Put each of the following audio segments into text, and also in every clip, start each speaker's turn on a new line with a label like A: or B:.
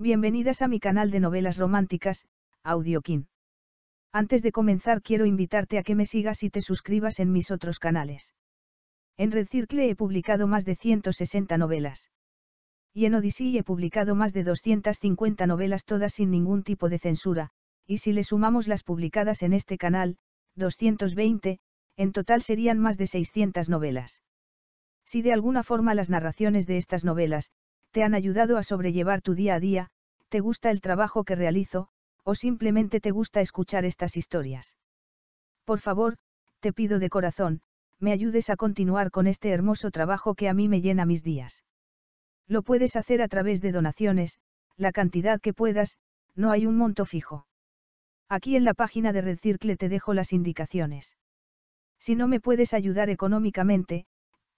A: Bienvenidas a mi canal de novelas románticas, Audiokin. Antes de comenzar quiero invitarte a que me sigas y te suscribas en mis otros canales. En Red Circle he publicado más de 160 novelas. Y en Odyssey he publicado más de 250 novelas todas sin ningún tipo de censura, y si le sumamos las publicadas en este canal, 220, en total serían más de 600 novelas. Si de alguna forma las narraciones de estas novelas, te han ayudado a sobrellevar tu día a día, ¿Te gusta el trabajo que realizo, o simplemente te gusta escuchar estas historias? Por favor, te pido de corazón, me ayudes a continuar con este hermoso trabajo que a mí me llena mis días. Lo puedes hacer a través de donaciones, la cantidad que puedas, no hay un monto fijo. Aquí en la página de Circle te dejo las indicaciones. Si no me puedes ayudar económicamente,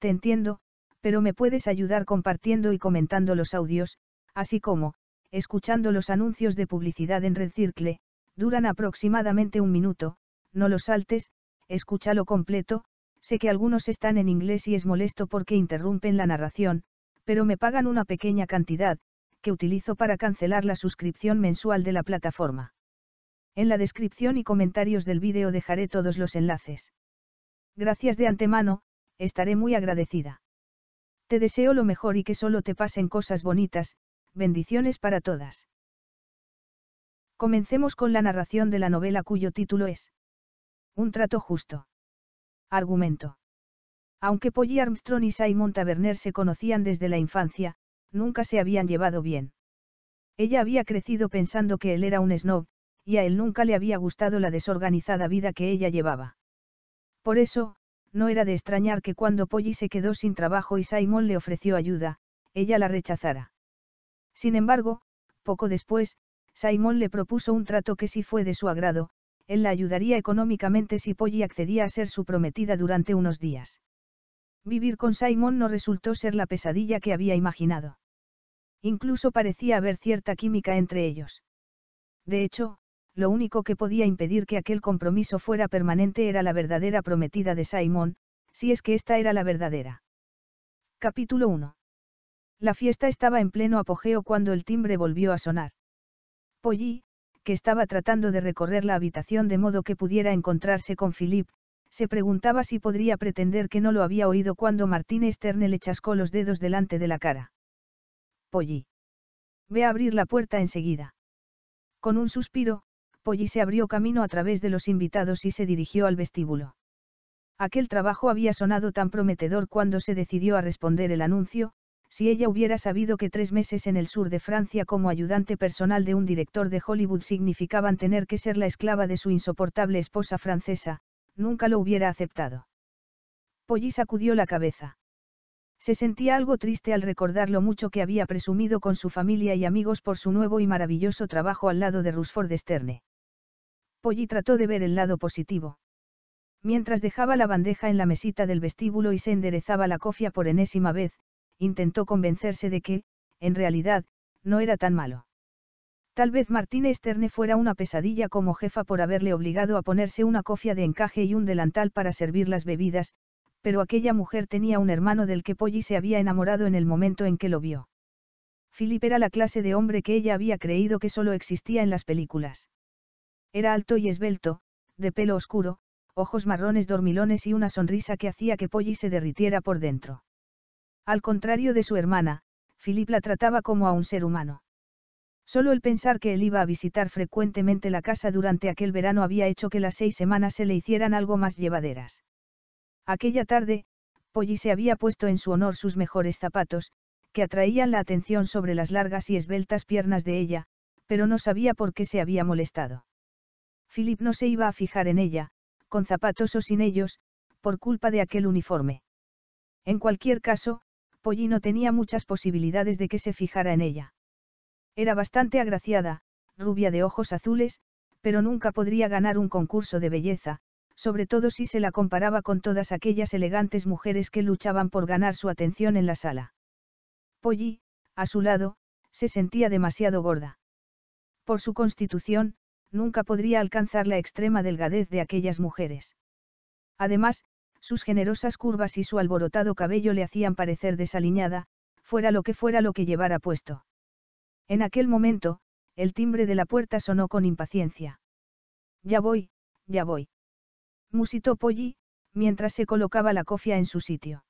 A: te entiendo, pero me puedes ayudar compartiendo y comentando los audios, así como, escuchando los anuncios de publicidad en Red Circle, duran aproximadamente un minuto, no los saltes, escúchalo completo, sé que algunos están en inglés y es molesto porque interrumpen la narración, pero me pagan una pequeña cantidad, que utilizo para cancelar la suscripción mensual de la plataforma. En la descripción y comentarios del vídeo dejaré todos los enlaces. Gracias de antemano, estaré muy agradecida. Te deseo lo mejor y que solo te pasen cosas bonitas, bendiciones para todas. Comencemos con la narración de la novela cuyo título es Un trato justo. Argumento. Aunque Polly Armstrong y Simon Taverner se conocían desde la infancia, nunca se habían llevado bien. Ella había crecido pensando que él era un snob, y a él nunca le había gustado la desorganizada vida que ella llevaba. Por eso, no era de extrañar que cuando Polly se quedó sin trabajo y Simon le ofreció ayuda, ella la rechazara. Sin embargo, poco después, Simon le propuso un trato que si fue de su agrado, él la ayudaría económicamente si Polly accedía a ser su prometida durante unos días. Vivir con Simon no resultó ser la pesadilla que había imaginado. Incluso parecía haber cierta química entre ellos. De hecho, lo único que podía impedir que aquel compromiso fuera permanente era la verdadera prometida de Simon, si es que esta era la verdadera. Capítulo 1. La fiesta estaba en pleno apogeo cuando el timbre volvió a sonar. Polly, que estaba tratando de recorrer la habitación de modo que pudiera encontrarse con Philip, se preguntaba si podría pretender que no lo había oído cuando Martín Esterne le chascó los dedos delante de la cara. Polly. Ve a abrir la puerta enseguida. Con un suspiro, Polly se abrió camino a través de los invitados y se dirigió al vestíbulo. Aquel trabajo había sonado tan prometedor cuando se decidió a responder el anuncio, si ella hubiera sabido que tres meses en el sur de Francia como ayudante personal de un director de Hollywood significaban tener que ser la esclava de su insoportable esposa francesa, nunca lo hubiera aceptado. Polly sacudió la cabeza. Se sentía algo triste al recordar lo mucho que había presumido con su familia y amigos por su nuevo y maravilloso trabajo al lado de Rusford Sterne. Polly trató de ver el lado positivo. Mientras dejaba la bandeja en la mesita del vestíbulo y se enderezaba la cofia por enésima vez, intentó convencerse de que, en realidad, no era tan malo. Tal vez Martínez Esterne fuera una pesadilla como jefa por haberle obligado a ponerse una cofia de encaje y un delantal para servir las bebidas, pero aquella mujer tenía un hermano del que Polly se había enamorado en el momento en que lo vio. Philip era la clase de hombre que ella había creído que solo existía en las películas. Era alto y esbelto, de pelo oscuro, ojos marrones dormilones y una sonrisa que hacía que Polly se derritiera por dentro. Al contrario de su hermana, Philip la trataba como a un ser humano. Solo el pensar que él iba a visitar frecuentemente la casa durante aquel verano había hecho que las seis semanas se le hicieran algo más llevaderas. Aquella tarde, Polly se había puesto en su honor sus mejores zapatos, que atraían la atención sobre las largas y esbeltas piernas de ella, pero no sabía por qué se había molestado. Philip no se iba a fijar en ella, con zapatos o sin ellos, por culpa de aquel uniforme. En cualquier caso, no tenía muchas posibilidades de que se fijara en ella. Era bastante agraciada, rubia de ojos azules, pero nunca podría ganar un concurso de belleza, sobre todo si se la comparaba con todas aquellas elegantes mujeres que luchaban por ganar su atención en la sala. Polly, a su lado, se sentía demasiado gorda. Por su constitución, nunca podría alcanzar la extrema delgadez de aquellas mujeres. Además, sus generosas curvas y su alborotado cabello le hacían parecer desaliñada, fuera lo que fuera lo que llevara puesto. En aquel momento, el timbre de la puerta sonó con impaciencia. Ya voy, ya voy. Musitó Polly, mientras se colocaba la cofia en su sitio.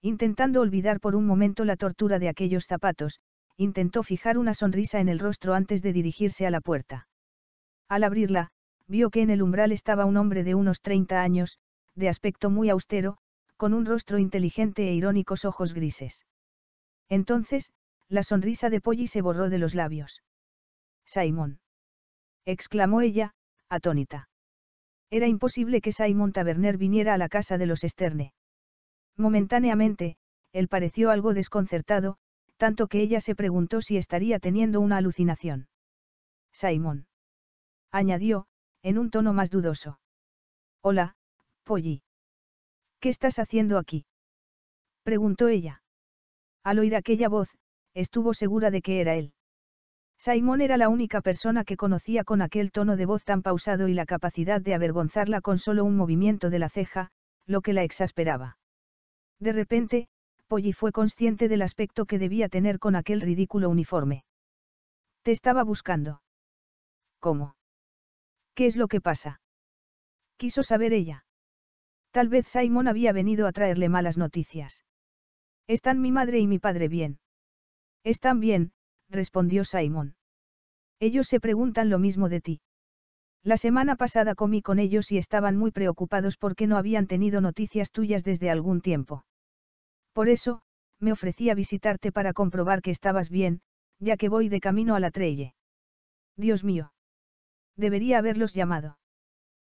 A: Intentando olvidar por un momento la tortura de aquellos zapatos, intentó fijar una sonrisa en el rostro antes de dirigirse a la puerta. Al abrirla, vio que en el umbral estaba un hombre de unos 30 años, de aspecto muy austero, con un rostro inteligente e irónicos ojos grises. Entonces, la sonrisa de Polly se borró de los labios. Simon. exclamó ella, atónita. Era imposible que Simon Taberner viniera a la casa de los Esterne. Momentáneamente, él pareció algo desconcertado, tanto que ella se preguntó si estaría teniendo una alucinación. Simon. añadió, en un tono más dudoso. Hola, Polly. ¿Qué estás haciendo aquí? preguntó ella. Al oír aquella voz, estuvo segura de que era él. Simon era la única persona que conocía con aquel tono de voz tan pausado y la capacidad de avergonzarla con solo un movimiento de la ceja, lo que la exasperaba. De repente, Polly fue consciente del aspecto que debía tener con aquel ridículo uniforme. Te estaba buscando. ¿Cómo? ¿Qué es lo que pasa? Quiso saber ella. Tal vez Simon había venido a traerle malas noticias. Están mi madre y mi padre bien. Están bien, respondió Simon. Ellos se preguntan lo mismo de ti. La semana pasada comí con ellos y estaban muy preocupados porque no habían tenido noticias tuyas desde algún tiempo. Por eso, me ofrecí a visitarte para comprobar que estabas bien, ya que voy de camino a la Trelle. Dios mío. Debería haberlos llamado.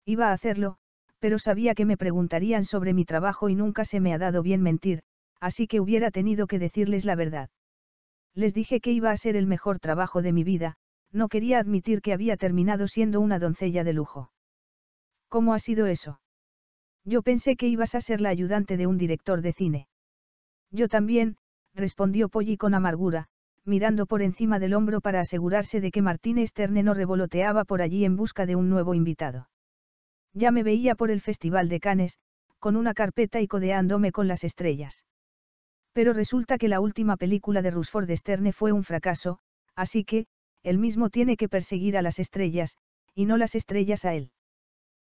A: Iba a hacerlo, pero sabía que me preguntarían sobre mi trabajo y nunca se me ha dado bien mentir, así que hubiera tenido que decirles la verdad. Les dije que iba a ser el mejor trabajo de mi vida, no quería admitir que había terminado siendo una doncella de lujo. ¿Cómo ha sido eso? Yo pensé que ibas a ser la ayudante de un director de cine. Yo también, respondió Polly con amargura, mirando por encima del hombro para asegurarse de que Martín Esterne no revoloteaba por allí en busca de un nuevo invitado. Ya me veía por el Festival de Cannes, con una carpeta y codeándome con las estrellas. Pero resulta que la última película de Rusford Sterne fue un fracaso, así que, él mismo tiene que perseguir a las estrellas, y no las estrellas a él.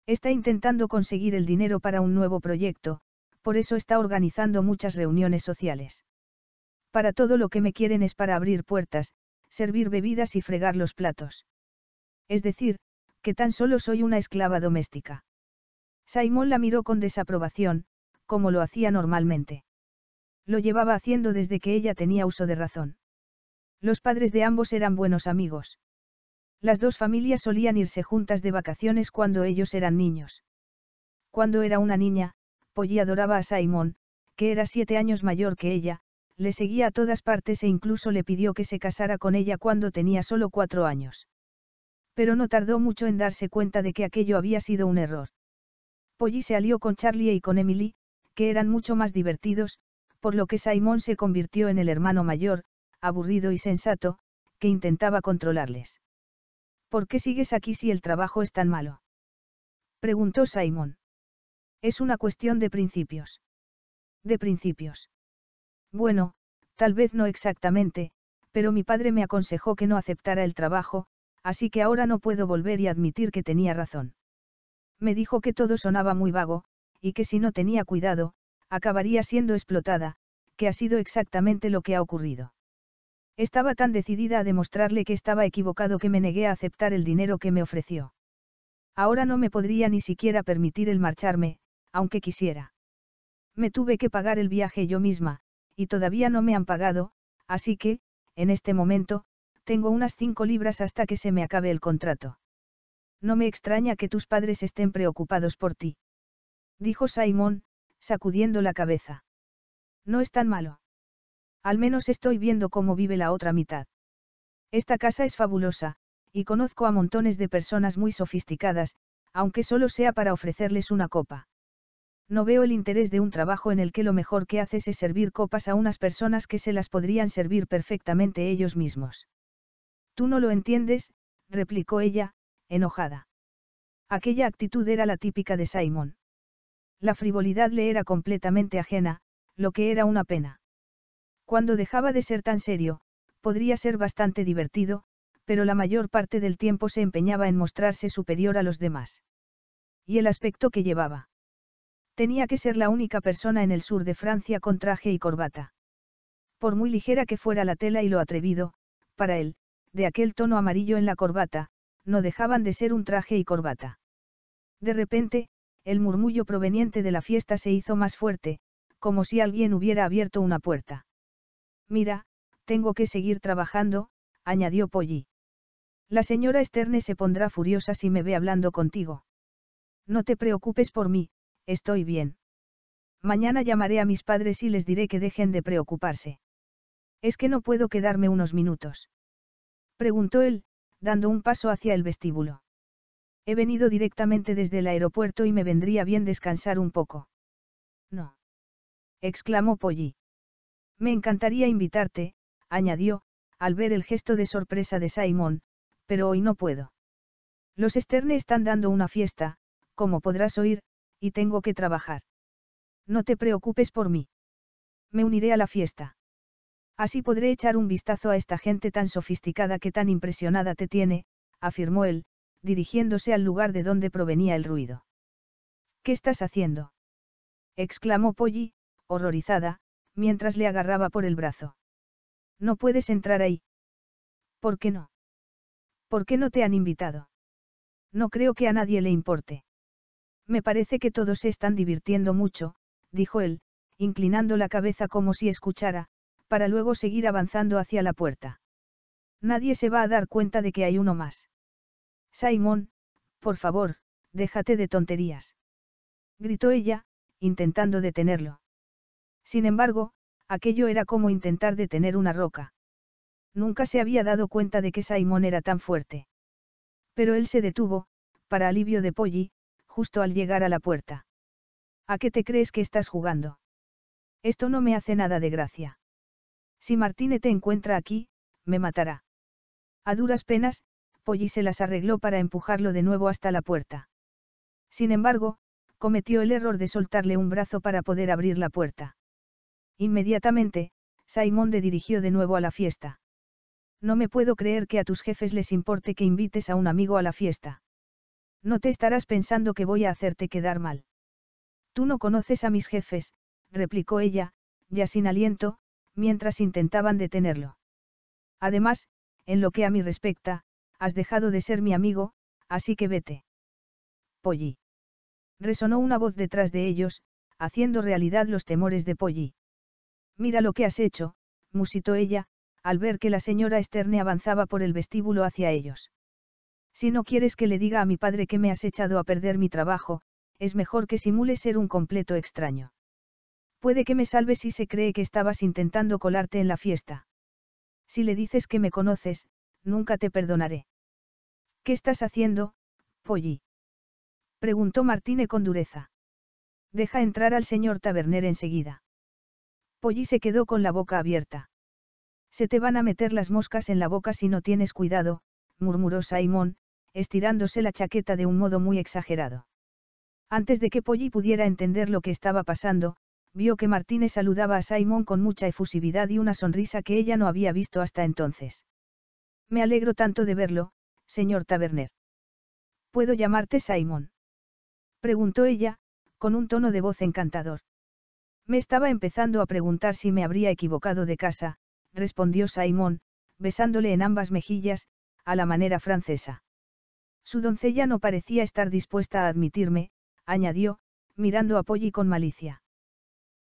A: Está intentando conseguir el dinero para un nuevo proyecto, por eso está organizando muchas reuniones sociales. Para todo lo que me quieren es para abrir puertas, servir bebidas y fregar los platos. Es decir, que tan solo soy una esclava doméstica. Simón la miró con desaprobación, como lo hacía normalmente. Lo llevaba haciendo desde que ella tenía uso de razón. Los padres de ambos eran buenos amigos. Las dos familias solían irse juntas de vacaciones cuando ellos eran niños. Cuando era una niña, Polly adoraba a Simón, que era siete años mayor que ella, le seguía a todas partes e incluso le pidió que se casara con ella cuando tenía solo cuatro años pero no tardó mucho en darse cuenta de que aquello había sido un error. Polly se alió con Charlie y con Emily, que eran mucho más divertidos, por lo que Simon se convirtió en el hermano mayor, aburrido y sensato, que intentaba controlarles. ¿Por qué sigues aquí si el trabajo es tan malo? preguntó Simon. Es una cuestión de principios. De principios. Bueno, tal vez no exactamente, pero mi padre me aconsejó que no aceptara el trabajo, así que ahora no puedo volver y admitir que tenía razón. Me dijo que todo sonaba muy vago, y que si no tenía cuidado, acabaría siendo explotada, que ha sido exactamente lo que ha ocurrido. Estaba tan decidida a demostrarle que estaba equivocado que me negué a aceptar el dinero que me ofreció. Ahora no me podría ni siquiera permitir el marcharme, aunque quisiera. Me tuve que pagar el viaje yo misma, y todavía no me han pagado, así que, en este momento, tengo unas cinco libras hasta que se me acabe el contrato. No me extraña que tus padres estén preocupados por ti. Dijo Simon, sacudiendo la cabeza. No es tan malo. Al menos estoy viendo cómo vive la otra mitad. Esta casa es fabulosa, y conozco a montones de personas muy sofisticadas, aunque solo sea para ofrecerles una copa. No veo el interés de un trabajo en el que lo mejor que haces es servir copas a unas personas que se las podrían servir perfectamente ellos mismos. Tú no lo entiendes, replicó ella, enojada. Aquella actitud era la típica de Simon. La frivolidad le era completamente ajena, lo que era una pena. Cuando dejaba de ser tan serio, podría ser bastante divertido, pero la mayor parte del tiempo se empeñaba en mostrarse superior a los demás. Y el aspecto que llevaba. Tenía que ser la única persona en el sur de Francia con traje y corbata. Por muy ligera que fuera la tela y lo atrevido, para él, de aquel tono amarillo en la corbata, no dejaban de ser un traje y corbata. De repente, el murmullo proveniente de la fiesta se hizo más fuerte, como si alguien hubiera abierto una puerta. Mira, tengo que seguir trabajando, añadió Polly. La señora Sterne se pondrá furiosa si me ve hablando contigo. No te preocupes por mí, estoy bien. Mañana llamaré a mis padres y les diré que dejen de preocuparse. Es que no puedo quedarme unos minutos. Preguntó él, dando un paso hacia el vestíbulo. He venido directamente desde el aeropuerto y me vendría bien descansar un poco. No. exclamó Polly. Me encantaría invitarte, añadió, al ver el gesto de sorpresa de Simon, pero hoy no puedo. Los Sterne están dando una fiesta, como podrás oír, y tengo que trabajar. No te preocupes por mí. Me uniré a la fiesta. Así podré echar un vistazo a esta gente tan sofisticada que tan impresionada te tiene, afirmó él, dirigiéndose al lugar de donde provenía el ruido. ¿Qué estás haciendo? exclamó Polly, horrorizada, mientras le agarraba por el brazo. No puedes entrar ahí. ¿Por qué no? ¿Por qué no te han invitado? No creo que a nadie le importe. Me parece que todos se están divirtiendo mucho, dijo él, inclinando la cabeza como si escuchara, para luego seguir avanzando hacia la puerta. Nadie se va a dar cuenta de que hay uno más. Simon, por favor, déjate de tonterías. Gritó ella, intentando detenerlo. Sin embargo, aquello era como intentar detener una roca. Nunca se había dado cuenta de que Simon era tan fuerte. Pero él se detuvo, para alivio de Polly, justo al llegar a la puerta. ¿A qué te crees que estás jugando? Esto no me hace nada de gracia. Si Martínez te encuentra aquí, me matará. A duras penas, Polly se las arregló para empujarlo de nuevo hasta la puerta. Sin embargo, cometió el error de soltarle un brazo para poder abrir la puerta. Inmediatamente, Simon le dirigió de nuevo a la fiesta. No me puedo creer que a tus jefes les importe que invites a un amigo a la fiesta. No te estarás pensando que voy a hacerte quedar mal. Tú no conoces a mis jefes, replicó ella, ya sin aliento, mientras intentaban detenerlo. Además, en lo que a mí respecta, has dejado de ser mi amigo, así que vete. Polly. Resonó una voz detrás de ellos, haciendo realidad los temores de Polly. Mira lo que has hecho, musitó ella, al ver que la señora esterne avanzaba por el vestíbulo hacia ellos. Si no quieres que le diga a mi padre que me has echado a perder mi trabajo, es mejor que simule ser un completo extraño. Puede que me salve si se cree que estabas intentando colarte en la fiesta. Si le dices que me conoces, nunca te perdonaré. ¿Qué estás haciendo, Polly? Preguntó Martínez con dureza. Deja entrar al señor Taberner enseguida. Polly se quedó con la boca abierta. Se te van a meter las moscas en la boca si no tienes cuidado, murmuró Simon, estirándose la chaqueta de un modo muy exagerado. Antes de que Polly pudiera entender lo que estaba pasando, vio que Martínez saludaba a Simon con mucha efusividad y una sonrisa que ella no había visto hasta entonces. Me alegro tanto de verlo, señor Taberner. ¿Puedo llamarte Simon? preguntó ella, con un tono de voz encantador. Me estaba empezando a preguntar si me habría equivocado de casa, respondió Simon, besándole en ambas mejillas, a la manera francesa. Su doncella no parecía estar dispuesta a admitirme, añadió, mirando a Polly con malicia.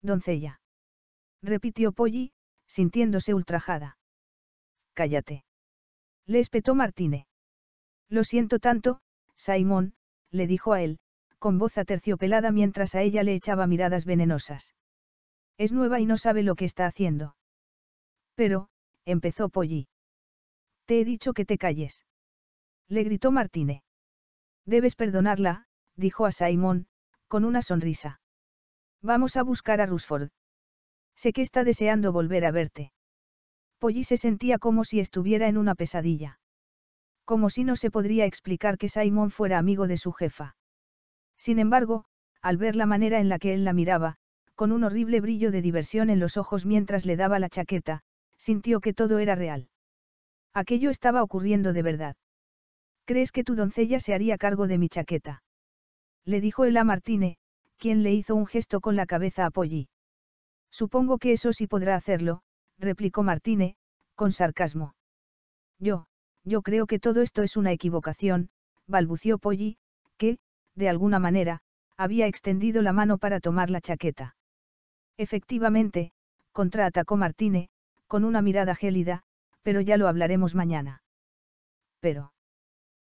A: Doncella. Repitió Polly, sintiéndose ultrajada. Cállate. Le espetó Martine. Lo siento tanto, Simón, le dijo a él, con voz aterciopelada mientras a ella le echaba miradas venenosas. Es nueva y no sabe lo que está haciendo. Pero, empezó Polly. Te he dicho que te calles. Le gritó Martine. Debes perdonarla, dijo a Simón, con una sonrisa. Vamos a buscar a Rusford. Sé que está deseando volver a verte. Polly se sentía como si estuviera en una pesadilla. Como si no se podría explicar que Simon fuera amigo de su jefa. Sin embargo, al ver la manera en la que él la miraba, con un horrible brillo de diversión en los ojos mientras le daba la chaqueta, sintió que todo era real. Aquello estaba ocurriendo de verdad. ¿Crees que tu doncella se haría cargo de mi chaqueta? Le dijo él a Martine, quien le hizo un gesto con la cabeza a Polly. Supongo que eso sí podrá hacerlo, replicó Martine, con sarcasmo. Yo, yo creo que todo esto es una equivocación, balbució Polly, que, de alguna manera, había extendido la mano para tomar la chaqueta. Efectivamente, contraatacó Martine, con una mirada gélida, pero ya lo hablaremos mañana. Pero.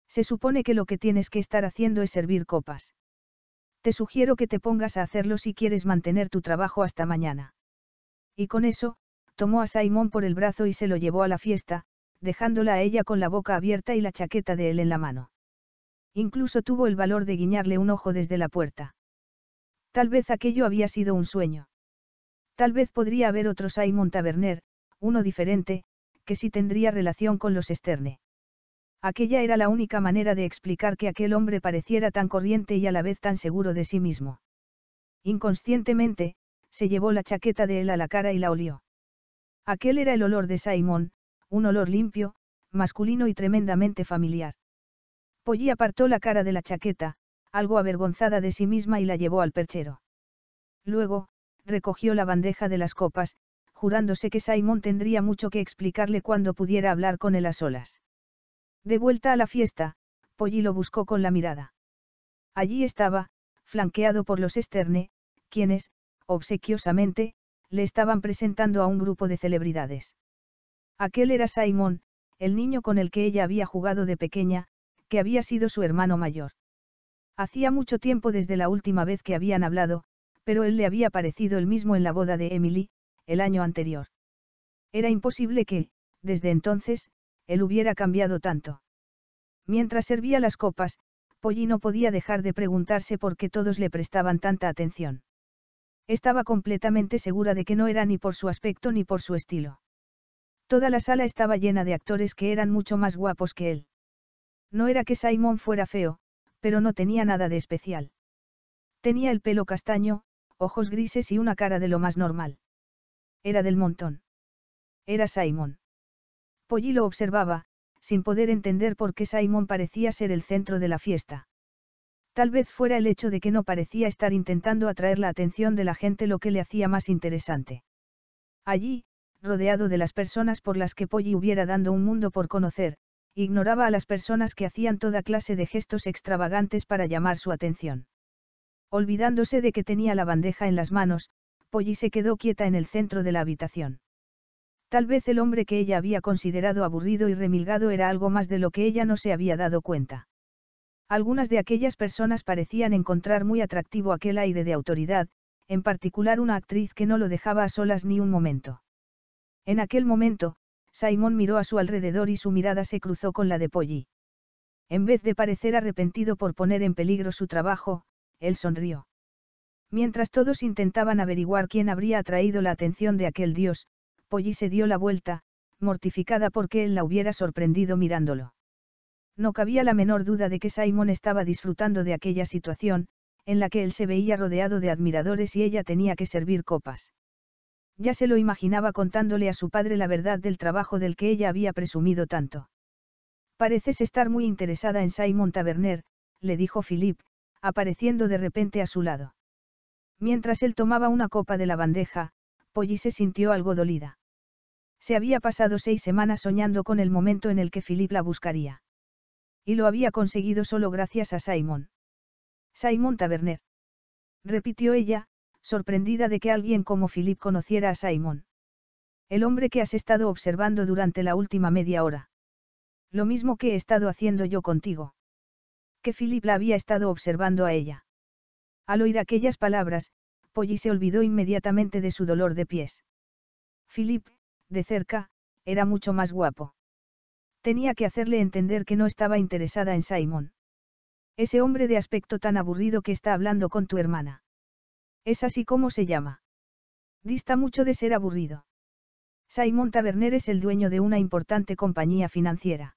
A: Se supone que lo que tienes que estar haciendo es servir copas. Te sugiero que te pongas a hacerlo si quieres mantener tu trabajo hasta mañana. Y con eso, tomó a Simon por el brazo y se lo llevó a la fiesta, dejándola a ella con la boca abierta y la chaqueta de él en la mano. Incluso tuvo el valor de guiñarle un ojo desde la puerta. Tal vez aquello había sido un sueño. Tal vez podría haber otro Simon Taverner, uno diferente, que sí tendría relación con los Sterne. Aquella era la única manera de explicar que aquel hombre pareciera tan corriente y a la vez tan seguro de sí mismo. Inconscientemente, se llevó la chaqueta de él a la cara y la olió. Aquel era el olor de Simon, un olor limpio, masculino y tremendamente familiar. Polly apartó la cara de la chaqueta, algo avergonzada de sí misma y la llevó al perchero. Luego, recogió la bandeja de las copas, jurándose que Simon tendría mucho que explicarle cuando pudiera hablar con él a solas. De vuelta a la fiesta, Polly lo buscó con la mirada. Allí estaba, flanqueado por los Esterne, quienes, obsequiosamente, le estaban presentando a un grupo de celebridades. Aquel era Simon, el niño con el que ella había jugado de pequeña, que había sido su hermano mayor. Hacía mucho tiempo desde la última vez que habían hablado, pero él le había parecido el mismo en la boda de Emily, el año anterior. Era imposible que, desde entonces, él hubiera cambiado tanto. Mientras servía las copas, Polly no podía dejar de preguntarse por qué todos le prestaban tanta atención. Estaba completamente segura de que no era ni por su aspecto ni por su estilo. Toda la sala estaba llena de actores que eran mucho más guapos que él. No era que Simon fuera feo, pero no tenía nada de especial. Tenía el pelo castaño, ojos grises y una cara de lo más normal. Era del montón. Era Simon. Polly lo observaba, sin poder entender por qué Simon parecía ser el centro de la fiesta. Tal vez fuera el hecho de que no parecía estar intentando atraer la atención de la gente lo que le hacía más interesante. Allí, rodeado de las personas por las que Polly hubiera dado un mundo por conocer, ignoraba a las personas que hacían toda clase de gestos extravagantes para llamar su atención. Olvidándose de que tenía la bandeja en las manos, Polly se quedó quieta en el centro de la habitación. Tal vez el hombre que ella había considerado aburrido y remilgado era algo más de lo que ella no se había dado cuenta. Algunas de aquellas personas parecían encontrar muy atractivo aquel aire de autoridad, en particular una actriz que no lo dejaba a solas ni un momento. En aquel momento, Simon miró a su alrededor y su mirada se cruzó con la de Polly. En vez de parecer arrepentido por poner en peligro su trabajo, él sonrió. Mientras todos intentaban averiguar quién habría atraído la atención de aquel dios, Polly se dio la vuelta, mortificada porque él la hubiera sorprendido mirándolo. No cabía la menor duda de que Simon estaba disfrutando de aquella situación, en la que él se veía rodeado de admiradores y ella tenía que servir copas. Ya se lo imaginaba contándole a su padre la verdad del trabajo del que ella había presumido tanto. Pareces estar muy interesada en Simon Taverner, le dijo Philip, apareciendo de repente a su lado. Mientras él tomaba una copa de la bandeja, y se sintió algo dolida. Se había pasado seis semanas soñando con el momento en el que Philip la buscaría. Y lo había conseguido solo gracias a Simon. Simon Taverner. Repitió ella, sorprendida de que alguien como Philip conociera a Simon. El hombre que has estado observando durante la última media hora. Lo mismo que he estado haciendo yo contigo. Que Philip la había estado observando a ella. Al oír aquellas palabras, Polly se olvidó inmediatamente de su dolor de pies. Philip, de cerca, era mucho más guapo. Tenía que hacerle entender que no estaba interesada en Simon. Ese hombre de aspecto tan aburrido que está hablando con tu hermana. Es así como se llama. Dista mucho de ser aburrido. Simon Taverner es el dueño de una importante compañía financiera.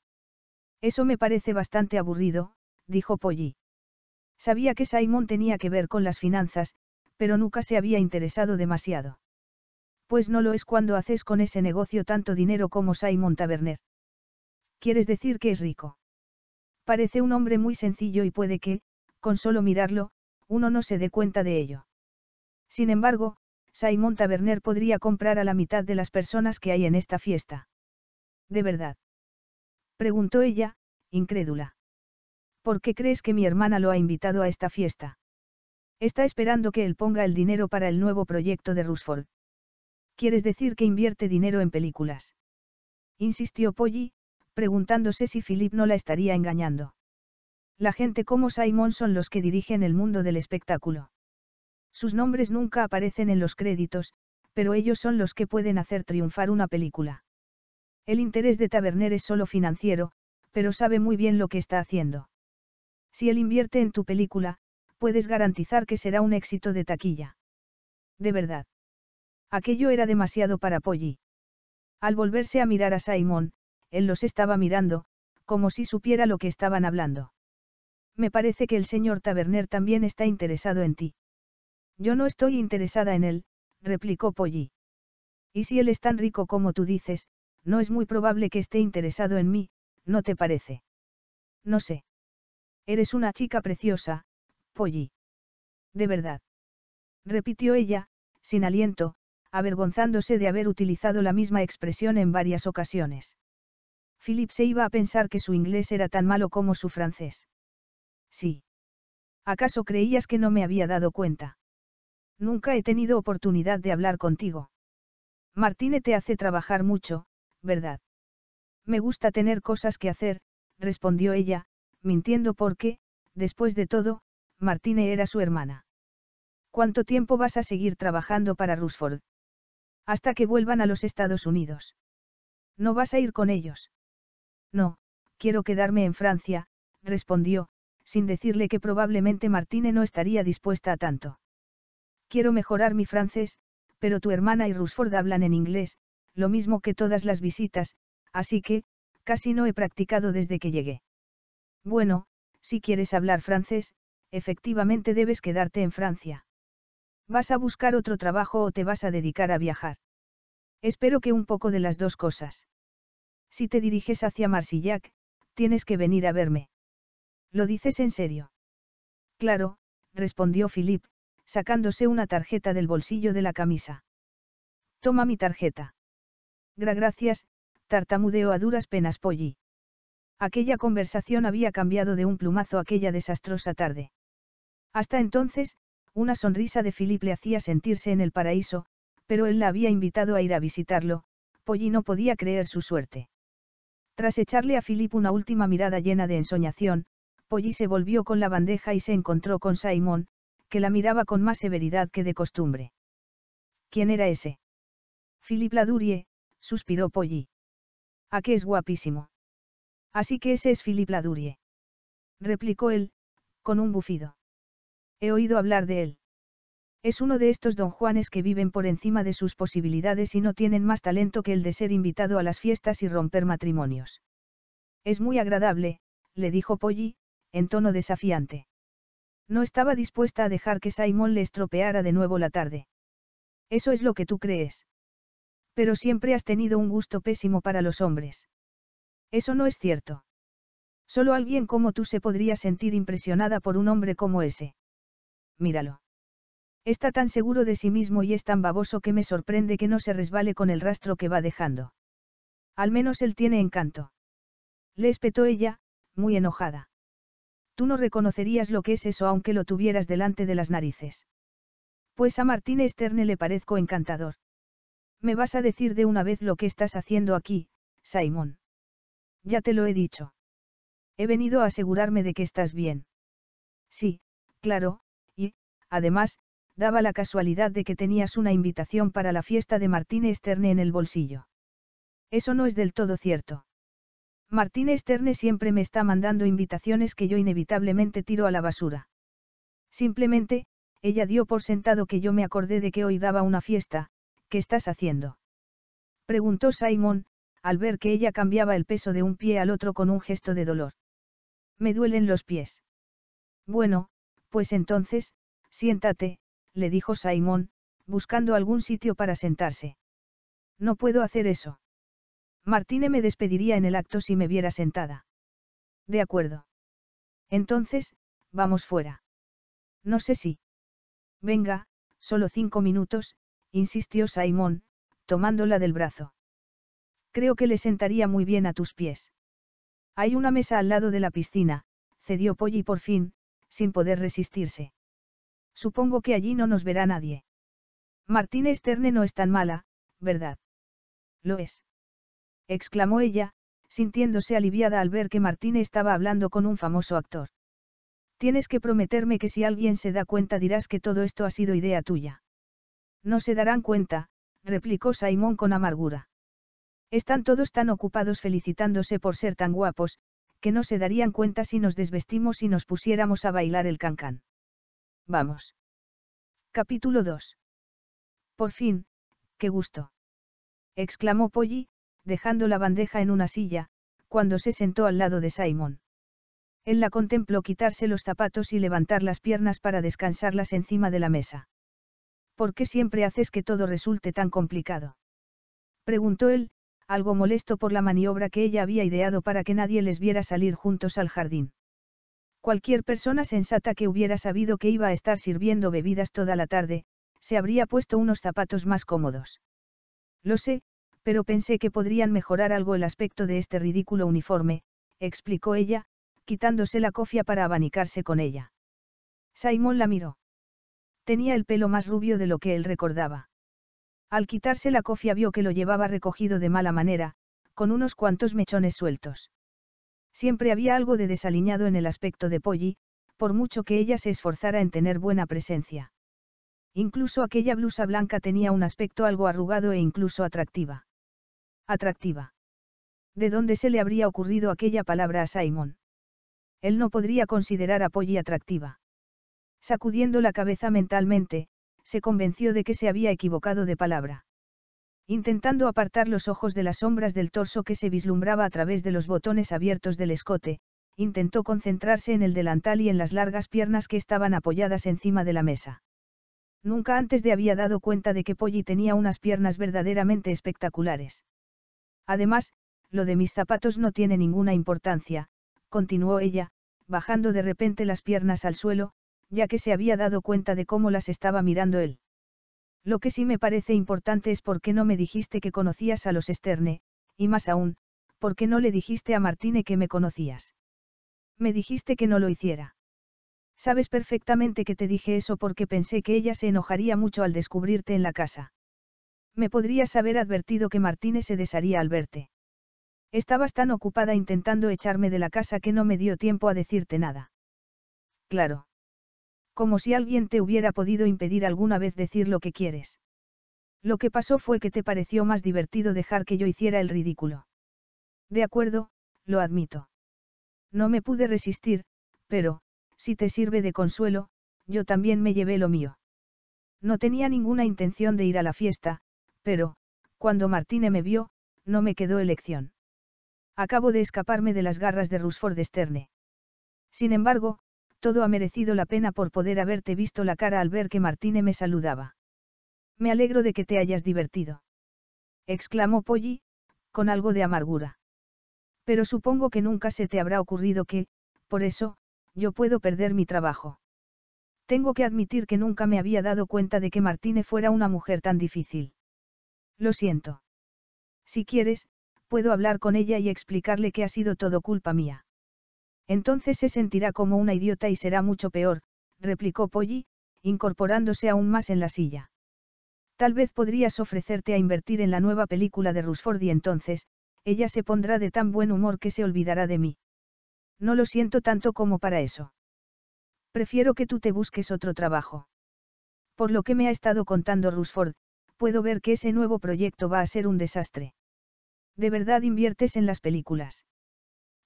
A: Eso me parece bastante aburrido, dijo Polly. Sabía que Simon tenía que ver con las finanzas, pero nunca se había interesado demasiado. Pues no lo es cuando haces con ese negocio tanto dinero como Simon Taverner. ¿Quieres decir que es rico? Parece un hombre muy sencillo y puede que, con solo mirarlo, uno no se dé cuenta de ello. Sin embargo, Simon Taverner podría comprar a la mitad de las personas que hay en esta fiesta. ¿De verdad? Preguntó ella, incrédula. ¿Por qué crees que mi hermana lo ha invitado a esta fiesta? Está esperando que él ponga el dinero para el nuevo proyecto de Rusford. ¿Quieres decir que invierte dinero en películas? Insistió Polly, preguntándose si Philip no la estaría engañando. La gente como Simon son los que dirigen el mundo del espectáculo. Sus nombres nunca aparecen en los créditos, pero ellos son los que pueden hacer triunfar una película. El interés de Taberner es solo financiero, pero sabe muy bien lo que está haciendo. Si él invierte en tu película, puedes garantizar que será un éxito de taquilla. De verdad. Aquello era demasiado para Polly. Al volverse a mirar a Simon, él los estaba mirando, como si supiera lo que estaban hablando. Me parece que el señor Taberner también está interesado en ti. Yo no estoy interesada en él, replicó Polly. Y si él es tan rico como tú dices, no es muy probable que esté interesado en mí, ¿no te parece? No sé. Eres una chica preciosa, Polly. De verdad. Repitió ella, sin aliento, avergonzándose de haber utilizado la misma expresión en varias ocasiones. Philip se iba a pensar que su inglés era tan malo como su francés. Sí. ¿Acaso creías que no me había dado cuenta? Nunca he tenido oportunidad de hablar contigo. Martine te hace trabajar mucho, ¿verdad? Me gusta tener cosas que hacer, respondió ella, mintiendo porque, después de todo, Martine era su hermana. ¿Cuánto tiempo vas a seguir trabajando para Rusford? Hasta que vuelvan a los Estados Unidos. ¿No vas a ir con ellos? No, quiero quedarme en Francia, respondió, sin decirle que probablemente Martine no estaría dispuesta a tanto. Quiero mejorar mi francés, pero tu hermana y Rusford hablan en inglés, lo mismo que todas las visitas, así que, casi no he practicado desde que llegué. Bueno, si quieres hablar francés, efectivamente debes quedarte en Francia. ¿Vas a buscar otro trabajo o te vas a dedicar a viajar? Espero que un poco de las dos cosas. Si te diriges hacia Marsillac, tienes que venir a verme. ¿Lo dices en serio? Claro, respondió Philip, sacándose una tarjeta del bolsillo de la camisa. Toma mi tarjeta. Gra gracias, tartamudeo a duras penas Polly. Aquella conversación había cambiado de un plumazo aquella desastrosa tarde. Hasta entonces, una sonrisa de Philip le hacía sentirse en el paraíso, pero él la había invitado a ir a visitarlo, Polly no podía creer su suerte. Tras echarle a Philip una última mirada llena de ensoñación, Polly se volvió con la bandeja y se encontró con Simon, que la miraba con más severidad que de costumbre. ¿Quién era ese? Philip Ladurie, suspiró Polly. ¿A qué es guapísimo? Así que ese es Philip Ladurie. Replicó él, con un bufido. He oído hablar de él. Es uno de estos don Juanes que viven por encima de sus posibilidades y no tienen más talento que el de ser invitado a las fiestas y romper matrimonios. Es muy agradable, le dijo Polly, en tono desafiante. No estaba dispuesta a dejar que Simon le estropeara de nuevo la tarde. Eso es lo que tú crees. Pero siempre has tenido un gusto pésimo para los hombres. Eso no es cierto. Solo alguien como tú se podría sentir impresionada por un hombre como ese míralo. Está tan seguro de sí mismo y es tan baboso que me sorprende que no se resbale con el rastro que va dejando. Al menos él tiene encanto. Le espetó ella, muy enojada. Tú no reconocerías lo que es eso aunque lo tuvieras delante de las narices. Pues a Martín Esterne le parezco encantador. Me vas a decir de una vez lo que estás haciendo aquí, Simón. Ya te lo he dicho. He venido a asegurarme de que estás bien. Sí, claro, además, daba la casualidad de que tenías una invitación para la fiesta de Martín Terne en el bolsillo. Eso no es del todo cierto. Martín Terne siempre me está mandando invitaciones que yo inevitablemente tiro a la basura. Simplemente, ella dio por sentado que yo me acordé de que hoy daba una fiesta, ¿qué estás haciendo? Preguntó Simon, al ver que ella cambiaba el peso de un pie al otro con un gesto de dolor. Me duelen los pies. Bueno, pues entonces, Siéntate, le dijo Simón, buscando algún sitio para sentarse. No puedo hacer eso. Martine me despediría en el acto si me viera sentada. De acuerdo. Entonces, vamos fuera. No sé si. Venga, solo cinco minutos, insistió Simón, tomándola del brazo. Creo que le sentaría muy bien a tus pies. Hay una mesa al lado de la piscina, cedió Polly por fin, sin poder resistirse. Supongo que allí no nos verá nadie. Martínez Terne no es tan mala, ¿verdad? Lo es. Exclamó ella, sintiéndose aliviada al ver que Martínez estaba hablando con un famoso actor. Tienes que prometerme que si alguien se da cuenta dirás que todo esto ha sido idea tuya. No se darán cuenta, replicó Simon con amargura. Están todos tan ocupados felicitándose por ser tan guapos, que no se darían cuenta si nos desvestimos y nos pusiéramos a bailar el cancán. Vamos. Capítulo 2. Por fin, qué gusto. exclamó Polly, dejando la bandeja en una silla, cuando se sentó al lado de Simon. Él la contempló quitarse los zapatos y levantar las piernas para descansarlas encima de la mesa. ¿Por qué siempre haces que todo resulte tan complicado? preguntó él, algo molesto por la maniobra que ella había ideado para que nadie les viera salir juntos al jardín. Cualquier persona sensata que hubiera sabido que iba a estar sirviendo bebidas toda la tarde, se habría puesto unos zapatos más cómodos. Lo sé, pero pensé que podrían mejorar algo el aspecto de este ridículo uniforme, explicó ella, quitándose la cofia para abanicarse con ella. Simon la miró. Tenía el pelo más rubio de lo que él recordaba. Al quitarse la cofia vio que lo llevaba recogido de mala manera, con unos cuantos mechones sueltos. Siempre había algo de desaliñado en el aspecto de Polly, por mucho que ella se esforzara en tener buena presencia. Incluso aquella blusa blanca tenía un aspecto algo arrugado e incluso atractiva. Atractiva. ¿De dónde se le habría ocurrido aquella palabra a Simon? Él no podría considerar a Polly atractiva. Sacudiendo la cabeza mentalmente, se convenció de que se había equivocado de palabra intentando apartar los ojos de las sombras del torso que se vislumbraba a través de los botones abiertos del escote, intentó concentrarse en el delantal y en las largas piernas que estaban apoyadas encima de la mesa. Nunca antes de había dado cuenta de que Polly tenía unas piernas verdaderamente espectaculares. Además, lo de mis zapatos no tiene ninguna importancia, continuó ella, bajando de repente las piernas al suelo, ya que se había dado cuenta de cómo las estaba mirando él. Lo que sí me parece importante es por qué no me dijiste que conocías a los Esterne, y más aún, por qué no le dijiste a Martine que me conocías. Me dijiste que no lo hiciera. Sabes perfectamente que te dije eso porque pensé que ella se enojaría mucho al descubrirte en la casa. Me podrías haber advertido que Martínez se desharía al verte. Estabas tan ocupada intentando echarme de la casa que no me dio tiempo a decirte nada. Claro. Como si alguien te hubiera podido impedir alguna vez decir lo que quieres. Lo que pasó fue que te pareció más divertido dejar que yo hiciera el ridículo. De acuerdo, lo admito. No me pude resistir, pero, si te sirve de consuelo, yo también me llevé lo mío. No tenía ninguna intención de ir a la fiesta, pero, cuando Martine me vio, no me quedó elección. Acabo de escaparme de las garras de Rusford Sterne. Sin embargo, todo ha merecido la pena por poder haberte visto la cara al ver que Martine me saludaba. Me alegro de que te hayas divertido. Exclamó Polly, con algo de amargura. Pero supongo que nunca se te habrá ocurrido que, por eso, yo puedo perder mi trabajo. Tengo que admitir que nunca me había dado cuenta de que Martine fuera una mujer tan difícil. Lo siento. Si quieres, puedo hablar con ella y explicarle que ha sido todo culpa mía. Entonces se sentirá como una idiota y será mucho peor, replicó Polly, incorporándose aún más en la silla. Tal vez podrías ofrecerte a invertir en la nueva película de Rusford y entonces, ella se pondrá de tan buen humor que se olvidará de mí. No lo siento tanto como para eso. Prefiero que tú te busques otro trabajo. Por lo que me ha estado contando Rusford, puedo ver que ese nuevo proyecto va a ser un desastre. ¿De verdad inviertes en las películas?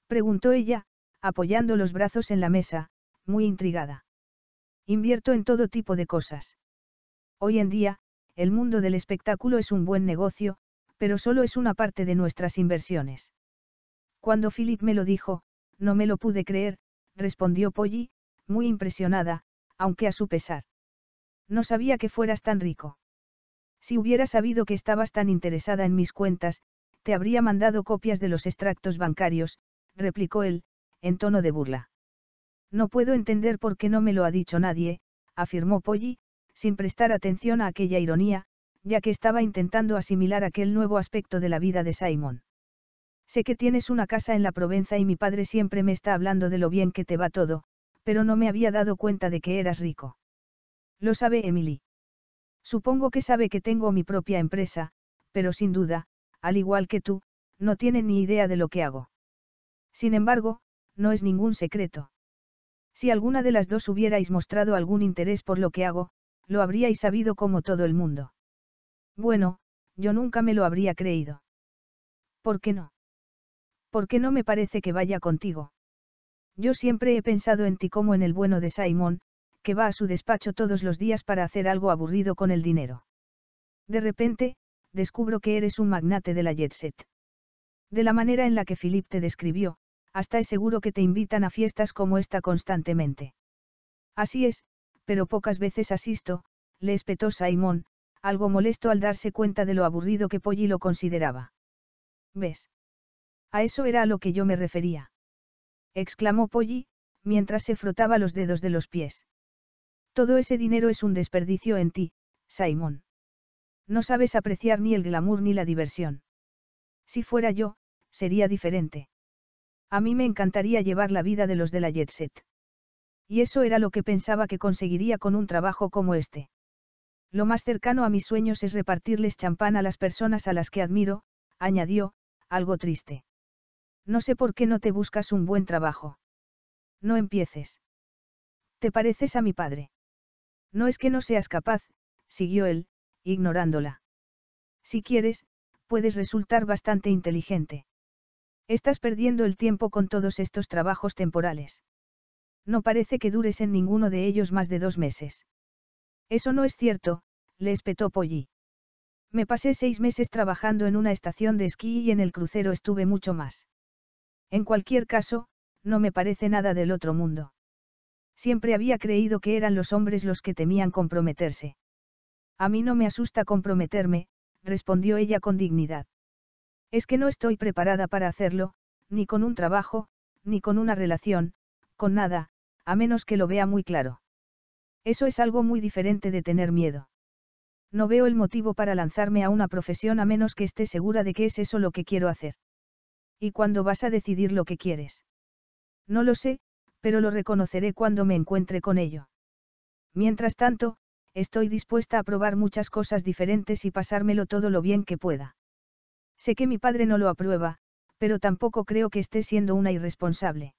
A: Preguntó ella, apoyando los brazos en la mesa, muy intrigada. Invierto en todo tipo de cosas. Hoy en día, el mundo del espectáculo es un buen negocio, pero solo es una parte de nuestras inversiones. Cuando Philip me lo dijo, no me lo pude creer, respondió Polly, muy impresionada, aunque a su pesar. No sabía que fueras tan rico. Si hubiera sabido que estabas tan interesada en mis cuentas, te habría mandado copias de los extractos bancarios, replicó él, en tono de burla. No puedo entender por qué no me lo ha dicho nadie, afirmó Polly, sin prestar atención a aquella ironía, ya que estaba intentando asimilar aquel nuevo aspecto de la vida de Simon. Sé que tienes una casa en la Provenza y mi padre siempre me está hablando de lo bien que te va todo, pero no me había dado cuenta de que eras rico. Lo sabe Emily. Supongo que sabe que tengo mi propia empresa, pero sin duda, al igual que tú, no tiene ni idea de lo que hago. Sin embargo, no es ningún secreto. Si alguna de las dos hubierais mostrado algún interés por lo que hago, lo habríais sabido como todo el mundo. Bueno, yo nunca me lo habría creído. ¿Por qué no? Porque no me parece que vaya contigo. Yo siempre he pensado en ti como en el bueno de Simon, que va a su despacho todos los días para hacer algo aburrido con el dinero. De repente, descubro que eres un magnate de la jetset. De la manera en la que Philip te describió, hasta es seguro que te invitan a fiestas como esta constantemente. Así es, pero pocas veces asisto, le espetó Simon, algo molesto al darse cuenta de lo aburrido que Polly lo consideraba. ¿Ves? A eso era a lo que yo me refería. Exclamó Polly, mientras se frotaba los dedos de los pies. Todo ese dinero es un desperdicio en ti, Simon. No sabes apreciar ni el glamour ni la diversión. Si fuera yo, sería diferente. A mí me encantaría llevar la vida de los de la Jet Y eso era lo que pensaba que conseguiría con un trabajo como este. Lo más cercano a mis sueños es repartirles champán a las personas a las que admiro, añadió, algo triste. No sé por qué no te buscas un buen trabajo. No empieces. Te pareces a mi padre. No es que no seas capaz, siguió él, ignorándola. Si quieres, puedes resultar bastante inteligente. Estás perdiendo el tiempo con todos estos trabajos temporales. No parece que dures en ninguno de ellos más de dos meses. Eso no es cierto, le espetó Polly. Me pasé seis meses trabajando en una estación de esquí y en el crucero estuve mucho más. En cualquier caso, no me parece nada del otro mundo. Siempre había creído que eran los hombres los que temían comprometerse. A mí no me asusta comprometerme, respondió ella con dignidad. Es que no estoy preparada para hacerlo, ni con un trabajo, ni con una relación, con nada, a menos que lo vea muy claro. Eso es algo muy diferente de tener miedo. No veo el motivo para lanzarme a una profesión a menos que esté segura de que es eso lo que quiero hacer. ¿Y cuándo vas a decidir lo que quieres? No lo sé, pero lo reconoceré cuando me encuentre con ello. Mientras tanto, estoy dispuesta a probar muchas cosas diferentes y pasármelo todo lo bien que pueda. Sé que mi padre no lo aprueba, pero tampoco creo que esté siendo una irresponsable.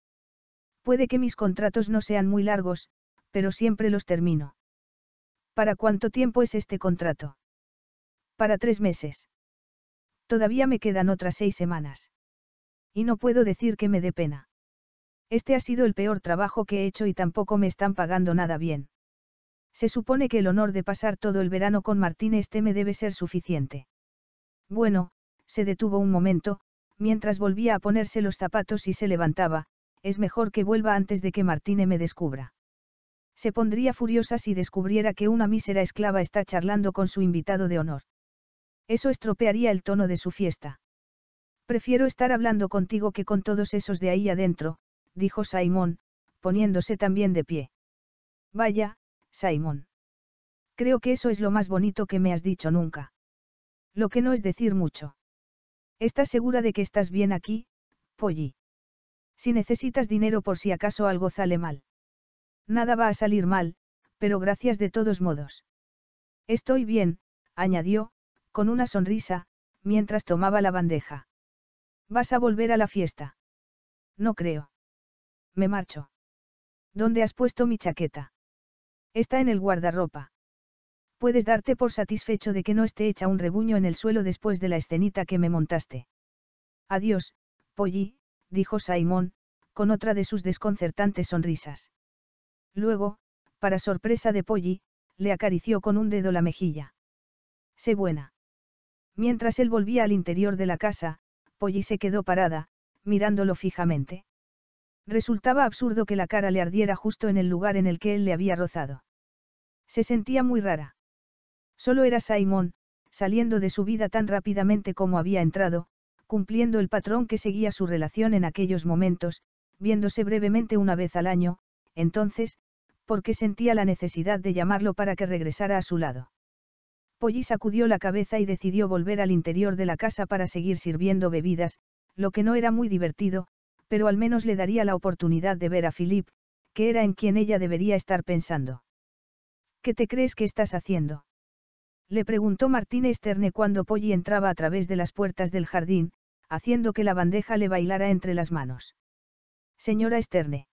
A: Puede que mis contratos no sean muy largos, pero siempre los termino. ¿Para cuánto tiempo es este contrato? Para tres meses. Todavía me quedan otras seis semanas. Y no puedo decir que me dé pena. Este ha sido el peor trabajo que he hecho y tampoco me están pagando nada bien. Se supone que el honor de pasar todo el verano con Martín este me debe ser suficiente. Bueno, se detuvo un momento, mientras volvía a ponerse los zapatos y se levantaba, es mejor que vuelva antes de que Martine me descubra. Se pondría furiosa si descubriera que una mísera esclava está charlando con su invitado de honor. Eso estropearía el tono de su fiesta. Prefiero estar hablando contigo que con todos esos de ahí adentro, dijo Simón, poniéndose también de pie. Vaya, Simón. Creo que eso es lo más bonito que me has dicho nunca. Lo que no es decir mucho. ¿Estás segura de que estás bien aquí, Polly? Si necesitas dinero por si acaso algo sale mal. Nada va a salir mal, pero gracias de todos modos. Estoy bien, añadió, con una sonrisa, mientras tomaba la bandeja. ¿Vas a volver a la fiesta? No creo. Me marcho. ¿Dónde has puesto mi chaqueta? Está en el guardarropa puedes darte por satisfecho de que no esté hecha un rebuño en el suelo después de la escenita que me montaste. Adiós, Polly, dijo Simon, con otra de sus desconcertantes sonrisas. Luego, para sorpresa de Polly, le acarició con un dedo la mejilla. Sé buena. Mientras él volvía al interior de la casa, Polly se quedó parada, mirándolo fijamente. Resultaba absurdo que la cara le ardiera justo en el lugar en el que él le había rozado. Se sentía muy rara. Solo era Simon, saliendo de su vida tan rápidamente como había entrado, cumpliendo el patrón que seguía su relación en aquellos momentos, viéndose brevemente una vez al año, entonces, porque sentía la necesidad de llamarlo para que regresara a su lado. Polly sacudió la cabeza y decidió volver al interior de la casa para seguir sirviendo bebidas, lo que no era muy divertido, pero al menos le daría la oportunidad de ver a Philip, que era en quien ella debería estar pensando. ¿Qué te crees que estás haciendo? Le preguntó Martín Esterne cuando Polly entraba a través de las puertas del jardín, haciendo que la bandeja le bailara entre las manos. Señora Esterne.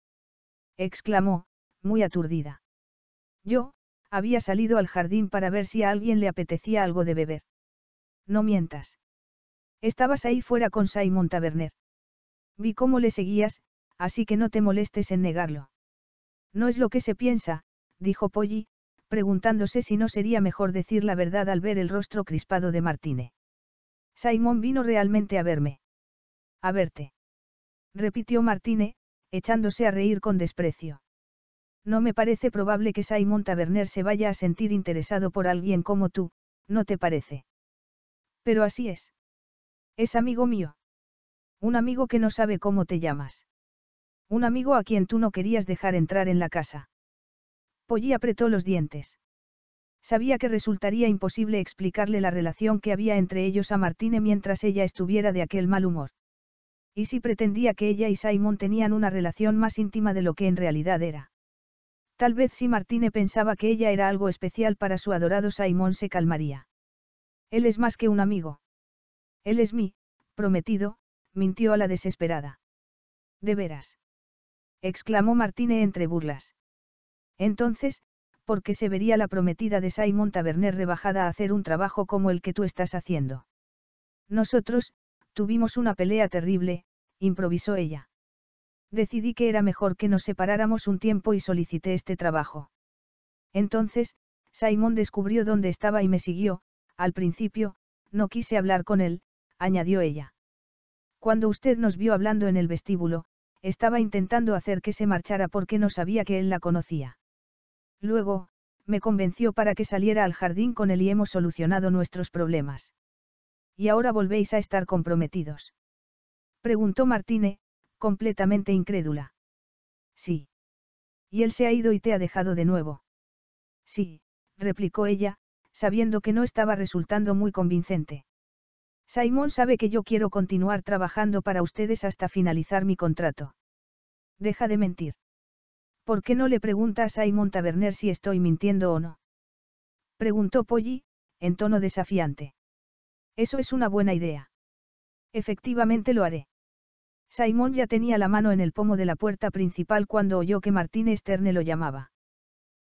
A: exclamó, muy aturdida. Yo, había salido al jardín para ver si a alguien le apetecía algo de beber. No mientas. Estabas ahí fuera con Simon Taverner. Vi cómo le seguías, así que no te molestes en negarlo. No es lo que se piensa, dijo Polly, preguntándose si no sería mejor decir la verdad al ver el rostro crispado de Martine. Simon vino realmente a verme. A verte. Repitió Martine, echándose a reír con desprecio. No me parece probable que Simon Taberner se vaya a sentir interesado por alguien como tú, ¿no te parece? Pero así es. Es amigo mío. Un amigo que no sabe cómo te llamas. Un amigo a quien tú no querías dejar entrar en la casa. Polly apretó los dientes. Sabía que resultaría imposible explicarle la relación que había entre ellos a Martine mientras ella estuviera de aquel mal humor. Y si pretendía que ella y Simon tenían una relación más íntima de lo que en realidad era. Tal vez si Martine pensaba que ella era algo especial para su adorado Simon se calmaría. Él es más que un amigo. Él es mi, prometido, mintió a la desesperada. De veras. exclamó Martine entre burlas. Entonces, ¿por qué se vería la prometida de Simon Taverner rebajada a hacer un trabajo como el que tú estás haciendo? Nosotros, tuvimos una pelea terrible, improvisó ella. Decidí que era mejor que nos separáramos un tiempo y solicité este trabajo. Entonces, Simon descubrió dónde estaba y me siguió, al principio, no quise hablar con él, añadió ella. Cuando usted nos vio hablando en el vestíbulo, estaba intentando hacer que se marchara porque no sabía que él la conocía. Luego, me convenció para que saliera al jardín con él y hemos solucionado nuestros problemas. ¿Y ahora volvéis a estar comprometidos? Preguntó Martine, completamente incrédula. Sí. Y él se ha ido y te ha dejado de nuevo. Sí, replicó ella, sabiendo que no estaba resultando muy convincente. Simon sabe que yo quiero continuar trabajando para ustedes hasta finalizar mi contrato. Deja de mentir. ¿Por qué no le preguntas a Simon Taverner si estoy mintiendo o no? Preguntó Polly, en tono desafiante. Eso es una buena idea. Efectivamente lo haré. Simon ya tenía la mano en el pomo de la puerta principal cuando oyó que Martín Esterne lo llamaba.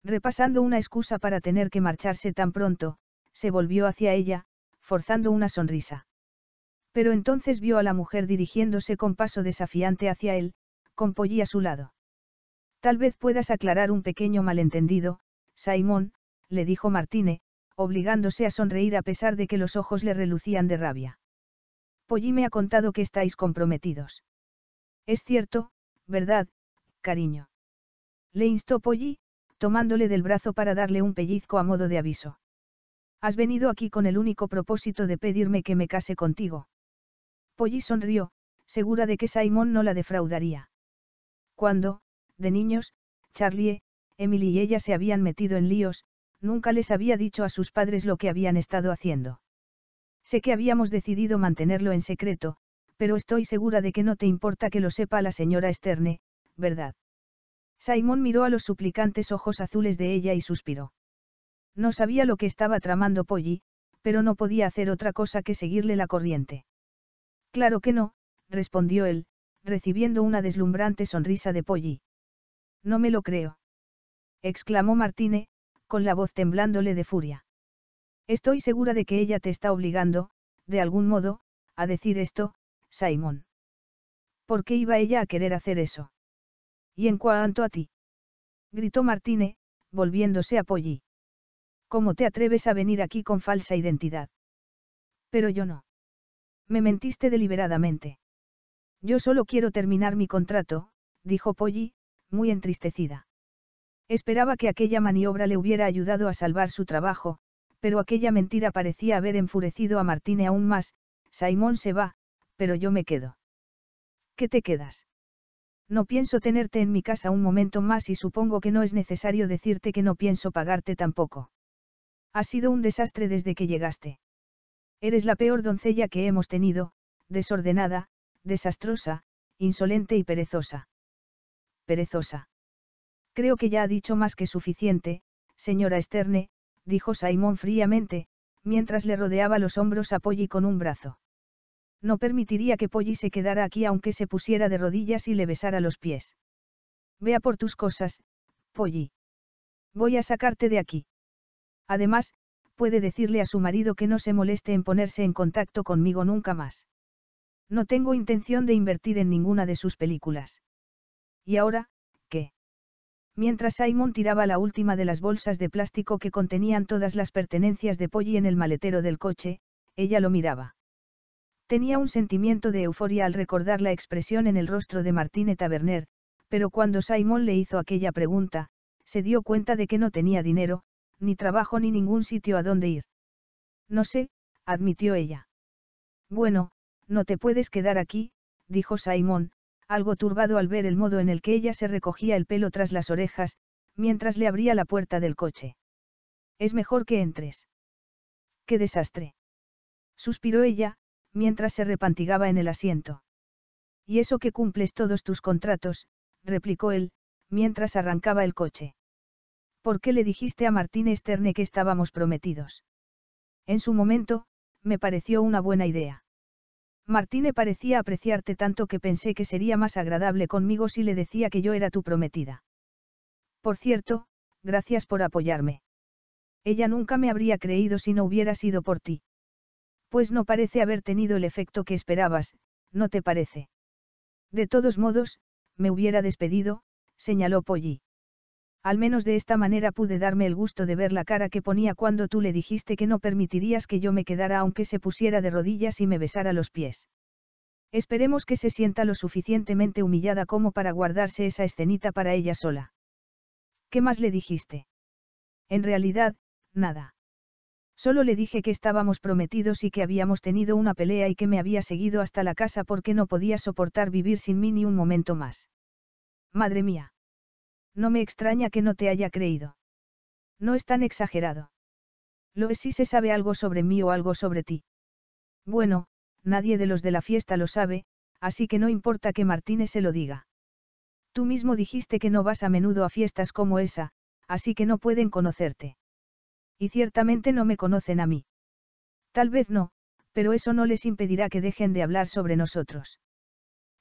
A: Repasando una excusa para tener que marcharse tan pronto, se volvió hacia ella, forzando una sonrisa. Pero entonces vio a la mujer dirigiéndose con paso desafiante hacia él, con Polly a su lado. Tal vez puedas aclarar un pequeño malentendido, Simón, le dijo Martine, obligándose a sonreír a pesar de que los ojos le relucían de rabia. Polly me ha contado que estáis comprometidos. Es cierto, ¿verdad, cariño? Le instó Polly, tomándole del brazo para darle un pellizco a modo de aviso. Has venido aquí con el único propósito de pedirme que me case contigo. Polly sonrió, segura de que Simón no la defraudaría. ¿Cuándo? de niños, Charlie, Emily y ella se habían metido en líos, nunca les había dicho a sus padres lo que habían estado haciendo. Sé que habíamos decidido mantenerlo en secreto, pero estoy segura de que no te importa que lo sepa la señora Sterne, ¿verdad? Simon miró a los suplicantes ojos azules de ella y suspiró. No sabía lo que estaba tramando Polly, pero no podía hacer otra cosa que seguirle la corriente. Claro que no, respondió él, recibiendo una deslumbrante sonrisa de Polly. No me lo creo. exclamó Martine, con la voz temblándole de furia. Estoy segura de que ella te está obligando, de algún modo, a decir esto, Simon. ¿Por qué iba ella a querer hacer eso? Y en cuanto a ti, gritó Martine, volviéndose a Polly. ¿Cómo te atreves a venir aquí con falsa identidad? Pero yo no. Me mentiste deliberadamente. Yo solo quiero terminar mi contrato, dijo Polly, muy entristecida. Esperaba que aquella maniobra le hubiera ayudado a salvar su trabajo, pero aquella mentira parecía haber enfurecido a Martine aún más, Simón se va, pero yo me quedo. ¿Qué te quedas? No pienso tenerte en mi casa un momento más y supongo que no es necesario decirte que no pienso pagarte tampoco. Ha sido un desastre desde que llegaste. Eres la peor doncella que hemos tenido, desordenada, desastrosa, insolente y perezosa perezosa. Creo que ya ha dicho más que suficiente, señora Sterne, dijo Simón fríamente, mientras le rodeaba los hombros a Polly con un brazo. No permitiría que Polly se quedara aquí aunque se pusiera de rodillas y le besara los pies. Vea por tus cosas, Polly. Voy a sacarte de aquí. Además, puede decirle a su marido que no se moleste en ponerse en contacto conmigo nunca más. No tengo intención de invertir en ninguna de sus películas. ¿Y ahora, qué? Mientras Simon tiraba la última de las bolsas de plástico que contenían todas las pertenencias de Polly en el maletero del coche, ella lo miraba. Tenía un sentimiento de euforia al recordar la expresión en el rostro de Martine Taberner, pero cuando Simon le hizo aquella pregunta, se dio cuenta de que no tenía dinero, ni trabajo ni ningún sitio a dónde ir. No sé, admitió ella. Bueno, no te puedes quedar aquí, dijo Simon, algo turbado al ver el modo en el que ella se recogía el pelo tras las orejas, mientras le abría la puerta del coche. Es mejor que entres. ¡Qué desastre! suspiró ella, mientras se repantigaba en el asiento. Y eso que cumples todos tus contratos, replicó él, mientras arrancaba el coche. ¿Por qué le dijiste a Martín Esterne que estábamos prometidos? En su momento, me pareció una buena idea. Martine parecía apreciarte tanto que pensé que sería más agradable conmigo si le decía que yo era tu prometida. Por cierto, gracias por apoyarme. Ella nunca me habría creído si no hubiera sido por ti. Pues no parece haber tenido el efecto que esperabas, ¿no te parece? De todos modos, me hubiera despedido, señaló Polly. Al menos de esta manera pude darme el gusto de ver la cara que ponía cuando tú le dijiste que no permitirías que yo me quedara aunque se pusiera de rodillas y me besara los pies. Esperemos que se sienta lo suficientemente humillada como para guardarse esa escenita para ella sola. ¿Qué más le dijiste? En realidad, nada. Solo le dije que estábamos prometidos y que habíamos tenido una pelea y que me había seguido hasta la casa porque no podía soportar vivir sin mí ni un momento más. Madre mía. No me extraña que no te haya creído. No es tan exagerado. Lo es si se sabe algo sobre mí o algo sobre ti. Bueno, nadie de los de la fiesta lo sabe, así que no importa que Martínez se lo diga. Tú mismo dijiste que no vas a menudo a fiestas como esa, así que no pueden conocerte. Y ciertamente no me conocen a mí. Tal vez no, pero eso no les impedirá que dejen de hablar sobre nosotros.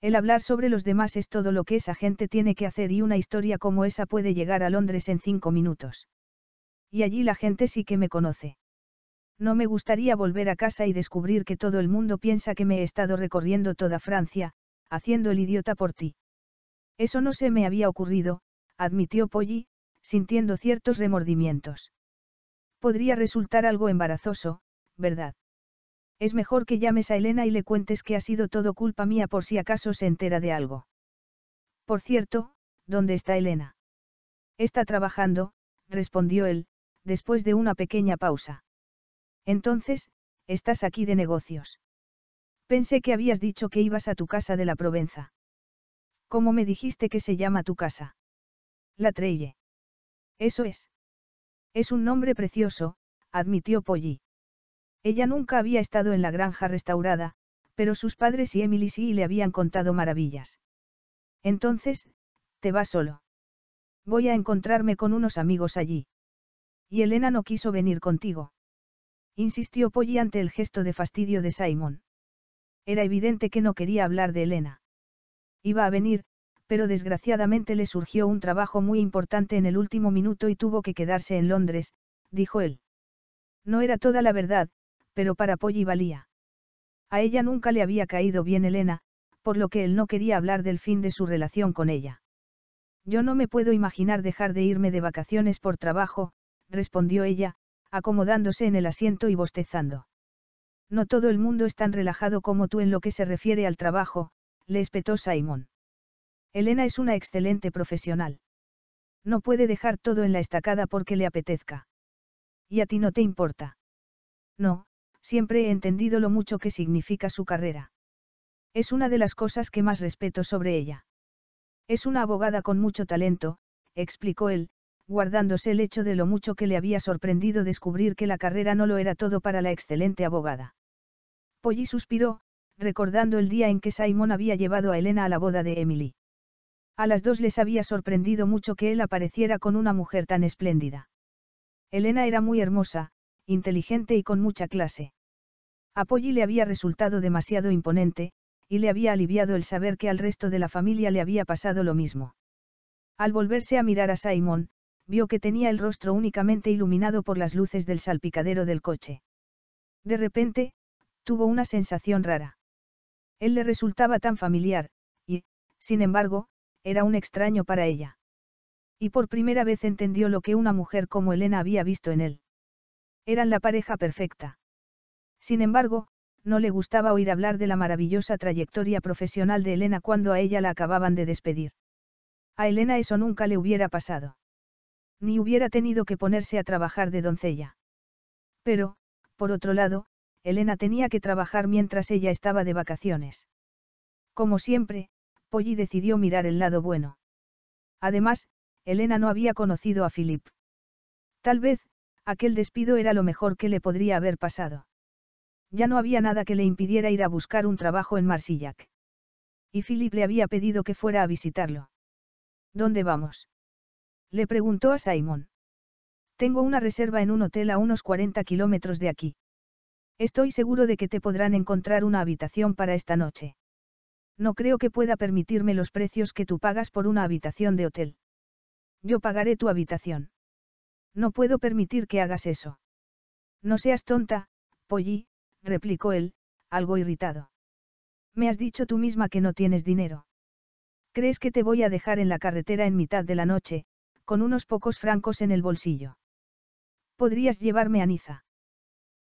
A: El hablar sobre los demás es todo lo que esa gente tiene que hacer y una historia como esa puede llegar a Londres en cinco minutos. Y allí la gente sí que me conoce. No me gustaría volver a casa y descubrir que todo el mundo piensa que me he estado recorriendo toda Francia, haciendo el idiota por ti. Eso no se me había ocurrido, admitió Polly, sintiendo ciertos remordimientos. Podría resultar algo embarazoso, ¿verdad? Es mejor que llames a Elena y le cuentes que ha sido todo culpa mía por si acaso se entera de algo. Por cierto, ¿dónde está Elena? Está trabajando, respondió él, después de una pequeña pausa. Entonces, estás aquí de negocios. Pensé que habías dicho que ibas a tu casa de la Provenza. ¿Cómo me dijiste que se llama tu casa? La Treille. Eso es. Es un nombre precioso, admitió Polly. Ella nunca había estado en la granja restaurada, pero sus padres y Emily sí le habían contado maravillas. Entonces, te vas solo. Voy a encontrarme con unos amigos allí. Y Elena no quiso venir contigo. Insistió Polly ante el gesto de fastidio de Simon. Era evidente que no quería hablar de Elena. Iba a venir, pero desgraciadamente le surgió un trabajo muy importante en el último minuto y tuvo que quedarse en Londres, dijo él. No era toda la verdad, pero para Polly valía. A ella nunca le había caído bien Elena, por lo que él no quería hablar del fin de su relación con ella. Yo no me puedo imaginar dejar de irme de vacaciones por trabajo, respondió ella, acomodándose en el asiento y bostezando. No todo el mundo es tan relajado como tú en lo que se refiere al trabajo, le espetó Simon. Elena es una excelente profesional. No puede dejar todo en la estacada porque le apetezca. Y a ti no te importa. No, siempre he entendido lo mucho que significa su carrera. Es una de las cosas que más respeto sobre ella. Es una abogada con mucho talento, explicó él, guardándose el hecho de lo mucho que le había sorprendido descubrir que la carrera no lo era todo para la excelente abogada. Polly suspiró, recordando el día en que Simon había llevado a Elena a la boda de Emily. A las dos les había sorprendido mucho que él apareciera con una mujer tan espléndida. Elena era muy hermosa, inteligente y con mucha clase. A Polly le había resultado demasiado imponente, y le había aliviado el saber que al resto de la familia le había pasado lo mismo. Al volverse a mirar a Simon, vio que tenía el rostro únicamente iluminado por las luces del salpicadero del coche. De repente, tuvo una sensación rara. Él le resultaba tan familiar, y, sin embargo, era un extraño para ella. Y por primera vez entendió lo que una mujer como Elena había visto en él. Eran la pareja perfecta. Sin embargo, no le gustaba oír hablar de la maravillosa trayectoria profesional de Elena cuando a ella la acababan de despedir. A Elena eso nunca le hubiera pasado. Ni hubiera tenido que ponerse a trabajar de doncella. Pero, por otro lado, Elena tenía que trabajar mientras ella estaba de vacaciones. Como siempre, Polly decidió mirar el lado bueno. Además, Elena no había conocido a Philip. Tal vez, aquel despido era lo mejor que le podría haber pasado. Ya no había nada que le impidiera ir a buscar un trabajo en Marsillac. Y Philip le había pedido que fuera a visitarlo. ¿Dónde vamos? Le preguntó a Simon. Tengo una reserva en un hotel a unos 40 kilómetros de aquí. Estoy seguro de que te podrán encontrar una habitación para esta noche. No creo que pueda permitirme los precios que tú pagas por una habitación de hotel. Yo pagaré tu habitación. No puedo permitir que hagas eso. No seas tonta, Polly, replicó él, algo irritado. Me has dicho tú misma que no tienes dinero. ¿Crees que te voy a dejar en la carretera en mitad de la noche, con unos pocos francos en el bolsillo? Podrías llevarme a Niza.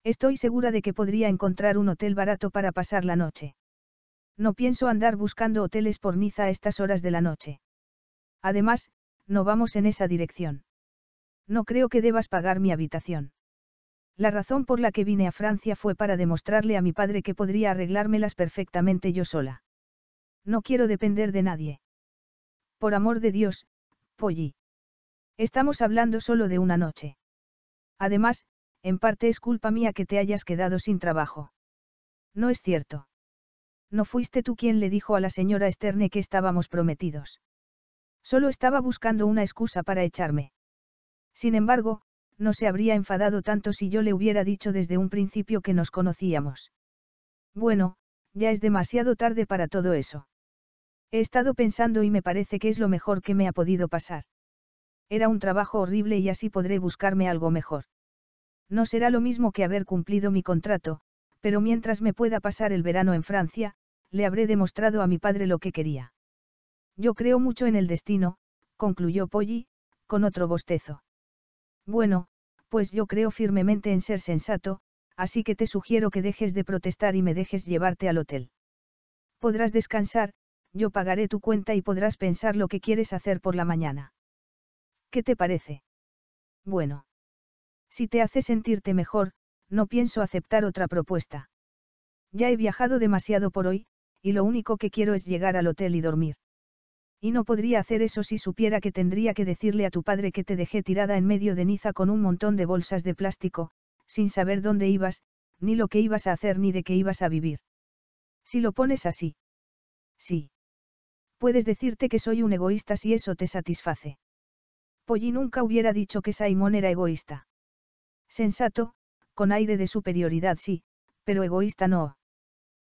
A: Estoy segura de que podría encontrar un hotel barato para pasar la noche. No pienso andar buscando hoteles por Niza a estas horas de la noche. Además, no vamos en esa dirección. No creo que debas pagar mi habitación. La razón por la que vine a Francia fue para demostrarle a mi padre que podría arreglármelas perfectamente yo sola. No quiero depender de nadie. Por amor de Dios, Polly. Estamos hablando solo de una noche. Además, en parte es culpa mía que te hayas quedado sin trabajo. No es cierto. No fuiste tú quien le dijo a la señora Sterne que estábamos prometidos. Solo estaba buscando una excusa para echarme. Sin embargo, no se habría enfadado tanto si yo le hubiera dicho desde un principio que nos conocíamos. Bueno, ya es demasiado tarde para todo eso. He estado pensando y me parece que es lo mejor que me ha podido pasar. Era un trabajo horrible y así podré buscarme algo mejor. No será lo mismo que haber cumplido mi contrato, pero mientras me pueda pasar el verano en Francia, le habré demostrado a mi padre lo que quería. Yo creo mucho en el destino, concluyó Polly, con otro bostezo. Bueno, pues yo creo firmemente en ser sensato, así que te sugiero que dejes de protestar y me dejes llevarte al hotel. Podrás descansar, yo pagaré tu cuenta y podrás pensar lo que quieres hacer por la mañana. ¿Qué te parece? Bueno. Si te hace sentirte mejor, no pienso aceptar otra propuesta. Ya he viajado demasiado por hoy, y lo único que quiero es llegar al hotel y dormir. Y no podría hacer eso si supiera que tendría que decirle a tu padre que te dejé tirada en medio de Niza con un montón de bolsas de plástico, sin saber dónde ibas, ni lo que ibas a hacer ni de qué ibas a vivir. Si lo pones así. Sí. Puedes decirte que soy un egoísta si eso te satisface. Polly nunca hubiera dicho que Simon era egoísta. Sensato, con aire de superioridad sí, pero egoísta no.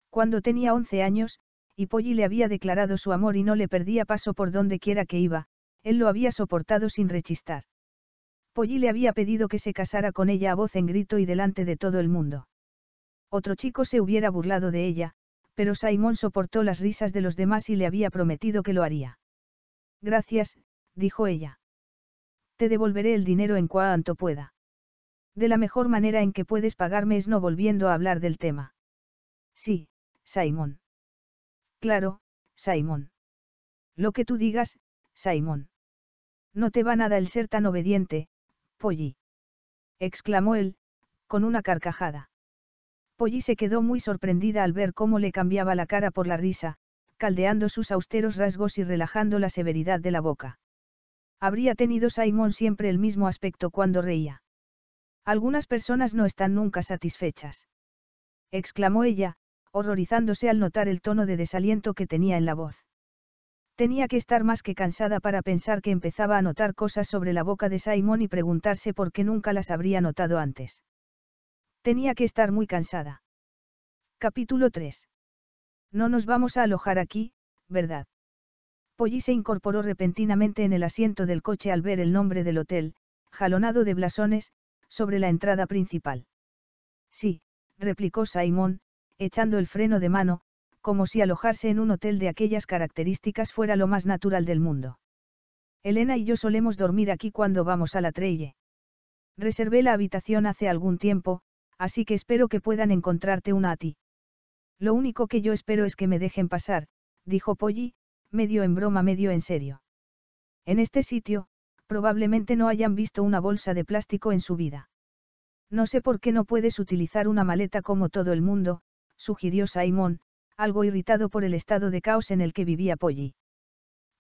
A: Cuando tenía 11 años, y Polly le había declarado su amor y no le perdía paso por donde quiera que iba, él lo había soportado sin rechistar. Polly le había pedido que se casara con ella a voz en grito y delante de todo el mundo. Otro chico se hubiera burlado de ella, pero Simon soportó las risas de los demás y le había prometido que lo haría. Gracias, dijo ella. Te devolveré el dinero en cuanto pueda. De la mejor manera en que puedes pagarme es no volviendo a hablar del tema. Sí, Simon. Claro, Simon. Lo que tú digas, Simon. No te va nada el ser tan obediente, Polly. exclamó él, con una carcajada. Polly se quedó muy sorprendida al ver cómo le cambiaba la cara por la risa, caldeando sus austeros rasgos y relajando la severidad de la boca. Habría tenido Simon siempre el mismo aspecto cuando reía. Algunas personas no están nunca satisfechas. Exclamó ella, horrorizándose al notar el tono de desaliento que tenía en la voz. Tenía que estar más que cansada para pensar que empezaba a notar cosas sobre la boca de Simon y preguntarse por qué nunca las habría notado antes. Tenía que estar muy cansada. Capítulo 3. No nos vamos a alojar aquí, ¿verdad? Polly se incorporó repentinamente en el asiento del coche al ver el nombre del hotel, jalonado de blasones, sobre la entrada principal. Sí, replicó Simon, echando el freno de mano, como si alojarse en un hotel de aquellas características fuera lo más natural del mundo. Elena y yo solemos dormir aquí cuando vamos a la Trelle. Reservé la habitación hace algún tiempo, así que espero que puedan encontrarte una a ti. Lo único que yo espero es que me dejen pasar, dijo Polly, medio en broma, medio en serio. En este sitio, probablemente no hayan visto una bolsa de plástico en su vida. No sé por qué no puedes utilizar una maleta como todo el mundo, sugirió Simon, algo irritado por el estado de caos en el que vivía Polly.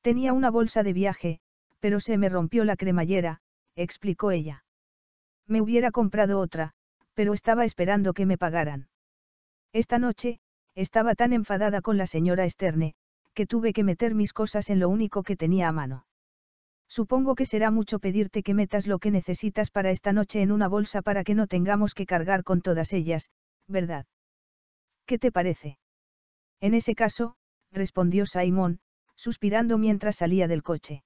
A: Tenía una bolsa de viaje, pero se me rompió la cremallera, explicó ella. Me hubiera comprado otra, pero estaba esperando que me pagaran. Esta noche, estaba tan enfadada con la señora Sterne, que tuve que meter mis cosas en lo único que tenía a mano. Supongo que será mucho pedirte que metas lo que necesitas para esta noche en una bolsa para que no tengamos que cargar con todas ellas, ¿verdad? ¿Qué te parece? En ese caso, respondió Simón, suspirando mientras salía del coche.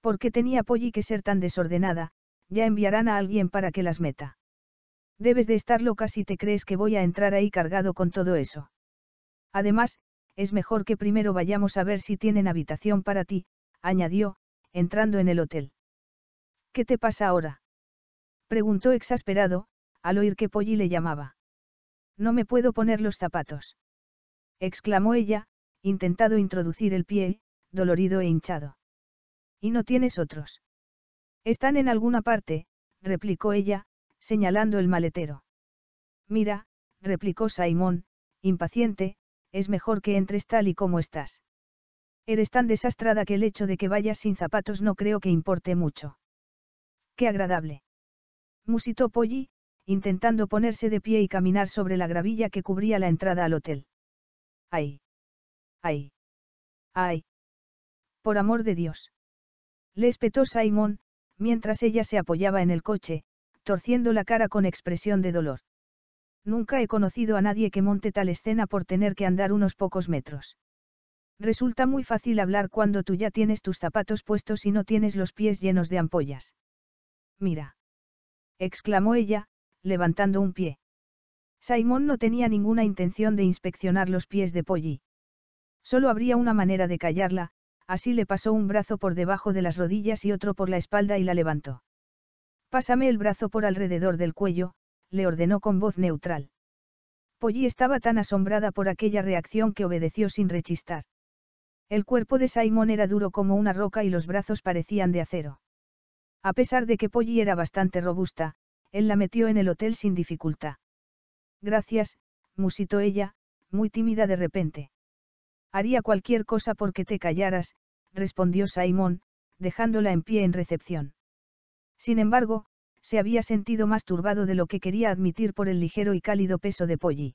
A: ¿Por qué tenía Polly que ser tan desordenada? Ya enviarán a alguien para que las meta. Debes de estar loca si te crees que voy a entrar ahí cargado con todo eso. Además, es mejor que primero vayamos a ver si tienen habitación para ti, añadió, entrando en el hotel. ¿Qué te pasa ahora? preguntó exasperado, al oír que Polly le llamaba. No me puedo poner los zapatos. exclamó ella, intentado introducir el pie, dolorido e hinchado. ¿Y no tienes otros? Están en alguna parte, replicó ella, señalando el maletero. Mira, replicó Simón, impaciente, es mejor que entres tal y como estás. Eres tan desastrada que el hecho de que vayas sin zapatos no creo que importe mucho. Qué agradable. Musitó Polly, intentando ponerse de pie y caminar sobre la gravilla que cubría la entrada al hotel. ¡Ay! ¡Ay! ¡Ay! Por amor de Dios. Le espetó Simon, mientras ella se apoyaba en el coche, torciendo la cara con expresión de dolor. Nunca he conocido a nadie que monte tal escena por tener que andar unos pocos metros. Resulta muy fácil hablar cuando tú ya tienes tus zapatos puestos y no tienes los pies llenos de ampollas. Mira. exclamó ella, levantando un pie. Simón no tenía ninguna intención de inspeccionar los pies de Polly. Solo habría una manera de callarla, así le pasó un brazo por debajo de las rodillas y otro por la espalda y la levantó. Pásame el brazo por alrededor del cuello, le ordenó con voz neutral. Polly estaba tan asombrada por aquella reacción que obedeció sin rechistar. El cuerpo de Simón era duro como una roca y los brazos parecían de acero. A pesar de que Polly era bastante robusta, él la metió en el hotel sin dificultad. Gracias, musitó ella, muy tímida de repente. Haría cualquier cosa porque te callaras, respondió Simón, dejándola en pie en recepción. Sin embargo, se había sentido más turbado de lo que quería admitir por el ligero y cálido peso de Polly.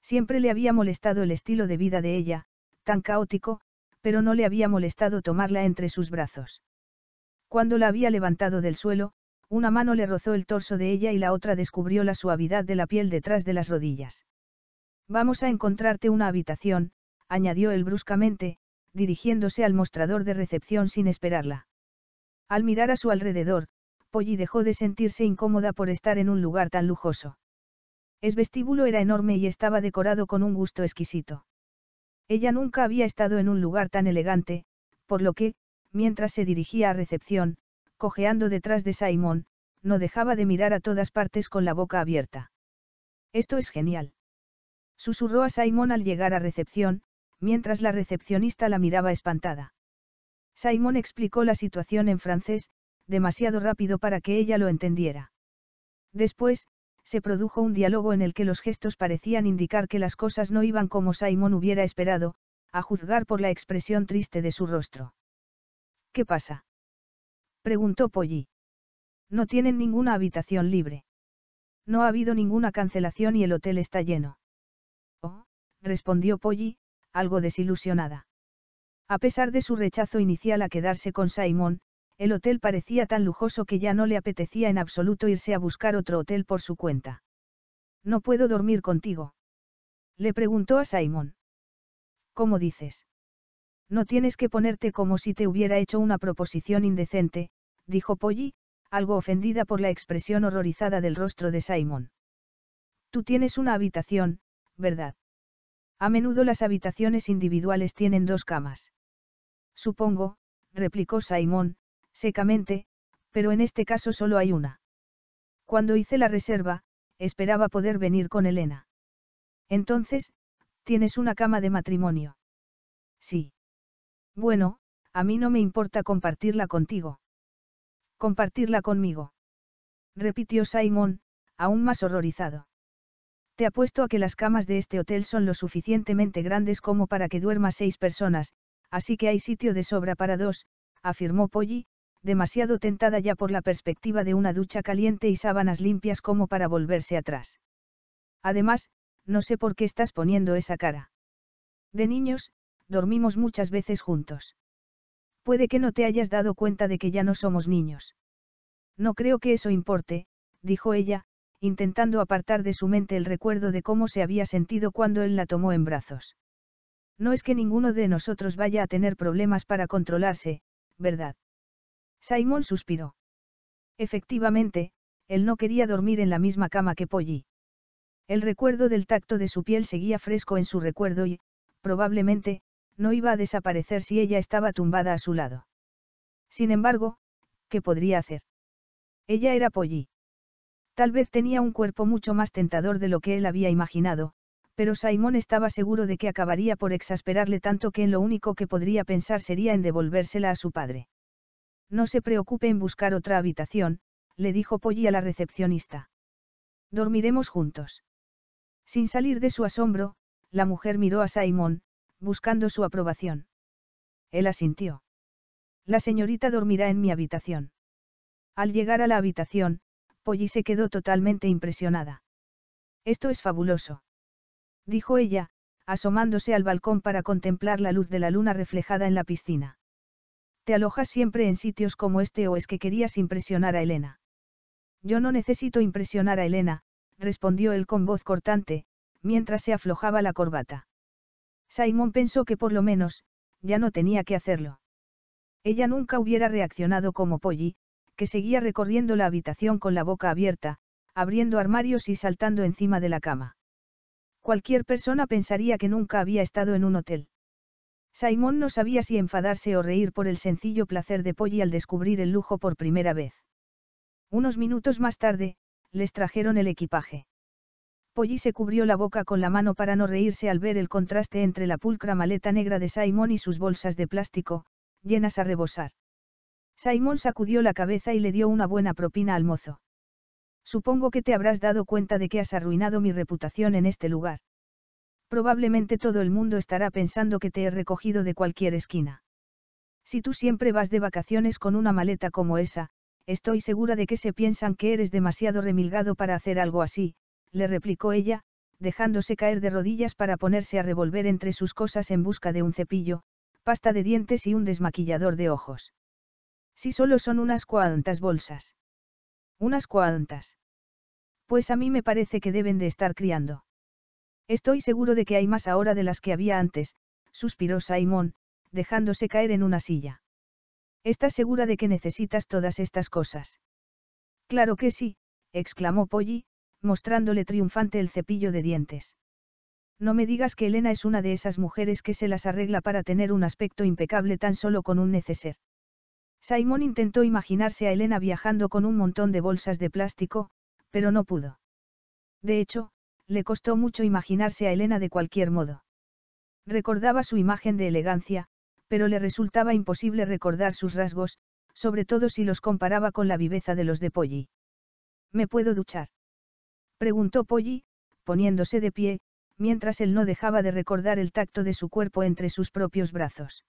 A: Siempre le había molestado el estilo de vida de ella, tan caótico, pero no le había molestado tomarla entre sus brazos. Cuando la había levantado del suelo, una mano le rozó el torso de ella y la otra descubrió la suavidad de la piel detrás de las rodillas. Vamos a encontrarte una habitación, añadió él bruscamente, dirigiéndose al mostrador de recepción sin esperarla. Al mirar a su alrededor, Polly dejó de sentirse incómoda por estar en un lugar tan lujoso. El vestíbulo era enorme y estaba decorado con un gusto exquisito. Ella nunca había estado en un lugar tan elegante, por lo que, mientras se dirigía a recepción, cojeando detrás de Simon, no dejaba de mirar a todas partes con la boca abierta. Esto es genial. Susurró a Simon al llegar a recepción, mientras la recepcionista la miraba espantada. Simon explicó la situación en francés, demasiado rápido para que ella lo entendiera. Después, se produjo un diálogo en el que los gestos parecían indicar que las cosas no iban como Simon hubiera esperado, a juzgar por la expresión triste de su rostro. ¿Qué pasa? Preguntó Polly. No tienen ninguna habitación libre. No ha habido ninguna cancelación y el hotel está lleno. Oh, respondió Polly, algo desilusionada. A pesar de su rechazo inicial a quedarse con Simon, el hotel parecía tan lujoso que ya no le apetecía en absoluto irse a buscar otro hotel por su cuenta. No puedo dormir contigo. Le preguntó a Simon. ¿Cómo dices? No tienes que ponerte como si te hubiera hecho una proposición indecente, dijo Polly, algo ofendida por la expresión horrorizada del rostro de Simon. Tú tienes una habitación, ¿verdad? A menudo las habitaciones individuales tienen dos camas. Supongo, replicó Simon, secamente, pero en este caso solo hay una. Cuando hice la reserva, esperaba poder venir con Elena. Entonces, tienes una cama de matrimonio. Sí. Bueno, a mí no me importa compartirla contigo. Compartirla conmigo. Repitió Simon, aún más horrorizado. Te apuesto a que las camas de este hotel son lo suficientemente grandes como para que duerma seis personas, así que hay sitio de sobra para dos, afirmó Polly, demasiado tentada ya por la perspectiva de una ducha caliente y sábanas limpias como para volverse atrás. Además, no sé por qué estás poniendo esa cara. De niños, dormimos muchas veces juntos. Puede que no te hayas dado cuenta de que ya no somos niños. No creo que eso importe, dijo ella, intentando apartar de su mente el recuerdo de cómo se había sentido cuando él la tomó en brazos. No es que ninguno de nosotros vaya a tener problemas para controlarse, ¿verdad? Simon suspiró. Efectivamente, él no quería dormir en la misma cama que Polly. El recuerdo del tacto de su piel seguía fresco en su recuerdo y, probablemente, no iba a desaparecer si ella estaba tumbada a su lado. Sin embargo, ¿qué podría hacer? Ella era Polly. Tal vez tenía un cuerpo mucho más tentador de lo que él había imaginado, pero Simon estaba seguro de que acabaría por exasperarle tanto que en lo único que podría pensar sería en devolvérsela a su padre. No se preocupe en buscar otra habitación, le dijo Polly a la recepcionista. Dormiremos juntos. Sin salir de su asombro, la mujer miró a Simon, buscando su aprobación. Él asintió. La señorita dormirá en mi habitación. Al llegar a la habitación, Polly se quedó totalmente impresionada. Esto es fabuloso. Dijo ella, asomándose al balcón para contemplar la luz de la luna reflejada en la piscina. Te alojas siempre en sitios como este o es que querías impresionar a Elena. Yo no necesito impresionar a Elena, respondió él con voz cortante, mientras se aflojaba la corbata. Simon pensó que por lo menos, ya no tenía que hacerlo. Ella nunca hubiera reaccionado como Polly, que seguía recorriendo la habitación con la boca abierta, abriendo armarios y saltando encima de la cama. Cualquier persona pensaría que nunca había estado en un hotel. Simon no sabía si enfadarse o reír por el sencillo placer de Polly al descubrir el lujo por primera vez. Unos minutos más tarde, les trajeron el equipaje. Polly se cubrió la boca con la mano para no reírse al ver el contraste entre la pulcra maleta negra de Simon y sus bolsas de plástico, llenas a rebosar. Simon sacudió la cabeza y le dio una buena propina al mozo. Supongo que te habrás dado cuenta de que has arruinado mi reputación en este lugar. Probablemente todo el mundo estará pensando que te he recogido de cualquier esquina. Si tú siempre vas de vacaciones con una maleta como esa, estoy segura de que se piensan que eres demasiado remilgado para hacer algo así, le replicó ella, dejándose caer de rodillas para ponerse a revolver entre sus cosas en busca de un cepillo, pasta de dientes y un desmaquillador de ojos. Si solo son unas cuantas bolsas. Unas cuantas. Pues a mí me parece que deben de estar criando. Estoy seguro de que hay más ahora de las que había antes, suspiró Simon, dejándose caer en una silla. ¿Estás segura de que necesitas todas estas cosas? Claro que sí, exclamó Polly, mostrándole triunfante el cepillo de dientes. No me digas que Elena es una de esas mujeres que se las arregla para tener un aspecto impecable tan solo con un neceser. Simón intentó imaginarse a Elena viajando con un montón de bolsas de plástico, pero no pudo. De hecho, le costó mucho imaginarse a Elena de cualquier modo. Recordaba su imagen de elegancia, pero le resultaba imposible recordar sus rasgos, sobre todo si los comparaba con la viveza de los de Polly. ¿Me puedo duchar? Preguntó Polly, poniéndose de pie, mientras él no dejaba de recordar el tacto de su cuerpo entre sus propios brazos.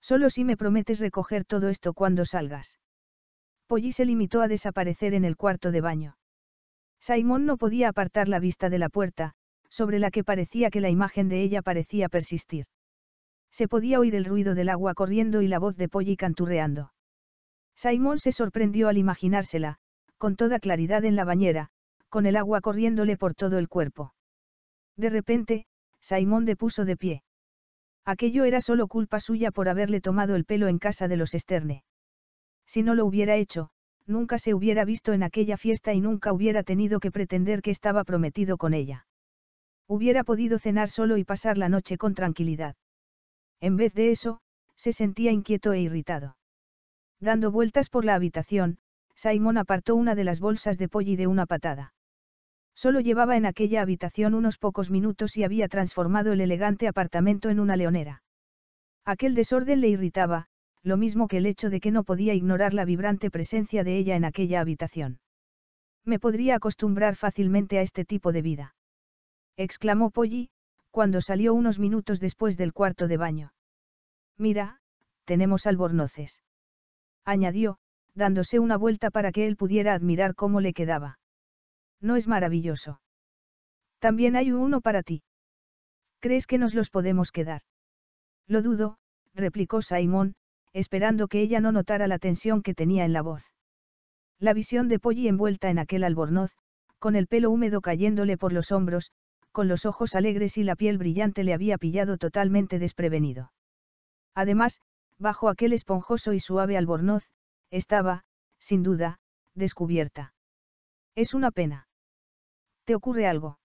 A: Solo si me prometes recoger todo esto cuando salgas. Polly se limitó a desaparecer en el cuarto de baño. Simon no podía apartar la vista de la puerta, sobre la que parecía que la imagen de ella parecía persistir. Se podía oír el ruido del agua corriendo y la voz de Polly canturreando. simón se sorprendió al imaginársela, con toda claridad en la bañera, con el agua corriéndole por todo el cuerpo. De repente, Simón puso de pie. Aquello era solo culpa suya por haberle tomado el pelo en casa de los Esterne. Si no lo hubiera hecho, nunca se hubiera visto en aquella fiesta y nunca hubiera tenido que pretender que estaba prometido con ella. Hubiera podido cenar solo y pasar la noche con tranquilidad. En vez de eso, se sentía inquieto e irritado. Dando vueltas por la habitación, Simón apartó una de las bolsas de pollo de una patada. Solo llevaba en aquella habitación unos pocos minutos y había transformado el elegante apartamento en una leonera. Aquel desorden le irritaba, lo mismo que el hecho de que no podía ignorar la vibrante presencia de ella en aquella habitación. Me podría acostumbrar fácilmente a este tipo de vida. Exclamó Polly, cuando salió unos minutos después del cuarto de baño. Mira, tenemos albornoces. Añadió, dándose una vuelta para que él pudiera admirar cómo le quedaba. ¿No es maravilloso? También hay uno para ti. ¿Crees que nos los podemos quedar? Lo dudo, replicó Simon, esperando que ella no notara la tensión que tenía en la voz. La visión de Polly envuelta en aquel albornoz, con el pelo húmedo cayéndole por los hombros, con los ojos alegres y la piel brillante le había pillado totalmente desprevenido. Además, bajo aquel esponjoso y suave albornoz, estaba, sin duda, descubierta. Es una pena. ¿Te ocurre algo?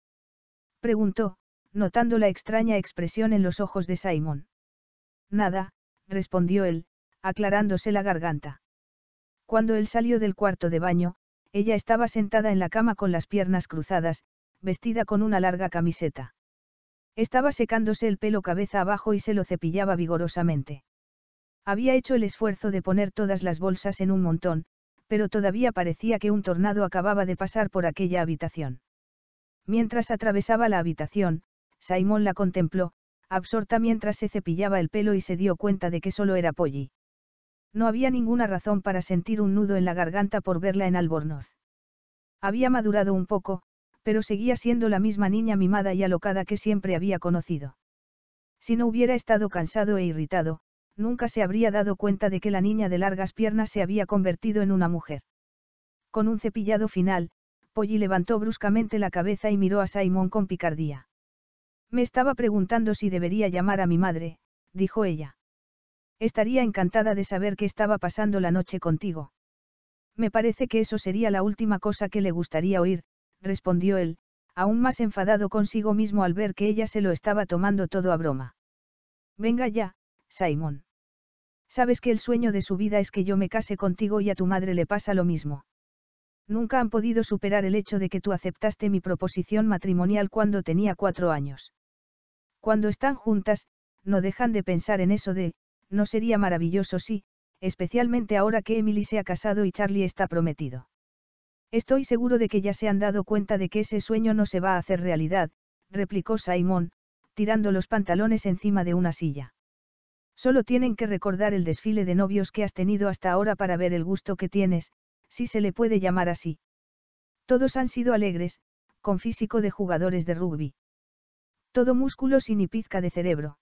A: Preguntó, notando la extraña expresión en los ojos de Simon. Nada, respondió él, aclarándose la garganta. Cuando él salió del cuarto de baño, ella estaba sentada en la cama con las piernas cruzadas, vestida con una larga camiseta. Estaba secándose el pelo cabeza abajo y se lo cepillaba vigorosamente. Había hecho el esfuerzo de poner todas las bolsas en un montón, pero todavía parecía que un tornado acababa de pasar por aquella habitación. Mientras atravesaba la habitación, Simon la contempló, absorta mientras se cepillaba el pelo y se dio cuenta de que solo era Polly. No había ninguna razón para sentir un nudo en la garganta por verla en Albornoz. Había madurado un poco, pero seguía siendo la misma niña mimada y alocada que siempre había conocido. Si no hubiera estado cansado e irritado, nunca se habría dado cuenta de que la niña de largas piernas se había convertido en una mujer. Con un cepillado final, Polly levantó bruscamente la cabeza y miró a Simon con picardía. Me estaba preguntando si debería llamar a mi madre, dijo ella. Estaría encantada de saber que estaba pasando la noche contigo. Me parece que eso sería la última cosa que le gustaría oír, respondió él, aún más enfadado consigo mismo al ver que ella se lo estaba tomando todo a broma. Venga ya, Simon. Sabes que el sueño de su vida es que yo me case contigo y a tu madre le pasa lo mismo. Nunca han podido superar el hecho de que tú aceptaste mi proposición matrimonial cuando tenía cuatro años. Cuando están juntas, no dejan de pensar en eso de, no sería maravilloso si, especialmente ahora que Emily se ha casado y Charlie está prometido. Estoy seguro de que ya se han dado cuenta de que ese sueño no se va a hacer realidad, replicó Simon, tirando los pantalones encima de una silla. Solo tienen que recordar el desfile de novios que has tenido hasta ahora para ver el gusto que tienes, si se le puede llamar así. Todos han sido alegres, con físico de jugadores de rugby. Todo músculo sin pizca de cerebro.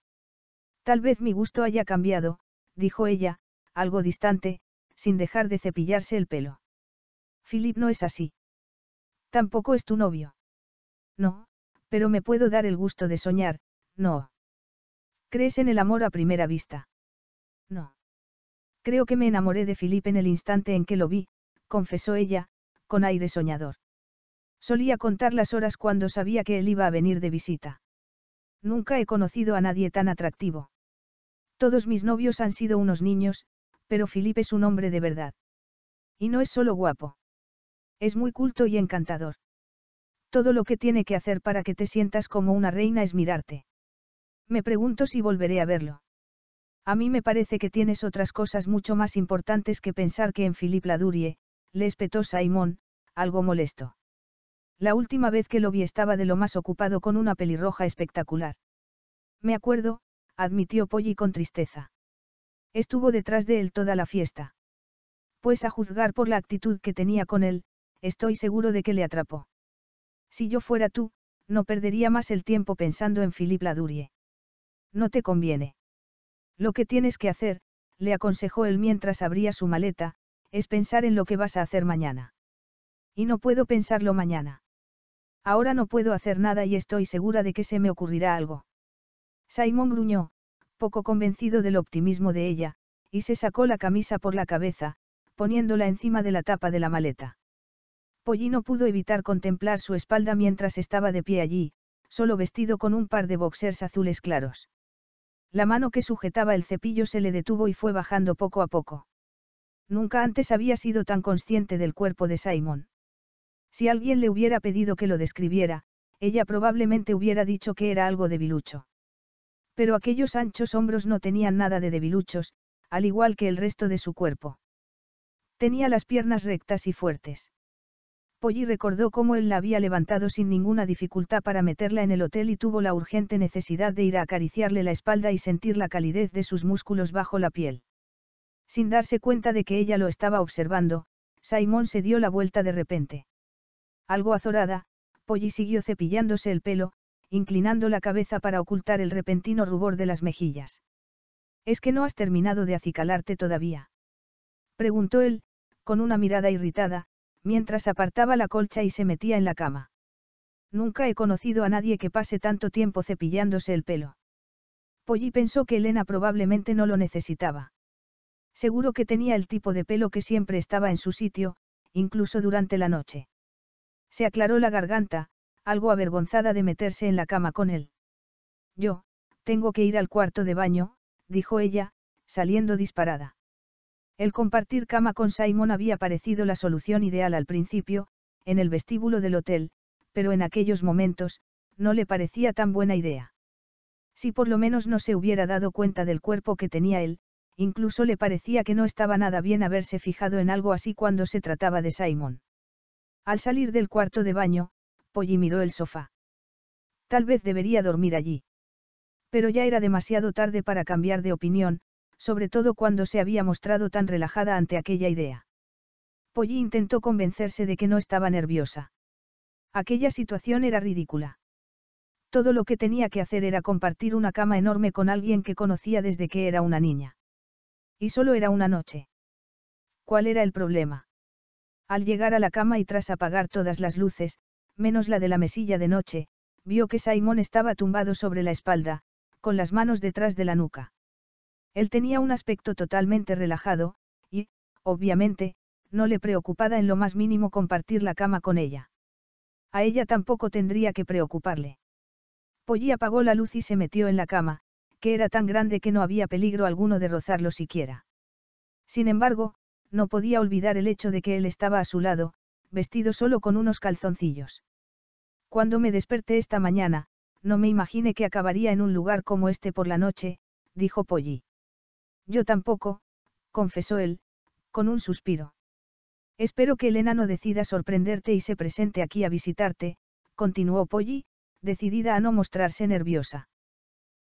A: Tal vez mi gusto haya cambiado, dijo ella, algo distante, sin dejar de cepillarse el pelo. Philip no es así. Tampoco es tu novio. No, pero me puedo dar el gusto de soñar, no. ¿Crees en el amor a primera vista? No. Creo que me enamoré de Philip en el instante en que lo vi, confesó ella, con aire soñador. Solía contar las horas cuando sabía que él iba a venir de visita. Nunca he conocido a nadie tan atractivo. Todos mis novios han sido unos niños, pero Felipe es un hombre de verdad. Y no es solo guapo. Es muy culto y encantador. Todo lo que tiene que hacer para que te sientas como una reina es mirarte. Me pregunto si volveré a verlo. A mí me parece que tienes otras cosas mucho más importantes que pensar que en la durie le espetó Simon, algo molesto. La última vez que lo vi estaba de lo más ocupado con una pelirroja espectacular. Me acuerdo, admitió Polly con tristeza. Estuvo detrás de él toda la fiesta. Pues a juzgar por la actitud que tenía con él, estoy seguro de que le atrapó. Si yo fuera tú, no perdería más el tiempo pensando en Philip Ladurie. No te conviene. Lo que tienes que hacer, le aconsejó él mientras abría su maleta, es pensar en lo que vas a hacer mañana. Y no puedo pensarlo mañana. Ahora no puedo hacer nada y estoy segura de que se me ocurrirá algo. Simon gruñó, poco convencido del optimismo de ella, y se sacó la camisa por la cabeza, poniéndola encima de la tapa de la maleta. Polly no pudo evitar contemplar su espalda mientras estaba de pie allí, solo vestido con un par de boxers azules claros. La mano que sujetaba el cepillo se le detuvo y fue bajando poco a poco. Nunca antes había sido tan consciente del cuerpo de Simon. Si alguien le hubiera pedido que lo describiera, ella probablemente hubiera dicho que era algo debilucho. Pero aquellos anchos hombros no tenían nada de debiluchos, al igual que el resto de su cuerpo. Tenía las piernas rectas y fuertes. Polly recordó cómo él la había levantado sin ninguna dificultad para meterla en el hotel y tuvo la urgente necesidad de ir a acariciarle la espalda y sentir la calidez de sus músculos bajo la piel. Sin darse cuenta de que ella lo estaba observando, Simón se dio la vuelta de repente. Algo azorada, Polly siguió cepillándose el pelo, inclinando la cabeza para ocultar el repentino rubor de las mejillas. ¿Es que no has terminado de acicalarte todavía? Preguntó él, con una mirada irritada, mientras apartaba la colcha y se metía en la cama. Nunca he conocido a nadie que pase tanto tiempo cepillándose el pelo. Polly pensó que Elena probablemente no lo necesitaba. Seguro que tenía el tipo de pelo que siempre estaba en su sitio, incluso durante la noche. Se aclaró la garganta, algo avergonzada de meterse en la cama con él. Yo, tengo que ir al cuarto de baño, dijo ella, saliendo disparada. El compartir cama con Simon había parecido la solución ideal al principio, en el vestíbulo del hotel, pero en aquellos momentos, no le parecía tan buena idea. Si por lo menos no se hubiera dado cuenta del cuerpo que tenía él, Incluso le parecía que no estaba nada bien haberse fijado en algo así cuando se trataba de Simon. Al salir del cuarto de baño, Polly miró el sofá. Tal vez debería dormir allí. Pero ya era demasiado tarde para cambiar de opinión, sobre todo cuando se había mostrado tan relajada ante aquella idea. Polly intentó convencerse de que no estaba nerviosa. Aquella situación era ridícula. Todo lo que tenía que hacer era compartir una cama enorme con alguien que conocía desde que era una niña. Y solo era una noche. ¿Cuál era el problema? Al llegar a la cama y tras apagar todas las luces, menos la de la mesilla de noche, vio que Simon estaba tumbado sobre la espalda, con las manos detrás de la nuca. Él tenía un aspecto totalmente relajado, y, obviamente, no le preocupaba en lo más mínimo compartir la cama con ella. A ella tampoco tendría que preocuparle. Polly apagó la luz y se metió en la cama, que era tan grande que no había peligro alguno de rozarlo siquiera. Sin embargo, no podía olvidar el hecho de que él estaba a su lado, vestido solo con unos calzoncillos. Cuando me desperté esta mañana, no me imaginé que acabaría en un lugar como este por la noche, dijo Polly. Yo tampoco, confesó él, con un suspiro. Espero que Elena no decida sorprenderte y se presente aquí a visitarte, continuó Polly, decidida a no mostrarse nerviosa.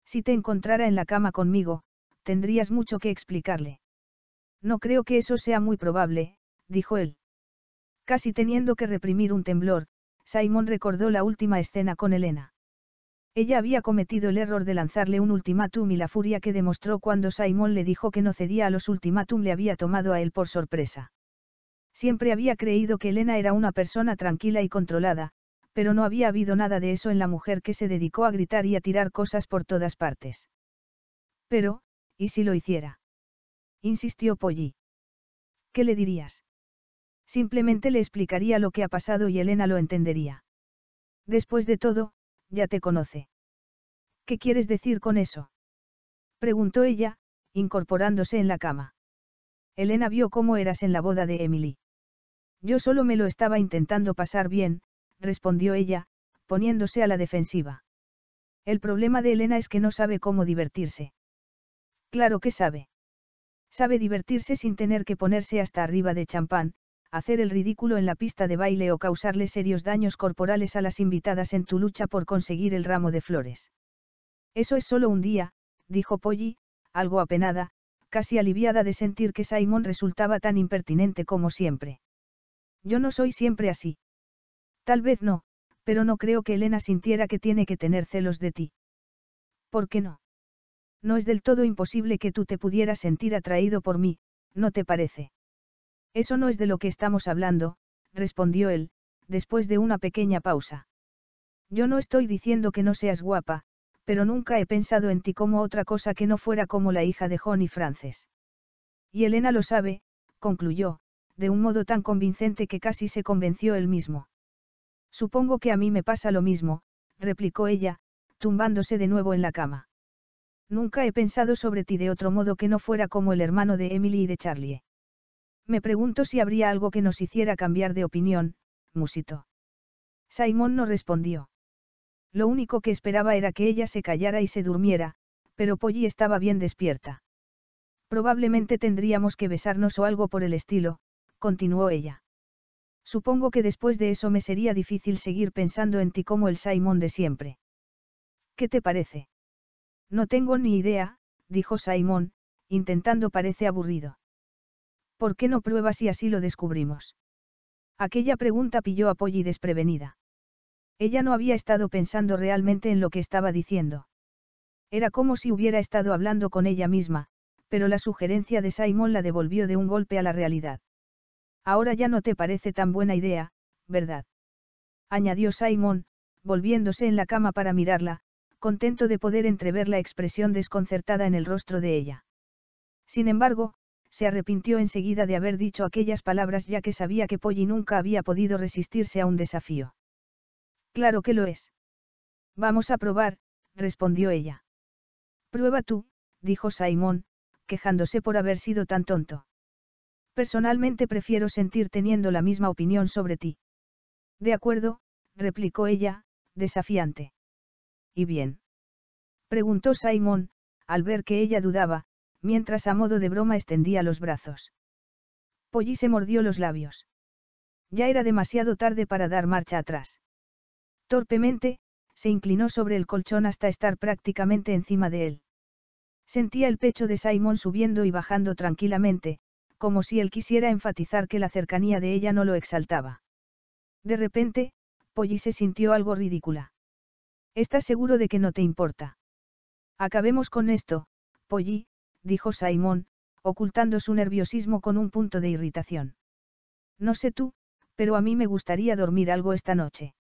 A: Si te encontrara en la cama conmigo, tendrías mucho que explicarle. No creo que eso sea muy probable, dijo él. Casi teniendo que reprimir un temblor, Simon recordó la última escena con Elena. Ella había cometido el error de lanzarle un ultimátum y la furia que demostró cuando Simon le dijo que no cedía a los ultimátum le había tomado a él por sorpresa. Siempre había creído que Elena era una persona tranquila y controlada, pero no había habido nada de eso en la mujer que se dedicó a gritar y a tirar cosas por todas partes. Pero, ¿y si lo hiciera? insistió Polly. ¿Qué le dirías? Simplemente le explicaría lo que ha pasado y Elena lo entendería. Después de todo, ya te conoce. ¿Qué quieres decir con eso? preguntó ella, incorporándose en la cama. Elena vio cómo eras en la boda de Emily. Yo solo me lo estaba intentando pasar bien, respondió ella, poniéndose a la defensiva. El problema de Elena es que no sabe cómo divertirse. Claro que sabe. Sabe divertirse sin tener que ponerse hasta arriba de champán, hacer el ridículo en la pista de baile o causarle serios daños corporales a las invitadas en tu lucha por conseguir el ramo de flores. Eso es solo un día, dijo Polly, algo apenada, casi aliviada de sentir que Simon resultaba tan impertinente como siempre. Yo no soy siempre así. Tal vez no, pero no creo que Elena sintiera que tiene que tener celos de ti. ¿Por qué no? No es del todo imposible que tú te pudieras sentir atraído por mí, ¿no te parece? Eso no es de lo que estamos hablando, respondió él, después de una pequeña pausa. Yo no estoy diciendo que no seas guapa, pero nunca he pensado en ti como otra cosa que no fuera como la hija de Johnny Frances. Y Elena lo sabe, concluyó, de un modo tan convincente que casi se convenció él mismo. Supongo que a mí me pasa lo mismo, replicó ella, tumbándose de nuevo en la cama. Nunca he pensado sobre ti de otro modo que no fuera como el hermano de Emily y de Charlie. Me pregunto si habría algo que nos hiciera cambiar de opinión, musitó. Simon no respondió. Lo único que esperaba era que ella se callara y se durmiera, pero Polly estaba bien despierta. Probablemente tendríamos que besarnos o algo por el estilo, continuó ella. Supongo que después de eso me sería difícil seguir pensando en ti como el Simon de siempre. ¿Qué te parece? No tengo ni idea, dijo Simon, intentando parece aburrido. ¿Por qué no pruebas y así lo descubrimos? Aquella pregunta pilló a Polly desprevenida. Ella no había estado pensando realmente en lo que estaba diciendo. Era como si hubiera estado hablando con ella misma, pero la sugerencia de Simon la devolvió de un golpe a la realidad. Ahora ya no te parece tan buena idea, ¿verdad? añadió Simón, volviéndose en la cama para mirarla, contento de poder entrever la expresión desconcertada en el rostro de ella. Sin embargo, se arrepintió enseguida de haber dicho aquellas palabras ya que sabía que Polly nunca había podido resistirse a un desafío. Claro que lo es. Vamos a probar, respondió ella. Prueba tú, dijo Simón, quejándose por haber sido tan tonto. Personalmente prefiero sentir teniendo la misma opinión sobre ti. De acuerdo, replicó ella, desafiante. ¿Y bien? preguntó Simon, al ver que ella dudaba, mientras a modo de broma extendía los brazos. Polly se mordió los labios. Ya era demasiado tarde para dar marcha atrás. Torpemente, se inclinó sobre el colchón hasta estar prácticamente encima de él. Sentía el pecho de Simon subiendo y bajando tranquilamente, como si él quisiera enfatizar que la cercanía de ella no lo exaltaba. De repente, Polly se sintió algo ridícula. ¿Estás seguro de que no te importa? Acabemos con esto, Polly, dijo Simon, ocultando su nerviosismo con un punto de irritación. No sé tú, pero a mí me gustaría dormir algo esta noche.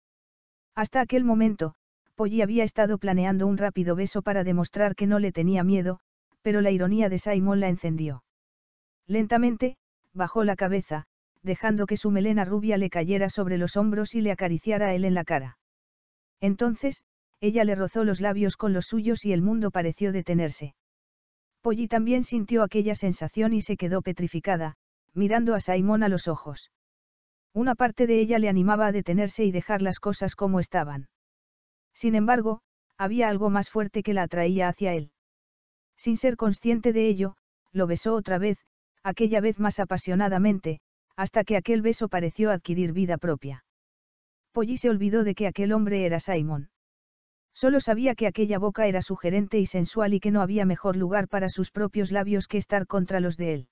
A: Hasta aquel momento, Polly había estado planeando un rápido beso para demostrar que no le tenía miedo, pero la ironía de Simon la encendió. Lentamente, bajó la cabeza, dejando que su melena rubia le cayera sobre los hombros y le acariciara él en la cara. Entonces, ella le rozó los labios con los suyos y el mundo pareció detenerse. Polly también sintió aquella sensación y se quedó petrificada, mirando a Simon a los ojos. Una parte de ella le animaba a detenerse y dejar las cosas como estaban. Sin embargo, había algo más fuerte que la atraía hacia él. Sin ser consciente de ello, lo besó otra vez, aquella vez más apasionadamente, hasta que aquel beso pareció adquirir vida propia. Polly se olvidó de que aquel hombre era Simon. Solo sabía que aquella boca era sugerente y sensual y que no había mejor lugar para sus propios labios que estar contra los de él.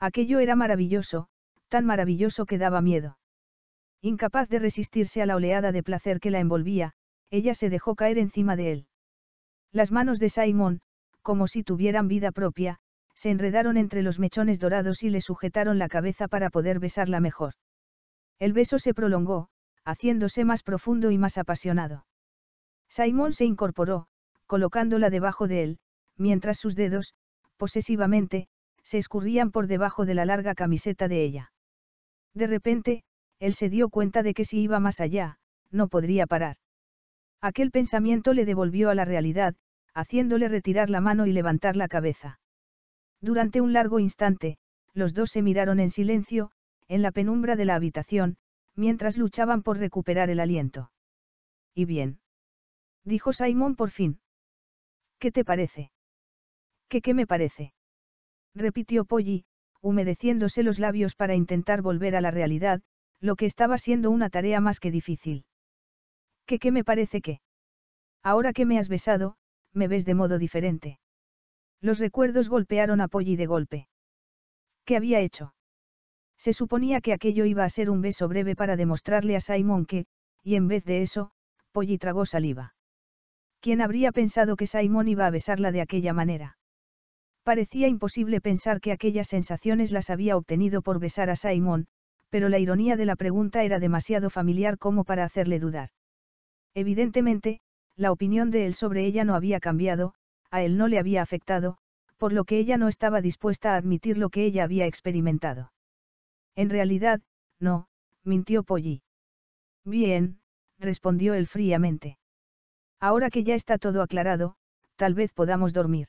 A: Aquello era maravilloso, tan maravilloso que daba miedo. Incapaz de resistirse a la oleada de placer que la envolvía, ella se dejó caer encima de él. Las manos de Simon, como si tuvieran vida propia, se enredaron entre los mechones dorados y le sujetaron la cabeza para poder besarla mejor. El beso se prolongó, haciéndose más profundo y más apasionado. Simón se incorporó, colocándola debajo de él, mientras sus dedos, posesivamente, se escurrían por debajo de la larga camiseta de ella. De repente, él se dio cuenta de que si iba más allá, no podría parar. Aquel pensamiento le devolvió a la realidad, haciéndole retirar la mano y levantar la cabeza. Durante un largo instante, los dos se miraron en silencio, en la penumbra de la habitación, mientras luchaban por recuperar el aliento. ¿Y bien? Dijo Simón por fin. ¿Qué te parece? ¿Qué qué me parece? Repitió Polly, humedeciéndose los labios para intentar volver a la realidad, lo que estaba siendo una tarea más que difícil. ¿Qué qué me parece que? Ahora que me has besado, me ves de modo diferente. Los recuerdos golpearon a Polly de golpe. ¿Qué había hecho? Se suponía que aquello iba a ser un beso breve para demostrarle a Simon que, y en vez de eso, Polly tragó saliva. ¿Quién habría pensado que Simon iba a besarla de aquella manera? Parecía imposible pensar que aquellas sensaciones las había obtenido por besar a Simon, pero la ironía de la pregunta era demasiado familiar como para hacerle dudar. Evidentemente, la opinión de él sobre ella no había cambiado, a él no le había afectado, por lo que ella no estaba dispuesta a admitir lo que ella había experimentado. En realidad, no, mintió Polly. Bien, respondió él fríamente. Ahora que ya está todo aclarado, tal vez podamos dormir.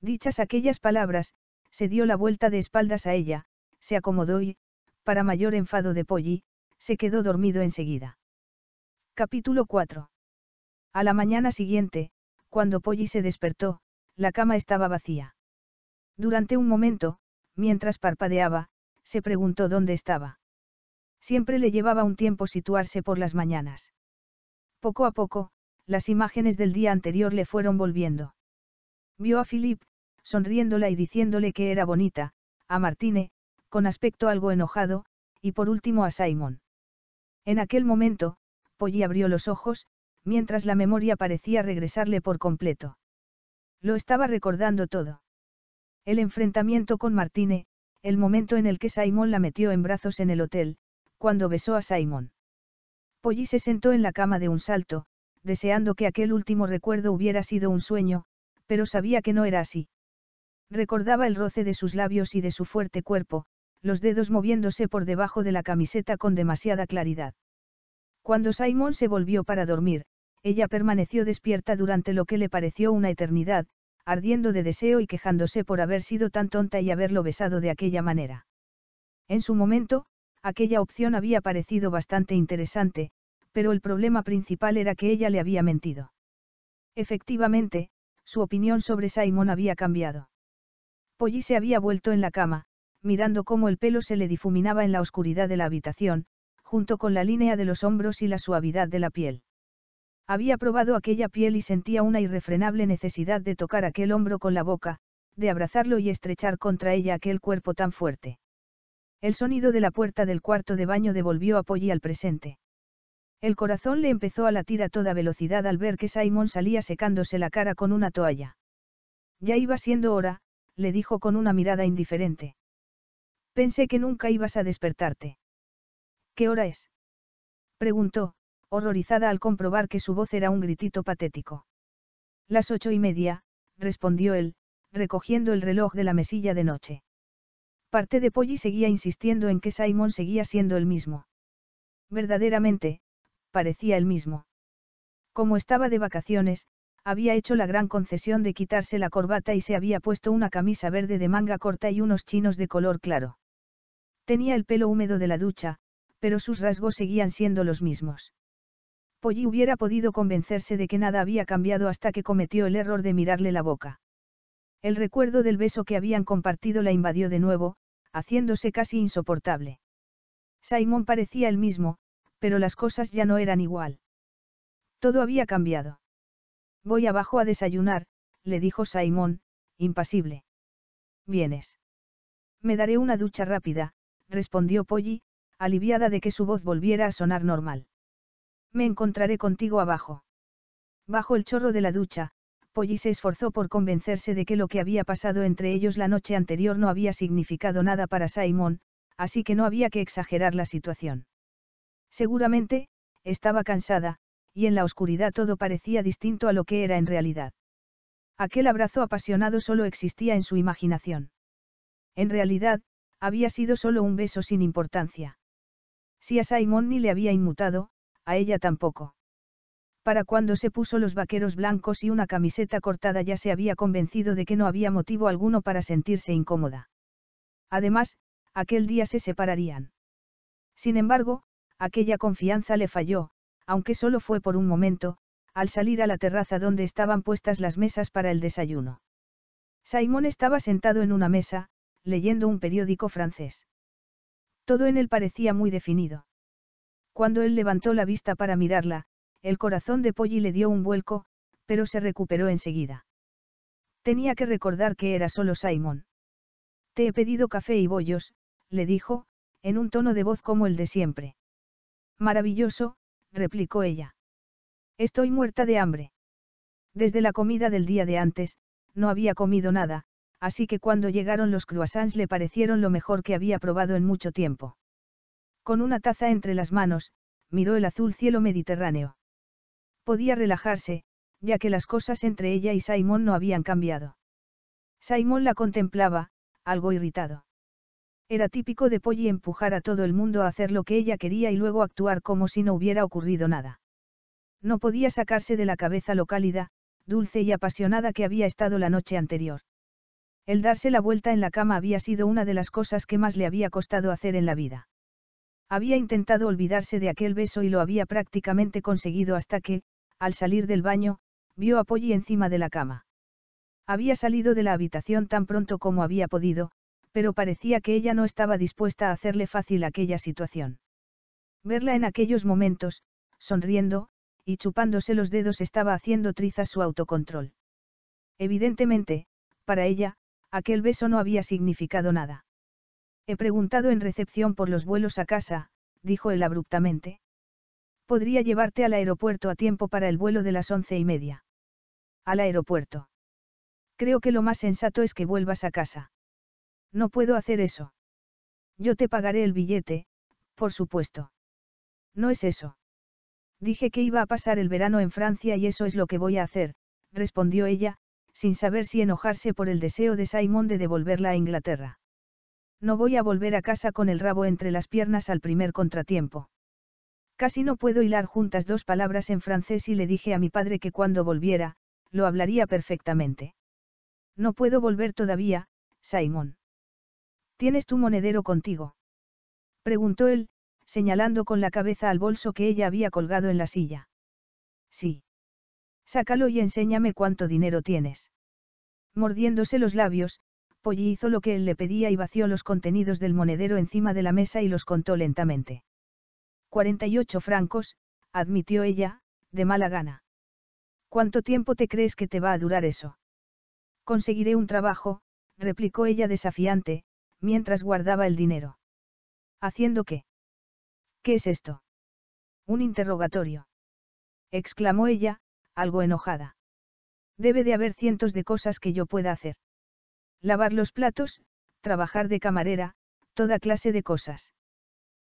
A: Dichas aquellas palabras, se dio la vuelta de espaldas a ella, se acomodó y, para mayor enfado de Polly, se quedó dormido enseguida. Capítulo 4. A la mañana siguiente, cuando Polly se despertó, la cama estaba vacía. Durante un momento, mientras parpadeaba, se preguntó dónde estaba. Siempre le llevaba un tiempo situarse por las mañanas. Poco a poco, las imágenes del día anterior le fueron volviendo. Vio a Philip, sonriéndola y diciéndole que era bonita, a Martine, con aspecto algo enojado, y por último a Simon. En aquel momento, Polly abrió los ojos, mientras la memoria parecía regresarle por completo. Lo estaba recordando todo. El enfrentamiento con Martine, el momento en el que Simon la metió en brazos en el hotel, cuando besó a Simon. Polly se sentó en la cama de un salto, deseando que aquel último recuerdo hubiera sido un sueño, pero sabía que no era así. Recordaba el roce de sus labios y de su fuerte cuerpo, los dedos moviéndose por debajo de la camiseta con demasiada claridad. Cuando Simon se volvió para dormir, ella permaneció despierta durante lo que le pareció una eternidad, ardiendo de deseo y quejándose por haber sido tan tonta y haberlo besado de aquella manera. En su momento, aquella opción había parecido bastante interesante, pero el problema principal era que ella le había mentido. Efectivamente, su opinión sobre Simon había cambiado. Polly se había vuelto en la cama, mirando cómo el pelo se le difuminaba en la oscuridad de la habitación, junto con la línea de los hombros y la suavidad de la piel. Había probado aquella piel y sentía una irrefrenable necesidad de tocar aquel hombro con la boca, de abrazarlo y estrechar contra ella aquel cuerpo tan fuerte. El sonido de la puerta del cuarto de baño devolvió a Polly al presente. El corazón le empezó a latir a toda velocidad al ver que Simon salía secándose la cara con una toalla. Ya iba siendo hora, le dijo con una mirada indiferente. Pensé que nunca ibas a despertarte. ¿Qué hora es? Preguntó, horrorizada al comprobar que su voz era un gritito patético. Las ocho y media, respondió él, recogiendo el reloj de la mesilla de noche. Parte de Polly seguía insistiendo en que Simon seguía siendo el mismo. Verdaderamente, parecía el mismo. Como estaba de vacaciones, había hecho la gran concesión de quitarse la corbata y se había puesto una camisa verde de manga corta y unos chinos de color claro. Tenía el pelo húmedo de la ducha, pero sus rasgos seguían siendo los mismos. Polly hubiera podido convencerse de que nada había cambiado hasta que cometió el error de mirarle la boca. El recuerdo del beso que habían compartido la invadió de nuevo, haciéndose casi insoportable. Simon parecía el mismo, pero las cosas ya no eran igual. Todo había cambiado. Voy abajo a desayunar, le dijo Simon, impasible. ¿Vienes? Me daré una ducha rápida, respondió Polly, aliviada de que su voz volviera a sonar normal. Me encontraré contigo abajo. Bajo el chorro de la ducha, Polly se esforzó por convencerse de que lo que había pasado entre ellos la noche anterior no había significado nada para Simon, así que no había que exagerar la situación. Seguramente, estaba cansada, y en la oscuridad todo parecía distinto a lo que era en realidad. Aquel abrazo apasionado solo existía en su imaginación. En realidad, había sido solo un beso sin importancia. Si a Simon ni le había inmutado, a ella tampoco. Para cuando se puso los vaqueros blancos y una camiseta cortada ya se había convencido de que no había motivo alguno para sentirse incómoda. Además, aquel día se separarían. Sin embargo, aquella confianza le falló, aunque solo fue por un momento, al salir a la terraza donde estaban puestas las mesas para el desayuno. Simón estaba sentado en una mesa, leyendo un periódico francés. Todo en él parecía muy definido. Cuando él levantó la vista para mirarla, el corazón de Polly le dio un vuelco, pero se recuperó enseguida. Tenía que recordar que era solo Simon. Te he pedido café y bollos, le dijo, en un tono de voz como el de siempre. Maravilloso, replicó ella. Estoy muerta de hambre. Desde la comida del día de antes, no había comido nada, así que cuando llegaron los croissants le parecieron lo mejor que había probado en mucho tiempo. Con una taza entre las manos, miró el azul cielo mediterráneo. Podía relajarse, ya que las cosas entre ella y Simon no habían cambiado. Simón la contemplaba, algo irritado. Era típico de Polly empujar a todo el mundo a hacer lo que ella quería y luego actuar como si no hubiera ocurrido nada. No podía sacarse de la cabeza lo cálida, dulce y apasionada que había estado la noche anterior. El darse la vuelta en la cama había sido una de las cosas que más le había costado hacer en la vida. Había intentado olvidarse de aquel beso y lo había prácticamente conseguido hasta que, al salir del baño, vio a Polly encima de la cama. Había salido de la habitación tan pronto como había podido, pero parecía que ella no estaba dispuesta a hacerle fácil aquella situación. Verla en aquellos momentos, sonriendo, y chupándose los dedos estaba haciendo trizas su autocontrol. Evidentemente, para ella, aquel beso no había significado nada. He preguntado en recepción por los vuelos a casa, dijo él abruptamente. Podría llevarte al aeropuerto a tiempo para el vuelo de las once y media. Al aeropuerto. Creo que lo más sensato es que vuelvas a casa. No puedo hacer eso. Yo te pagaré el billete, por supuesto. No es eso. Dije que iba a pasar el verano en Francia y eso es lo que voy a hacer, respondió ella, sin saber si enojarse por el deseo de Simon de devolverla a Inglaterra no voy a volver a casa con el rabo entre las piernas al primer contratiempo. Casi no puedo hilar juntas dos palabras en francés y le dije a mi padre que cuando volviera, lo hablaría perfectamente. No puedo volver todavía, Simon. ¿Tienes tu monedero contigo? Preguntó él, señalando con la cabeza al bolso que ella había colgado en la silla. Sí. Sácalo y enséñame cuánto dinero tienes. Mordiéndose los labios, Polly hizo lo que él le pedía y vació los contenidos del monedero encima de la mesa y los contó lentamente. 48 francos, admitió ella, de mala gana. ¿Cuánto tiempo te crees que te va a durar eso? Conseguiré un trabajo, replicó ella desafiante, mientras guardaba el dinero. ¿Haciendo qué? ¿Qué es esto? Un interrogatorio. exclamó ella, algo enojada. Debe de haber cientos de cosas que yo pueda hacer. Lavar los platos, trabajar de camarera, toda clase de cosas.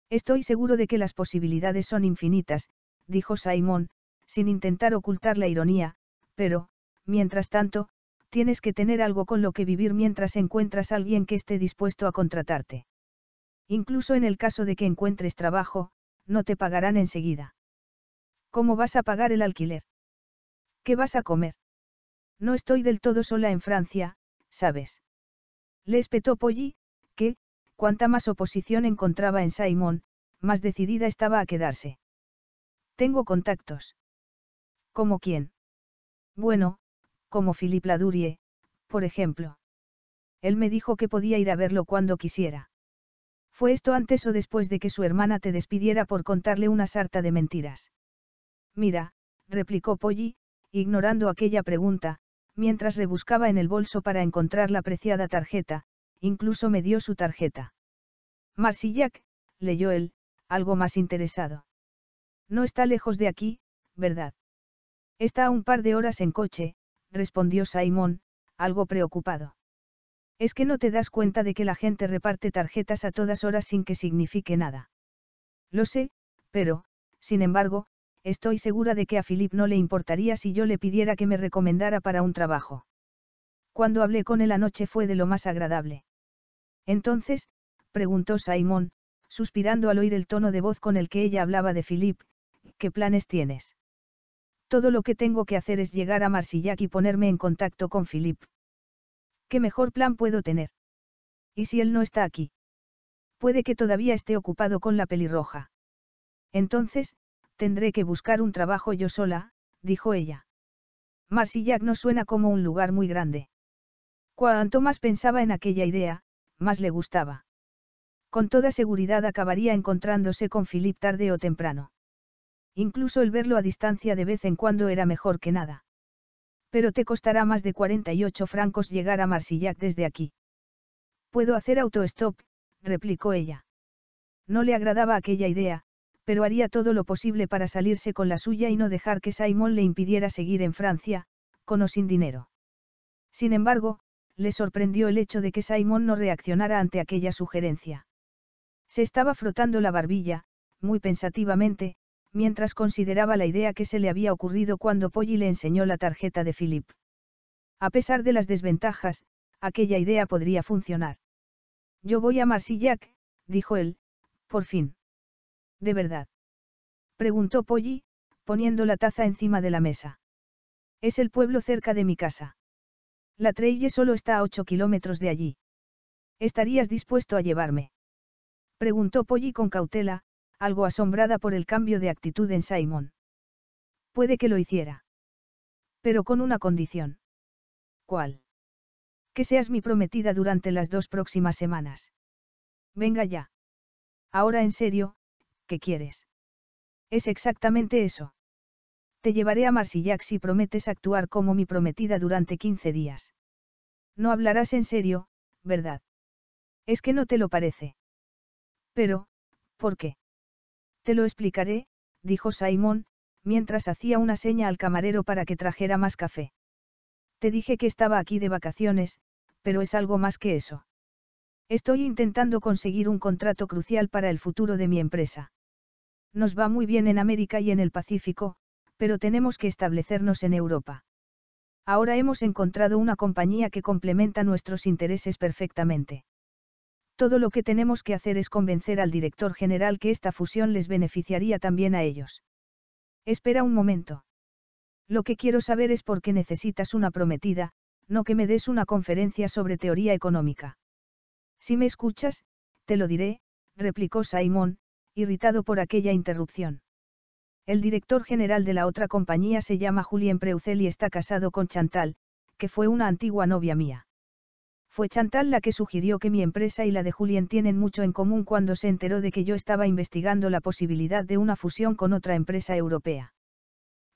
A: Estoy seguro de que las posibilidades son infinitas, dijo Simón, sin intentar ocultar la ironía, pero, mientras tanto, tienes que tener algo con lo que vivir mientras encuentras a alguien que esté dispuesto a contratarte. Incluso en el caso de que encuentres trabajo, no te pagarán enseguida. ¿Cómo vas a pagar el alquiler? ¿Qué vas a comer? No estoy del todo sola en Francia, ¿sabes? Le espetó Polly, que, cuanta más oposición encontraba en Simon, más decidida estaba a quedarse. Tengo contactos. ¿Como quién? Bueno, como Philippe Ladurie, por ejemplo. Él me dijo que podía ir a verlo cuando quisiera. ¿Fue esto antes o después de que su hermana te despidiera por contarle una sarta de mentiras? Mira, replicó Polly, ignorando aquella pregunta, mientras rebuscaba en el bolso para encontrar la preciada tarjeta, incluso me dio su tarjeta. Marsillac, leyó él, algo más interesado. No está lejos de aquí, ¿verdad? Está a un par de horas en coche, respondió Simón, algo preocupado. Es que no te das cuenta de que la gente reparte tarjetas a todas horas sin que signifique nada. Lo sé, pero, sin embargo, estoy segura de que a Philip no le importaría si yo le pidiera que me recomendara para un trabajo. Cuando hablé con él anoche fue de lo más agradable. Entonces, preguntó Simon, suspirando al oír el tono de voz con el que ella hablaba de Philip, ¿qué planes tienes? Todo lo que tengo que hacer es llegar a Marsillac y ponerme en contacto con Philip. ¿Qué mejor plan puedo tener? ¿Y si él no está aquí? Puede que todavía esté ocupado con la pelirroja. Entonces, Tendré que buscar un trabajo yo sola, dijo ella. Marsillac no suena como un lugar muy grande. Cuanto más pensaba en aquella idea, más le gustaba. Con toda seguridad acabaría encontrándose con Philip tarde o temprano. Incluso el verlo a distancia de vez en cuando era mejor que nada. Pero te costará más de 48 francos llegar a Marsillac desde aquí. Puedo hacer autostop, replicó ella. No le agradaba aquella idea, pero haría todo lo posible para salirse con la suya y no dejar que Simon le impidiera seguir en Francia, con o sin dinero. Sin embargo, le sorprendió el hecho de que Simon no reaccionara ante aquella sugerencia. Se estaba frotando la barbilla, muy pensativamente, mientras consideraba la idea que se le había ocurrido cuando Polly le enseñó la tarjeta de Philip. A pesar de las desventajas, aquella idea podría funcionar. Yo voy a Marsillac, dijo él, por fin. ¿de verdad? Preguntó Polly, poniendo la taza encima de la mesa. Es el pueblo cerca de mi casa. La Treille solo está a ocho kilómetros de allí. ¿Estarías dispuesto a llevarme? Preguntó Polly con cautela, algo asombrada por el cambio de actitud en Simon. Puede que lo hiciera. Pero con una condición. ¿Cuál? Que seas mi prometida durante las dos próximas semanas. Venga ya. Ahora en serio, ¿qué quieres? Es exactamente eso. Te llevaré a Marsillac si prometes actuar como mi prometida durante 15 días. No hablarás en serio, ¿verdad? Es que no te lo parece. Pero, ¿por qué? Te lo explicaré, dijo Simon, mientras hacía una seña al camarero para que trajera más café. Te dije que estaba aquí de vacaciones, pero es algo más que eso. Estoy intentando conseguir un contrato crucial para el futuro de mi empresa. Nos va muy bien en América y en el Pacífico, pero tenemos que establecernos en Europa. Ahora hemos encontrado una compañía que complementa nuestros intereses perfectamente. Todo lo que tenemos que hacer es convencer al director general que esta fusión les beneficiaría también a ellos. Espera un momento. Lo que quiero saber es por qué necesitas una prometida, no que me des una conferencia sobre teoría económica. Si me escuchas, te lo diré, replicó Simon, irritado por aquella interrupción. El director general de la otra compañía se llama Julien Preucel y está casado con Chantal, que fue una antigua novia mía. Fue Chantal la que sugirió que mi empresa y la de Julien tienen mucho en común cuando se enteró de que yo estaba investigando la posibilidad de una fusión con otra empresa europea.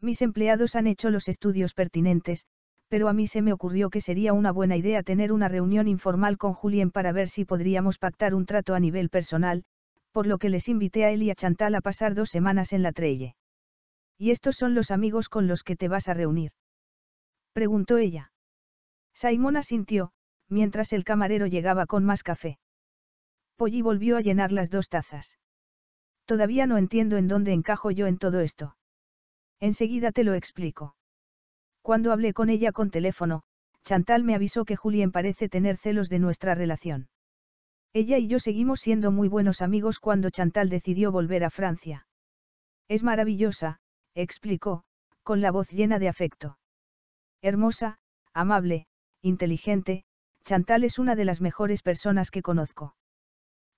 A: Mis empleados han hecho los estudios pertinentes, pero a mí se me ocurrió que sería una buena idea tener una reunión informal con Julien para ver si podríamos pactar un trato a nivel personal, por lo que les invité a él y a Chantal a pasar dos semanas en la Trelle. ¿Y estos son los amigos con los que te vas a reunir? preguntó ella. Simona sintió, mientras el camarero llegaba con más café. Polly volvió a llenar las dos tazas. Todavía no entiendo en dónde encajo yo en todo esto. Enseguida te lo explico. Cuando hablé con ella con teléfono, Chantal me avisó que Julien parece tener celos de nuestra relación. Ella y yo seguimos siendo muy buenos amigos cuando Chantal decidió volver a Francia. Es maravillosa, explicó, con la voz llena de afecto. Hermosa, amable, inteligente, Chantal es una de las mejores personas que conozco.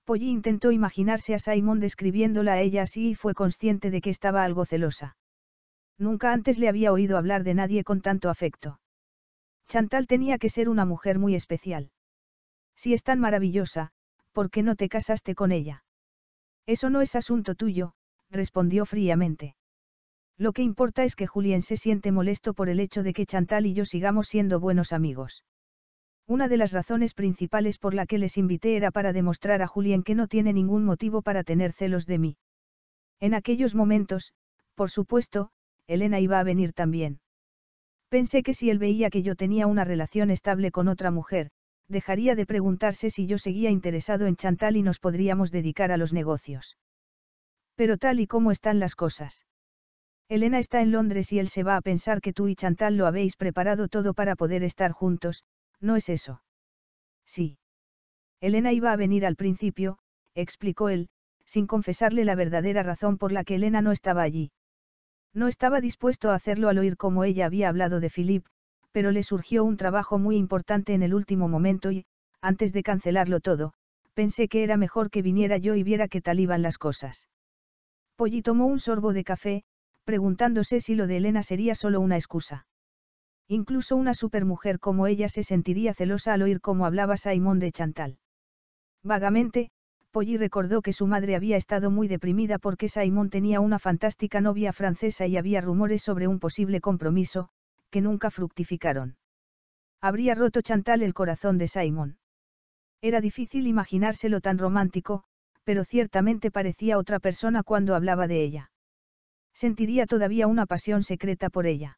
A: Polly intentó imaginarse a Simon describiéndola a ella así y fue consciente de que estaba algo celosa. Nunca antes le había oído hablar de nadie con tanto afecto. Chantal tenía que ser una mujer muy especial. Si es tan maravillosa, ¿por qué no te casaste con ella? Eso no es asunto tuyo, respondió fríamente. Lo que importa es que Julien se siente molesto por el hecho de que Chantal y yo sigamos siendo buenos amigos. Una de las razones principales por la que les invité era para demostrar a Julián que no tiene ningún motivo para tener celos de mí. En aquellos momentos, por supuesto, Elena iba a venir también. Pensé que si él veía que yo tenía una relación estable con otra mujer, dejaría de preguntarse si yo seguía interesado en Chantal y nos podríamos dedicar a los negocios. Pero tal y como están las cosas. Elena está en Londres y él se va a pensar que tú y Chantal lo habéis preparado todo para poder estar juntos, ¿no es eso? Sí. Elena iba a venir al principio, explicó él, sin confesarle la verdadera razón por la que Elena no estaba allí. No estaba dispuesto a hacerlo al oír cómo ella había hablado de Philip, pero le surgió un trabajo muy importante en el último momento y, antes de cancelarlo todo, pensé que era mejor que viniera yo y viera qué tal iban las cosas. Polly tomó un sorbo de café, preguntándose si lo de Elena sería solo una excusa. Incluso una supermujer como ella se sentiría celosa al oír cómo hablaba Simon de Chantal. Vagamente, Polly recordó que su madre había estado muy deprimida porque Simón tenía una fantástica novia francesa y había rumores sobre un posible compromiso, que nunca fructificaron. Habría roto Chantal el corazón de Simon. Era difícil imaginárselo tan romántico, pero ciertamente parecía otra persona cuando hablaba de ella. Sentiría todavía una pasión secreta por ella.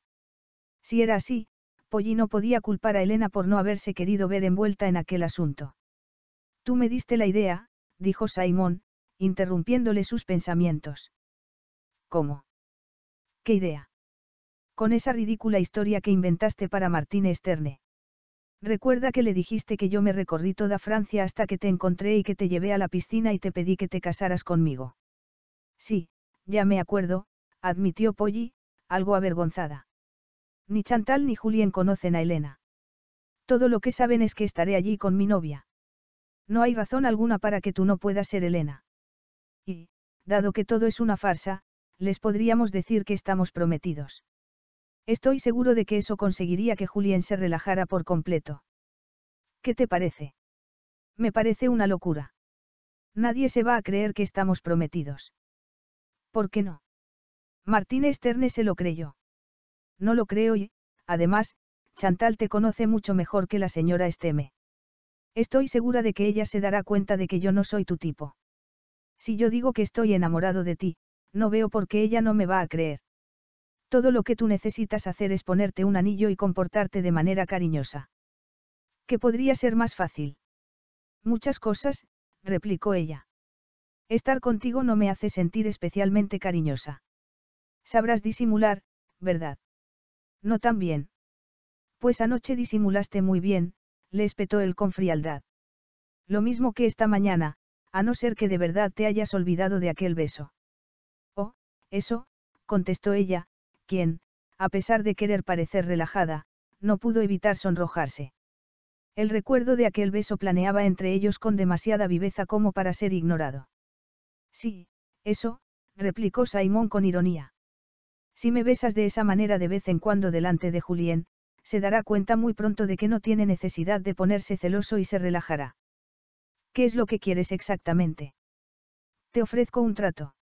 A: Si era así, pollino no podía culpar a Elena por no haberse querido ver envuelta en aquel asunto. Tú me diste la idea, dijo Simon, interrumpiéndole sus pensamientos. ¿Cómo? ¿Qué idea? con esa ridícula historia que inventaste para Martín Esterne. Recuerda que le dijiste que yo me recorrí toda Francia hasta que te encontré y que te llevé a la piscina y te pedí que te casaras conmigo. Sí, ya me acuerdo, admitió Polly, algo avergonzada. Ni Chantal ni Julien conocen a Elena. Todo lo que saben es que estaré allí con mi novia. No hay razón alguna para que tú no puedas ser Elena. Y, dado que todo es una farsa, les podríamos decir que estamos prometidos. Estoy seguro de que eso conseguiría que Julien se relajara por completo. ¿Qué te parece? Me parece una locura. Nadie se va a creer que estamos prometidos. ¿Por qué no? Martínez Terne se lo creyó. No lo creo y, además, Chantal te conoce mucho mejor que la señora Esteme. Estoy segura de que ella se dará cuenta de que yo no soy tu tipo. Si yo digo que estoy enamorado de ti, no veo por qué ella no me va a creer. Todo lo que tú necesitas hacer es ponerte un anillo y comportarte de manera cariñosa. ¿Qué podría ser más fácil? Muchas cosas, replicó ella. Estar contigo no me hace sentir especialmente cariñosa. Sabrás disimular, ¿verdad? No tan bien. Pues anoche disimulaste muy bien, le espetó él con frialdad. Lo mismo que esta mañana, a no ser que de verdad te hayas olvidado de aquel beso. Oh, eso, contestó ella, quien, a pesar de querer parecer relajada, no pudo evitar sonrojarse. El recuerdo de aquel beso planeaba entre ellos con demasiada viveza como para ser ignorado. Sí, eso, replicó Simón con ironía. Si me besas de esa manera de vez en cuando delante de Julien, se dará cuenta muy pronto de que no tiene necesidad de ponerse celoso y se relajará. ¿Qué es lo que quieres exactamente? Te ofrezco un trato.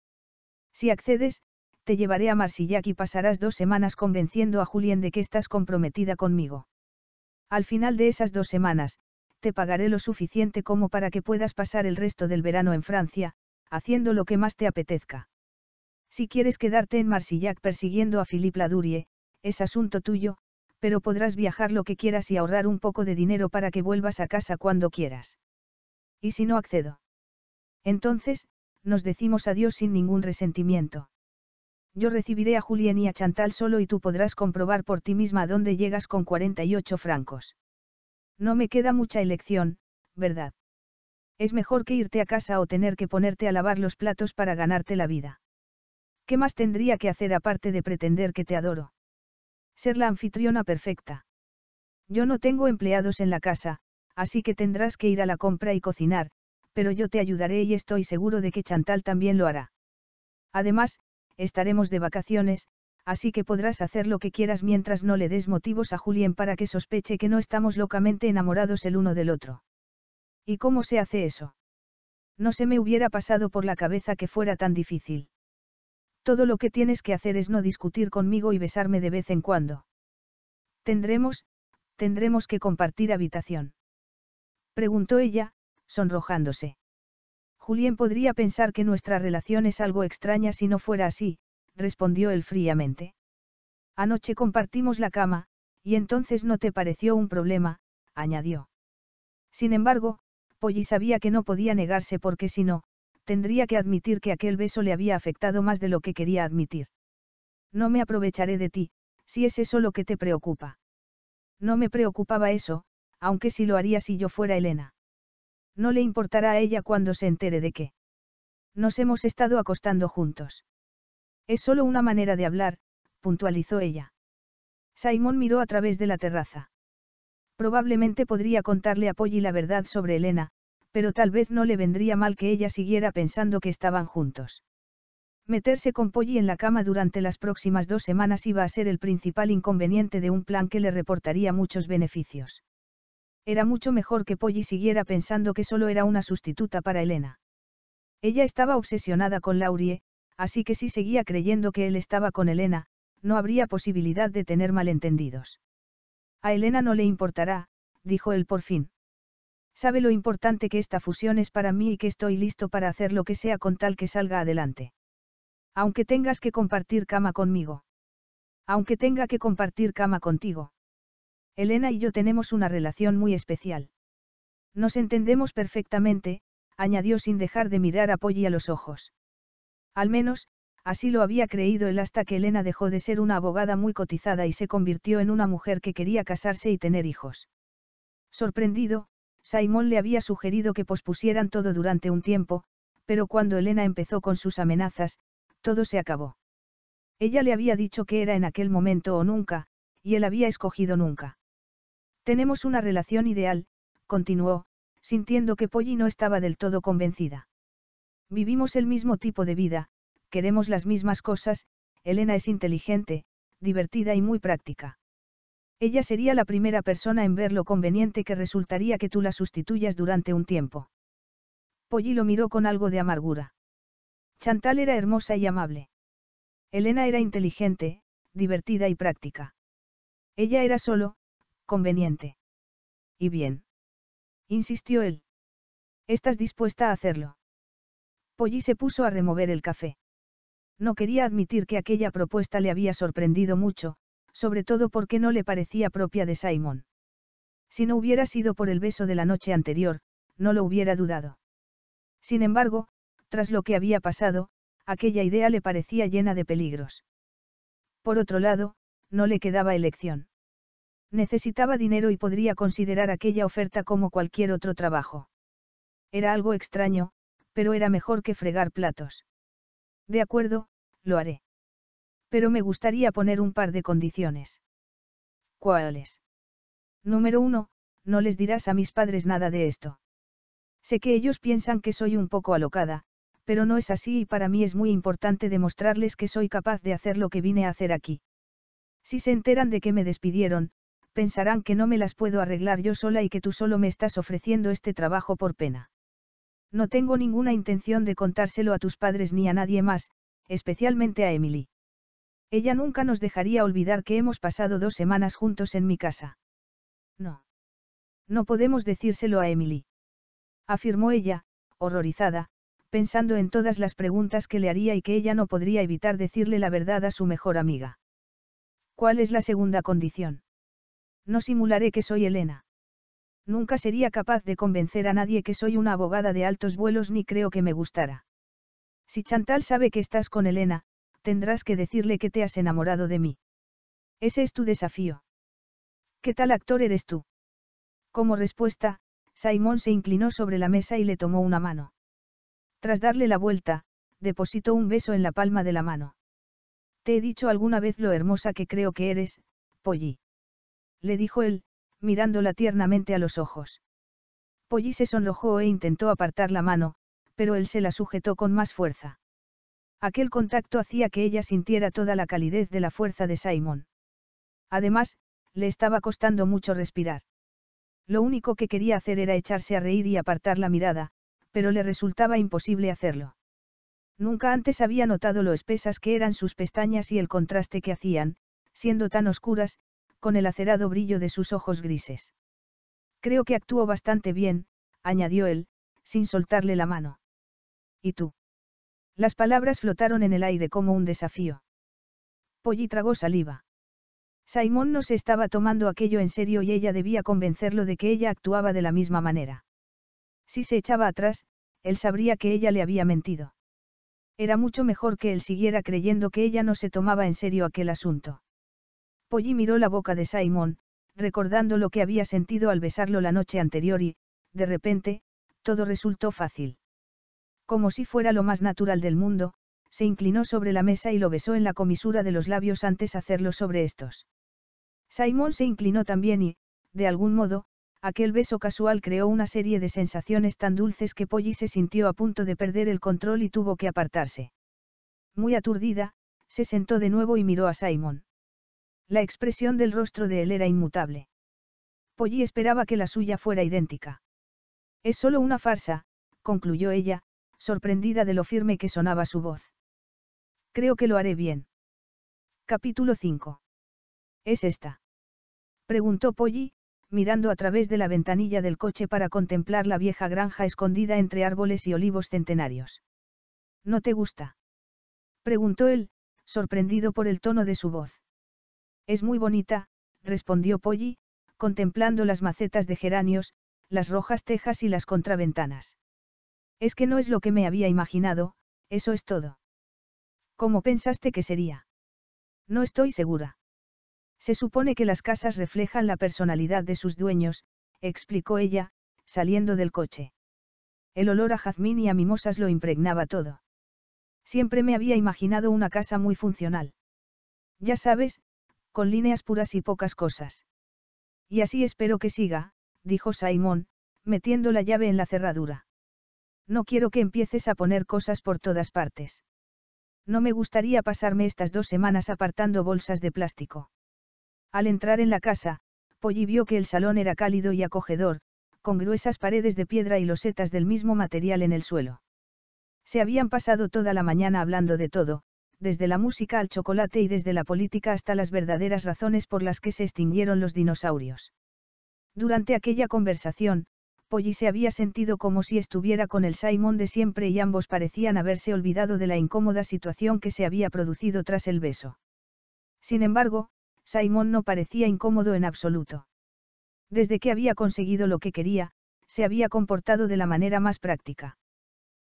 A: Si accedes, te llevaré a Marsillac y pasarás dos semanas convenciendo a Julien de que estás comprometida conmigo. Al final de esas dos semanas, te pagaré lo suficiente como para que puedas pasar el resto del verano en Francia, haciendo lo que más te apetezca. Si quieres quedarte en Marsillac persiguiendo a Philippe Ladurie, es asunto tuyo, pero podrás viajar lo que quieras y ahorrar un poco de dinero para que vuelvas a casa cuando quieras. ¿Y si no accedo? Entonces, nos decimos adiós sin ningún resentimiento yo recibiré a Julien y a Chantal solo y tú podrás comprobar por ti misma dónde llegas con 48 francos. No me queda mucha elección, ¿verdad? Es mejor que irte a casa o tener que ponerte a lavar los platos para ganarte la vida. ¿Qué más tendría que hacer aparte de pretender que te adoro? Ser la anfitriona perfecta. Yo no tengo empleados en la casa, así que tendrás que ir a la compra y cocinar, pero yo te ayudaré y estoy seguro de que Chantal también lo hará. Además, estaremos de vacaciones, así que podrás hacer lo que quieras mientras no le des motivos a Julien para que sospeche que no estamos locamente enamorados el uno del otro. ¿Y cómo se hace eso? No se me hubiera pasado por la cabeza que fuera tan difícil. Todo lo que tienes que hacer es no discutir conmigo y besarme de vez en cuando. Tendremos, tendremos que compartir habitación. Preguntó ella, sonrojándose. Julien podría pensar que nuestra relación es algo extraña si no fuera así, respondió él fríamente. Anoche compartimos la cama, y entonces no te pareció un problema, añadió. Sin embargo, Polly sabía que no podía negarse porque si no, tendría que admitir que aquel beso le había afectado más de lo que quería admitir. No me aprovecharé de ti, si es eso lo que te preocupa. No me preocupaba eso, aunque sí lo haría si yo fuera Elena. No le importará a ella cuando se entere de que nos hemos estado acostando juntos. Es solo una manera de hablar, puntualizó ella. Simón miró a través de la terraza. Probablemente podría contarle a Polly la verdad sobre Elena, pero tal vez no le vendría mal que ella siguiera pensando que estaban juntos. Meterse con Polly en la cama durante las próximas dos semanas iba a ser el principal inconveniente de un plan que le reportaría muchos beneficios. Era mucho mejor que Polly siguiera pensando que solo era una sustituta para Elena. Ella estaba obsesionada con Laurie, así que si seguía creyendo que él estaba con Elena, no habría posibilidad de tener malentendidos. A Elena no le importará, dijo él por fin. Sabe lo importante que esta fusión es para mí y que estoy listo para hacer lo que sea con tal que salga adelante. Aunque tengas que compartir cama conmigo. Aunque tenga que compartir cama contigo. Elena y yo tenemos una relación muy especial. Nos entendemos perfectamente, añadió sin dejar de mirar a Polly a los ojos. Al menos, así lo había creído él hasta que Elena dejó de ser una abogada muy cotizada y se convirtió en una mujer que quería casarse y tener hijos. Sorprendido, Simon le había sugerido que pospusieran todo durante un tiempo, pero cuando Elena empezó con sus amenazas, todo se acabó. Ella le había dicho que era en aquel momento o nunca, y él había escogido nunca. Tenemos una relación ideal, continuó, sintiendo que Polly no estaba del todo convencida. Vivimos el mismo tipo de vida, queremos las mismas cosas, Elena es inteligente, divertida y muy práctica. Ella sería la primera persona en ver lo conveniente que resultaría que tú la sustituyas durante un tiempo. Polly lo miró con algo de amargura. Chantal era hermosa y amable. Elena era inteligente, divertida y práctica. Ella era solo, conveniente. ¿Y bien? insistió él. ¿Estás dispuesta a hacerlo? Polly se puso a remover el café. No quería admitir que aquella propuesta le había sorprendido mucho, sobre todo porque no le parecía propia de Simon. Si no hubiera sido por el beso de la noche anterior, no lo hubiera dudado. Sin embargo, tras lo que había pasado, aquella idea le parecía llena de peligros. Por otro lado, no le quedaba elección. Necesitaba dinero y podría considerar aquella oferta como cualquier otro trabajo. Era algo extraño, pero era mejor que fregar platos. De acuerdo, lo haré. Pero me gustaría poner un par de condiciones. ¿Cuáles? Número uno, no les dirás a mis padres nada de esto. Sé que ellos piensan que soy un poco alocada, pero no es así y para mí es muy importante demostrarles que soy capaz de hacer lo que vine a hacer aquí. Si se enteran de que me despidieron, pensarán que no me las puedo arreglar yo sola y que tú solo me estás ofreciendo este trabajo por pena. No tengo ninguna intención de contárselo a tus padres ni a nadie más, especialmente a Emily. Ella nunca nos dejaría olvidar que hemos pasado dos semanas juntos en mi casa. No. No podemos decírselo a Emily. Afirmó ella, horrorizada, pensando en todas las preguntas que le haría y que ella no podría evitar decirle la verdad a su mejor amiga. ¿Cuál es la segunda condición? No simularé que soy Elena. Nunca sería capaz de convencer a nadie que soy una abogada de altos vuelos ni creo que me gustara. Si Chantal sabe que estás con Elena, tendrás que decirle que te has enamorado de mí. Ese es tu desafío. ¿Qué tal actor eres tú? Como respuesta, Simón se inclinó sobre la mesa y le tomó una mano. Tras darle la vuelta, depositó un beso en la palma de la mano. Te he dicho alguna vez lo hermosa que creo que eres, Polly le dijo él, mirándola tiernamente a los ojos. Polly se sonrojó e intentó apartar la mano, pero él se la sujetó con más fuerza. Aquel contacto hacía que ella sintiera toda la calidez de la fuerza de Simon. Además, le estaba costando mucho respirar. Lo único que quería hacer era echarse a reír y apartar la mirada, pero le resultaba imposible hacerlo. Nunca antes había notado lo espesas que eran sus pestañas y el contraste que hacían, siendo tan oscuras, con el acerado brillo de sus ojos grises. Creo que actuó bastante bien, añadió él, sin soltarle la mano. ¿Y tú? Las palabras flotaron en el aire como un desafío. Polly tragó saliva. Simón no se estaba tomando aquello en serio y ella debía convencerlo de que ella actuaba de la misma manera. Si se echaba atrás, él sabría que ella le había mentido. Era mucho mejor que él siguiera creyendo que ella no se tomaba en serio aquel asunto. Polly miró la boca de Simon, recordando lo que había sentido al besarlo la noche anterior y, de repente, todo resultó fácil. Como si fuera lo más natural del mundo, se inclinó sobre la mesa y lo besó en la comisura de los labios antes hacerlo sobre estos. Simon se inclinó también y, de algún modo, aquel beso casual creó una serie de sensaciones tan dulces que Polly se sintió a punto de perder el control y tuvo que apartarse. Muy aturdida, se sentó de nuevo y miró a Simon. La expresión del rostro de él era inmutable. Polly esperaba que la suya fuera idéntica. Es solo una farsa, concluyó ella, sorprendida de lo firme que sonaba su voz. Creo que lo haré bien. Capítulo 5. ¿Es esta? Preguntó Polly, mirando a través de la ventanilla del coche para contemplar la vieja granja escondida entre árboles y olivos centenarios. ¿No te gusta? Preguntó él, sorprendido por el tono de su voz. Es muy bonita, respondió Polly, contemplando las macetas de geranios, las rojas tejas y las contraventanas. Es que no es lo que me había imaginado, eso es todo. ¿Cómo pensaste que sería? No estoy segura. Se supone que las casas reflejan la personalidad de sus dueños, explicó ella, saliendo del coche. El olor a jazmín y a mimosas lo impregnaba todo. Siempre me había imaginado una casa muy funcional. Ya sabes, con líneas puras y pocas cosas. Y así espero que siga, dijo Simón, metiendo la llave en la cerradura. No quiero que empieces a poner cosas por todas partes. No me gustaría pasarme estas dos semanas apartando bolsas de plástico. Al entrar en la casa, Polly vio que el salón era cálido y acogedor, con gruesas paredes de piedra y losetas del mismo material en el suelo. Se habían pasado toda la mañana hablando de todo, desde la música al chocolate y desde la política hasta las verdaderas razones por las que se extinguieron los dinosaurios. Durante aquella conversación, Polly se había sentido como si estuviera con el Simon de siempre y ambos parecían haberse olvidado de la incómoda situación que se había producido tras el beso. Sin embargo, Simon no parecía incómodo en absoluto. Desde que había conseguido lo que quería, se había comportado de la manera más práctica.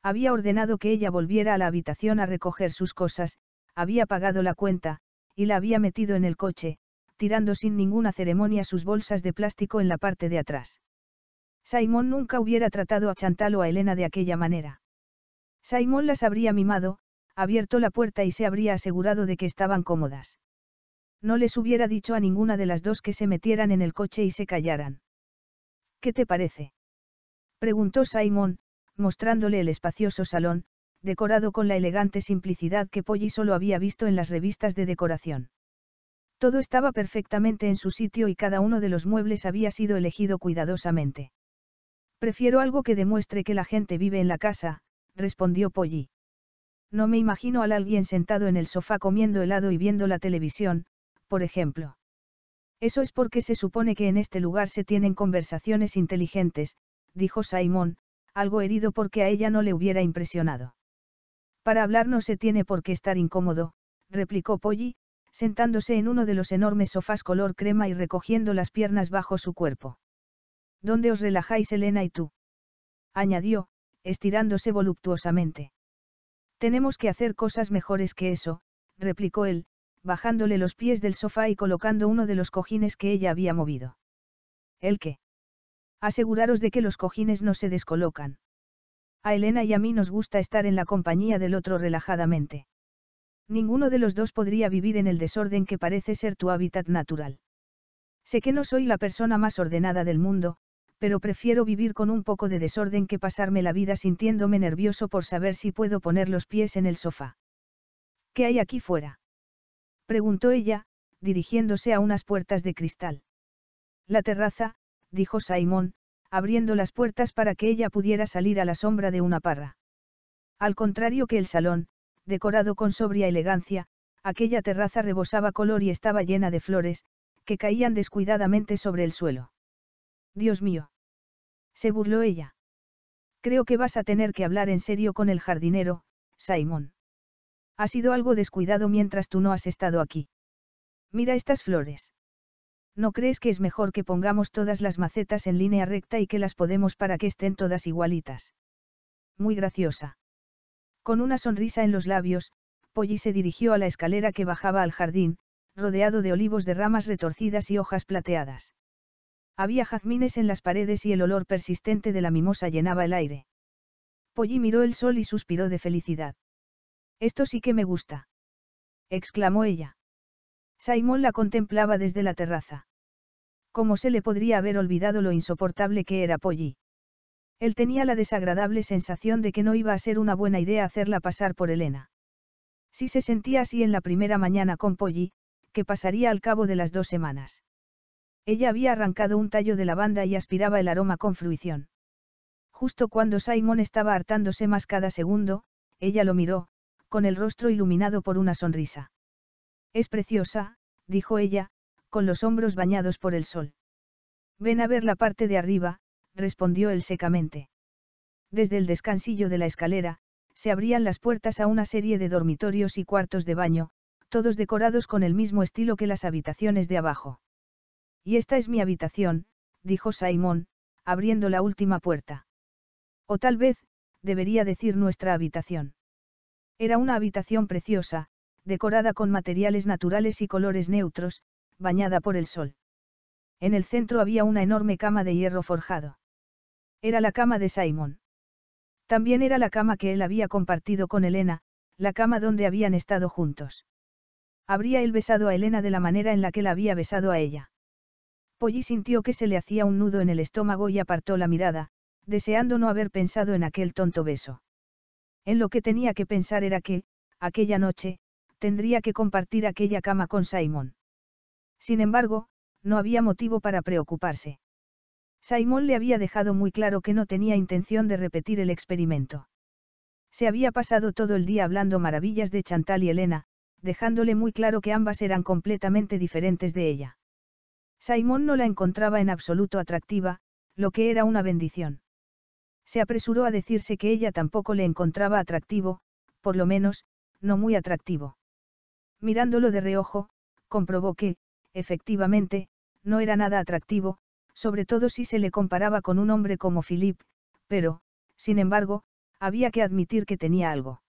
A: Había ordenado que ella volviera a la habitación a recoger sus cosas, había pagado la cuenta, y la había metido en el coche, tirando sin ninguna ceremonia sus bolsas de plástico en la parte de atrás. Simon nunca hubiera tratado a Chantal o a Elena de aquella manera. Simon las habría mimado, abierto la puerta y se habría asegurado de que estaban cómodas. No les hubiera dicho a ninguna de las dos que se metieran en el coche y se callaran. ¿Qué te parece? preguntó Simon, mostrándole el espacioso salón, decorado con la elegante simplicidad que Polly solo había visto en las revistas de decoración. Todo estaba perfectamente en su sitio y cada uno de los muebles había sido elegido cuidadosamente. Prefiero algo que demuestre que la gente vive en la casa, respondió Polly. No me imagino al alguien sentado en el sofá comiendo helado y viendo la televisión, por ejemplo. Eso es porque se supone que en este lugar se tienen conversaciones inteligentes, dijo Simon, algo herido porque a ella no le hubiera impresionado. Para hablar no se tiene por qué estar incómodo, replicó Polly, sentándose en uno de los enormes sofás color crema y recogiendo las piernas bajo su cuerpo. ¿Dónde os relajáis Elena y tú? añadió, estirándose voluptuosamente. Tenemos que hacer cosas mejores que eso, replicó él, bajándole los pies del sofá y colocando uno de los cojines que ella había movido. ¿El qué? Aseguraros de que los cojines no se descolocan. A Elena y a mí nos gusta estar en la compañía del otro relajadamente. Ninguno de los dos podría vivir en el desorden que parece ser tu hábitat natural. Sé que no soy la persona más ordenada del mundo, pero prefiero vivir con un poco de desorden que pasarme la vida sintiéndome nervioso por saber si puedo poner los pies en el sofá. ¿Qué hay aquí fuera? preguntó ella, dirigiéndose a unas puertas de cristal. La terraza, dijo Simón, abriendo las puertas para que ella pudiera salir a la sombra de una parra. Al contrario que el salón, decorado con sobria elegancia, aquella terraza rebosaba color y estaba llena de flores, que caían descuidadamente sobre el suelo. Dios mío. Se burló ella. Creo que vas a tener que hablar en serio con el jardinero, Simón. Ha sido algo descuidado mientras tú no has estado aquí. Mira estas flores. ¿No crees que es mejor que pongamos todas las macetas en línea recta y que las podemos para que estén todas igualitas? Muy graciosa. Con una sonrisa en los labios, Polly se dirigió a la escalera que bajaba al jardín, rodeado de olivos de ramas retorcidas y hojas plateadas. Había jazmines en las paredes y el olor persistente de la mimosa llenaba el aire. Polly miró el sol y suspiró de felicidad. Esto sí que me gusta. exclamó ella. Simon la contemplaba desde la terraza. ¿Cómo se le podría haber olvidado lo insoportable que era Polly? Él tenía la desagradable sensación de que no iba a ser una buena idea hacerla pasar por Elena. Si se sentía así en la primera mañana con Polly, que pasaría al cabo de las dos semanas. Ella había arrancado un tallo de lavanda y aspiraba el aroma con fruición. Justo cuando Simon estaba hartándose más cada segundo, ella lo miró, con el rostro iluminado por una sonrisa. Es preciosa, dijo ella, con los hombros bañados por el sol. Ven a ver la parte de arriba, respondió él secamente. Desde el descansillo de la escalera, se abrían las puertas a una serie de dormitorios y cuartos de baño, todos decorados con el mismo estilo que las habitaciones de abajo. Y esta es mi habitación, dijo Simón, abriendo la última puerta. O tal vez, debería decir nuestra habitación. Era una habitación preciosa, decorada con materiales naturales y colores neutros, bañada por el sol. En el centro había una enorme cama de hierro forjado. Era la cama de Simon. También era la cama que él había compartido con Elena, la cama donde habían estado juntos. Habría él besado a Elena de la manera en la que la había besado a ella. Polly sintió que se le hacía un nudo en el estómago y apartó la mirada, deseando no haber pensado en aquel tonto beso. En lo que tenía que pensar era que, aquella noche, tendría que compartir aquella cama con Simon. Sin embargo, no había motivo para preocuparse. Simon le había dejado muy claro que no tenía intención de repetir el experimento. Se había pasado todo el día hablando maravillas de Chantal y Elena, dejándole muy claro que ambas eran completamente diferentes de ella. Simon no la encontraba en absoluto atractiva, lo que era una bendición. Se apresuró a decirse que ella tampoco le encontraba atractivo, por lo menos, no muy atractivo. Mirándolo de reojo, comprobó que, efectivamente, no era nada atractivo, sobre todo si se le comparaba con un hombre como Philip, pero, sin embargo, había que admitir que tenía algo.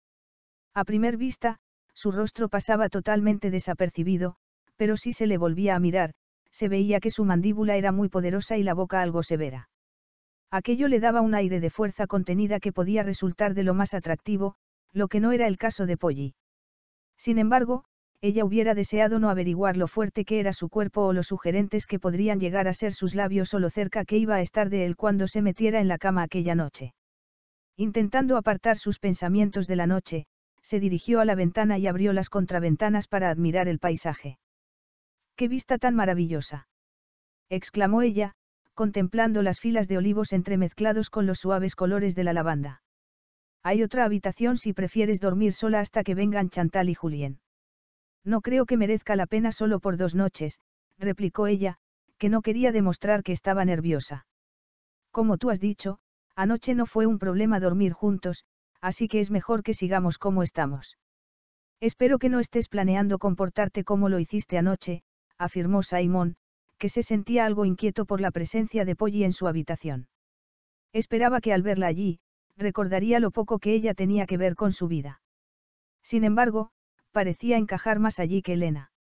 A: A primer vista, su rostro pasaba totalmente desapercibido, pero si se le volvía a mirar, se veía que su mandíbula era muy poderosa y la boca algo severa. Aquello le daba un aire de fuerza contenida que podía resultar de lo más atractivo, lo que no era el caso de Polly. Sin embargo, ella hubiera deseado no averiguar lo fuerte que era su cuerpo o los sugerentes que podrían llegar a ser sus labios o lo cerca que iba a estar de él cuando se metiera en la cama aquella noche. Intentando apartar sus pensamientos de la noche, se dirigió a la ventana y abrió las contraventanas para admirar el paisaje. ¡Qué vista tan maravillosa! exclamó ella, contemplando las filas de olivos entremezclados con los suaves colores de la lavanda. Hay otra habitación si prefieres dormir sola hasta que vengan Chantal y Julien. No creo que merezca la pena solo por dos noches, replicó ella, que no quería demostrar que estaba nerviosa. Como tú has dicho, anoche no fue un problema dormir juntos, así que es mejor que sigamos como estamos. Espero que no estés planeando comportarte como lo hiciste anoche, afirmó Simon, que se sentía algo inquieto por la presencia de Polly en su habitación. Esperaba que al verla allí, recordaría lo poco que ella tenía que ver con su vida. Sin embargo, parecía encajar más allí que Elena.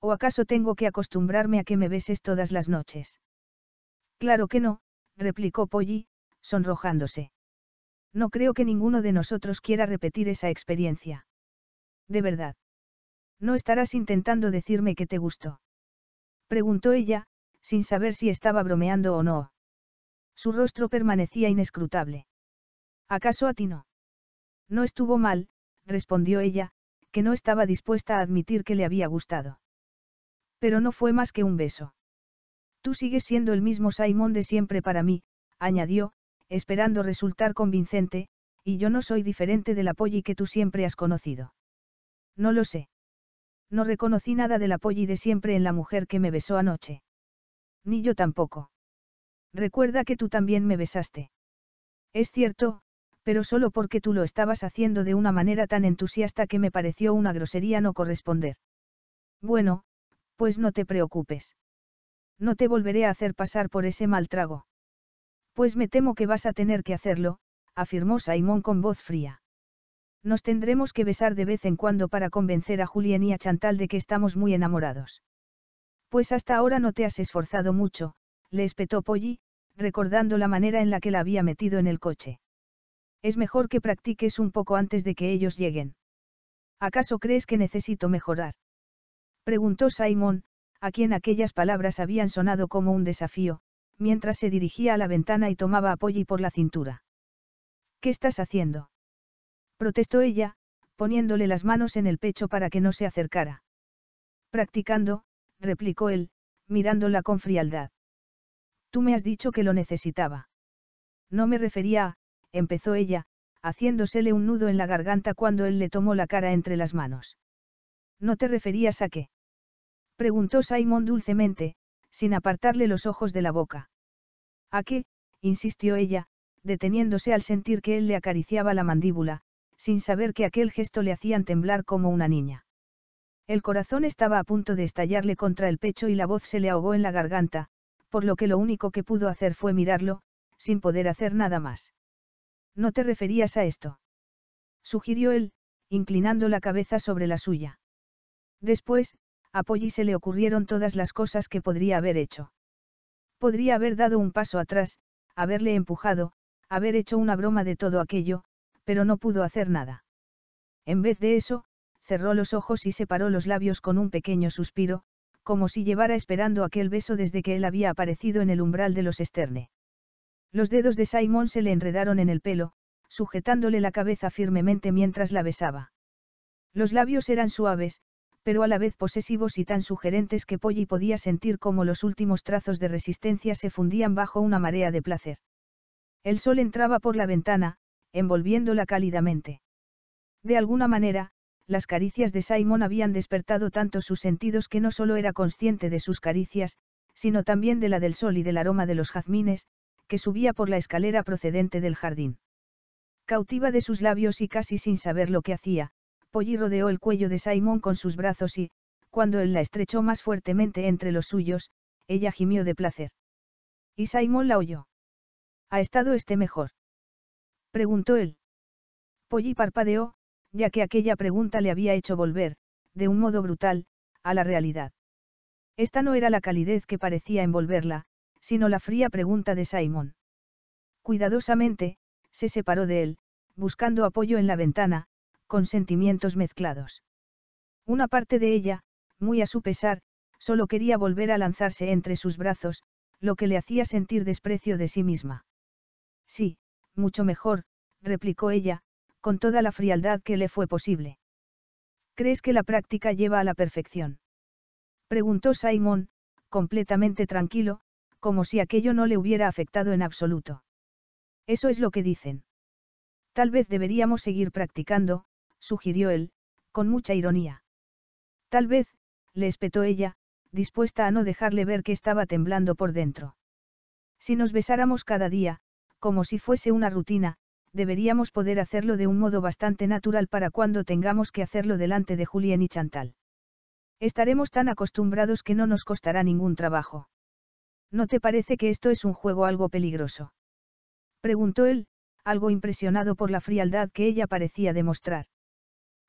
A: ¿O acaso tengo que acostumbrarme a que me beses todas las noches? Claro que no, replicó Polly, sonrojándose. No creo que ninguno de nosotros quiera repetir esa experiencia. De verdad. No estarás intentando decirme que te gustó. Preguntó ella, sin saber si estaba bromeando o no. Su rostro permanecía inescrutable. ¿Acaso a ti no? No estuvo mal, respondió ella, que no estaba dispuesta a admitir que le había gustado. Pero no fue más que un beso. Tú sigues siendo el mismo Simon de siempre para mí, añadió, esperando resultar convincente, y yo no soy diferente del apoyo que tú siempre has conocido. No lo sé. No reconocí nada del apoyo de siempre en la mujer que me besó anoche. Ni yo tampoco. Recuerda que tú también me besaste. Es cierto, pero solo porque tú lo estabas haciendo de una manera tan entusiasta que me pareció una grosería no corresponder. Bueno, pues no te preocupes. No te volveré a hacer pasar por ese mal trago. Pues me temo que vas a tener que hacerlo, afirmó Simón con voz fría. Nos tendremos que besar de vez en cuando para convencer a Julien y a Chantal de que estamos muy enamorados. Pues hasta ahora no te has esforzado mucho, le espetó Polly, recordando la manera en la que la había metido en el coche. Es mejor que practiques un poco antes de que ellos lleguen. ¿Acaso crees que necesito mejorar? Preguntó Simon, a quien aquellas palabras habían sonado como un desafío, mientras se dirigía a la ventana y tomaba apoyo por la cintura. ¿Qué estás haciendo? protestó ella, poniéndole las manos en el pecho para que no se acercara. Practicando, replicó él, mirándola con frialdad. Tú me has dicho que lo necesitaba. No me refería a, empezó ella, haciéndosele un nudo en la garganta cuando él le tomó la cara entre las manos. ¿No te referías a qué? preguntó Simon dulcemente, sin apartarle los ojos de la boca. ¿A qué? insistió ella, deteniéndose al sentir que él le acariciaba la mandíbula, sin saber que aquel gesto le hacían temblar como una niña. El corazón estaba a punto de estallarle contra el pecho y la voz se le ahogó en la garganta, por lo que lo único que pudo hacer fue mirarlo, sin poder hacer nada más. No te referías a esto. Sugirió él, inclinando la cabeza sobre la suya. Después, a Polly se le ocurrieron todas las cosas que podría haber hecho. Podría haber dado un paso atrás, haberle empujado, haber hecho una broma de todo aquello, pero no pudo hacer nada. En vez de eso, cerró los ojos y separó los labios con un pequeño suspiro, como si llevara esperando aquel beso desde que él había aparecido en el umbral de los esterne. Los dedos de Simon se le enredaron en el pelo, sujetándole la cabeza firmemente mientras la besaba. Los labios eran suaves, pero a la vez posesivos y tan sugerentes que Polly podía sentir como los últimos trazos de resistencia se fundían bajo una marea de placer. El sol entraba por la ventana, envolviéndola cálidamente. De alguna manera, las caricias de Simon habían despertado tanto sus sentidos que no solo era consciente de sus caricias, sino también de la del sol y del aroma de los jazmines, que subía por la escalera procedente del jardín. Cautiva de sus labios y casi sin saber lo que hacía, Polly rodeó el cuello de Simon con sus brazos y, cuando él la estrechó más fuertemente entre los suyos, ella gimió de placer. Y Simon la oyó. ¿Ha estado este mejor? preguntó él. Polly parpadeó, ya que aquella pregunta le había hecho volver, de un modo brutal, a la realidad. Esta no era la calidez que parecía envolverla, sino la fría pregunta de Simon. Cuidadosamente, se separó de él, buscando apoyo en la ventana, con sentimientos mezclados. Una parte de ella, muy a su pesar, solo quería volver a lanzarse entre sus brazos, lo que le hacía sentir desprecio de sí misma. Sí, mucho mejor, replicó ella, con toda la frialdad que le fue posible. ¿Crees que la práctica lleva a la perfección? Preguntó Simon, completamente tranquilo, como si aquello no le hubiera afectado en absoluto. Eso es lo que dicen. Tal vez deberíamos seguir practicando, sugirió él, con mucha ironía. Tal vez, le espetó ella, dispuesta a no dejarle ver que estaba temblando por dentro. Si nos besáramos cada día, como si fuese una rutina, deberíamos poder hacerlo de un modo bastante natural para cuando tengamos que hacerlo delante de Julien y Chantal. Estaremos tan acostumbrados que no nos costará ningún trabajo. ¿No te parece que esto es un juego algo peligroso? Preguntó él, algo impresionado por la frialdad que ella parecía demostrar.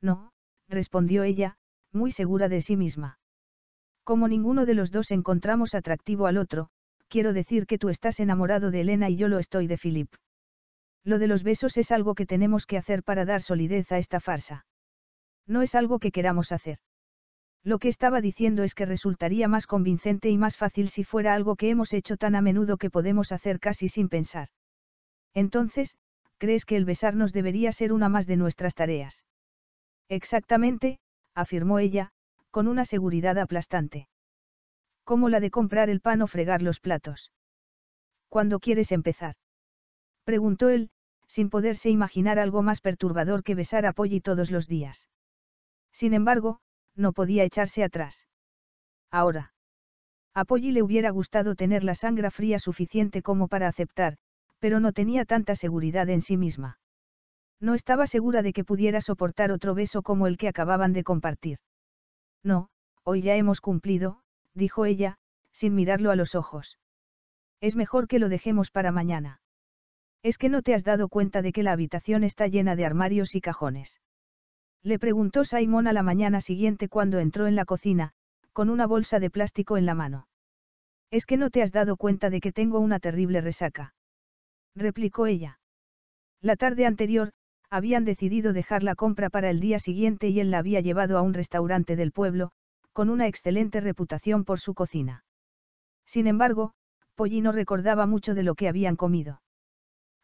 A: No, respondió ella, muy segura de sí misma. Como ninguno de los dos encontramos atractivo al otro, quiero decir que tú estás enamorado de Elena y yo lo estoy de Philip. Lo de los besos es algo que tenemos que hacer para dar solidez a esta farsa. No es algo que queramos hacer. Lo que estaba diciendo es que resultaría más convincente y más fácil si fuera algo que hemos hecho tan a menudo que podemos hacer casi sin pensar. Entonces, ¿crees que el besarnos debería ser una más de nuestras tareas? Exactamente, afirmó ella, con una seguridad aplastante. Como la de comprar el pan o fregar los platos. ¿Cuándo quieres empezar? Preguntó él, sin poderse imaginar algo más perturbador que besar a Polly todos los días. Sin embargo, no podía echarse atrás. Ahora. A Polly le hubiera gustado tener la sangre fría suficiente como para aceptar, pero no tenía tanta seguridad en sí misma. No estaba segura de que pudiera soportar otro beso como el que acababan de compartir. No, hoy ya hemos cumplido, dijo ella, sin mirarlo a los ojos. Es mejor que lo dejemos para mañana. Es que no te has dado cuenta de que la habitación está llena de armarios y cajones. Le preguntó Simón a la mañana siguiente cuando entró en la cocina, con una bolsa de plástico en la mano. Es que no te has dado cuenta de que tengo una terrible resaca. Replicó ella. La tarde anterior, habían decidido dejar la compra para el día siguiente y él la había llevado a un restaurante del pueblo, con una excelente reputación por su cocina. Sin embargo, Pollino no recordaba mucho de lo que habían comido.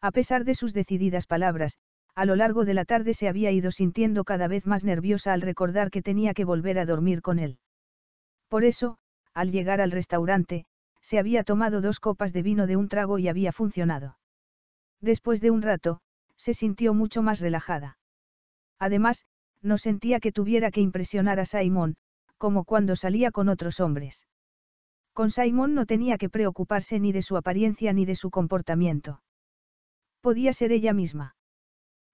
A: A pesar de sus decididas palabras, a lo largo de la tarde se había ido sintiendo cada vez más nerviosa al recordar que tenía que volver a dormir con él. Por eso, al llegar al restaurante, se había tomado dos copas de vino de un trago y había funcionado. Después de un rato, se sintió mucho más relajada. Además, no sentía que tuviera que impresionar a Simon, como cuando salía con otros hombres. Con Simon no tenía que preocuparse ni de su apariencia ni de su comportamiento. Podía ser ella misma.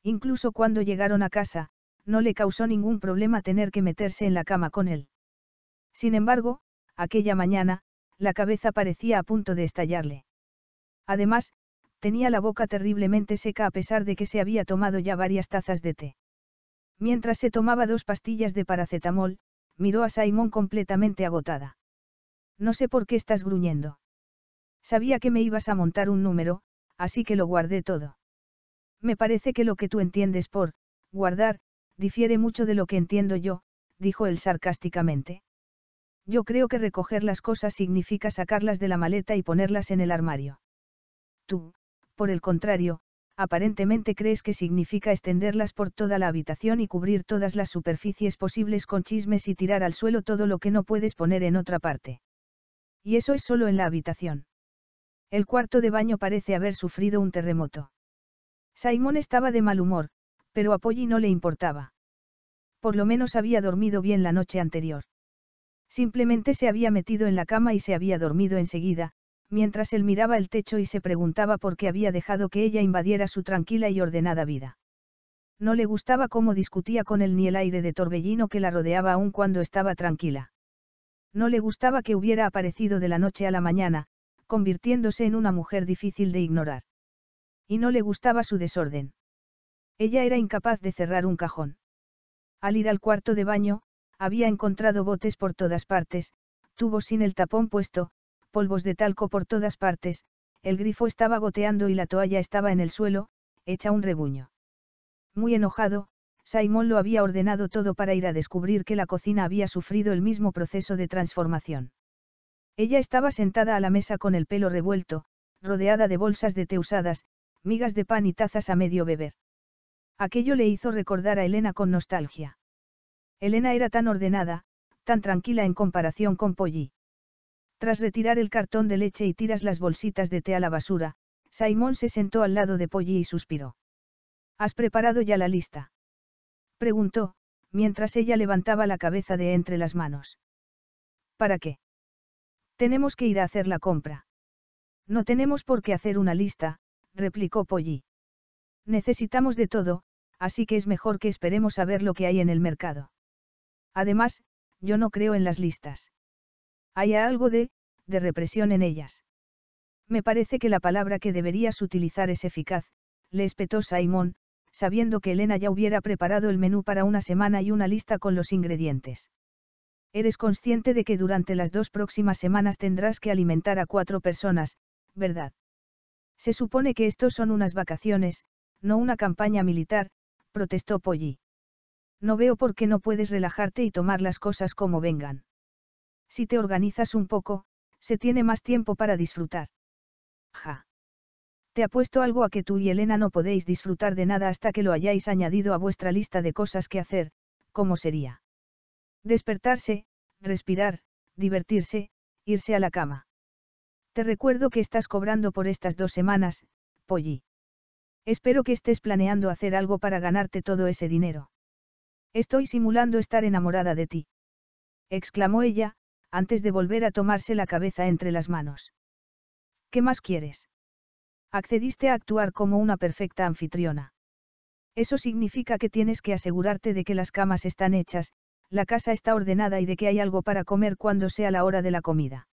A: Incluso cuando llegaron a casa, no le causó ningún problema tener que meterse en la cama con él. Sin embargo, aquella mañana, la cabeza parecía a punto de estallarle. Además, tenía la boca terriblemente seca a pesar de que se había tomado ya varias tazas de té. Mientras se tomaba dos pastillas de paracetamol, miró a Simon completamente agotada. No sé por qué estás gruñendo. Sabía que me ibas a montar un número, así que lo guardé todo. Me parece que lo que tú entiendes por guardar, difiere mucho de lo que entiendo yo, dijo él sarcásticamente. Yo creo que recoger las cosas significa sacarlas de la maleta y ponerlas en el armario. Tú, por el contrario, aparentemente crees que significa extenderlas por toda la habitación y cubrir todas las superficies posibles con chismes y tirar al suelo todo lo que no puedes poner en otra parte. Y eso es solo en la habitación. El cuarto de baño parece haber sufrido un terremoto. Simón estaba de mal humor, pero a Polly no le importaba. Por lo menos había dormido bien la noche anterior. Simplemente se había metido en la cama y se había dormido enseguida, mientras él miraba el techo y se preguntaba por qué había dejado que ella invadiera su tranquila y ordenada vida. No le gustaba cómo discutía con él ni el aire de torbellino que la rodeaba aun cuando estaba tranquila. No le gustaba que hubiera aparecido de la noche a la mañana, convirtiéndose en una mujer difícil de ignorar y no le gustaba su desorden. Ella era incapaz de cerrar un cajón. Al ir al cuarto de baño, había encontrado botes por todas partes, tubos sin el tapón puesto, polvos de talco por todas partes, el grifo estaba goteando y la toalla estaba en el suelo, hecha un rebuño. Muy enojado, Simon lo había ordenado todo para ir a descubrir que la cocina había sufrido el mismo proceso de transformación. Ella estaba sentada a la mesa con el pelo revuelto, rodeada de bolsas de té usadas, migas de pan y tazas a medio beber. Aquello le hizo recordar a Elena con nostalgia. Elena era tan ordenada, tan tranquila en comparación con Polly. Tras retirar el cartón de leche y tiras las bolsitas de té a la basura, Simón se sentó al lado de Polly y suspiró. ¿Has preparado ya la lista? Preguntó, mientras ella levantaba la cabeza de entre las manos. ¿Para qué? Tenemos que ir a hacer la compra. No tenemos por qué hacer una lista, replicó Polly. Necesitamos de todo, así que es mejor que esperemos a ver lo que hay en el mercado. Además, yo no creo en las listas. Hay algo de, de represión en ellas. Me parece que la palabra que deberías utilizar es eficaz, le espetó Simon, sabiendo que Elena ya hubiera preparado el menú para una semana y una lista con los ingredientes. Eres consciente de que durante las dos próximas semanas tendrás que alimentar a cuatro personas, ¿verdad? Se supone que estos son unas vacaciones, no una campaña militar, protestó Polly. No veo por qué no puedes relajarte y tomar las cosas como vengan. Si te organizas un poco, se tiene más tiempo para disfrutar. Ja. Te apuesto algo a que tú y Elena no podéis disfrutar de nada hasta que lo hayáis añadido a vuestra lista de cosas que hacer, ¿cómo sería? Despertarse, respirar, divertirse, irse a la cama. Te recuerdo que estás cobrando por estas dos semanas, Polly. Espero que estés planeando hacer algo para ganarte todo ese dinero. Estoy simulando estar enamorada de ti. Exclamó ella, antes de volver a tomarse la cabeza entre las manos. ¿Qué más quieres? Accediste a actuar como una perfecta anfitriona. Eso significa que tienes que asegurarte de que las camas están hechas, la casa está ordenada y de que hay algo para comer cuando sea la hora de la comida.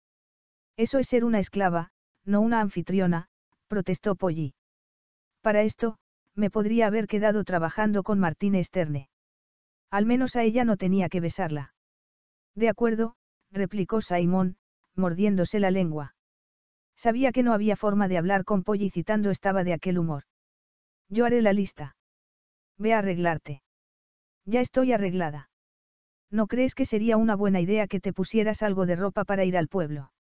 A: Eso es ser una esclava, no una anfitriona, protestó Polly. Para esto, me podría haber quedado trabajando con Martín Esterne. Al menos a ella no tenía que besarla. De acuerdo, replicó Simón, mordiéndose la lengua. Sabía que no había forma de hablar con Polly citando estaba de aquel humor. Yo haré la lista. Ve a arreglarte. Ya estoy arreglada. ¿No crees que sería una buena idea que te pusieras algo de ropa para ir al pueblo?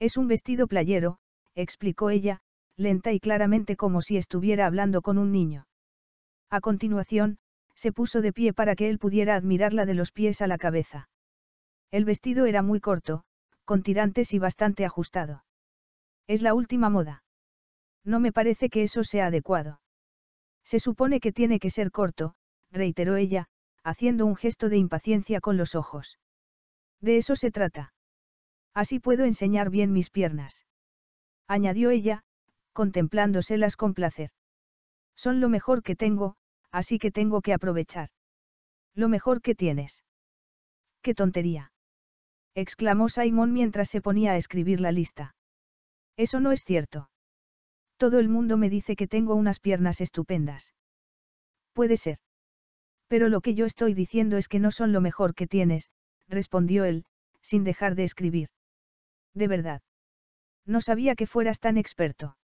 A: Es un vestido playero, explicó ella, lenta y claramente como si estuviera hablando con un niño. A continuación, se puso de pie para que él pudiera admirarla de los pies a la cabeza. El vestido era muy corto, con tirantes y bastante ajustado. Es la última moda. No me parece que eso sea adecuado. Se supone que tiene que ser corto, reiteró ella, haciendo un gesto de impaciencia con los ojos. De eso se trata. Así puedo enseñar bien mis piernas. Añadió ella, contemplándoselas con placer. Son lo mejor que tengo, así que tengo que aprovechar. Lo mejor que tienes. ¡Qué tontería! exclamó Simon mientras se ponía a escribir la lista. Eso no es cierto. Todo el mundo me dice que tengo unas piernas estupendas. Puede ser. Pero lo que yo estoy diciendo es que no son lo mejor que tienes, respondió él, sin dejar de escribir. De verdad. No sabía que fueras tan experto.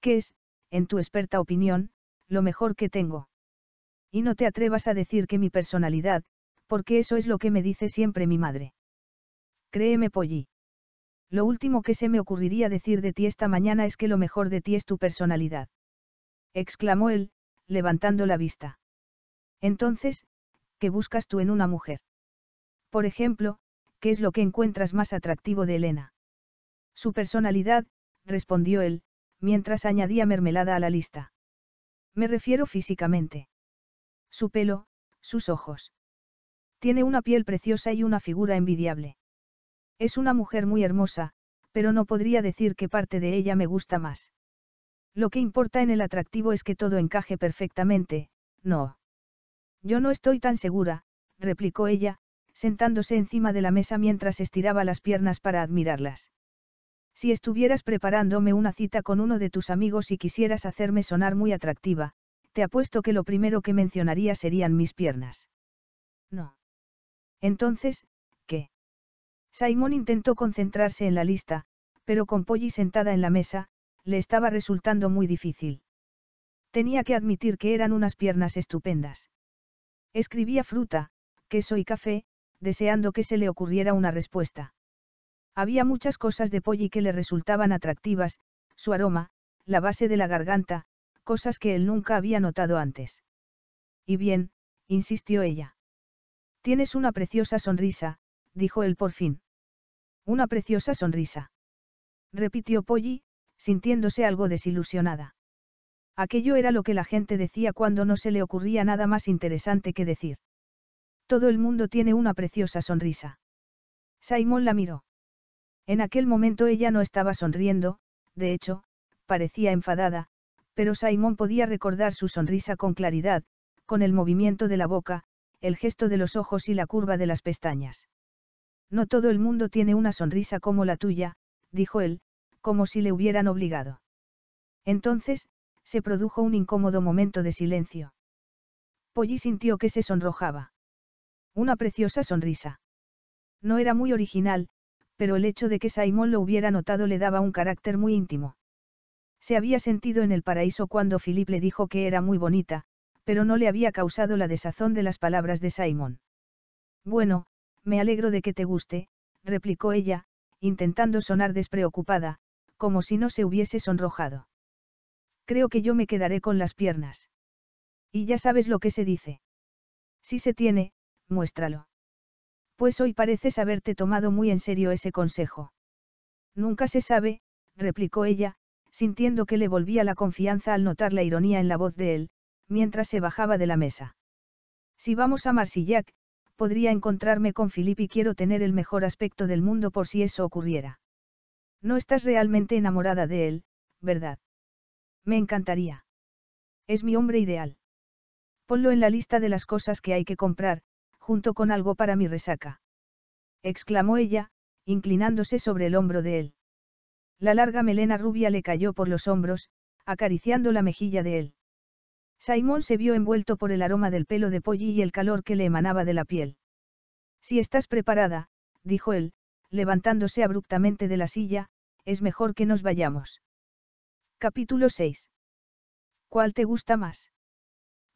A: ¿Qué es, en tu experta opinión, lo mejor que tengo? Y no te atrevas a decir que mi personalidad, porque eso es lo que me dice siempre mi madre. Créeme, Polly. Lo último que se me ocurriría decir de ti esta mañana es que lo mejor de ti es tu personalidad. Exclamó él, levantando la vista. Entonces, ¿qué buscas tú en una mujer? Por ejemplo, es lo que encuentras más atractivo de Elena? Su personalidad, respondió él, mientras añadía mermelada a la lista. Me refiero físicamente. Su pelo, sus ojos. Tiene una piel preciosa y una figura envidiable. Es una mujer muy hermosa, pero no podría decir que parte de ella me gusta más. Lo que importa en el atractivo es que todo encaje perfectamente, no. Yo no estoy tan segura, replicó ella, sentándose encima de la mesa mientras estiraba las piernas para admirarlas. Si estuvieras preparándome una cita con uno de tus amigos y quisieras hacerme sonar muy atractiva, te apuesto que lo primero que mencionaría serían mis piernas. No. Entonces, ¿qué? Simón intentó concentrarse en la lista, pero con Polly sentada en la mesa, le estaba resultando muy difícil. Tenía que admitir que eran unas piernas estupendas. Escribía fruta, queso y café, deseando que se le ocurriera una respuesta. Había muchas cosas de Polly que le resultaban atractivas, su aroma, la base de la garganta, cosas que él nunca había notado antes. Y bien, insistió ella. Tienes una preciosa sonrisa, dijo él por fin. Una preciosa sonrisa. Repitió Polly, sintiéndose algo desilusionada. Aquello era lo que la gente decía cuando no se le ocurría nada más interesante que decir. Todo el mundo tiene una preciosa sonrisa. Simon la miró. En aquel momento ella no estaba sonriendo, de hecho, parecía enfadada, pero Simon podía recordar su sonrisa con claridad, con el movimiento de la boca, el gesto de los ojos y la curva de las pestañas. No todo el mundo tiene una sonrisa como la tuya, dijo él, como si le hubieran obligado. Entonces, se produjo un incómodo momento de silencio. Polly sintió que se sonrojaba. Una preciosa sonrisa. No era muy original, pero el hecho de que Simon lo hubiera notado le daba un carácter muy íntimo. Se había sentido en el paraíso cuando Philip le dijo que era muy bonita, pero no le había causado la desazón de las palabras de Simon. Bueno, me alegro de que te guste, replicó ella, intentando sonar despreocupada, como si no se hubiese sonrojado. Creo que yo me quedaré con las piernas. Y ya sabes lo que se dice. Si se tiene, muéstralo. Pues hoy pareces haberte tomado muy en serio ese consejo. Nunca se sabe, replicó ella, sintiendo que le volvía la confianza al notar la ironía en la voz de él, mientras se bajaba de la mesa. Si vamos a Marsillac, podría encontrarme con Philip y quiero tener el mejor aspecto del mundo por si eso ocurriera. No estás realmente enamorada de él, ¿verdad? Me encantaría. Es mi hombre ideal. Ponlo en la lista de las cosas que hay que comprar, junto con algo para mi resaca. Exclamó ella, inclinándose sobre el hombro de él. La larga melena rubia le cayó por los hombros, acariciando la mejilla de él. Simón se vio envuelto por el aroma del pelo de Polly y el calor que le emanaba de la piel. Si estás preparada, dijo él, levantándose abruptamente de la silla, es mejor que nos vayamos. Capítulo 6. ¿Cuál te gusta más?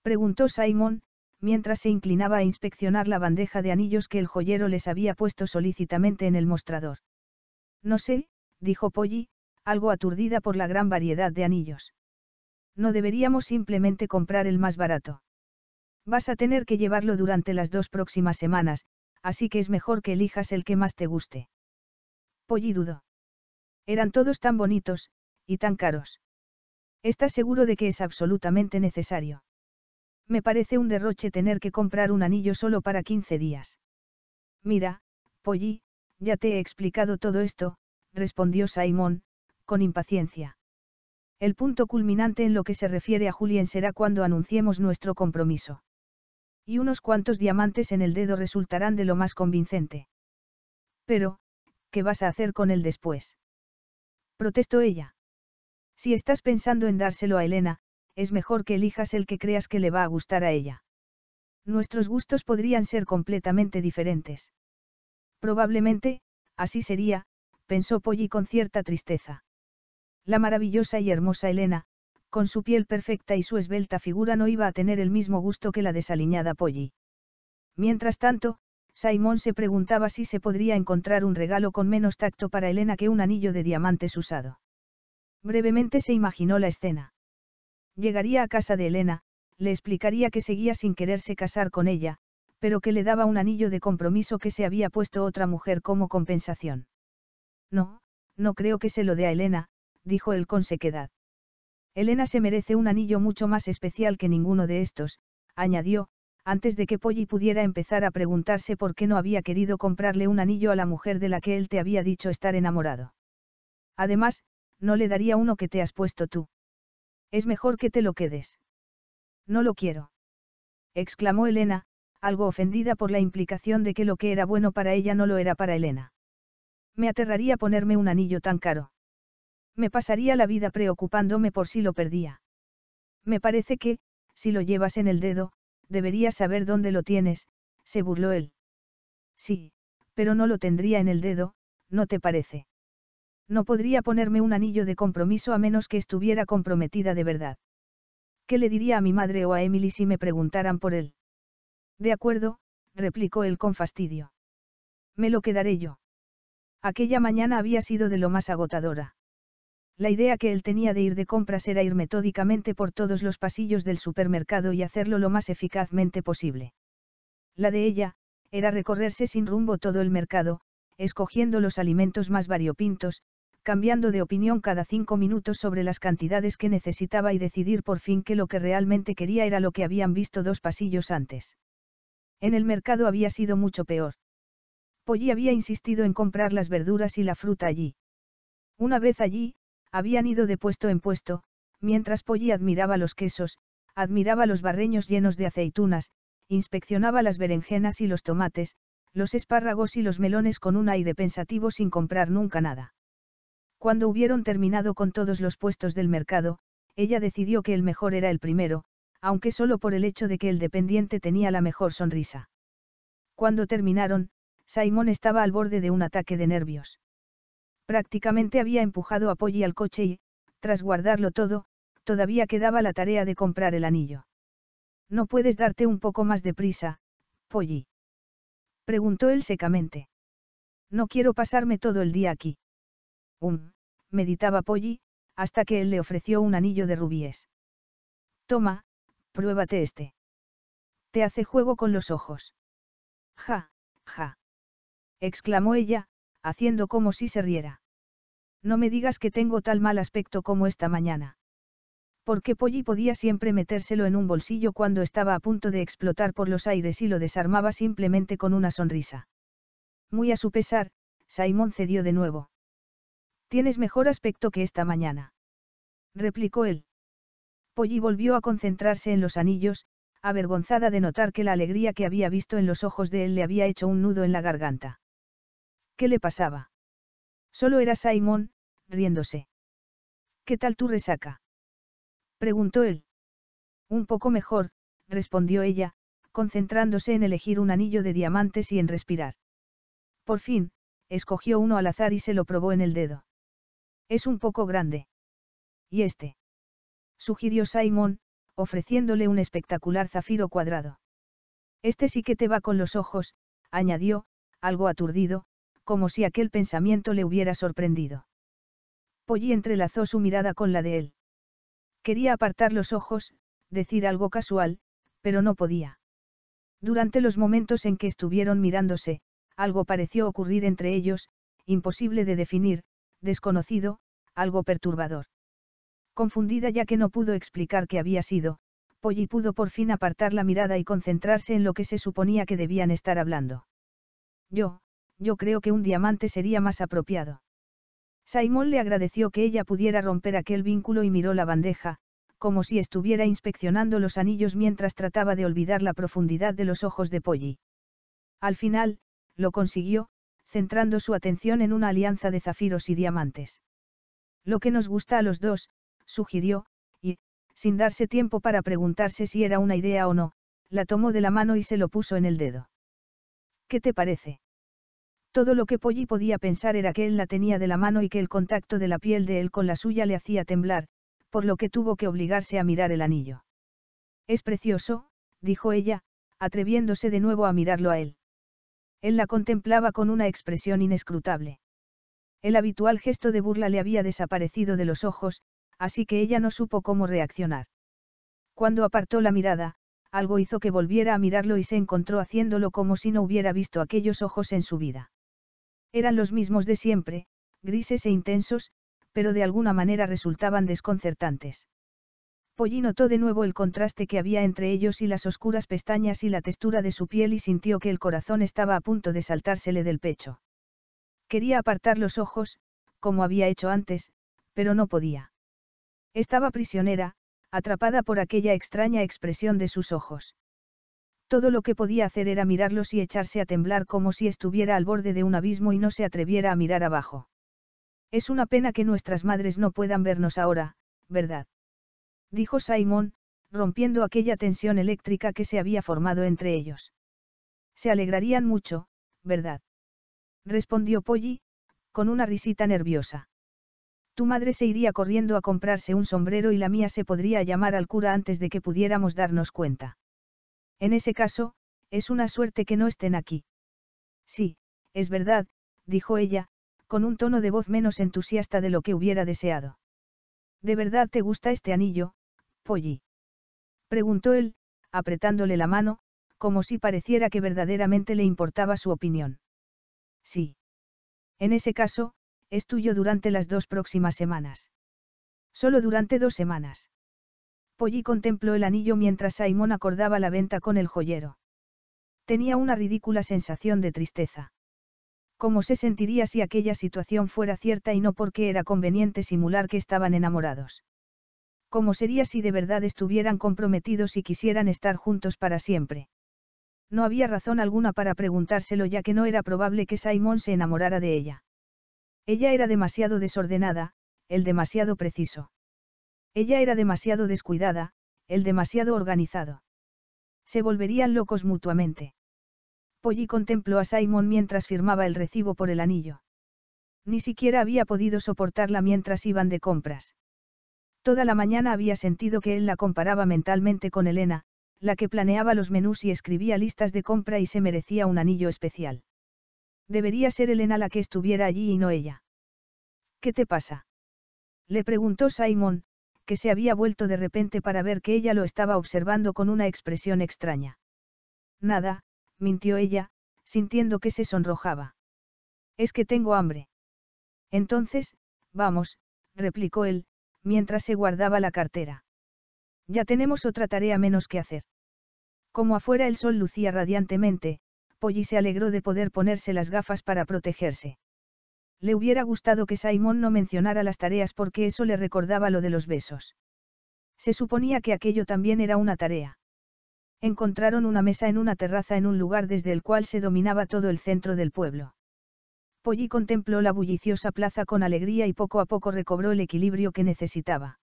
A: preguntó Simón mientras se inclinaba a inspeccionar la bandeja de anillos que el joyero les había puesto solícitamente en el mostrador. No sé, dijo Polly, algo aturdida por la gran variedad de anillos. No deberíamos simplemente comprar el más barato. Vas a tener que llevarlo durante las dos próximas semanas, así que es mejor que elijas el que más te guste. Polly dudó. Eran todos tan bonitos, y tan caros. ¿Estás seguro de que es absolutamente necesario? Me parece un derroche tener que comprar un anillo solo para 15 días. Mira, Polly, ya te he explicado todo esto, respondió Simon, con impaciencia. El punto culminante en lo que se refiere a Julien será cuando anunciemos nuestro compromiso. Y unos cuantos diamantes en el dedo resultarán de lo más convincente. Pero, ¿qué vas a hacer con él después? Protestó ella. Si estás pensando en dárselo a Elena, es mejor que elijas el que creas que le va a gustar a ella. Nuestros gustos podrían ser completamente diferentes. Probablemente, así sería, pensó Polly con cierta tristeza. La maravillosa y hermosa Elena, con su piel perfecta y su esbelta figura no iba a tener el mismo gusto que la desaliñada Polly. Mientras tanto, Simon se preguntaba si se podría encontrar un regalo con menos tacto para Elena que un anillo de diamantes usado. Brevemente se imaginó la escena. Llegaría a casa de Elena, le explicaría que seguía sin quererse casar con ella, pero que le daba un anillo de compromiso que se había puesto otra mujer como compensación. No, no creo que se lo dé a Elena, dijo él con sequedad. Elena se merece un anillo mucho más especial que ninguno de estos, añadió, antes de que Polly pudiera empezar a preguntarse por qué no había querido comprarle un anillo a la mujer de la que él te había dicho estar enamorado. Además, no le daría uno que te has puesto tú. Es mejor que te lo quedes. No lo quiero. Exclamó Elena, algo ofendida por la implicación de que lo que era bueno para ella no lo era para Elena. Me aterraría ponerme un anillo tan caro. Me pasaría la vida preocupándome por si lo perdía. Me parece que, si lo llevas en el dedo, deberías saber dónde lo tienes, se burló él. Sí, pero no lo tendría en el dedo, ¿no te parece? No podría ponerme un anillo de compromiso a menos que estuviera comprometida de verdad. ¿Qué le diría a mi madre o a Emily si me preguntaran por él? De acuerdo, replicó él con fastidio. Me lo quedaré yo. Aquella mañana había sido de lo más agotadora. La idea que él tenía de ir de compras era ir metódicamente por todos los pasillos del supermercado y hacerlo lo más eficazmente posible. La de ella, era recorrerse sin rumbo todo el mercado, escogiendo los alimentos más variopintos, cambiando de opinión cada cinco minutos sobre las cantidades que necesitaba y decidir por fin que lo que realmente quería era lo que habían visto dos pasillos antes. En el mercado había sido mucho peor. Polly había insistido en comprar las verduras y la fruta allí. Una vez allí, habían ido de puesto en puesto, mientras Polly admiraba los quesos, admiraba los barreños llenos de aceitunas, inspeccionaba las berenjenas y los tomates, los espárragos y los melones con un aire pensativo sin comprar nunca nada. Cuando hubieron terminado con todos los puestos del mercado, ella decidió que el mejor era el primero, aunque solo por el hecho de que el dependiente tenía la mejor sonrisa. Cuando terminaron, Simon estaba al borde de un ataque de nervios. Prácticamente había empujado a Polly al coche y, tras guardarlo todo, todavía quedaba la tarea de comprar el anillo. ¿No puedes darte un poco más de prisa, Polly? Preguntó él secamente. No quiero pasarme todo el día aquí. Um, meditaba Polly, hasta que él le ofreció un anillo de rubíes. Toma, pruébate este. Te hace juego con los ojos. Ja, ja. exclamó ella, haciendo como si se riera. No me digas que tengo tal mal aspecto como esta mañana. Porque Polly podía siempre metérselo en un bolsillo cuando estaba a punto de explotar por los aires y lo desarmaba simplemente con una sonrisa. Muy a su pesar, Simon cedió de nuevo. Tienes mejor aspecto que esta mañana. Replicó él. Polly volvió a concentrarse en los anillos, avergonzada de notar que la alegría que había visto en los ojos de él le había hecho un nudo en la garganta. ¿Qué le pasaba? Solo era Simon, riéndose. ¿Qué tal tu resaca? preguntó él. Un poco mejor, respondió ella, concentrándose en elegir un anillo de diamantes y en respirar. Por fin, escogió uno al azar y se lo probó en el dedo. Es un poco grande. ¿Y este? Sugirió Simon, ofreciéndole un espectacular zafiro cuadrado. Este sí que te va con los ojos, añadió, algo aturdido, como si aquel pensamiento le hubiera sorprendido. Polly entrelazó su mirada con la de él. Quería apartar los ojos, decir algo casual, pero no podía. Durante los momentos en que estuvieron mirándose, algo pareció ocurrir entre ellos, imposible de definir, desconocido, algo perturbador. Confundida ya que no pudo explicar qué había sido, Polly pudo por fin apartar la mirada y concentrarse en lo que se suponía que debían estar hablando. Yo, yo creo que un diamante sería más apropiado. Simon le agradeció que ella pudiera romper aquel vínculo y miró la bandeja, como si estuviera inspeccionando los anillos mientras trataba de olvidar la profundidad de los ojos de Polly. Al final, lo consiguió, centrando su atención en una alianza de zafiros y diamantes. Lo que nos gusta a los dos, sugirió, y, sin darse tiempo para preguntarse si era una idea o no, la tomó de la mano y se lo puso en el dedo. ¿Qué te parece? Todo lo que Polly podía pensar era que él la tenía de la mano y que el contacto de la piel de él con la suya le hacía temblar, por lo que tuvo que obligarse a mirar el anillo. Es precioso, dijo ella, atreviéndose de nuevo a mirarlo a él. Él la contemplaba con una expresión inescrutable. El habitual gesto de burla le había desaparecido de los ojos, así que ella no supo cómo reaccionar. Cuando apartó la mirada, algo hizo que volviera a mirarlo y se encontró haciéndolo como si no hubiera visto aquellos ojos en su vida. Eran los mismos de siempre, grises e intensos, pero de alguna manera resultaban desconcertantes. Polly notó de nuevo el contraste que había entre ellos y las oscuras pestañas y la textura de su piel y sintió que el corazón estaba a punto de saltársele del pecho. Quería apartar los ojos, como había hecho antes, pero no podía. Estaba prisionera, atrapada por aquella extraña expresión de sus ojos. Todo lo que podía hacer era mirarlos y echarse a temblar como si estuviera al borde de un abismo y no se atreviera a mirar abajo. Es una pena que nuestras madres no puedan vernos ahora, ¿verdad? dijo Simón, rompiendo aquella tensión eléctrica que se había formado entre ellos. Se alegrarían mucho, ¿verdad? respondió Polly, con una risita nerviosa. Tu madre se iría corriendo a comprarse un sombrero y la mía se podría llamar al cura antes de que pudiéramos darnos cuenta. En ese caso, es una suerte que no estén aquí. Sí, es verdad, dijo ella, con un tono de voz menos entusiasta de lo que hubiera deseado. ¿De verdad te gusta este anillo, Polly? Preguntó él, apretándole la mano, como si pareciera que verdaderamente le importaba su opinión. Sí. En ese caso, es tuyo durante las dos próximas semanas. Solo durante dos semanas. Polly contempló el anillo mientras Simon acordaba la venta con el joyero. Tenía una ridícula sensación de tristeza. ¿Cómo se sentiría si aquella situación fuera cierta y no porque era conveniente simular que estaban enamorados? ¿Cómo sería si de verdad estuvieran comprometidos y quisieran estar juntos para siempre? No había razón alguna para preguntárselo ya que no era probable que Simon se enamorara de ella. Ella era demasiado desordenada, el demasiado preciso. Ella era demasiado descuidada, el demasiado organizado. Se volverían locos mutuamente. Polly contempló a Simon mientras firmaba el recibo por el anillo. Ni siquiera había podido soportarla mientras iban de compras. Toda la mañana había sentido que él la comparaba mentalmente con Elena, la que planeaba los menús y escribía listas de compra y se merecía un anillo especial. Debería ser Elena la que estuviera allí y no ella. ¿Qué te pasa? Le preguntó Simon, que se había vuelto de repente para ver que ella lo estaba observando con una expresión extraña. Nada, mintió ella, sintiendo que se sonrojaba. Es que tengo hambre. Entonces, vamos, replicó él, mientras se guardaba la cartera. Ya tenemos otra tarea menos que hacer. Como afuera el sol lucía radiantemente, Polly se alegró de poder ponerse las gafas para protegerse. Le hubiera gustado que Simon no mencionara las tareas porque eso le recordaba lo de los besos. Se suponía que aquello también era una tarea. Encontraron una mesa en una terraza en un lugar desde el cual se dominaba todo el centro del pueblo. Polly contempló la bulliciosa plaza con alegría y poco a poco recobró el equilibrio que necesitaba.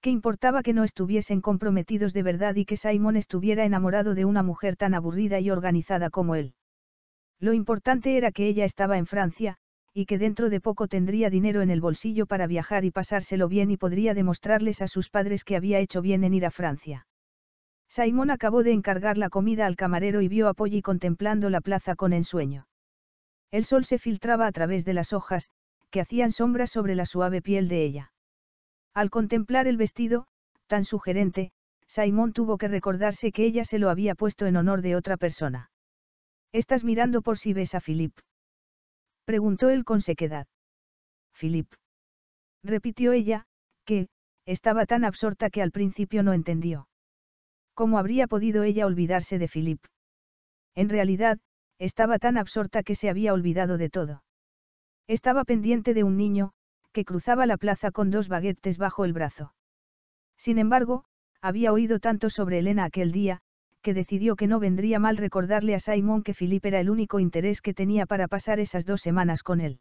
A: ¿Qué importaba que no estuviesen comprometidos de verdad y que Simon estuviera enamorado de una mujer tan aburrida y organizada como él? Lo importante era que ella estaba en Francia, y que dentro de poco tendría dinero en el bolsillo para viajar y pasárselo bien y podría demostrarles a sus padres que había hecho bien en ir a Francia. Simon acabó de encargar la comida al camarero y vio a Polly contemplando la plaza con ensueño. El sol se filtraba a través de las hojas, que hacían sombra sobre la suave piel de ella. Al contemplar el vestido, tan sugerente, Simón tuvo que recordarse que ella se lo había puesto en honor de otra persona. ¿Estás mirando por si ves a Philip? Preguntó él con sequedad. Philip. Repitió ella, que, estaba tan absorta que al principio no entendió. ¿Cómo habría podido ella olvidarse de Philip? En realidad, estaba tan absorta que se había olvidado de todo. Estaba pendiente de un niño, que cruzaba la plaza con dos baguetes bajo el brazo. Sin embargo, había oído tanto sobre Elena aquel día, que decidió que no vendría mal recordarle a Simon que Philip era el único interés que tenía para pasar esas dos semanas con él.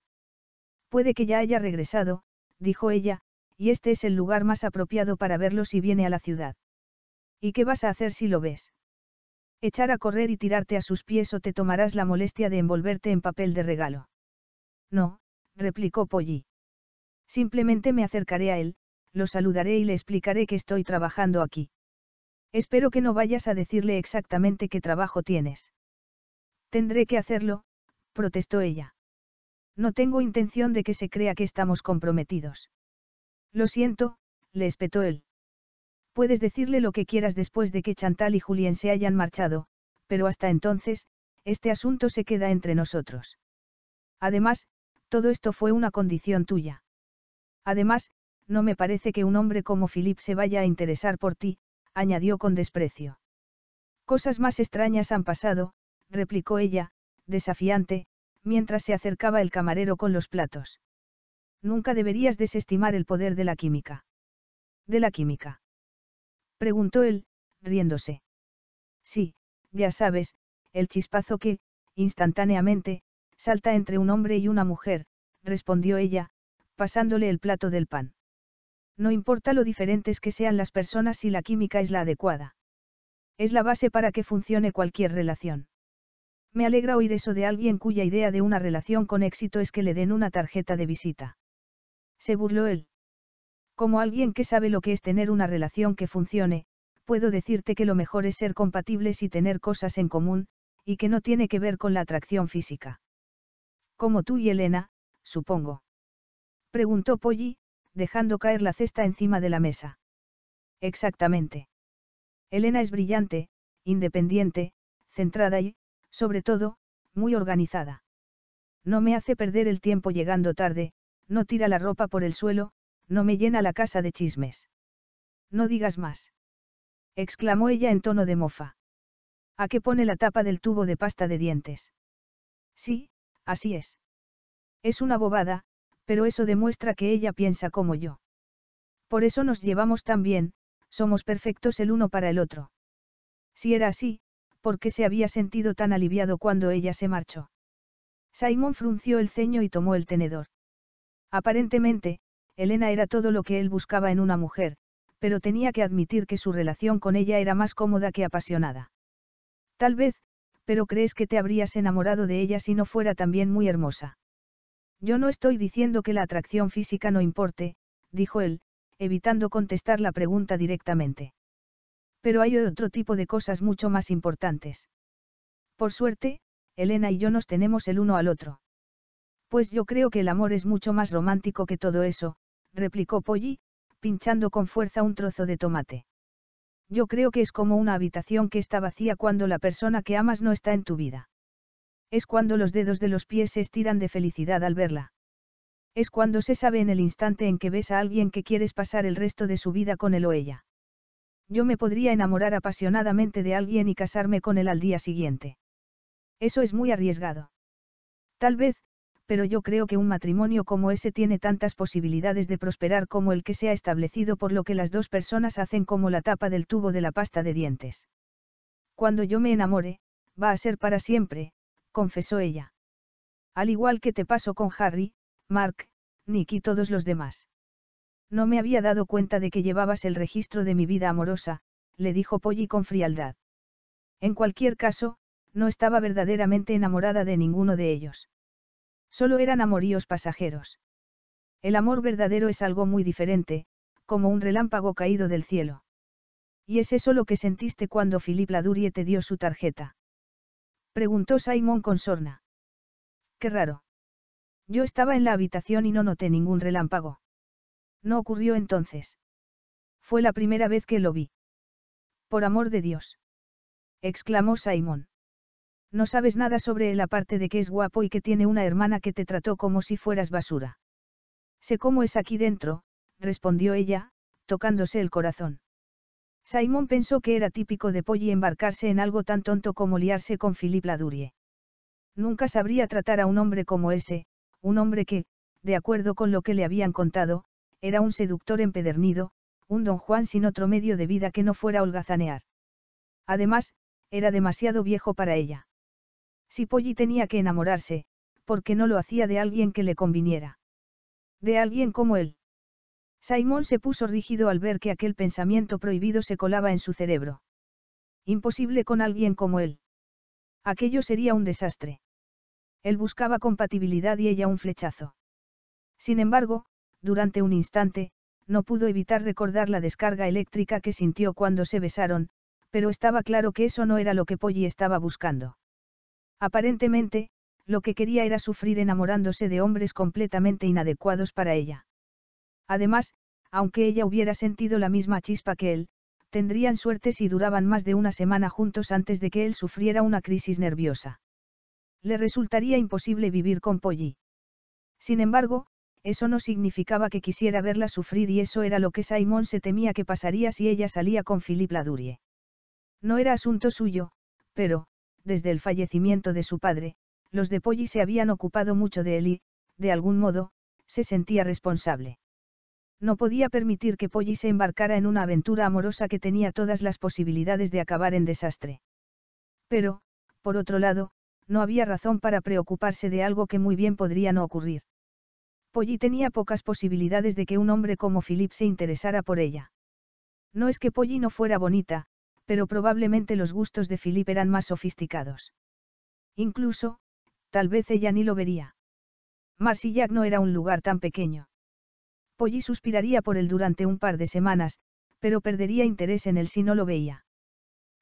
A: Puede que ya haya regresado, dijo ella, y este es el lugar más apropiado para verlo si viene a la ciudad. ¿Y qué vas a hacer si lo ves? Echar a correr y tirarte a sus pies o te tomarás la molestia de envolverte en papel de regalo. No, replicó Polly. Simplemente me acercaré a él, lo saludaré y le explicaré que estoy trabajando aquí. Espero que no vayas a decirle exactamente qué trabajo tienes. Tendré que hacerlo, protestó ella. No tengo intención de que se crea que estamos comprometidos. Lo siento, le espetó él. Puedes decirle lo que quieras después de que Chantal y Julien se hayan marchado, pero hasta entonces, este asunto se queda entre nosotros. Además, todo esto fue una condición tuya. Además, no me parece que un hombre como Philip se vaya a interesar por ti, añadió con desprecio. Cosas más extrañas han pasado, replicó ella, desafiante, mientras se acercaba el camarero con los platos. Nunca deberías desestimar el poder de la química. De la química. Preguntó él, riéndose. Sí, ya sabes, el chispazo que, instantáneamente, salta entre un hombre y una mujer, respondió ella, pasándole el plato del pan. No importa lo diferentes que sean las personas si la química es la adecuada. Es la base para que funcione cualquier relación. Me alegra oír eso de alguien cuya idea de una relación con éxito es que le den una tarjeta de visita. Se burló él. Como alguien que sabe lo que es tener una relación que funcione, puedo decirte que lo mejor es ser compatibles y tener cosas en común, y que no tiene que ver con la atracción física. Como tú y Elena, supongo. Preguntó Polly, dejando caer la cesta encima de la mesa. Exactamente. Elena es brillante, independiente, centrada y, sobre todo, muy organizada. No me hace perder el tiempo llegando tarde, no tira la ropa por el suelo, no me llena la casa de chismes. No digas más. exclamó ella en tono de mofa. ¿A qué pone la tapa del tubo de pasta de dientes? Sí, así es. Es una bobada, pero eso demuestra que ella piensa como yo. Por eso nos llevamos tan bien, somos perfectos el uno para el otro. Si era así, ¿por qué se había sentido tan aliviado cuando ella se marchó? Simon frunció el ceño y tomó el tenedor. Aparentemente, Elena era todo lo que él buscaba en una mujer, pero tenía que admitir que su relación con ella era más cómoda que apasionada. Tal vez, pero crees que te habrías enamorado de ella si no fuera también muy hermosa. Yo no estoy diciendo que la atracción física no importe, dijo él, evitando contestar la pregunta directamente. Pero hay otro tipo de cosas mucho más importantes. Por suerte, Elena y yo nos tenemos el uno al otro. Pues yo creo que el amor es mucho más romántico que todo eso, replicó Polly, pinchando con fuerza un trozo de tomate. Yo creo que es como una habitación que está vacía cuando la persona que amas no está en tu vida. Es cuando los dedos de los pies se estiran de felicidad al verla. Es cuando se sabe en el instante en que ves a alguien que quieres pasar el resto de su vida con él o ella. Yo me podría enamorar apasionadamente de alguien y casarme con él al día siguiente. Eso es muy arriesgado. Tal vez, pero yo creo que un matrimonio como ese tiene tantas posibilidades de prosperar como el que se ha establecido por lo que las dos personas hacen como la tapa del tubo de la pasta de dientes. Cuando yo me enamore, va a ser para siempre, confesó ella. Al igual que te pasó con Harry, Mark, Nick y todos los demás. No me había dado cuenta de que llevabas el registro de mi vida amorosa, le dijo Polly con frialdad. En cualquier caso, no estaba verdaderamente enamorada de ninguno de ellos. Solo eran amoríos pasajeros. El amor verdadero es algo muy diferente, como un relámpago caído del cielo. ¿Y es eso lo que sentiste cuando Philippe Ladurie te dio su tarjeta? Preguntó Simon con sorna. Qué raro. Yo estaba en la habitación y no noté ningún relámpago. No ocurrió entonces. Fue la primera vez que lo vi. Por amor de Dios. exclamó Simon. No sabes nada sobre él aparte de que es guapo y que tiene una hermana que te trató como si fueras basura. Sé cómo es aquí dentro, respondió ella, tocándose el corazón. Simon pensó que era típico de Polly embarcarse en algo tan tonto como liarse con Philip Ladurie. Nunca sabría tratar a un hombre como ese, un hombre que, de acuerdo con lo que le habían contado, era un seductor empedernido, un don Juan sin otro medio de vida que no fuera holgazanear. Además, era demasiado viejo para ella. Si Polly tenía que enamorarse, ¿por qué no lo hacía de alguien que le conviniera? De alguien como él. Simón se puso rígido al ver que aquel pensamiento prohibido se colaba en su cerebro. Imposible con alguien como él. Aquello sería un desastre. Él buscaba compatibilidad y ella un flechazo. Sin embargo, durante un instante, no pudo evitar recordar la descarga eléctrica que sintió cuando se besaron, pero estaba claro que eso no era lo que Polly estaba buscando. Aparentemente, lo que quería era sufrir enamorándose de hombres completamente inadecuados para ella. Además, aunque ella hubiera sentido la misma chispa que él, tendrían suerte si duraban más de una semana juntos antes de que él sufriera una crisis nerviosa. Le resultaría imposible vivir con Polly. Sin embargo, eso no significaba que quisiera verla sufrir y eso era lo que Simon se temía que pasaría si ella salía con Philip Ladurie. No era asunto suyo, pero, desde el fallecimiento de su padre, los de Polly se habían ocupado mucho de él y, de algún modo, se sentía responsable. No podía permitir que Polly se embarcara en una aventura amorosa que tenía todas las posibilidades de acabar en desastre. Pero, por otro lado, no había razón para preocuparse de algo que muy bien podría no ocurrir. Polly tenía pocas posibilidades de que un hombre como Philip se interesara por ella. No es que Polly no fuera bonita, pero probablemente los gustos de Philip eran más sofisticados. Incluso, tal vez ella ni lo vería. Marsillac no era un lugar tan pequeño. Polly suspiraría por él durante un par de semanas, pero perdería interés en él si no lo veía.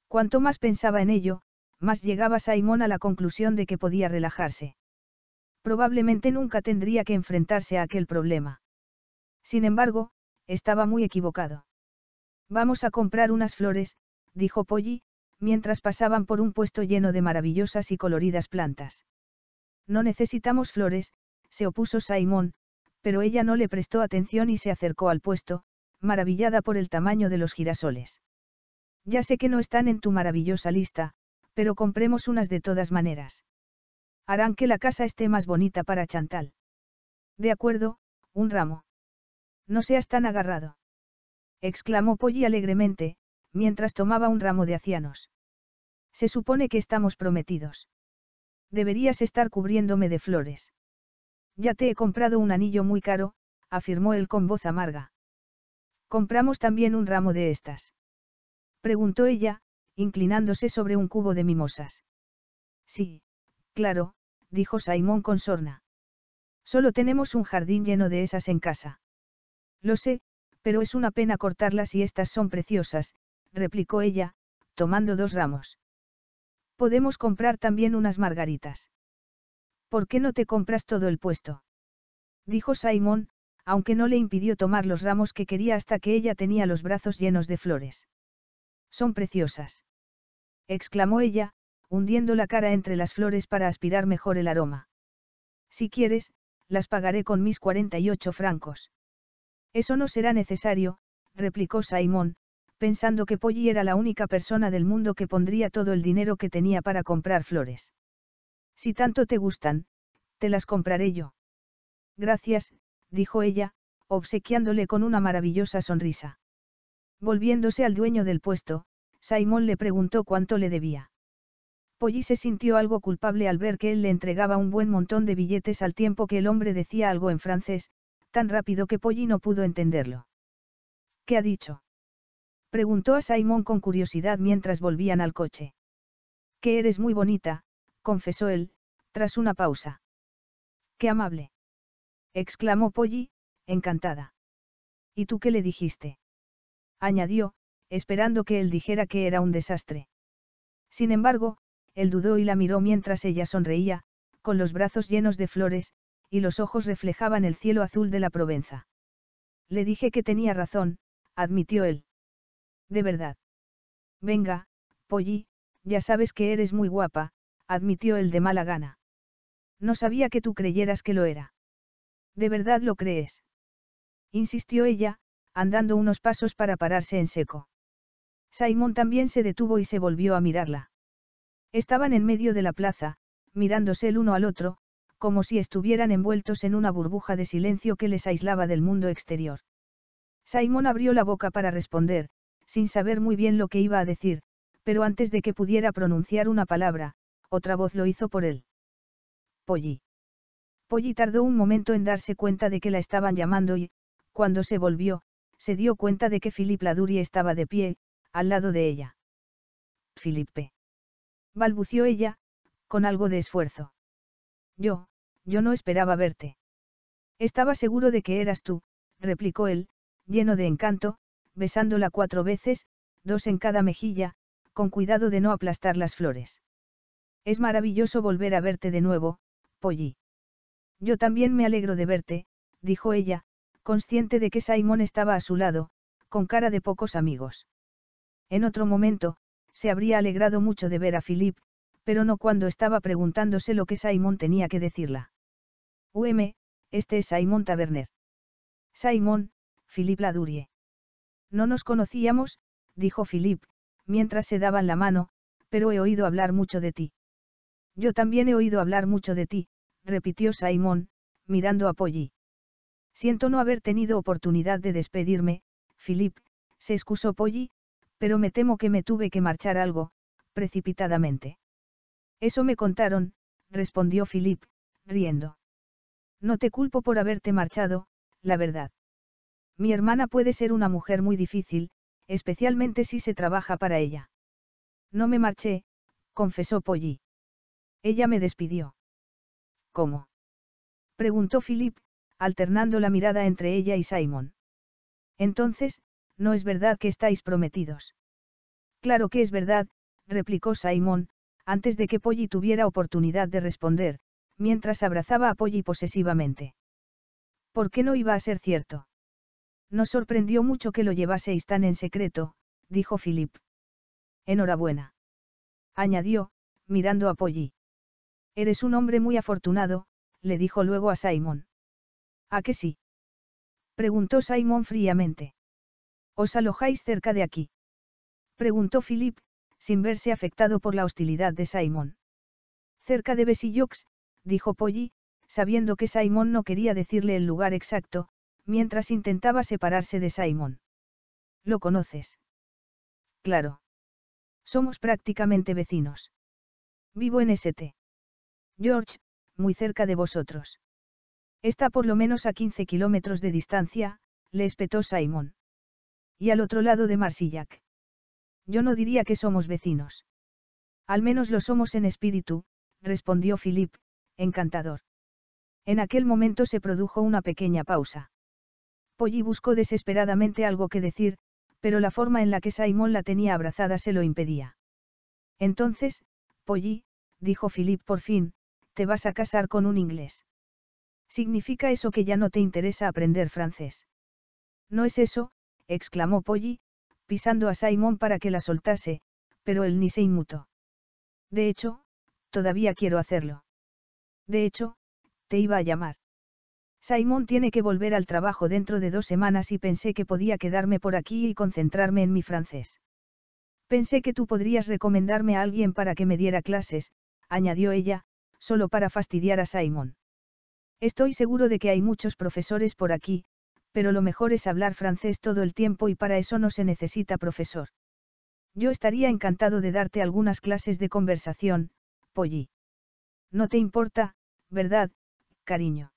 A: Cuanto más pensaba en ello, más llegaba Simon a la conclusión de que podía relajarse. Probablemente nunca tendría que enfrentarse a aquel problema. Sin embargo, estaba muy equivocado. Vamos a comprar unas flores, dijo Polly, mientras pasaban por un puesto lleno de maravillosas y coloridas plantas. No necesitamos flores, se opuso Simon, pero ella no le prestó atención y se acercó al puesto, maravillada por el tamaño de los girasoles. Ya sé que no están en tu maravillosa lista, pero compremos unas de todas maneras. Harán que la casa esté más bonita para Chantal. De acuerdo, un ramo. No seas tan agarrado. Exclamó Polly alegremente, mientras tomaba un ramo de acianos. Se supone que estamos prometidos. Deberías estar cubriéndome de flores. Ya te he comprado un anillo muy caro, afirmó él con voz amarga. Compramos también un ramo de estas. Preguntó ella, inclinándose sobre un cubo de mimosas. Sí, claro, dijo Simón con sorna. Solo tenemos un jardín lleno de esas en casa. Lo sé, pero es una pena cortarlas y estas son preciosas, replicó ella, tomando dos ramos. Podemos comprar también unas margaritas. ¿Por qué no te compras todo el puesto? dijo Simón, aunque no le impidió tomar los ramos que quería hasta que ella tenía los brazos llenos de flores. Son preciosas. exclamó ella, hundiendo la cara entre las flores para aspirar mejor el aroma. Si quieres, las pagaré con mis 48 francos. Eso no será necesario, replicó Simón pensando que Polly era la única persona del mundo que pondría todo el dinero que tenía para comprar flores. Si tanto te gustan, te las compraré yo. Gracias, dijo ella, obsequiándole con una maravillosa sonrisa. Volviéndose al dueño del puesto, Simon le preguntó cuánto le debía. Polly se sintió algo culpable al ver que él le entregaba un buen montón de billetes al tiempo que el hombre decía algo en francés, tan rápido que Polly no pudo entenderlo. ¿Qué ha dicho? Preguntó a Simon con curiosidad mientras volvían al coche. Que eres muy bonita, confesó él, tras una pausa. Qué amable. exclamó Polly, encantada. ¿Y tú qué le dijiste? añadió, esperando que él dijera que era un desastre. Sin embargo, él dudó y la miró mientras ella sonreía, con los brazos llenos de flores, y los ojos reflejaban el cielo azul de la Provenza. Le dije que tenía razón, admitió él. De verdad. Venga, Polly, ya sabes que eres muy guapa, admitió el de mala gana. No sabía que tú creyeras que lo era. ¿De verdad lo crees? insistió ella, andando unos pasos para pararse en seco. Simon también se detuvo y se volvió a mirarla. Estaban en medio de la plaza, mirándose el uno al otro, como si estuvieran envueltos en una burbuja de silencio que les aislaba del mundo exterior. Simon abrió la boca para responder, sin saber muy bien lo que iba a decir, pero antes de que pudiera pronunciar una palabra, otra voz lo hizo por él. Polly. Polly tardó un momento en darse cuenta de que la estaban llamando y, cuando se volvió, se dio cuenta de que Philip Ladurie estaba de pie, al lado de ella. Filipe. Balbució ella, con algo de esfuerzo. Yo, yo no esperaba verte. Estaba seguro de que eras tú, replicó él, lleno de encanto, besándola cuatro veces, dos en cada mejilla, con cuidado de no aplastar las flores. Es maravilloso volver a verte de nuevo, Polly. Yo también me alegro de verte, dijo ella, consciente de que Simon estaba a su lado, con cara de pocos amigos. En otro momento, se habría alegrado mucho de ver a Philip, pero no cuando estaba preguntándose lo que Simon tenía que decirla. UM, este es Simon Taberner. Simon, Philip Ladurie. No nos conocíamos, dijo Philip, mientras se daban la mano, pero he oído hablar mucho de ti. Yo también he oído hablar mucho de ti, repitió Simon, mirando a Polly. Siento no haber tenido oportunidad de despedirme, Philip, se excusó Polly, pero me temo que me tuve que marchar algo, precipitadamente. Eso me contaron, respondió Philip, riendo. No te culpo por haberte marchado, la verdad. Mi hermana puede ser una mujer muy difícil, especialmente si se trabaja para ella. No me marché, confesó Polly. Ella me despidió. ¿Cómo? preguntó Philip, alternando la mirada entre ella y Simon. Entonces, no es verdad que estáis prometidos. Claro que es verdad, replicó Simon, antes de que Polly tuviera oportunidad de responder, mientras abrazaba a Polly posesivamente. ¿Por qué no iba a ser cierto? Nos sorprendió mucho que lo llevaseis tan en secreto, dijo Philip. Enhorabuena. Añadió, mirando a Polly. Eres un hombre muy afortunado, le dijo luego a Simon. ¿A qué sí? Preguntó Simon fríamente. ¿Os alojáis cerca de aquí? Preguntó Philip, sin verse afectado por la hostilidad de Simon. Cerca de Besillocks, dijo Polly, sabiendo que Simon no quería decirle el lugar exacto, mientras intentaba separarse de Simon. ¿Lo conoces? Claro. Somos prácticamente vecinos. Vivo en St. George, muy cerca de vosotros. Está por lo menos a 15 kilómetros de distancia, le espetó Simon. Y al otro lado de Marsillac. Yo no diría que somos vecinos. Al menos lo somos en espíritu, respondió Philip, encantador. En aquel momento se produjo una pequeña pausa. Polly buscó desesperadamente algo que decir, pero la forma en la que Simon la tenía abrazada se lo impedía. Entonces, Polly, dijo Philip por fin, te vas a casar con un inglés. ¿Significa eso que ya no te interesa aprender francés? No es eso, exclamó Polly, pisando a Simon para que la soltase, pero él ni se inmutó. De hecho, todavía quiero hacerlo. De hecho, te iba a llamar. Simon tiene que volver al trabajo dentro de dos semanas y pensé que podía quedarme por aquí y concentrarme en mi francés. Pensé que tú podrías recomendarme a alguien para que me diera clases, añadió ella, solo para fastidiar a Simon. Estoy seguro de que hay muchos profesores por aquí, pero lo mejor es hablar francés todo el tiempo y para eso no se necesita profesor. Yo estaría encantado de darte algunas clases de conversación, Polly. No te importa, ¿verdad, cariño?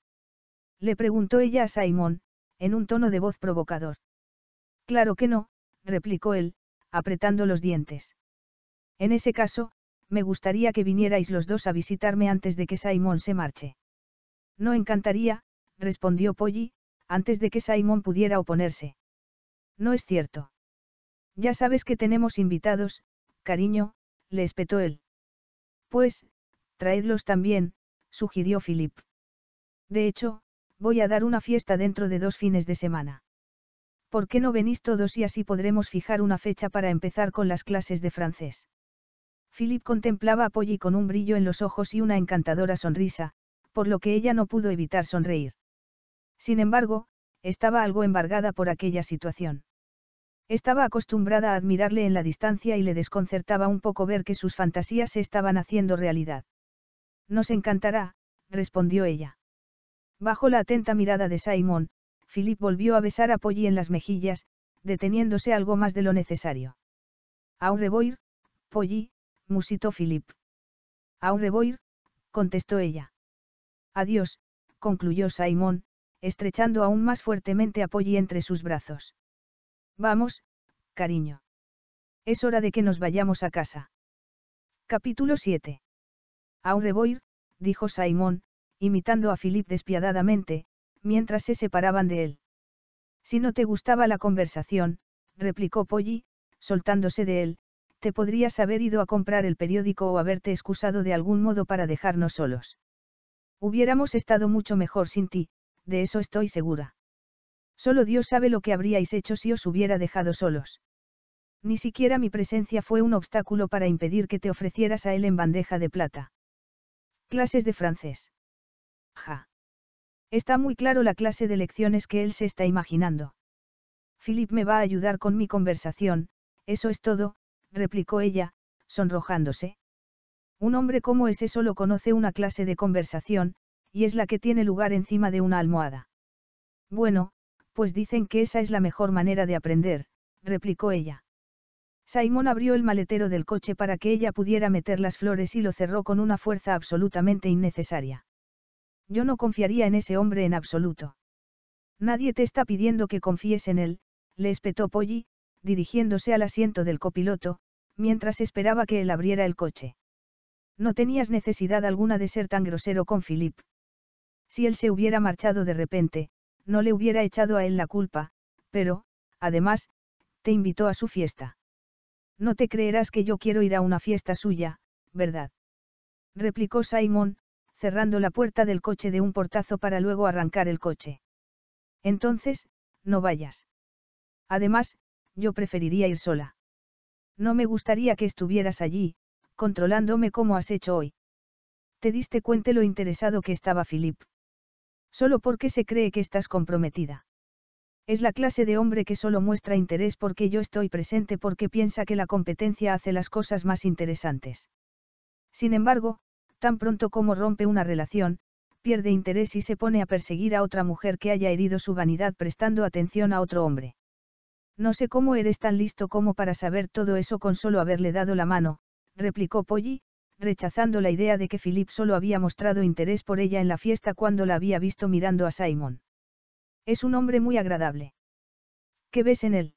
A: Le preguntó ella a Simon, en un tono de voz provocador. Claro que no, replicó él, apretando los dientes. En ese caso, me gustaría que vinierais los dos a visitarme antes de que Simon se marche. No encantaría, respondió Polly, antes de que Simon pudiera oponerse. No es cierto. Ya sabes que tenemos invitados, cariño, le espetó él. Pues, traedlos también, sugirió Philip. De hecho, voy a dar una fiesta dentro de dos fines de semana. ¿Por qué no venís todos y así podremos fijar una fecha para empezar con las clases de francés? Philip contemplaba a Polly con un brillo en los ojos y una encantadora sonrisa, por lo que ella no pudo evitar sonreír. Sin embargo, estaba algo embargada por aquella situación. Estaba acostumbrada a admirarle en la distancia y le desconcertaba un poco ver que sus fantasías se estaban haciendo realidad. Nos encantará, respondió ella. Bajo la atenta mirada de Simon, Philip volvió a besar a Polly en las mejillas, deteniéndose algo más de lo necesario. Au revoir, Polly, musitó Philip. Au revoir, contestó ella. Adiós, concluyó Simon, estrechando aún más fuertemente a Polly entre sus brazos. Vamos, cariño. Es hora de que nos vayamos a casa. Capítulo 7. Au revoir, dijo Simon, imitando a Philip despiadadamente, mientras se separaban de él. Si no te gustaba la conversación, replicó Polly, soltándose de él, te podrías haber ido a comprar el periódico o haberte excusado de algún modo para dejarnos solos. Hubiéramos estado mucho mejor sin ti, de eso estoy segura. Solo Dios sabe lo que habríais hecho si os hubiera dejado solos. Ni siquiera mi presencia fue un obstáculo para impedir que te ofrecieras a él en bandeja de plata. Clases de francés. Ja. Está muy claro la clase de lecciones que él se está imaginando. Philip me va a ayudar con mi conversación, eso es todo, replicó ella, sonrojándose. Un hombre como ese solo conoce una clase de conversación, y es la que tiene lugar encima de una almohada. Bueno, pues dicen que esa es la mejor manera de aprender, replicó ella. Simon abrió el maletero del coche para que ella pudiera meter las flores y lo cerró con una fuerza absolutamente innecesaria. Yo no confiaría en ese hombre en absoluto. Nadie te está pidiendo que confíes en él, le espetó Polly, dirigiéndose al asiento del copiloto, mientras esperaba que él abriera el coche. No tenías necesidad alguna de ser tan grosero con Philip. Si él se hubiera marchado de repente, no le hubiera echado a él la culpa, pero, además, te invitó a su fiesta. No te creerás que yo quiero ir a una fiesta suya, ¿verdad? replicó Simon, cerrando la puerta del coche de un portazo para luego arrancar el coche. Entonces, no vayas. Además, yo preferiría ir sola. No me gustaría que estuvieras allí, controlándome como has hecho hoy. Te diste cuenta lo interesado que estaba Philip. Solo porque se cree que estás comprometida. Es la clase de hombre que solo muestra interés porque yo estoy presente porque piensa que la competencia hace las cosas más interesantes. Sin embargo, tan pronto como rompe una relación, pierde interés y se pone a perseguir a otra mujer que haya herido su vanidad prestando atención a otro hombre. No sé cómo eres tan listo como para saber todo eso con solo haberle dado la mano, replicó Polly, rechazando la idea de que Philip solo había mostrado interés por ella en la fiesta cuando la había visto mirando a Simon. Es un hombre muy agradable. ¿Qué ves en él?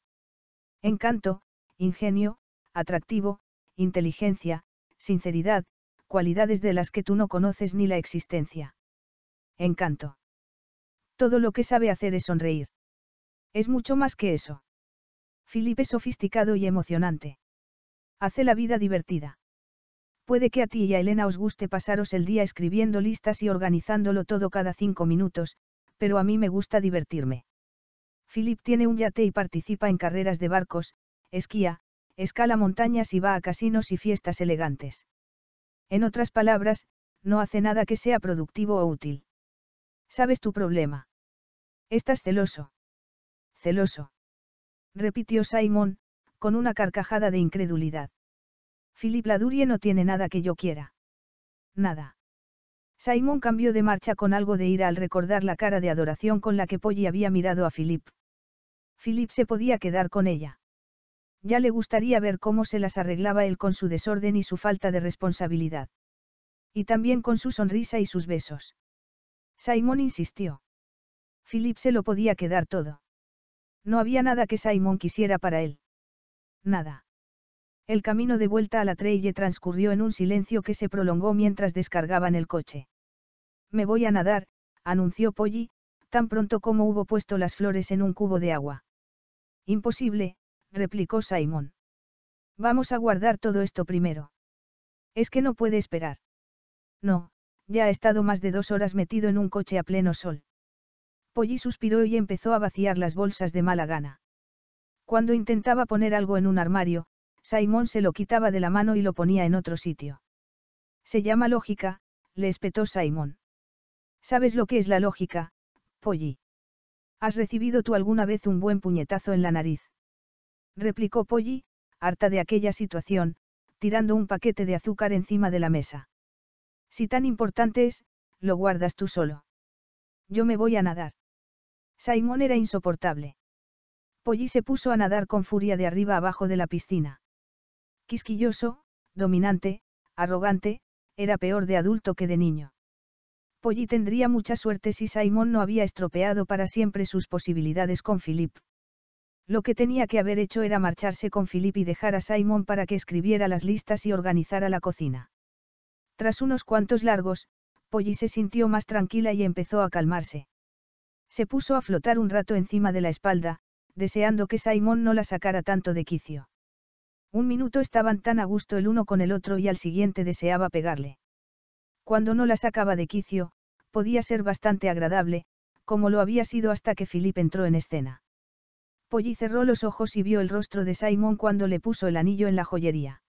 A: Encanto, ingenio, atractivo, inteligencia, sinceridad, cualidades de las que tú no conoces ni la existencia. Encanto. Todo lo que sabe hacer es sonreír. Es mucho más que eso. Philip es sofisticado y emocionante. Hace la vida divertida. Puede que a ti y a Elena os guste pasaros el día escribiendo listas y organizándolo todo cada cinco minutos, pero a mí me gusta divertirme. Philip tiene un yate y participa en carreras de barcos, esquía, escala montañas y va a casinos y fiestas elegantes. En otras palabras, no hace nada que sea productivo o útil. ¿Sabes tu problema? Estás celoso. Celoso. Repitió Simon, con una carcajada de incredulidad. Philip Ladurie no tiene nada que yo quiera. Nada. Simon cambió de marcha con algo de ira al recordar la cara de adoración con la que Polly había mirado a Philip. Philip se podía quedar con ella. Ya le gustaría ver cómo se las arreglaba él con su desorden y su falta de responsabilidad. Y también con su sonrisa y sus besos. Simon insistió. Philip se lo podía quedar todo. No había nada que Simon quisiera para él. Nada. El camino de vuelta a la Trelle transcurrió en un silencio que se prolongó mientras descargaban el coche. Me voy a nadar, anunció Polly, tan pronto como hubo puesto las flores en un cubo de agua. Imposible, replicó Simon. Vamos a guardar todo esto primero. Es que no puede esperar. No, ya ha estado más de dos horas metido en un coche a pleno sol. Polly suspiró y empezó a vaciar las bolsas de mala gana. Cuando intentaba poner algo en un armario, Simon se lo quitaba de la mano y lo ponía en otro sitio. Se llama lógica, le espetó Simon. ¿Sabes lo que es la lógica, Polly? ¿Has recibido tú alguna vez un buen puñetazo en la nariz? replicó Polly, harta de aquella situación, tirando un paquete de azúcar encima de la mesa. Si tan importante es, lo guardas tú solo. Yo me voy a nadar. Simón era insoportable. Polly se puso a nadar con furia de arriba abajo de la piscina. Quisquilloso, dominante, arrogante, era peor de adulto que de niño. Polly tendría mucha suerte si Simón no había estropeado para siempre sus posibilidades con Philip. Lo que tenía que haber hecho era marcharse con Philip y dejar a Simon para que escribiera las listas y organizara la cocina. Tras unos cuantos largos, Polly se sintió más tranquila y empezó a calmarse. Se puso a flotar un rato encima de la espalda, deseando que Simon no la sacara tanto de quicio. Un minuto estaban tan a gusto el uno con el otro y al siguiente deseaba pegarle. Cuando no la sacaba de quicio, podía ser bastante agradable, como lo había sido hasta que Philip entró en escena. Polly cerró los ojos y vio el rostro de Simon cuando le puso el anillo en la joyería.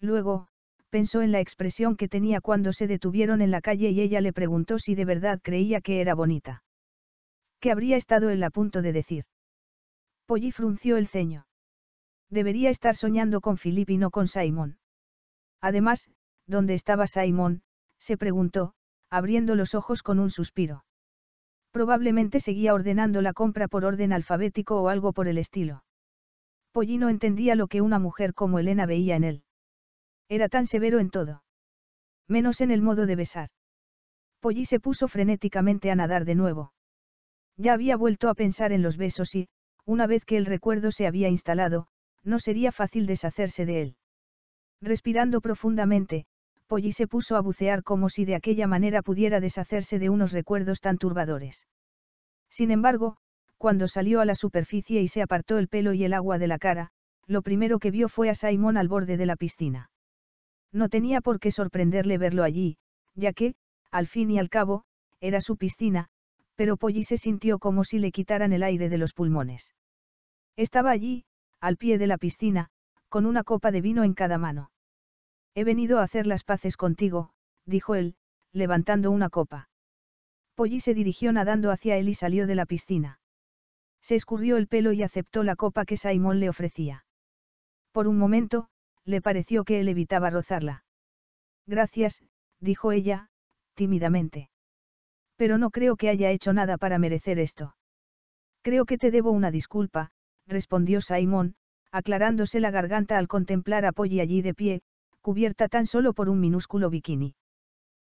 A: Luego, pensó en la expresión que tenía cuando se detuvieron en la calle y ella le preguntó si de verdad creía que era bonita. ¿Qué habría estado él a punto de decir? Polly frunció el ceño. Debería estar soñando con Philip y no con Simon. Además, ¿dónde estaba Simon? se preguntó, abriendo los ojos con un suspiro. Probablemente seguía ordenando la compra por orden alfabético o algo por el estilo. Pollino entendía lo que una mujer como Elena veía en él. Era tan severo en todo. Menos en el modo de besar. Polly se puso frenéticamente a nadar de nuevo. Ya había vuelto a pensar en los besos y, una vez que el recuerdo se había instalado, no sería fácil deshacerse de él. Respirando profundamente, Polly se puso a bucear como si de aquella manera pudiera deshacerse de unos recuerdos tan turbadores. Sin embargo, cuando salió a la superficie y se apartó el pelo y el agua de la cara, lo primero que vio fue a Simón al borde de la piscina. No tenía por qué sorprenderle verlo allí, ya que, al fin y al cabo, era su piscina, pero Polly se sintió como si le quitaran el aire de los pulmones. Estaba allí, al pie de la piscina, con una copa de vino en cada mano. He venido a hacer las paces contigo, dijo él, levantando una copa. Polly se dirigió nadando hacia él y salió de la piscina. Se escurrió el pelo y aceptó la copa que Simon le ofrecía. Por un momento, le pareció que él evitaba rozarla. Gracias, dijo ella, tímidamente. Pero no creo que haya hecho nada para merecer esto. Creo que te debo una disculpa, respondió Simon, aclarándose la garganta al contemplar a Polly allí de pie, cubierta tan solo por un minúsculo bikini.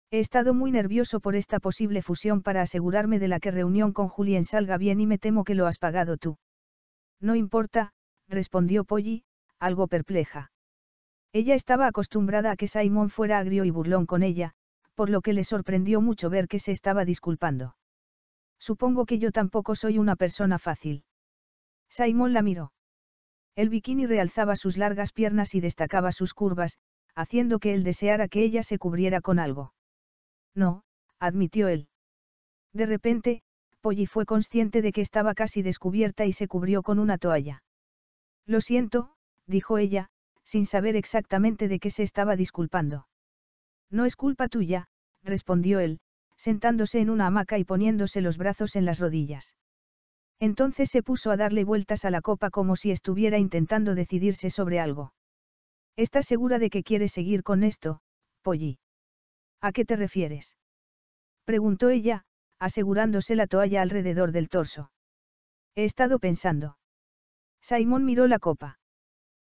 A: He estado muy nervioso por esta posible fusión para asegurarme de la que reunión con Julien salga bien y me temo que lo has pagado tú. No importa, respondió Polly, algo perpleja. Ella estaba acostumbrada a que Simon fuera agrio y burlón con ella, por lo que le sorprendió mucho ver que se estaba disculpando. Supongo que yo tampoco soy una persona fácil. Simon la miró. El bikini realzaba sus largas piernas y destacaba sus curvas, haciendo que él deseara que ella se cubriera con algo. No, admitió él. De repente, Polly fue consciente de que estaba casi descubierta y se cubrió con una toalla. Lo siento, dijo ella, sin saber exactamente de qué se estaba disculpando. No es culpa tuya, respondió él, sentándose en una hamaca y poniéndose los brazos en las rodillas. Entonces se puso a darle vueltas a la copa como si estuviera intentando decidirse sobre algo. ¿Estás segura de que quieres seguir con esto, Polly? ¿A qué te refieres? Preguntó ella, asegurándose la toalla alrededor del torso. He estado pensando. Simón miró la copa.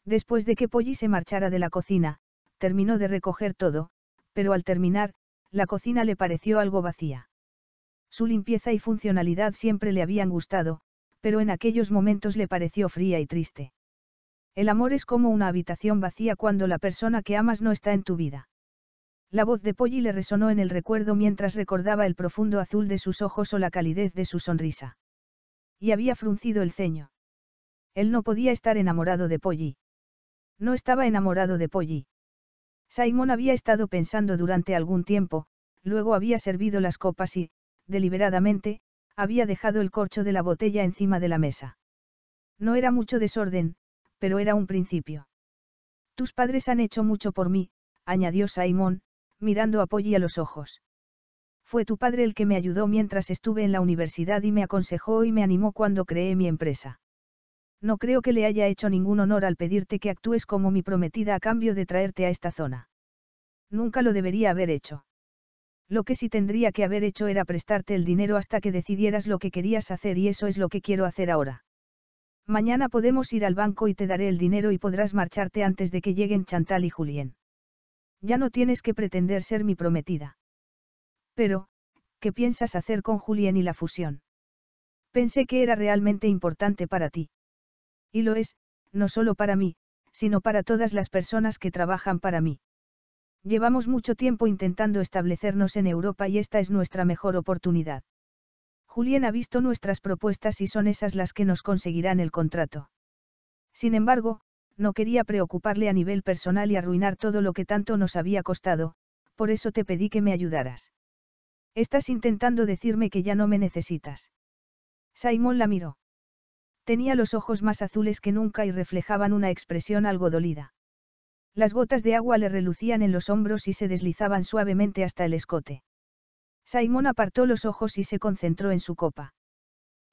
A: Después de que Polly se marchara de la cocina, terminó de recoger todo, pero al terminar, la cocina le pareció algo vacía. Su limpieza y funcionalidad siempre le habían gustado, pero en aquellos momentos le pareció fría y triste. El amor es como una habitación vacía cuando la persona que amas no está en tu vida. La voz de Polly le resonó en el recuerdo mientras recordaba el profundo azul de sus ojos o la calidez de su sonrisa. Y había fruncido el ceño. Él no podía estar enamorado de Polly. No estaba enamorado de Polly. Simon había estado pensando durante algún tiempo, luego había servido las copas y, deliberadamente, había dejado el corcho de la botella encima de la mesa. No era mucho desorden, pero era un principio. Tus padres han hecho mucho por mí, añadió Simon, mirando a Polly a los ojos. Fue tu padre el que me ayudó mientras estuve en la universidad y me aconsejó y me animó cuando creé mi empresa. No creo que le haya hecho ningún honor al pedirte que actúes como mi prometida a cambio de traerte a esta zona. Nunca lo debería haber hecho. Lo que sí tendría que haber hecho era prestarte el dinero hasta que decidieras lo que querías hacer y eso es lo que quiero hacer ahora. Mañana podemos ir al banco y te daré el dinero y podrás marcharte antes de que lleguen Chantal y Julien. Ya no tienes que pretender ser mi prometida. Pero, ¿qué piensas hacer con Julien y la fusión? Pensé que era realmente importante para ti. Y lo es, no solo para mí, sino para todas las personas que trabajan para mí. Llevamos mucho tiempo intentando establecernos en Europa y esta es nuestra mejor oportunidad. Julien ha visto nuestras propuestas y son esas las que nos conseguirán el contrato. Sin embargo, no quería preocuparle a nivel personal y arruinar todo lo que tanto nos había costado, por eso te pedí que me ayudaras. Estás intentando decirme que ya no me necesitas. Simon la miró. Tenía los ojos más azules que nunca y reflejaban una expresión algo dolida. Las gotas de agua le relucían en los hombros y se deslizaban suavemente hasta el escote. Simon apartó los ojos y se concentró en su copa.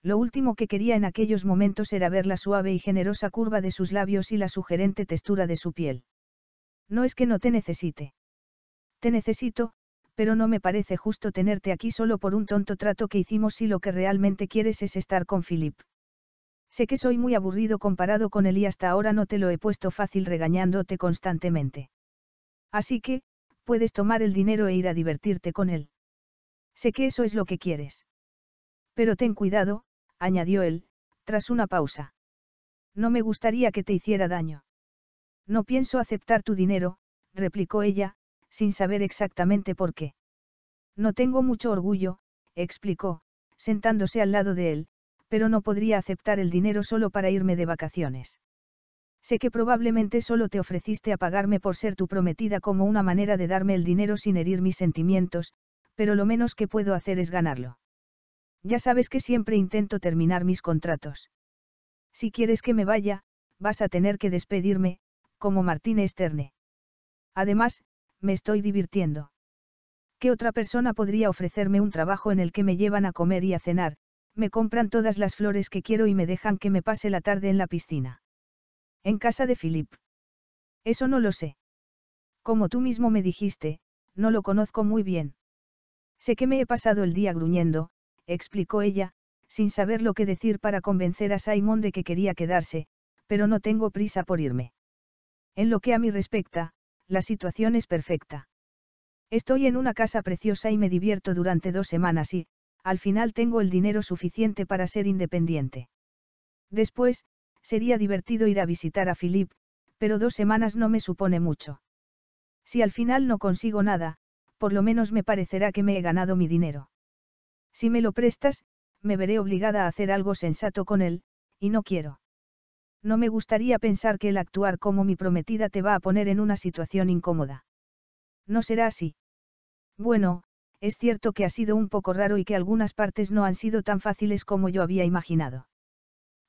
A: Lo último que quería en aquellos momentos era ver la suave y generosa curva de sus labios y la sugerente textura de su piel. No es que no te necesite. Te necesito, pero no me parece justo tenerte aquí solo por un tonto trato que hicimos si lo que realmente quieres es estar con Philip. Sé que soy muy aburrido comparado con él y hasta ahora no te lo he puesto fácil regañándote constantemente. Así que, puedes tomar el dinero e ir a divertirte con él. Sé que eso es lo que quieres. Pero ten cuidado, añadió él, tras una pausa. No me gustaría que te hiciera daño. No pienso aceptar tu dinero, replicó ella, sin saber exactamente por qué. No tengo mucho orgullo, explicó, sentándose al lado de él, pero no podría aceptar el dinero solo para irme de vacaciones. Sé que probablemente solo te ofreciste a pagarme por ser tu prometida como una manera de darme el dinero sin herir mis sentimientos, pero lo menos que puedo hacer es ganarlo. Ya sabes que siempre intento terminar mis contratos. Si quieres que me vaya, vas a tener que despedirme, como Martín Esterne. Además, me estoy divirtiendo. ¿Qué otra persona podría ofrecerme un trabajo en el que me llevan a comer y a cenar, me compran todas las flores que quiero y me dejan que me pase la tarde en la piscina? En casa de Philip. Eso no lo sé. Como tú mismo me dijiste, no lo conozco muy bien. Sé que me he pasado el día gruñendo, explicó ella, sin saber lo que decir para convencer a Simon de que quería quedarse, pero no tengo prisa por irme. En lo que a mí respecta, la situación es perfecta. Estoy en una casa preciosa y me divierto durante dos semanas y, al final tengo el dinero suficiente para ser independiente. Después, sería divertido ir a visitar a Philip, pero dos semanas no me supone mucho. Si al final no consigo nada, por lo menos me parecerá que me he ganado mi dinero. Si me lo prestas, me veré obligada a hacer algo sensato con él, y no quiero. No me gustaría pensar que el actuar como mi prometida te va a poner en una situación incómoda. No será así. Bueno, es cierto que ha sido un poco raro y que algunas partes no han sido tan fáciles como yo había imaginado.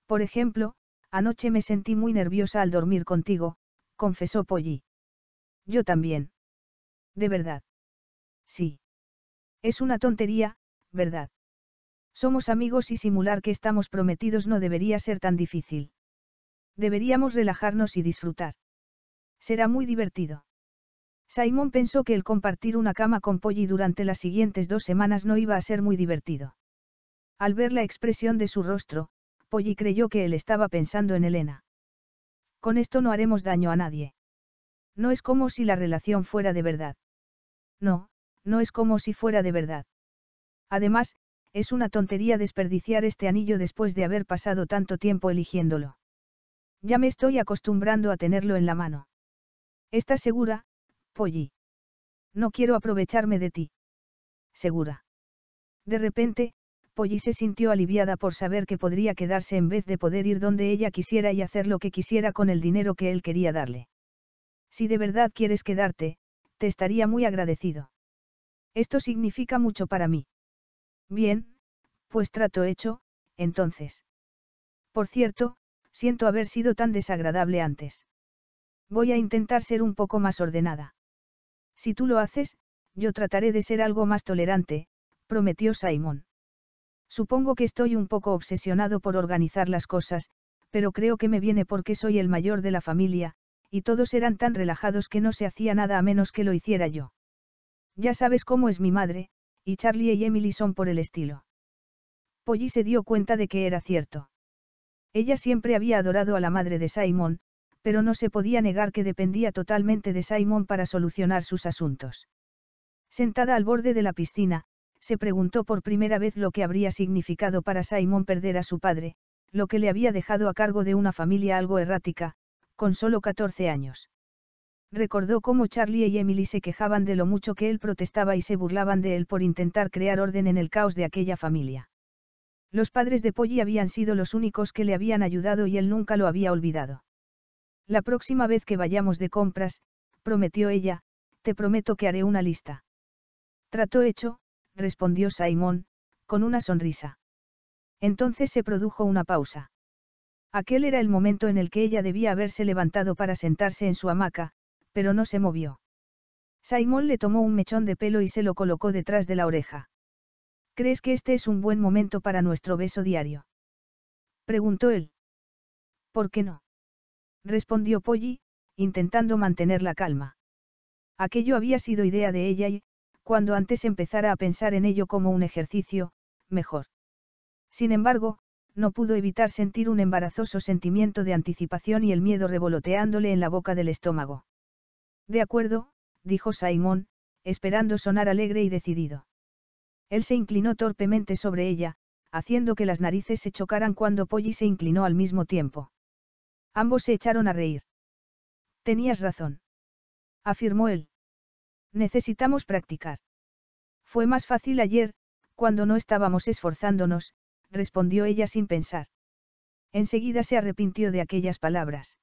A: Por ejemplo, anoche me sentí muy nerviosa al dormir contigo, confesó Polly. Yo también. De verdad. Sí. Es una tontería, ¿verdad? Somos amigos y simular que estamos prometidos no debería ser tan difícil. Deberíamos relajarnos y disfrutar. Será muy divertido. Simon pensó que el compartir una cama con Polly durante las siguientes dos semanas no iba a ser muy divertido. Al ver la expresión de su rostro, Polly creyó que él estaba pensando en Elena. Con esto no haremos daño a nadie. No es como si la relación fuera de verdad. No, no es como si fuera de verdad. Además, es una tontería desperdiciar este anillo después de haber pasado tanto tiempo eligiéndolo. Ya me estoy acostumbrando a tenerlo en la mano. ¿Estás segura, Polly? No quiero aprovecharme de ti. Segura. De repente, Polly se sintió aliviada por saber que podría quedarse en vez de poder ir donde ella quisiera y hacer lo que quisiera con el dinero que él quería darle. Si de verdad quieres quedarte, te estaría muy agradecido. Esto significa mucho para mí. Bien, pues trato hecho, entonces. Por cierto, siento haber sido tan desagradable antes. Voy a intentar ser un poco más ordenada. Si tú lo haces, yo trataré de ser algo más tolerante, prometió Simon. Supongo que estoy un poco obsesionado por organizar las cosas, pero creo que me viene porque soy el mayor de la familia, y todos eran tan relajados que no se hacía nada a menos que lo hiciera yo. Ya sabes cómo es mi madre, y Charlie y Emily son por el estilo. Polly se dio cuenta de que era cierto. Ella siempre había adorado a la madre de Simon, pero no se podía negar que dependía totalmente de Simon para solucionar sus asuntos. Sentada al borde de la piscina, se preguntó por primera vez lo que habría significado para Simon perder a su padre, lo que le había dejado a cargo de una familia algo errática, con solo 14 años. Recordó cómo Charlie y Emily se quejaban de lo mucho que él protestaba y se burlaban de él por intentar crear orden en el caos de aquella familia. Los padres de Polly habían sido los únicos que le habían ayudado y él nunca lo había olvidado. La próxima vez que vayamos de compras, prometió ella, te prometo que haré una lista. Trato hecho, respondió Simon, con una sonrisa. Entonces se produjo una pausa. Aquel era el momento en el que ella debía haberse levantado para sentarse en su hamaca, pero no se movió. Simon le tomó un mechón de pelo y se lo colocó detrás de la oreja. ¿Crees que este es un buen momento para nuestro beso diario? Preguntó él. ¿Por qué no? Respondió Polly, intentando mantener la calma. Aquello había sido idea de ella y, cuando antes empezara a pensar en ello como un ejercicio, mejor. Sin embargo, no pudo evitar sentir un embarazoso sentimiento de anticipación y el miedo revoloteándole en la boca del estómago. De acuerdo, dijo Simón, esperando sonar alegre y decidido. Él se inclinó torpemente sobre ella, haciendo que las narices se chocaran cuando Polly se inclinó al mismo tiempo. Ambos se echaron a reír. Tenías razón. Afirmó él. Necesitamos practicar. Fue más fácil ayer, cuando no estábamos esforzándonos, respondió ella sin pensar. Enseguida se arrepintió de aquellas palabras.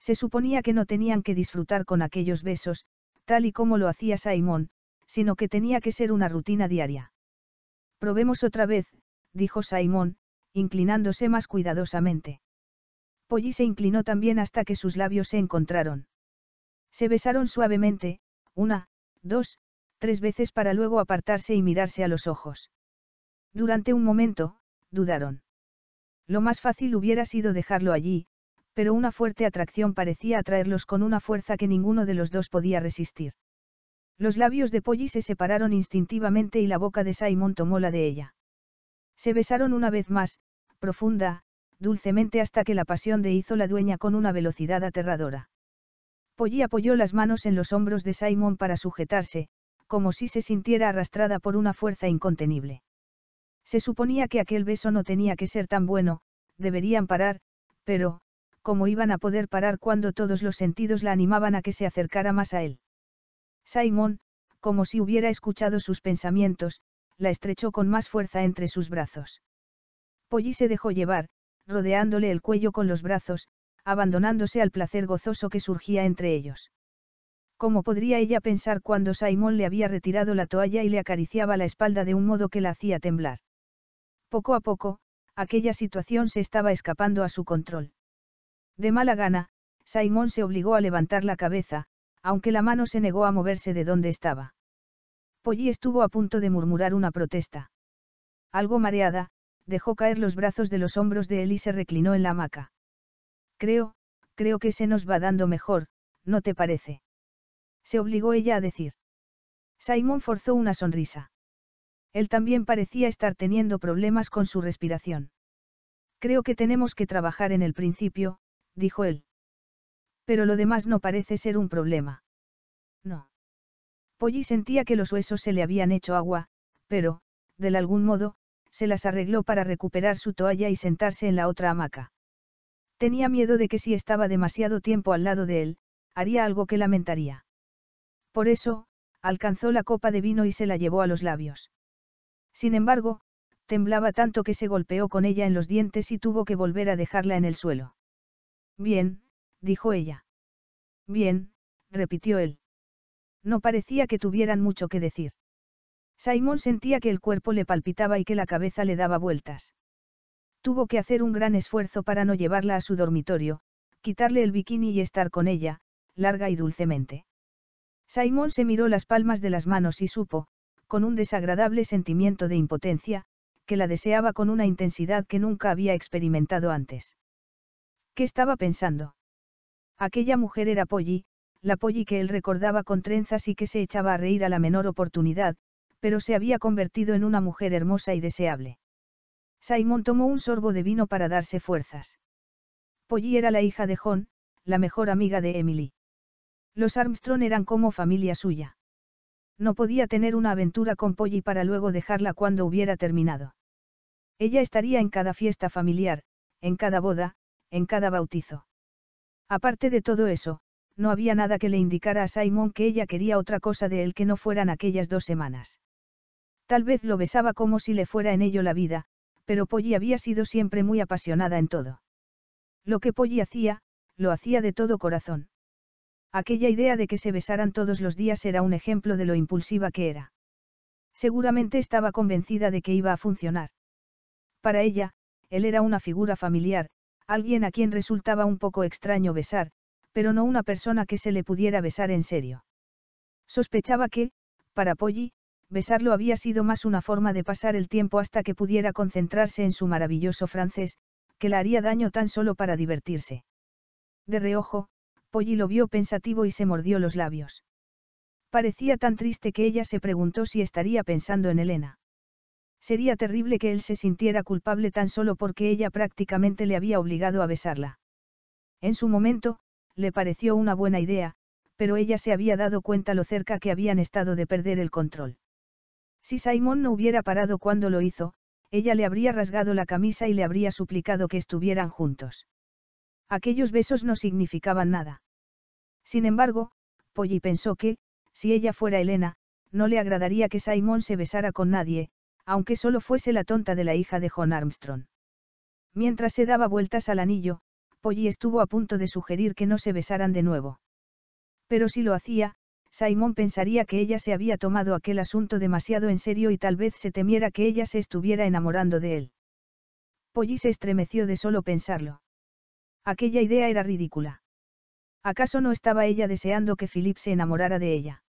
A: Se suponía que no tenían que disfrutar con aquellos besos, tal y como lo hacía Simon, sino que tenía que ser una rutina diaria. Probemos otra vez, dijo Simon, inclinándose más cuidadosamente. Polly se inclinó también hasta que sus labios se encontraron. Se besaron suavemente, una, dos, tres veces para luego apartarse y mirarse a los ojos. Durante un momento, dudaron. Lo más fácil hubiera sido dejarlo allí, pero una fuerte atracción parecía atraerlos con una fuerza que ninguno de los dos podía resistir. Los labios de Polly se separaron instintivamente y la boca de Simon tomó la de ella. Se besaron una vez más, profunda, dulcemente hasta que la pasión de hizo la dueña con una velocidad aterradora. Polly apoyó las manos en los hombros de Simon para sujetarse, como si se sintiera arrastrada por una fuerza incontenible. Se suponía que aquel beso no tenía que ser tan bueno, deberían parar, pero, cómo iban a poder parar cuando todos los sentidos la animaban a que se acercara más a él. Simon, como si hubiera escuchado sus pensamientos, la estrechó con más fuerza entre sus brazos. Polly se dejó llevar, rodeándole el cuello con los brazos, abandonándose al placer gozoso que surgía entre ellos. ¿Cómo podría ella pensar cuando Simon le había retirado la toalla y le acariciaba la espalda de un modo que la hacía temblar? Poco a poco, aquella situación se estaba escapando a su control. De mala gana, Simón se obligó a levantar la cabeza, aunque la mano se negó a moverse de donde estaba. Polly estuvo a punto de murmurar una protesta. Algo mareada, dejó caer los brazos de los hombros de él y se reclinó en la hamaca. Creo, creo que se nos va dando mejor, ¿no te parece? Se obligó ella a decir. Simón forzó una sonrisa. Él también parecía estar teniendo problemas con su respiración. Creo que tenemos que trabajar en el principio, dijo él. Pero lo demás no parece ser un problema. No. Polly sentía que los huesos se le habían hecho agua, pero, de algún modo, se las arregló para recuperar su toalla y sentarse en la otra hamaca. Tenía miedo de que si estaba demasiado tiempo al lado de él, haría algo que lamentaría. Por eso, alcanzó la copa de vino y se la llevó a los labios. Sin embargo, temblaba tanto que se golpeó con ella en los dientes y tuvo que volver a dejarla en el suelo. Bien, dijo ella. Bien, repitió él. No parecía que tuvieran mucho que decir. Simon sentía que el cuerpo le palpitaba y que la cabeza le daba vueltas. Tuvo que hacer un gran esfuerzo para no llevarla a su dormitorio, quitarle el bikini y estar con ella, larga y dulcemente. Simon se miró las palmas de las manos y supo, con un desagradable sentimiento de impotencia, que la deseaba con una intensidad que nunca había experimentado antes. ¿Qué estaba pensando? Aquella mujer era Polly, la Polly que él recordaba con trenzas y que se echaba a reír a la menor oportunidad, pero se había convertido en una mujer hermosa y deseable. Simon tomó un sorbo de vino para darse fuerzas. Polly era la hija de John, la mejor amiga de Emily. Los Armstrong eran como familia suya. No podía tener una aventura con Polly para luego dejarla cuando hubiera terminado. Ella estaría en cada fiesta familiar, en cada boda, en cada bautizo. Aparte de todo eso, no había nada que le indicara a Simon que ella quería otra cosa de él que no fueran aquellas dos semanas. Tal vez lo besaba como si le fuera en ello la vida, pero Polly había sido siempre muy apasionada en todo. Lo que Polly hacía, lo hacía de todo corazón. Aquella idea de que se besaran todos los días era un ejemplo de lo impulsiva que era. Seguramente estaba convencida de que iba a funcionar. Para ella, él era una figura familiar, alguien a quien resultaba un poco extraño besar, pero no una persona que se le pudiera besar en serio. Sospechaba que, para Polly, besarlo había sido más una forma de pasar el tiempo hasta que pudiera concentrarse en su maravilloso francés, que la haría daño tan solo para divertirse. De reojo, Polly lo vio pensativo y se mordió los labios. Parecía tan triste que ella se preguntó si estaría pensando en Elena. Sería terrible que él se sintiera culpable tan solo porque ella prácticamente le había obligado a besarla. En su momento, le pareció una buena idea, pero ella se había dado cuenta lo cerca que habían estado de perder el control. Si Simon no hubiera parado cuando lo hizo, ella le habría rasgado la camisa y le habría suplicado que estuvieran juntos. Aquellos besos no significaban nada. Sin embargo, Polly pensó que, si ella fuera Elena, no le agradaría que Simon se besara con nadie, aunque solo fuese la tonta de la hija de John Armstrong. Mientras se daba vueltas al anillo, Polly estuvo a punto de sugerir que no se besaran de nuevo. Pero si lo hacía, Simon pensaría que ella se había tomado aquel asunto demasiado en serio y tal vez se temiera que ella se estuviera enamorando de él. Polly se estremeció de solo pensarlo. Aquella idea era ridícula. ¿Acaso no estaba ella deseando que Philip se enamorara de ella?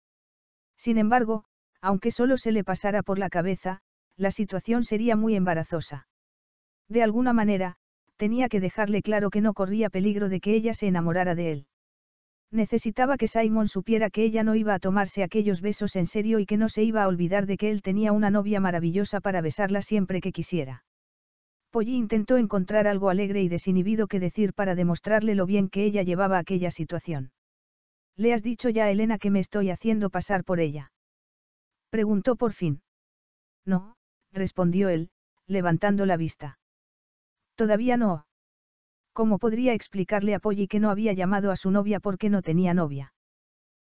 A: Sin embargo, aunque solo se le pasara por la cabeza, la situación sería muy embarazosa. De alguna manera, tenía que dejarle claro que no corría peligro de que ella se enamorara de él. Necesitaba que Simon supiera que ella no iba a tomarse aquellos besos en serio y que no se iba a olvidar de que él tenía una novia maravillosa para besarla siempre que quisiera. Polly intentó encontrar algo alegre y desinhibido que decir para demostrarle lo bien que ella llevaba aquella situación. ¿Le has dicho ya a Elena que me estoy haciendo pasar por ella? Preguntó por fin. No, respondió él, levantando la vista. Todavía no. ¿Cómo podría explicarle a Polly que no había llamado a su novia porque no tenía novia?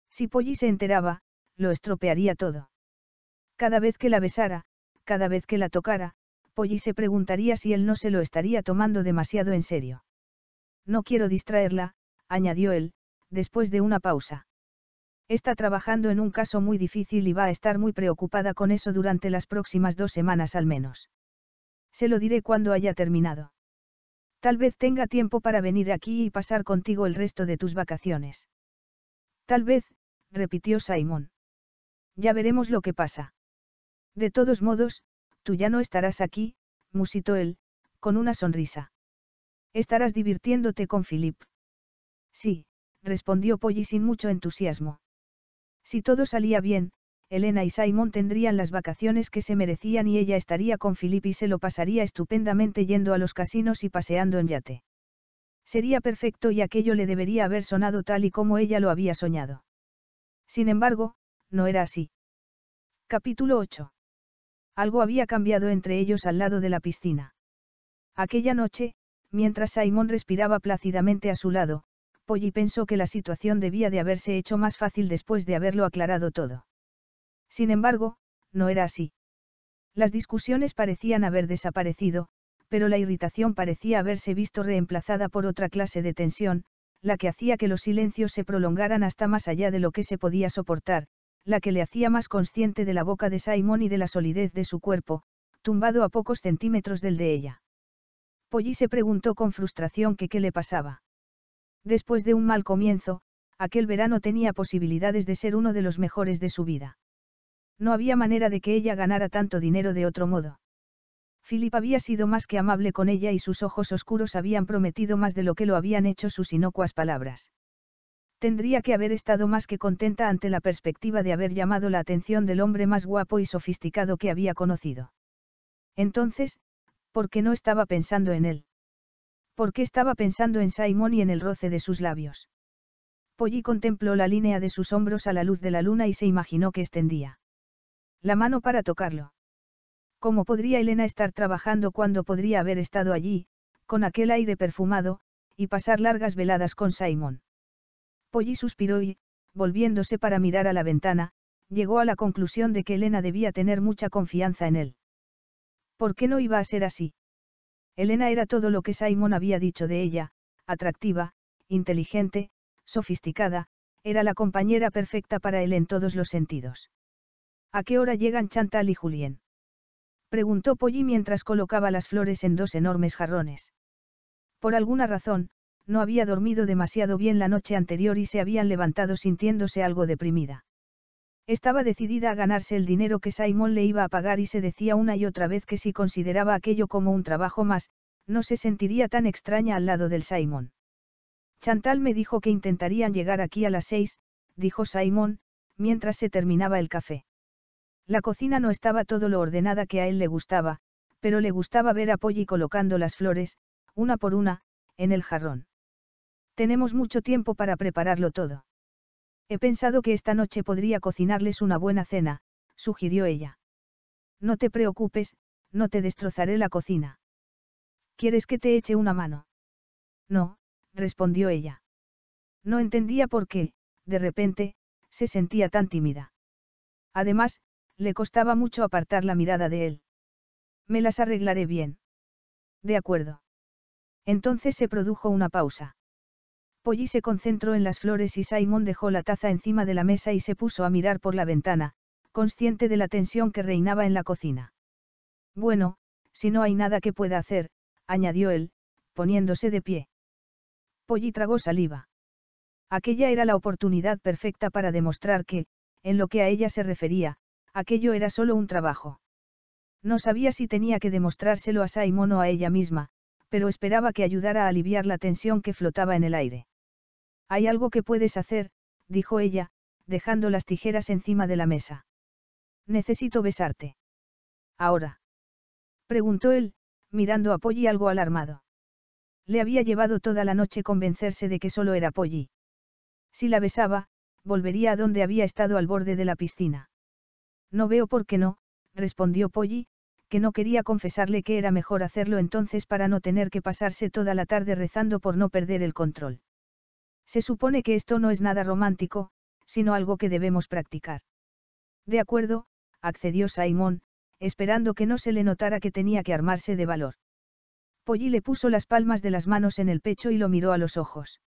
A: Si Polly se enteraba, lo estropearía todo. Cada vez que la besara, cada vez que la tocara, Polly se preguntaría si él no se lo estaría tomando demasiado en serio. No quiero distraerla, añadió él, después de una pausa. Está trabajando en un caso muy difícil y va a estar muy preocupada con eso durante las próximas dos semanas al menos. Se lo diré cuando haya terminado. Tal vez tenga tiempo para venir aquí y pasar contigo el resto de tus vacaciones. Tal vez, repitió Simon. Ya veremos lo que pasa. De todos modos, tú ya no estarás aquí, musitó él, con una sonrisa. Estarás divirtiéndote con Philip. Sí, respondió Polly sin mucho entusiasmo. Si todo salía bien, Elena y Simon tendrían las vacaciones que se merecían y ella estaría con Philip y se lo pasaría estupendamente yendo a los casinos y paseando en yate. Sería perfecto y aquello le debería haber sonado tal y como ella lo había soñado. Sin embargo, no era así. Capítulo 8. Algo había cambiado entre ellos al lado de la piscina. Aquella noche, mientras Simon respiraba plácidamente a su lado, Polly pensó que la situación debía de haberse hecho más fácil después de haberlo aclarado todo. Sin embargo, no era así. Las discusiones parecían haber desaparecido, pero la irritación parecía haberse visto reemplazada por otra clase de tensión, la que hacía que los silencios se prolongaran hasta más allá de lo que se podía soportar, la que le hacía más consciente de la boca de Simon y de la solidez de su cuerpo, tumbado a pocos centímetros del de ella. Polly se preguntó con frustración que qué le pasaba. Después de un mal comienzo, aquel verano tenía posibilidades de ser uno de los mejores de su vida. No había manera de que ella ganara tanto dinero de otro modo. Philip había sido más que amable con ella y sus ojos oscuros habían prometido más de lo que lo habían hecho sus inocuas palabras. Tendría que haber estado más que contenta ante la perspectiva de haber llamado la atención del hombre más guapo y sofisticado que había conocido. Entonces, ¿por qué no estaba pensando en él? porque estaba pensando en Simon y en el roce de sus labios. Polly contempló la línea de sus hombros a la luz de la luna y se imaginó que extendía la mano para tocarlo. ¿Cómo podría Elena estar trabajando cuando podría haber estado allí, con aquel aire perfumado, y pasar largas veladas con Simon? Polly suspiró y, volviéndose para mirar a la ventana, llegó a la conclusión de que Elena debía tener mucha confianza en él. ¿Por qué no iba a ser así? Elena era todo lo que Simon había dicho de ella, atractiva, inteligente, sofisticada, era la compañera perfecta para él en todos los sentidos. ¿A qué hora llegan Chantal y Julien? Preguntó Polly mientras colocaba las flores en dos enormes jarrones. Por alguna razón, no había dormido demasiado bien la noche anterior y se habían levantado sintiéndose algo deprimida. Estaba decidida a ganarse el dinero que Simon le iba a pagar y se decía una y otra vez que si consideraba aquello como un trabajo más, no se sentiría tan extraña al lado del Simon. Chantal me dijo que intentarían llegar aquí a las seis, dijo Simon, mientras se terminaba el café. La cocina no estaba todo lo ordenada que a él le gustaba, pero le gustaba ver a Polly colocando las flores, una por una, en el jarrón. Tenemos mucho tiempo para prepararlo todo. He pensado que esta noche podría cocinarles una buena cena, sugirió ella. No te preocupes, no te destrozaré la cocina. ¿Quieres que te eche una mano? No, respondió ella. No entendía por qué, de repente, se sentía tan tímida. Además, le costaba mucho apartar la mirada de él. Me las arreglaré bien. De acuerdo. Entonces se produjo una pausa. Polly se concentró en las flores y Simon dejó la taza encima de la mesa y se puso a mirar por la ventana, consciente de la tensión que reinaba en la cocina. Bueno, si no hay nada que pueda hacer, añadió él, poniéndose de pie. Polly tragó saliva. Aquella era la oportunidad perfecta para demostrar que, en lo que a ella se refería, aquello era solo un trabajo. No sabía si tenía que demostrárselo a Simon o a ella misma, pero esperaba que ayudara a aliviar la tensión que flotaba en el aire. Hay algo que puedes hacer, dijo ella, dejando las tijeras encima de la mesa. Necesito besarte. Ahora. Preguntó él, mirando a Polly algo alarmado. Le había llevado toda la noche convencerse de que solo era Polly. Si la besaba, volvería a donde había estado al borde de la piscina. No veo por qué no, respondió Polly, que no quería confesarle que era mejor hacerlo entonces para no tener que pasarse toda la tarde rezando por no perder el control. Se supone que esto no es nada romántico, sino algo que debemos practicar. De acuerdo, accedió Simón, esperando que no se le notara que tenía que armarse de valor. Polly le puso las palmas de las manos en el pecho y lo miró a los ojos.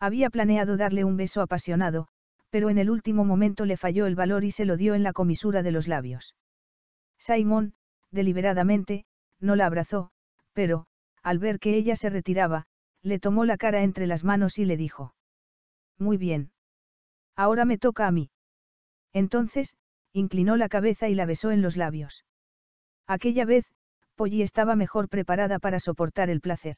A: Había planeado darle un beso apasionado, pero en el último momento le falló el valor y se lo dio en la comisura de los labios. Simón, deliberadamente, no la abrazó, pero, al ver que ella se retiraba, le tomó la cara entre las manos y le dijo. Muy bien. Ahora me toca a mí. Entonces, inclinó la cabeza y la besó en los labios. Aquella vez, Polly estaba mejor preparada para soportar el placer.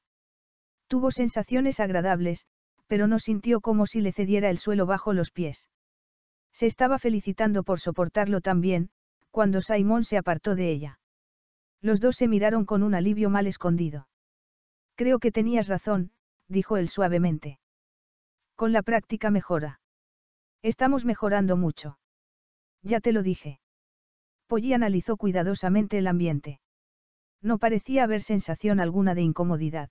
A: Tuvo sensaciones agradables, pero no sintió como si le cediera el suelo bajo los pies. Se estaba felicitando por soportarlo tan bien, cuando Simon se apartó de ella. Los dos se miraron con un alivio mal escondido. Creo que tenías razón, dijo él suavemente. Con la práctica mejora. Estamos mejorando mucho. Ya te lo dije. Polly analizó cuidadosamente el ambiente. No parecía haber sensación alguna de incomodidad.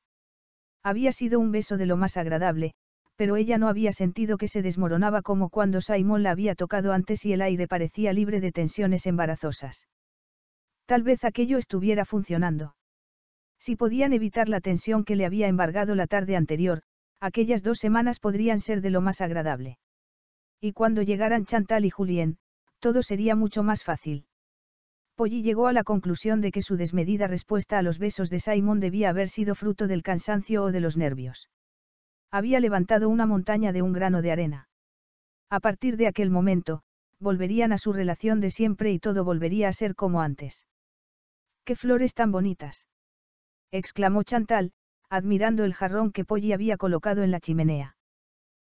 A: Había sido un beso de lo más agradable, pero ella no había sentido que se desmoronaba como cuando Simon la había tocado antes y el aire parecía libre de tensiones embarazosas. Tal vez aquello estuviera funcionando. Si podían evitar la tensión que le había embargado la tarde anterior, aquellas dos semanas podrían ser de lo más agradable. Y cuando llegaran Chantal y Julien, todo sería mucho más fácil. Polly llegó a la conclusión de que su desmedida respuesta a los besos de Simon debía haber sido fruto del cansancio o de los nervios. Había levantado una montaña de un grano de arena. A partir de aquel momento, volverían a su relación de siempre y todo volvería a ser como antes. ¡Qué flores tan bonitas! exclamó Chantal, admirando el jarrón que Polly había colocado en la chimenea.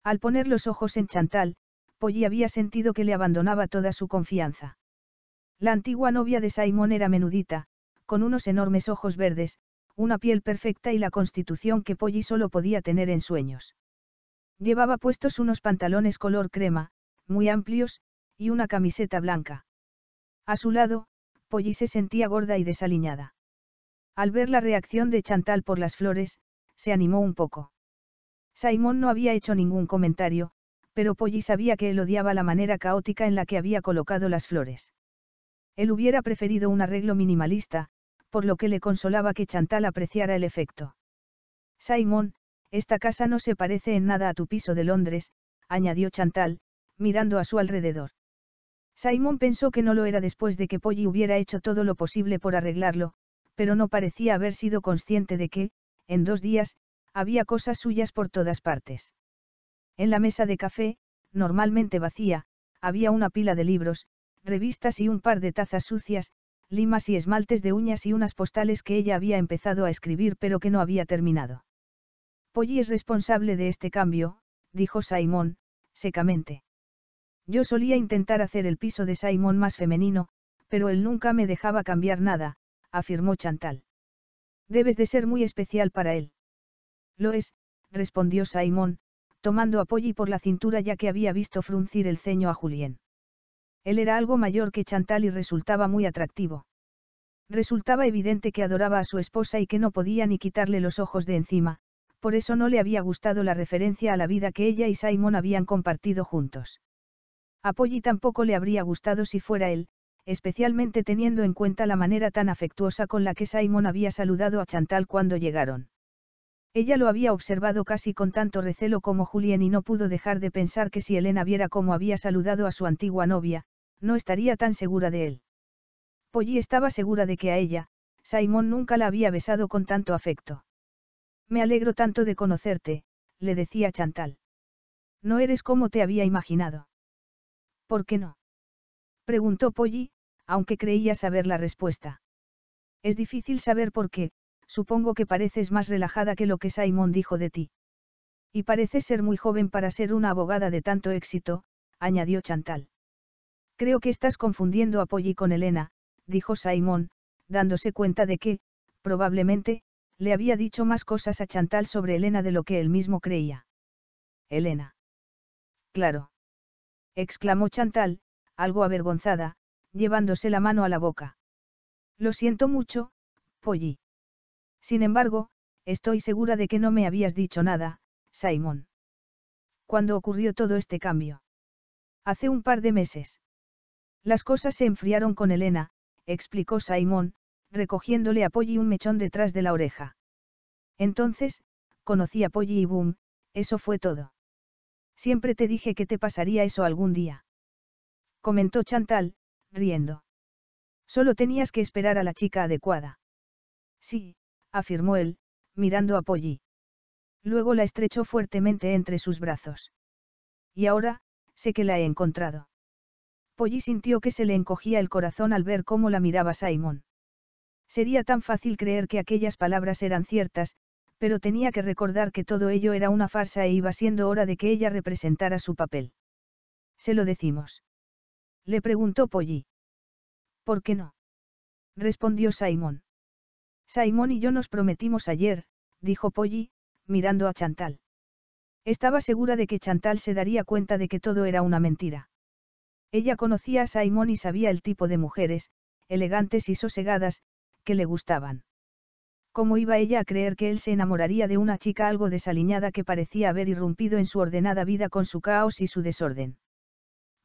A: Al poner los ojos en Chantal, Polly había sentido que le abandonaba toda su confianza. La antigua novia de Simon era menudita, con unos enormes ojos verdes, una piel perfecta y la constitución que Polly solo podía tener en sueños. Llevaba puestos unos pantalones color crema, muy amplios, y una camiseta blanca. A su lado, Polly se sentía gorda y desaliñada. Al ver la reacción de Chantal por las flores, se animó un poco. Simon no había hecho ningún comentario, pero Polly sabía que él odiaba la manera caótica en la que había colocado las flores. Él hubiera preferido un arreglo minimalista, por lo que le consolaba que Chantal apreciara el efecto. Simon, esta casa no se parece en nada a tu piso de Londres, añadió Chantal, mirando a su alrededor. Simon pensó que no lo era después de que Polly hubiera hecho todo lo posible por arreglarlo, pero no parecía haber sido consciente de que, en dos días, había cosas suyas por todas partes. En la mesa de café, normalmente vacía, había una pila de libros, revistas y un par de tazas sucias, limas y esmaltes de uñas y unas postales que ella había empezado a escribir pero que no había terminado. Polly es responsable de este cambio, dijo Simon, secamente. Yo solía intentar hacer el piso de Simon más femenino, pero él nunca me dejaba cambiar nada, afirmó Chantal. Debes de ser muy especial para él. Lo es, respondió Simon, tomando a Polly por la cintura ya que había visto fruncir el ceño a Julien. Él era algo mayor que Chantal y resultaba muy atractivo. Resultaba evidente que adoraba a su esposa y que no podía ni quitarle los ojos de encima, por eso no le había gustado la referencia a la vida que ella y Simon habían compartido juntos. A Polly tampoco le habría gustado si fuera él, especialmente teniendo en cuenta la manera tan afectuosa con la que Simon había saludado a Chantal cuando llegaron. Ella lo había observado casi con tanto recelo como Julien y no pudo dejar de pensar que si Elena viera cómo había saludado a su antigua novia, no estaría tan segura de él. Polly estaba segura de que a ella, Simon nunca la había besado con tanto afecto. Me alegro tanto de conocerte, le decía Chantal. No eres como te había imaginado. ¿Por qué no? Preguntó Polly, aunque creía saber la respuesta. Es difícil saber por qué, supongo que pareces más relajada que lo que Simon dijo de ti. Y parece ser muy joven para ser una abogada de tanto éxito, añadió Chantal. Creo que estás confundiendo a Polly con Elena, dijo Simon, dándose cuenta de que, probablemente, le había dicho más cosas a Chantal sobre Elena de lo que él mismo creía. Elena. Claro. exclamó Chantal, algo avergonzada, llevándose la mano a la boca. Lo siento mucho, Polly. Sin embargo, estoy segura de que no me habías dicho nada, Simon. Cuando ocurrió todo este cambio? Hace un par de meses. Las cosas se enfriaron con Elena, explicó Simon, recogiéndole a Polly un mechón detrás de la oreja. Entonces, conocí a Polly y boom, eso fue todo. Siempre te dije que te pasaría eso algún día comentó Chantal, riendo. Solo tenías que esperar a la chica adecuada. Sí, afirmó él, mirando a Polly. Luego la estrechó fuertemente entre sus brazos. Y ahora, sé que la he encontrado. Polly sintió que se le encogía el corazón al ver cómo la miraba Simon. Sería tan fácil creer que aquellas palabras eran ciertas, pero tenía que recordar que todo ello era una farsa e iba siendo hora de que ella representara su papel. Se lo decimos. Le preguntó Polly. ¿Por qué no? Respondió Simon. Simon y yo nos prometimos ayer, dijo Polly, mirando a Chantal. Estaba segura de que Chantal se daría cuenta de que todo era una mentira. Ella conocía a Simon y sabía el tipo de mujeres, elegantes y sosegadas, que le gustaban. ¿Cómo iba ella a creer que él se enamoraría de una chica algo desaliñada que parecía haber irrumpido en su ordenada vida con su caos y su desorden?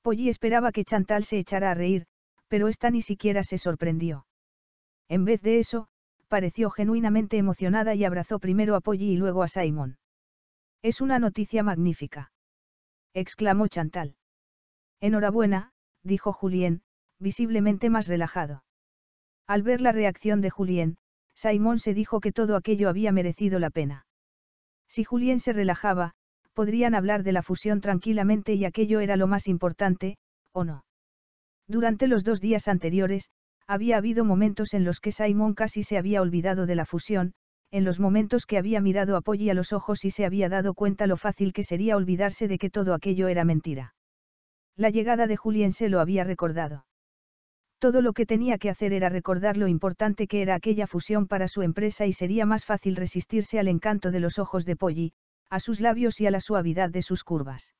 A: Polly esperaba que Chantal se echara a reír, pero ésta ni siquiera se sorprendió. En vez de eso, pareció genuinamente emocionada y abrazó primero a Polly y luego a Simon. Es una noticia magnífica. exclamó Chantal. Enhorabuena, dijo Julien, visiblemente más relajado. Al ver la reacción de Julien, Simon se dijo que todo aquello había merecido la pena. Si Julien se relajaba, podrían hablar de la fusión tranquilamente y aquello era lo más importante, ¿o no? Durante los dos días anteriores, había habido momentos en los que Simon casi se había olvidado de la fusión, en los momentos que había mirado a Polly a los ojos y se había dado cuenta lo fácil que sería olvidarse de que todo aquello era mentira. La llegada de Julien se lo había recordado. Todo lo que tenía que hacer era recordar lo importante que era aquella fusión para su empresa y sería más fácil resistirse al encanto de los ojos de Polly, a sus labios y a la suavidad de sus curvas.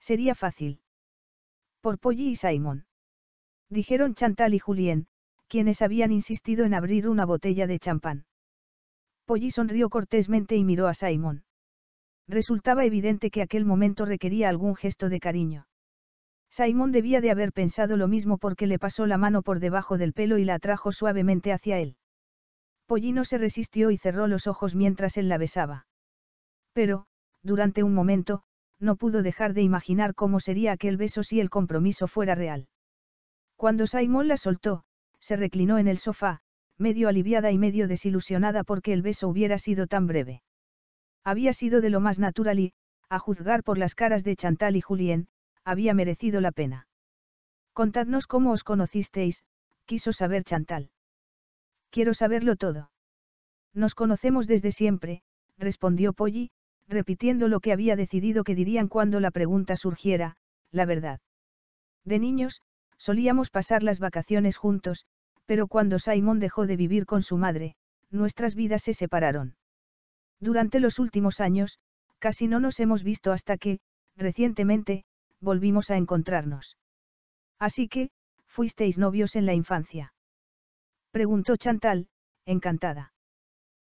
A: Sería fácil. Por Polly y Simon. Dijeron Chantal y Julien, quienes habían insistido en abrir una botella de champán. Polly sonrió cortésmente y miró a Simon. Resultaba evidente que aquel momento requería algún gesto de cariño. Simon debía de haber pensado lo mismo porque le pasó la mano por debajo del pelo y la atrajo suavemente hacia él. no se resistió y cerró los ojos mientras él la besaba. Pero, durante un momento, no pudo dejar de imaginar cómo sería aquel beso si el compromiso fuera real. Cuando Simon la soltó, se reclinó en el sofá, medio aliviada y medio desilusionada porque el beso hubiera sido tan breve. Había sido de lo más natural y, a juzgar por las caras de Chantal y Julien, había merecido la pena. Contadnos cómo os conocisteis, quiso saber Chantal. Quiero saberlo todo. Nos conocemos desde siempre, respondió Polly, repitiendo lo que había decidido que dirían cuando la pregunta surgiera, la verdad. De niños, solíamos pasar las vacaciones juntos, pero cuando Simon dejó de vivir con su madre, nuestras vidas se separaron. Durante los últimos años, casi no nos hemos visto hasta que, recientemente, volvimos a encontrarnos. Así que, fuisteis novios en la infancia. Preguntó Chantal, encantada.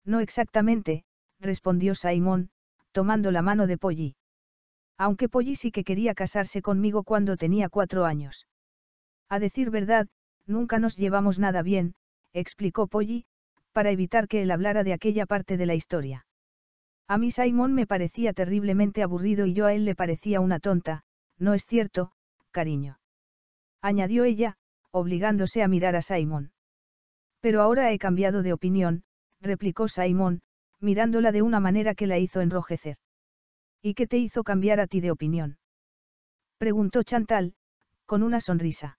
A: No exactamente, respondió Simon, tomando la mano de Polly. Aunque Polly sí que quería casarse conmigo cuando tenía cuatro años. A decir verdad, nunca nos llevamos nada bien, explicó Polly, para evitar que él hablara de aquella parte de la historia. A mí Simon me parecía terriblemente aburrido y yo a él le parecía una tonta, ¿no es cierto, cariño? Añadió ella, obligándose a mirar a Simon. Pero ahora he cambiado de opinión, replicó Simon, mirándola de una manera que la hizo enrojecer. ¿Y qué te hizo cambiar a ti de opinión? Preguntó Chantal, con una sonrisa.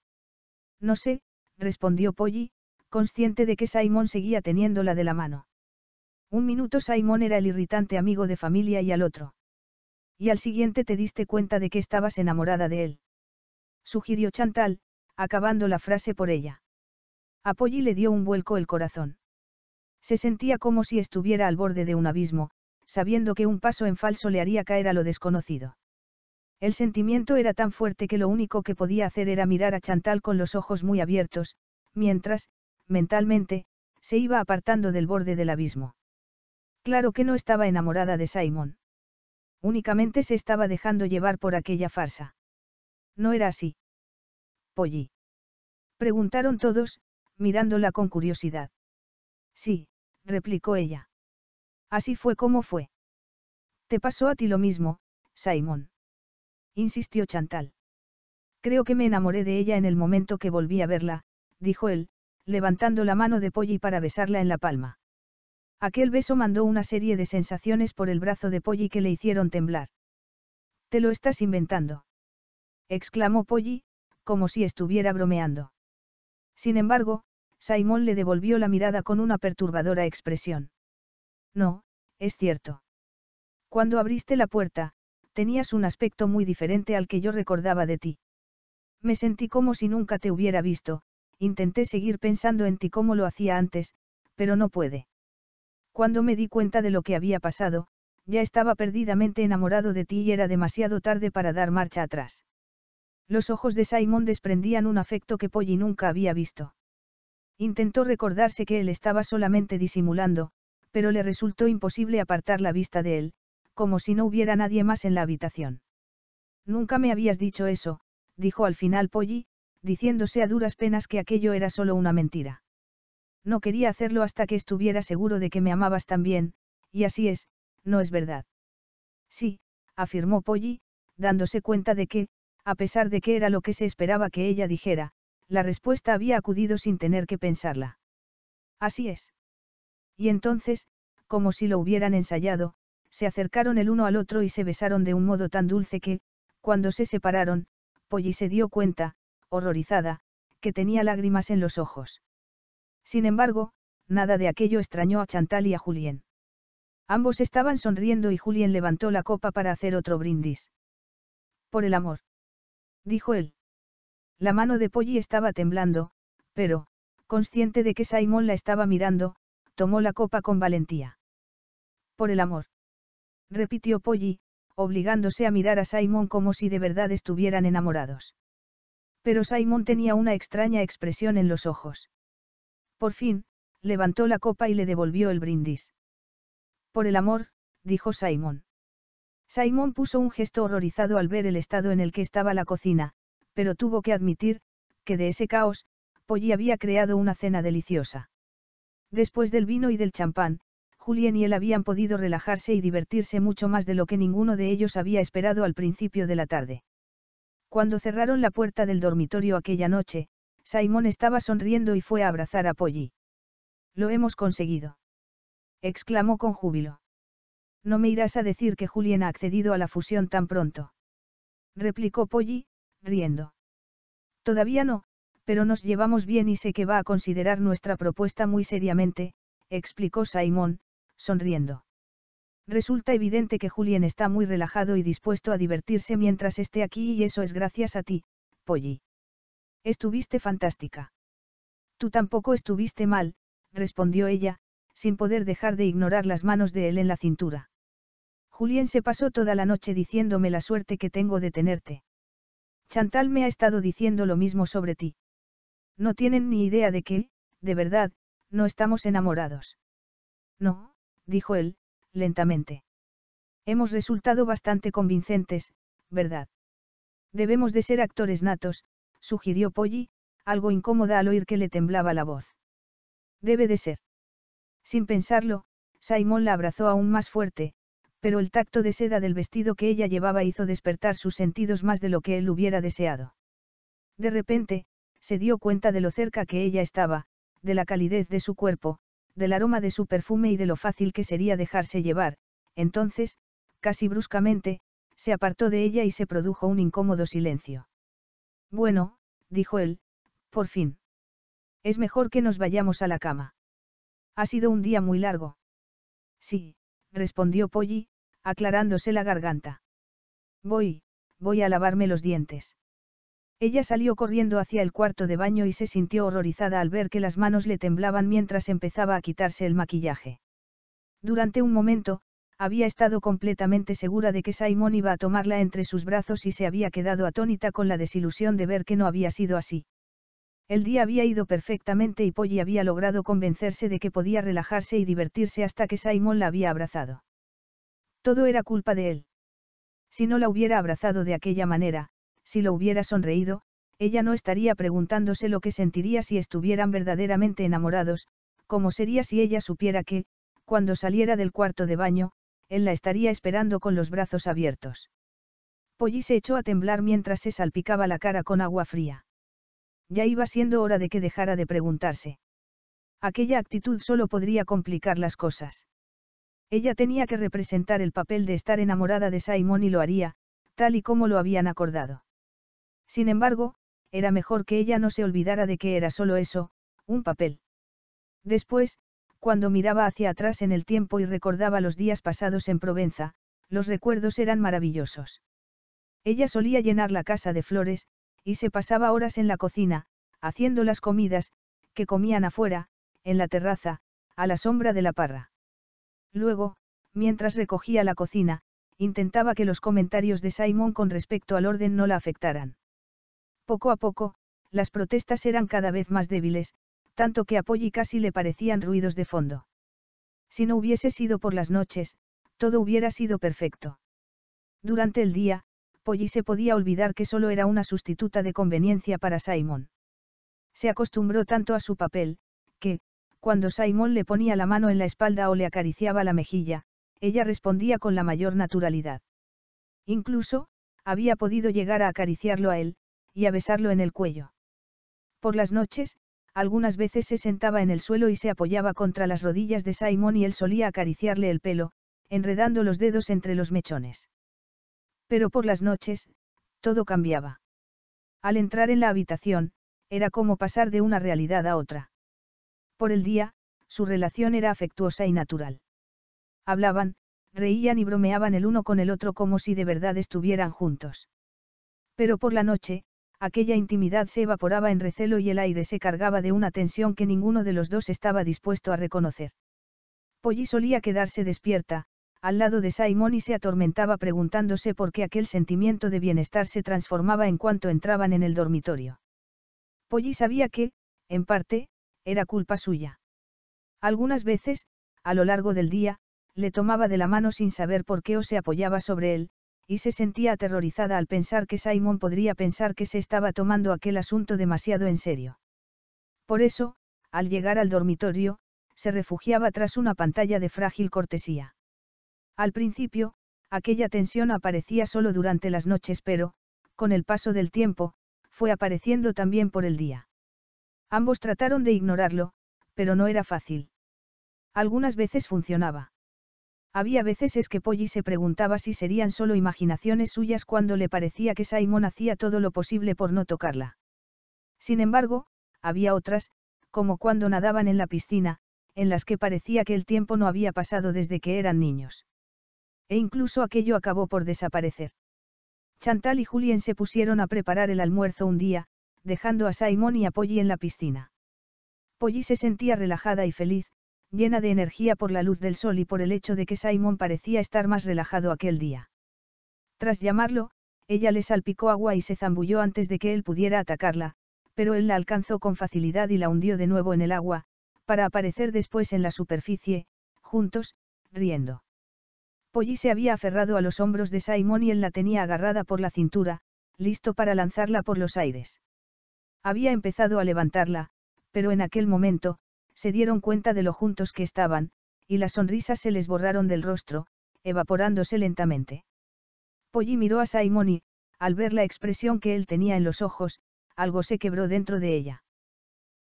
A: No sé, respondió Polly, consciente de que Simon seguía teniéndola de la mano. Un minuto Simon era el irritante amigo de familia y al otro. Y al siguiente te diste cuenta de que estabas enamorada de él. Sugirió Chantal, acabando la frase por ella. A Polly le dio un vuelco el corazón. Se sentía como si estuviera al borde de un abismo, sabiendo que un paso en falso le haría caer a lo desconocido. El sentimiento era tan fuerte que lo único que podía hacer era mirar a Chantal con los ojos muy abiertos, mientras, mentalmente, se iba apartando del borde del abismo. Claro que no estaba enamorada de Simon. Únicamente se estaba dejando llevar por aquella farsa. No era así. Polly. Preguntaron todos, mirándola con curiosidad. Sí, replicó ella. Así fue como fue. Te pasó a ti lo mismo, Simón? Insistió Chantal. Creo que me enamoré de ella en el momento que volví a verla, dijo él, levantando la mano de Polly para besarla en la palma. Aquel beso mandó una serie de sensaciones por el brazo de Polly que le hicieron temblar. Te lo estás inventando. exclamó Polly, como si estuviera bromeando. Sin embargo, Simon le devolvió la mirada con una perturbadora expresión. No, es cierto. Cuando abriste la puerta, tenías un aspecto muy diferente al que yo recordaba de ti. Me sentí como si nunca te hubiera visto, intenté seguir pensando en ti como lo hacía antes, pero no puede. Cuando me di cuenta de lo que había pasado, ya estaba perdidamente enamorado de ti y era demasiado tarde para dar marcha atrás. Los ojos de Simon desprendían un afecto que Polly nunca había visto. Intentó recordarse que él estaba solamente disimulando, pero le resultó imposible apartar la vista de él, como si no hubiera nadie más en la habitación. Nunca me habías dicho eso, dijo al final Polly, diciéndose a duras penas que aquello era solo una mentira. No quería hacerlo hasta que estuviera seguro de que me amabas también, y así es, no es verdad. Sí, afirmó Polly, dándose cuenta de que, a pesar de que era lo que se esperaba que ella dijera, la respuesta había acudido sin tener que pensarla. Así es. Y entonces, como si lo hubieran ensayado, se acercaron el uno al otro y se besaron de un modo tan dulce que, cuando se separaron, Polly se dio cuenta, horrorizada, que tenía lágrimas en los ojos. Sin embargo, nada de aquello extrañó a Chantal y a Julien. Ambos estaban sonriendo y Julien levantó la copa para hacer otro brindis. Por el amor. Dijo él. La mano de Polly estaba temblando, pero, consciente de que Simon la estaba mirando, tomó la copa con valentía. Por el amor. Repitió Polly, obligándose a mirar a Simon como si de verdad estuvieran enamorados. Pero Simon tenía una extraña expresión en los ojos. Por fin, levantó la copa y le devolvió el brindis. Por el amor, dijo Simon. Simon puso un gesto horrorizado al ver el estado en el que estaba la cocina, pero tuvo que admitir, que de ese caos, Polly había creado una cena deliciosa. Después del vino y del champán, Julien y él habían podido relajarse y divertirse mucho más de lo que ninguno de ellos había esperado al principio de la tarde. Cuando cerraron la puerta del dormitorio aquella noche, Simon estaba sonriendo y fue a abrazar a Polly. Lo hemos conseguido. Exclamó con júbilo. No me irás a decir que Julien ha accedido a la fusión tan pronto. Replicó Polly, riendo. Todavía no, pero nos llevamos bien y sé que va a considerar nuestra propuesta muy seriamente, explicó Simon, sonriendo. Resulta evidente que Julien está muy relajado y dispuesto a divertirse mientras esté aquí y eso es gracias a ti, Polly. Estuviste fantástica. Tú tampoco estuviste mal, respondió ella, sin poder dejar de ignorar las manos de él en la cintura. Julien se pasó toda la noche diciéndome la suerte que tengo de tenerte. Chantal me ha estado diciendo lo mismo sobre ti. No tienen ni idea de que, de verdad, no estamos enamorados. No, dijo él, lentamente. Hemos resultado bastante convincentes, ¿verdad? Debemos de ser actores natos, sugirió Polly, algo incómoda al oír que le temblaba la voz. Debe de ser. Sin pensarlo, Simon la abrazó aún más fuerte, pero el tacto de seda del vestido que ella llevaba hizo despertar sus sentidos más de lo que él hubiera deseado. De repente, se dio cuenta de lo cerca que ella estaba, de la calidez de su cuerpo, del aroma de su perfume y de lo fácil que sería dejarse llevar, entonces, casi bruscamente, se apartó de ella y se produjo un incómodo silencio. Bueno, dijo él, por fin. Es mejor que nos vayamos a la cama. Ha sido un día muy largo. Sí, respondió Polly, aclarándose la garganta. Voy, voy a lavarme los dientes. Ella salió corriendo hacia el cuarto de baño y se sintió horrorizada al ver que las manos le temblaban mientras empezaba a quitarse el maquillaje. Durante un momento, había estado completamente segura de que Simon iba a tomarla entre sus brazos y se había quedado atónita con la desilusión de ver que no había sido así. El día había ido perfectamente y Polly había logrado convencerse de que podía relajarse y divertirse hasta que Simon la había abrazado. Todo era culpa de él. Si no la hubiera abrazado de aquella manera, si lo hubiera sonreído, ella no estaría preguntándose lo que sentiría si estuvieran verdaderamente enamorados, como sería si ella supiera que, cuando saliera del cuarto de baño, él la estaría esperando con los brazos abiertos. Polly se echó a temblar mientras se salpicaba la cara con agua fría. Ya iba siendo hora de que dejara de preguntarse. Aquella actitud solo podría complicar las cosas. Ella tenía que representar el papel de estar enamorada de Simon y lo haría, tal y como lo habían acordado. Sin embargo, era mejor que ella no se olvidara de que era solo eso, un papel. Después, cuando miraba hacia atrás en el tiempo y recordaba los días pasados en Provenza, los recuerdos eran maravillosos. Ella solía llenar la casa de flores, y se pasaba horas en la cocina, haciendo las comidas, que comían afuera, en la terraza, a la sombra de la parra. Luego, mientras recogía la cocina, intentaba que los comentarios de Simon con respecto al orden no la afectaran. Poco a poco, las protestas eran cada vez más débiles, tanto que a Polly casi le parecían ruidos de fondo. Si no hubiese sido por las noches, todo hubiera sido perfecto. Durante el día, Polly se podía olvidar que solo era una sustituta de conveniencia para Simon. Se acostumbró tanto a su papel, que, cuando Simon le ponía la mano en la espalda o le acariciaba la mejilla, ella respondía con la mayor naturalidad. Incluso, había podido llegar a acariciarlo a él, y a besarlo en el cuello. Por las noches, algunas veces se sentaba en el suelo y se apoyaba contra las rodillas de Simon y él solía acariciarle el pelo, enredando los dedos entre los mechones. Pero por las noches, todo cambiaba. Al entrar en la habitación, era como pasar de una realidad a otra. Por el día, su relación era afectuosa y natural. Hablaban, reían y bromeaban el uno con el otro como si de verdad estuvieran juntos. Pero por la noche, aquella intimidad se evaporaba en recelo y el aire se cargaba de una tensión que ninguno de los dos estaba dispuesto a reconocer. Polly solía quedarse despierta, al lado de Simon y se atormentaba preguntándose por qué aquel sentimiento de bienestar se transformaba en cuanto entraban en el dormitorio. Polly sabía que, en parte, era culpa suya. Algunas veces, a lo largo del día, le tomaba de la mano sin saber por qué o se apoyaba sobre él, y se sentía aterrorizada al pensar que Simon podría pensar que se estaba tomando aquel asunto demasiado en serio. Por eso, al llegar al dormitorio, se refugiaba tras una pantalla de frágil cortesía. Al principio, aquella tensión aparecía solo durante las noches, pero, con el paso del tiempo, fue apareciendo también por el día. Ambos trataron de ignorarlo, pero no era fácil. Algunas veces funcionaba. Había veces es que Polly se preguntaba si serían solo imaginaciones suyas cuando le parecía que Simon hacía todo lo posible por no tocarla. Sin embargo, había otras, como cuando nadaban en la piscina, en las que parecía que el tiempo no había pasado desde que eran niños. E incluso aquello acabó por desaparecer. Chantal y Julien se pusieron a preparar el almuerzo un día, dejando a Simon y a Polly en la piscina. Polly se sentía relajada y feliz, llena de energía por la luz del sol y por el hecho de que Simon parecía estar más relajado aquel día. Tras llamarlo, ella le salpicó agua y se zambulló antes de que él pudiera atacarla, pero él la alcanzó con facilidad y la hundió de nuevo en el agua, para aparecer después en la superficie, juntos, riendo. Polly se había aferrado a los hombros de Simon y él la tenía agarrada por la cintura, listo para lanzarla por los aires. Había empezado a levantarla, pero en aquel momento, se dieron cuenta de lo juntos que estaban, y las sonrisas se les borraron del rostro, evaporándose lentamente. Polly miró a Simon y, al ver la expresión que él tenía en los ojos, algo se quebró dentro de ella.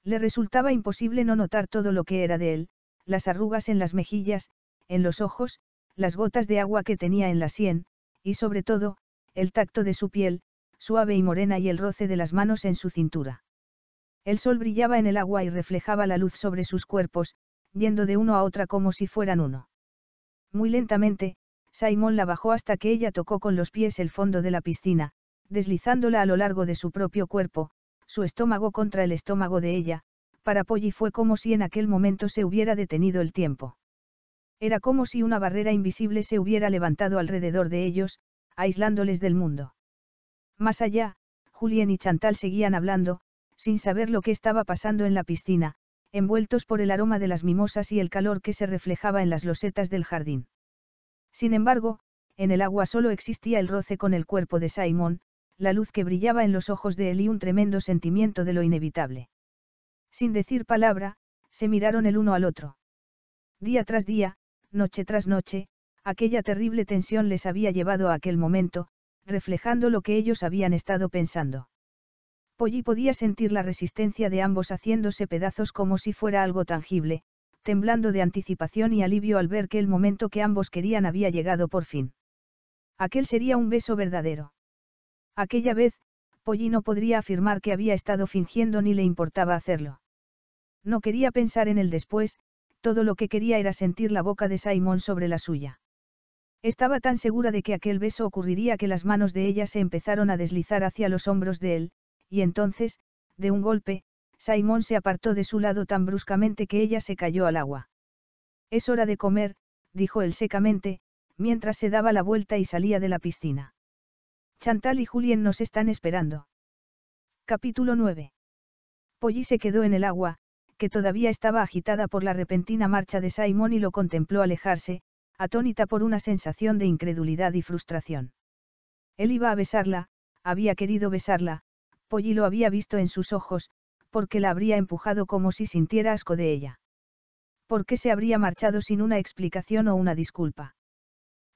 A: Le resultaba imposible no notar todo lo que era de él, las arrugas en las mejillas, en los ojos, las gotas de agua que tenía en la sien, y sobre todo, el tacto de su piel, suave y morena y el roce de las manos en su cintura. El sol brillaba en el agua y reflejaba la luz sobre sus cuerpos, yendo de uno a otra como si fueran uno. Muy lentamente, Simon la bajó hasta que ella tocó con los pies el fondo de la piscina, deslizándola a lo largo de su propio cuerpo, su estómago contra el estómago de ella, para Polly fue como si en aquel momento se hubiera detenido el tiempo. Era como si una barrera invisible se hubiera levantado alrededor de ellos, aislándoles del mundo. Más allá, Julien y Chantal seguían hablando, sin saber lo que estaba pasando en la piscina, envueltos por el aroma de las mimosas y el calor que se reflejaba en las losetas del jardín. Sin embargo, en el agua solo existía el roce con el cuerpo de Simon, la luz que brillaba en los ojos de él y un tremendo sentimiento de lo inevitable. Sin decir palabra, se miraron el uno al otro. Día tras día, noche tras noche, aquella terrible tensión les había llevado a aquel momento, reflejando lo que ellos habían estado pensando. Polly podía sentir la resistencia de ambos haciéndose pedazos como si fuera algo tangible, temblando de anticipación y alivio al ver que el momento que ambos querían había llegado por fin. Aquel sería un beso verdadero. Aquella vez, Polly no podría afirmar que había estado fingiendo ni le importaba hacerlo. No quería pensar en el después, todo lo que quería era sentir la boca de Simon sobre la suya. Estaba tan segura de que aquel beso ocurriría que las manos de ella se empezaron a deslizar hacia los hombros de él, y entonces, de un golpe, Simon se apartó de su lado tan bruscamente que ella se cayó al agua. Es hora de comer, dijo él secamente, mientras se daba la vuelta y salía de la piscina. Chantal y Julien nos están esperando. Capítulo 9. Polly se quedó en el agua, que todavía estaba agitada por la repentina marcha de Simon y lo contempló alejarse, atónita por una sensación de incredulidad y frustración. Él iba a besarla, había querido besarla, Polly lo había visto en sus ojos, porque la habría empujado como si sintiera asco de ella. ¿Por qué se habría marchado sin una explicación o una disculpa?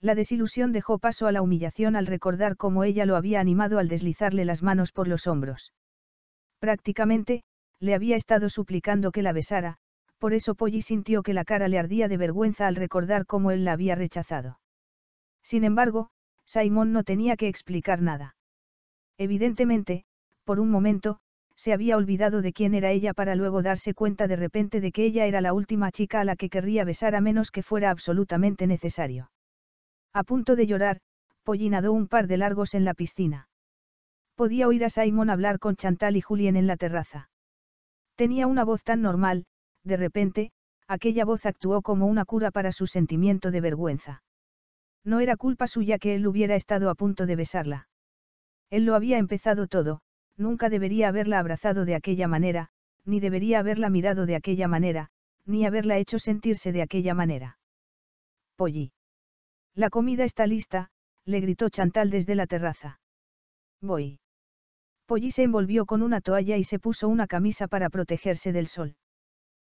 A: La desilusión dejó paso a la humillación al recordar cómo ella lo había animado al deslizarle las manos por los hombros. Prácticamente, le había estado suplicando que la besara, por eso Polly sintió que la cara le ardía de vergüenza al recordar cómo él la había rechazado. Sin embargo, Simon no tenía que explicar nada. Evidentemente, por un momento, se había olvidado de quién era ella para luego darse cuenta de repente de que ella era la última chica a la que querría besar a menos que fuera absolutamente necesario. A punto de llorar, Polly nadó un par de largos en la piscina. Podía oír a Simon hablar con Chantal y Julien en la terraza. Tenía una voz tan normal, de repente, aquella voz actuó como una cura para su sentimiento de vergüenza. No era culpa suya que él hubiera estado a punto de besarla. Él lo había empezado todo, nunca debería haberla abrazado de aquella manera, ni debería haberla mirado de aquella manera, ni haberla hecho sentirse de aquella manera. Polly. La comida está lista, le gritó Chantal desde la terraza. Voy. Polly se envolvió con una toalla y se puso una camisa para protegerse del sol.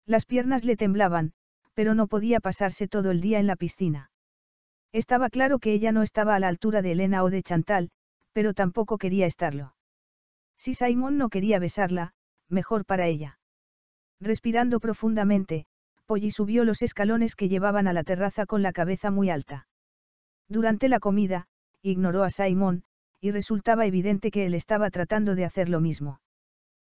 A: Las piernas le temblaban, pero no podía pasarse todo el día en la piscina. Estaba claro que ella no estaba a la altura de Elena o de Chantal, pero tampoco quería estarlo. Si Simon no quería besarla, mejor para ella. Respirando profundamente, Polly subió los escalones que llevaban a la terraza con la cabeza muy alta. Durante la comida, ignoró a Simon, y resultaba evidente que él estaba tratando de hacer lo mismo.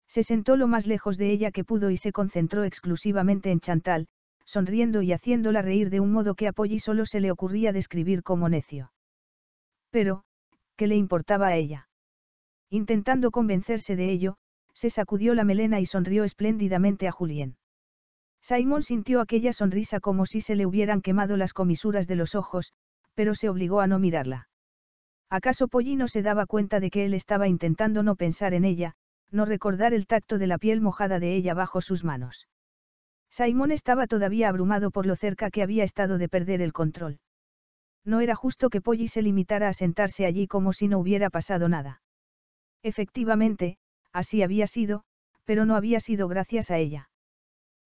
A: Se sentó lo más lejos de ella que pudo y se concentró exclusivamente en Chantal, sonriendo y haciéndola reír de un modo que a Polly solo se le ocurría describir como necio. Pero, ¿qué le importaba a ella? Intentando convencerse de ello, se sacudió la melena y sonrió espléndidamente a Julien. Simon sintió aquella sonrisa como si se le hubieran quemado las comisuras de los ojos, pero se obligó a no mirarla. ¿Acaso no se daba cuenta de que él estaba intentando no pensar en ella, no recordar el tacto de la piel mojada de ella bajo sus manos? Simon estaba todavía abrumado por lo cerca que había estado de perder el control. No era justo que Polly se limitara a sentarse allí como si no hubiera pasado nada. Efectivamente, así había sido, pero no había sido gracias a ella.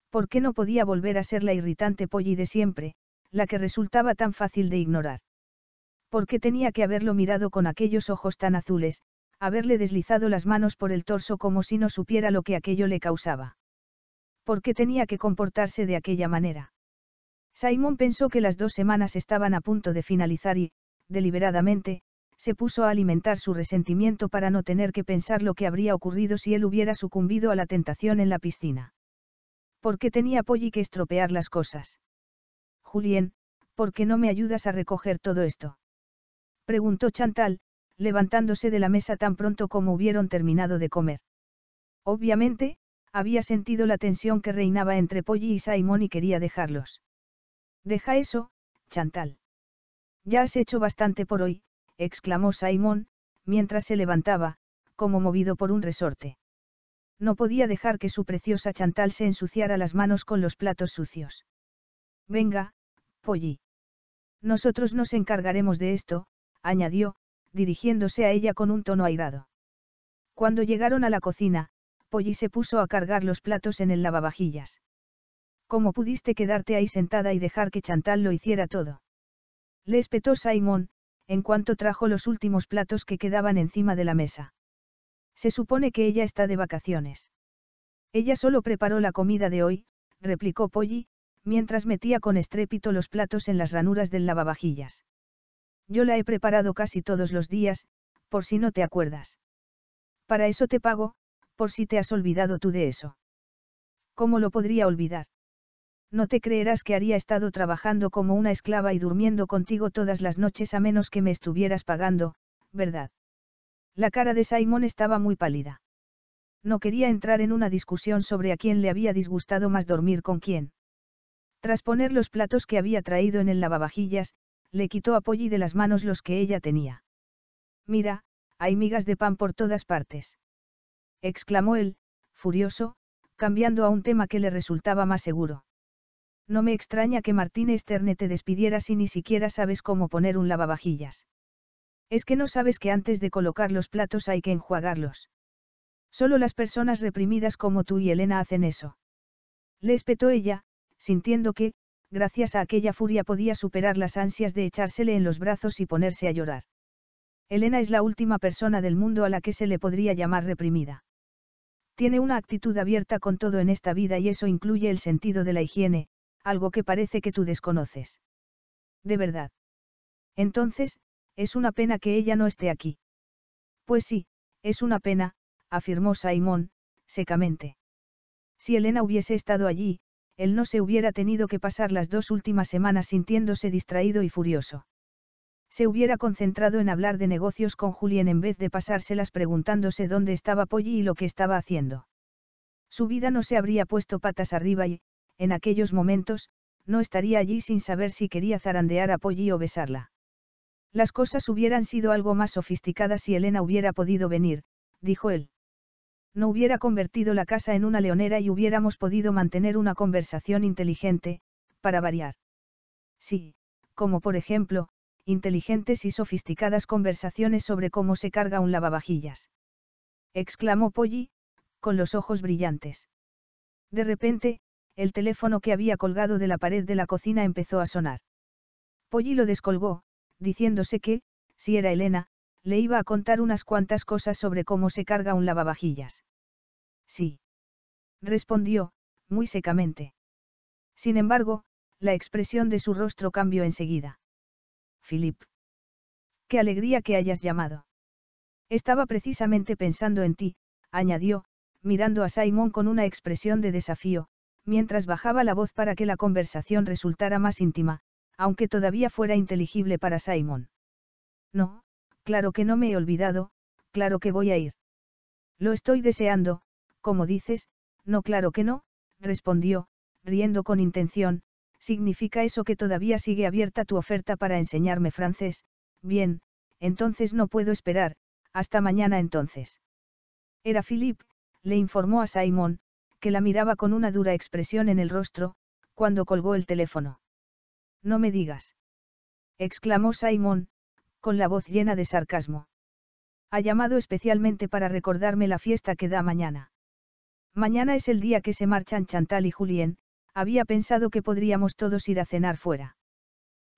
A: ¿Por qué no podía volver a ser la irritante Polly de siempre, la que resultaba tan fácil de ignorar? qué tenía que haberlo mirado con aquellos ojos tan azules, haberle deslizado las manos por el torso como si no supiera lo que aquello le causaba. ¿Por qué tenía que comportarse de aquella manera. Simon pensó que las dos semanas estaban a punto de finalizar y, deliberadamente, se puso a alimentar su resentimiento para no tener que pensar lo que habría ocurrido si él hubiera sucumbido a la tentación en la piscina. Porque tenía Polly que estropear las cosas. Julien, ¿por qué no me ayudas a recoger todo esto? Preguntó Chantal, levantándose de la mesa tan pronto como hubieron terminado de comer. Obviamente, había sentido la tensión que reinaba entre Polly y Simon y quería dejarlos. Deja eso, Chantal. Ya has hecho bastante por hoy, exclamó Simon, mientras se levantaba, como movido por un resorte. No podía dejar que su preciosa Chantal se ensuciara las manos con los platos sucios. Venga, Polly. Nosotros nos encargaremos de esto, añadió, dirigiéndose a ella con un tono airado. Cuando llegaron a la cocina, Polly se puso a cargar los platos en el lavavajillas. ¿Cómo pudiste quedarte ahí sentada y dejar que Chantal lo hiciera todo? Le espetó Simon, en cuanto trajo los últimos platos que quedaban encima de la mesa. Se supone que ella está de vacaciones. Ella solo preparó la comida de hoy, replicó Polly, mientras metía con estrépito los platos en las ranuras del lavavajillas. Yo la he preparado casi todos los días, por si no te acuerdas. Para eso te pago, por si te has olvidado tú de eso. ¿Cómo lo podría olvidar? No te creerás que haría estado trabajando como una esclava y durmiendo contigo todas las noches a menos que me estuvieras pagando, ¿verdad? La cara de Simon estaba muy pálida. No quería entrar en una discusión sobre a quién le había disgustado más dormir con quién. Tras poner los platos que había traído en el lavavajillas, le quitó a de las manos los que ella tenía. Mira, hay migas de pan por todas partes. Exclamó él, furioso, cambiando a un tema que le resultaba más seguro. No me extraña que Martín Esterne te despidiera si ni siquiera sabes cómo poner un lavavajillas. Es que no sabes que antes de colocar los platos hay que enjuagarlos. Solo las personas reprimidas como tú y Elena hacen eso. Le espetó ella, sintiendo que, gracias a aquella furia podía superar las ansias de echársele en los brazos y ponerse a llorar. Elena es la última persona del mundo a la que se le podría llamar reprimida. Tiene una actitud abierta con todo en esta vida y eso incluye el sentido de la higiene, algo que parece que tú desconoces. De verdad. Entonces, es una pena que ella no esté aquí. Pues sí, es una pena, afirmó Simón, secamente. Si Elena hubiese estado allí, él no se hubiera tenido que pasar las dos últimas semanas sintiéndose distraído y furioso. Se hubiera concentrado en hablar de negocios con Julien en vez de pasárselas preguntándose dónde estaba Polly y lo que estaba haciendo. Su vida no se habría puesto patas arriba y, en aquellos momentos, no estaría allí sin saber si quería zarandear a Polly o besarla. Las cosas hubieran sido algo más sofisticadas si Elena hubiera podido venir, dijo él no hubiera convertido la casa en una leonera y hubiéramos podido mantener una conversación inteligente, para variar. Sí, como por ejemplo, inteligentes y sofisticadas conversaciones sobre cómo se carga un lavavajillas. Exclamó Polly, con los ojos brillantes. De repente, el teléfono que había colgado de la pared de la cocina empezó a sonar. Polly lo descolgó, diciéndose que, si era Elena, le iba a contar unas cuantas cosas sobre cómo se carga un lavavajillas. Sí. Respondió, muy secamente. Sin embargo, la expresión de su rostro cambió enseguida. Philip. Qué alegría que hayas llamado. Estaba precisamente pensando en ti, añadió, mirando a Simon con una expresión de desafío, mientras bajaba la voz para que la conversación resultara más íntima, aunque todavía fuera inteligible para Simon. No, Claro que no me he olvidado, claro que voy a ir. Lo estoy deseando, como dices, no claro que no, respondió, riendo con intención, significa eso que todavía sigue abierta tu oferta para enseñarme francés, bien, entonces no puedo esperar, hasta mañana entonces. Era Philip, le informó a Simon, que la miraba con una dura expresión en el rostro, cuando colgó el teléfono. No me digas. exclamó Simon, con la voz llena de sarcasmo. Ha llamado especialmente para recordarme la fiesta que da mañana. Mañana es el día que se marchan Chantal y Julien, había pensado que podríamos todos ir a cenar fuera.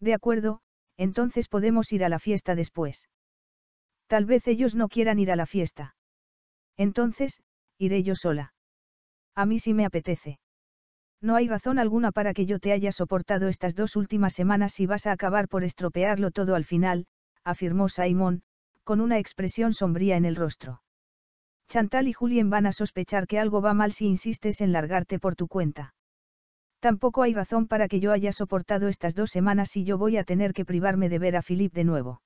A: De acuerdo, entonces podemos ir a la fiesta después. Tal vez ellos no quieran ir a la fiesta. Entonces, iré yo sola. A mí sí me apetece. No hay razón alguna para que yo te haya soportado estas dos últimas semanas si vas a acabar por estropearlo todo al final, afirmó Simon, con una expresión sombría en el rostro. Chantal y Julien van a sospechar que algo va mal si insistes en largarte por tu cuenta. Tampoco hay razón para que yo haya soportado estas dos semanas y yo voy a tener que privarme de ver a Philip de nuevo.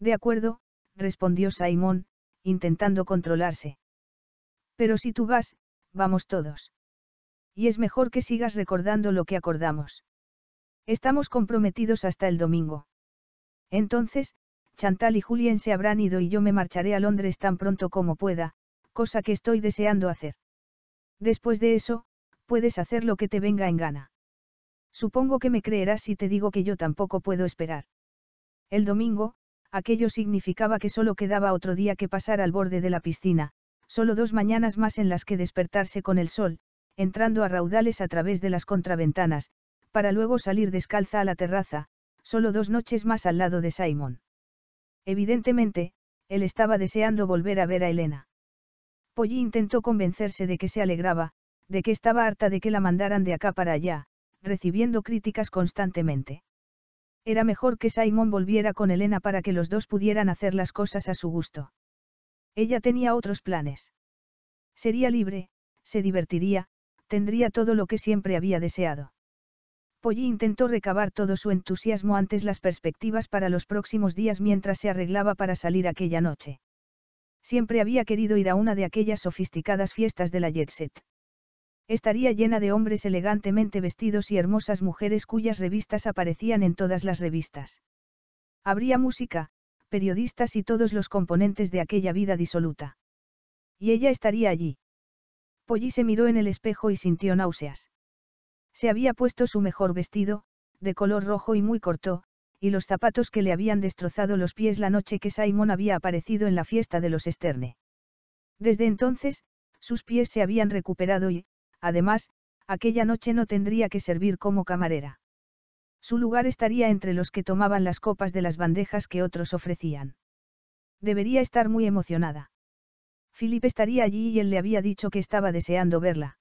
A: De acuerdo, respondió Simon, intentando controlarse. Pero si tú vas, vamos todos. Y es mejor que sigas recordando lo que acordamos. Estamos comprometidos hasta el domingo. Entonces, Chantal y Julien se habrán ido y yo me marcharé a Londres tan pronto como pueda, cosa que estoy deseando hacer. Después de eso, puedes hacer lo que te venga en gana. Supongo que me creerás si te digo que yo tampoco puedo esperar. El domingo, aquello significaba que solo quedaba otro día que pasar al borde de la piscina, solo dos mañanas más en las que despertarse con el sol, entrando a raudales a través de las contraventanas, para luego salir descalza a la terraza, Solo dos noches más al lado de Simon. Evidentemente, él estaba deseando volver a ver a Elena. Polly intentó convencerse de que se alegraba, de que estaba harta de que la mandaran de acá para allá, recibiendo críticas constantemente. Era mejor que Simon volviera con Elena para que los dos pudieran hacer las cosas a su gusto. Ella tenía otros planes. Sería libre, se divertiría, tendría todo lo que siempre había deseado. Polly intentó recabar todo su entusiasmo antes las perspectivas para los próximos días mientras se arreglaba para salir aquella noche. Siempre había querido ir a una de aquellas sofisticadas fiestas de la jet set. Estaría llena de hombres elegantemente vestidos y hermosas mujeres cuyas revistas aparecían en todas las revistas. Habría música, periodistas y todos los componentes de aquella vida disoluta. Y ella estaría allí. Polly se miró en el espejo y sintió náuseas. Se había puesto su mejor vestido, de color rojo y muy corto, y los zapatos que le habían destrozado los pies la noche que Simon había aparecido en la fiesta de los Esterne. Desde entonces, sus pies se habían recuperado y, además, aquella noche no tendría que servir como camarera. Su lugar estaría entre los que tomaban las copas de las bandejas que otros ofrecían. Debería estar muy emocionada. Philip estaría allí y él le había dicho que estaba deseando verla.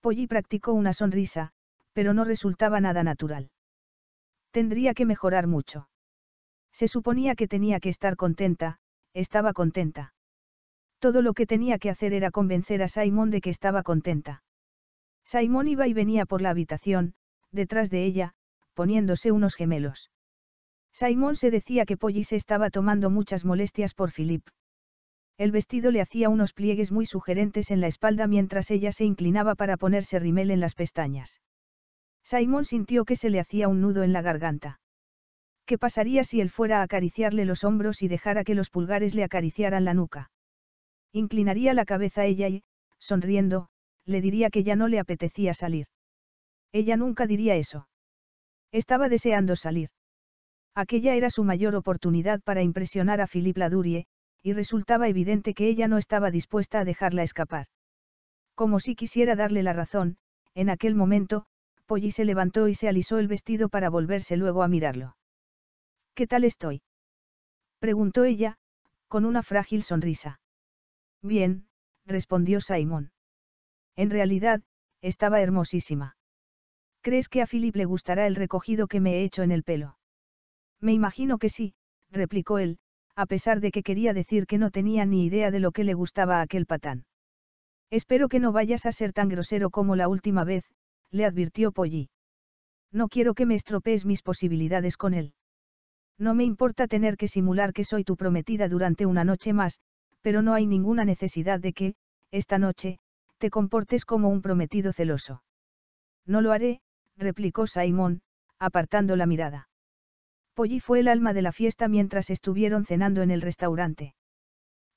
A: Polly practicó una sonrisa, pero no resultaba nada natural. Tendría que mejorar mucho. Se suponía que tenía que estar contenta, estaba contenta. Todo lo que tenía que hacer era convencer a Simon de que estaba contenta. Simon iba y venía por la habitación, detrás de ella, poniéndose unos gemelos. Simon se decía que Polly se estaba tomando muchas molestias por Philip, el vestido le hacía unos pliegues muy sugerentes en la espalda mientras ella se inclinaba para ponerse rimel en las pestañas. Simon sintió que se le hacía un nudo en la garganta. ¿Qué pasaría si él fuera a acariciarle los hombros y dejara que los pulgares le acariciaran la nuca? Inclinaría la cabeza a ella y, sonriendo, le diría que ya no le apetecía salir. Ella nunca diría eso. Estaba deseando salir. Aquella era su mayor oportunidad para impresionar a Philippe Ladurie, y resultaba evidente que ella no estaba dispuesta a dejarla escapar. Como si quisiera darle la razón, en aquel momento, Polly se levantó y se alisó el vestido para volverse luego a mirarlo. ¿Qué tal estoy? preguntó ella, con una frágil sonrisa. Bien, respondió Simon. En realidad, estaba hermosísima. ¿Crees que a Philip le gustará el recogido que me he hecho en el pelo? Me imagino que sí, replicó él, a pesar de que quería decir que no tenía ni idea de lo que le gustaba a aquel patán. Espero que no vayas a ser tan grosero como la última vez, le advirtió Polly. No quiero que me estropees mis posibilidades con él. No me importa tener que simular que soy tu prometida durante una noche más, pero no hay ninguna necesidad de que, esta noche, te comportes como un prometido celoso. No lo haré, replicó Simon, apartando la mirada. Polly fue el alma de la fiesta mientras estuvieron cenando en el restaurante.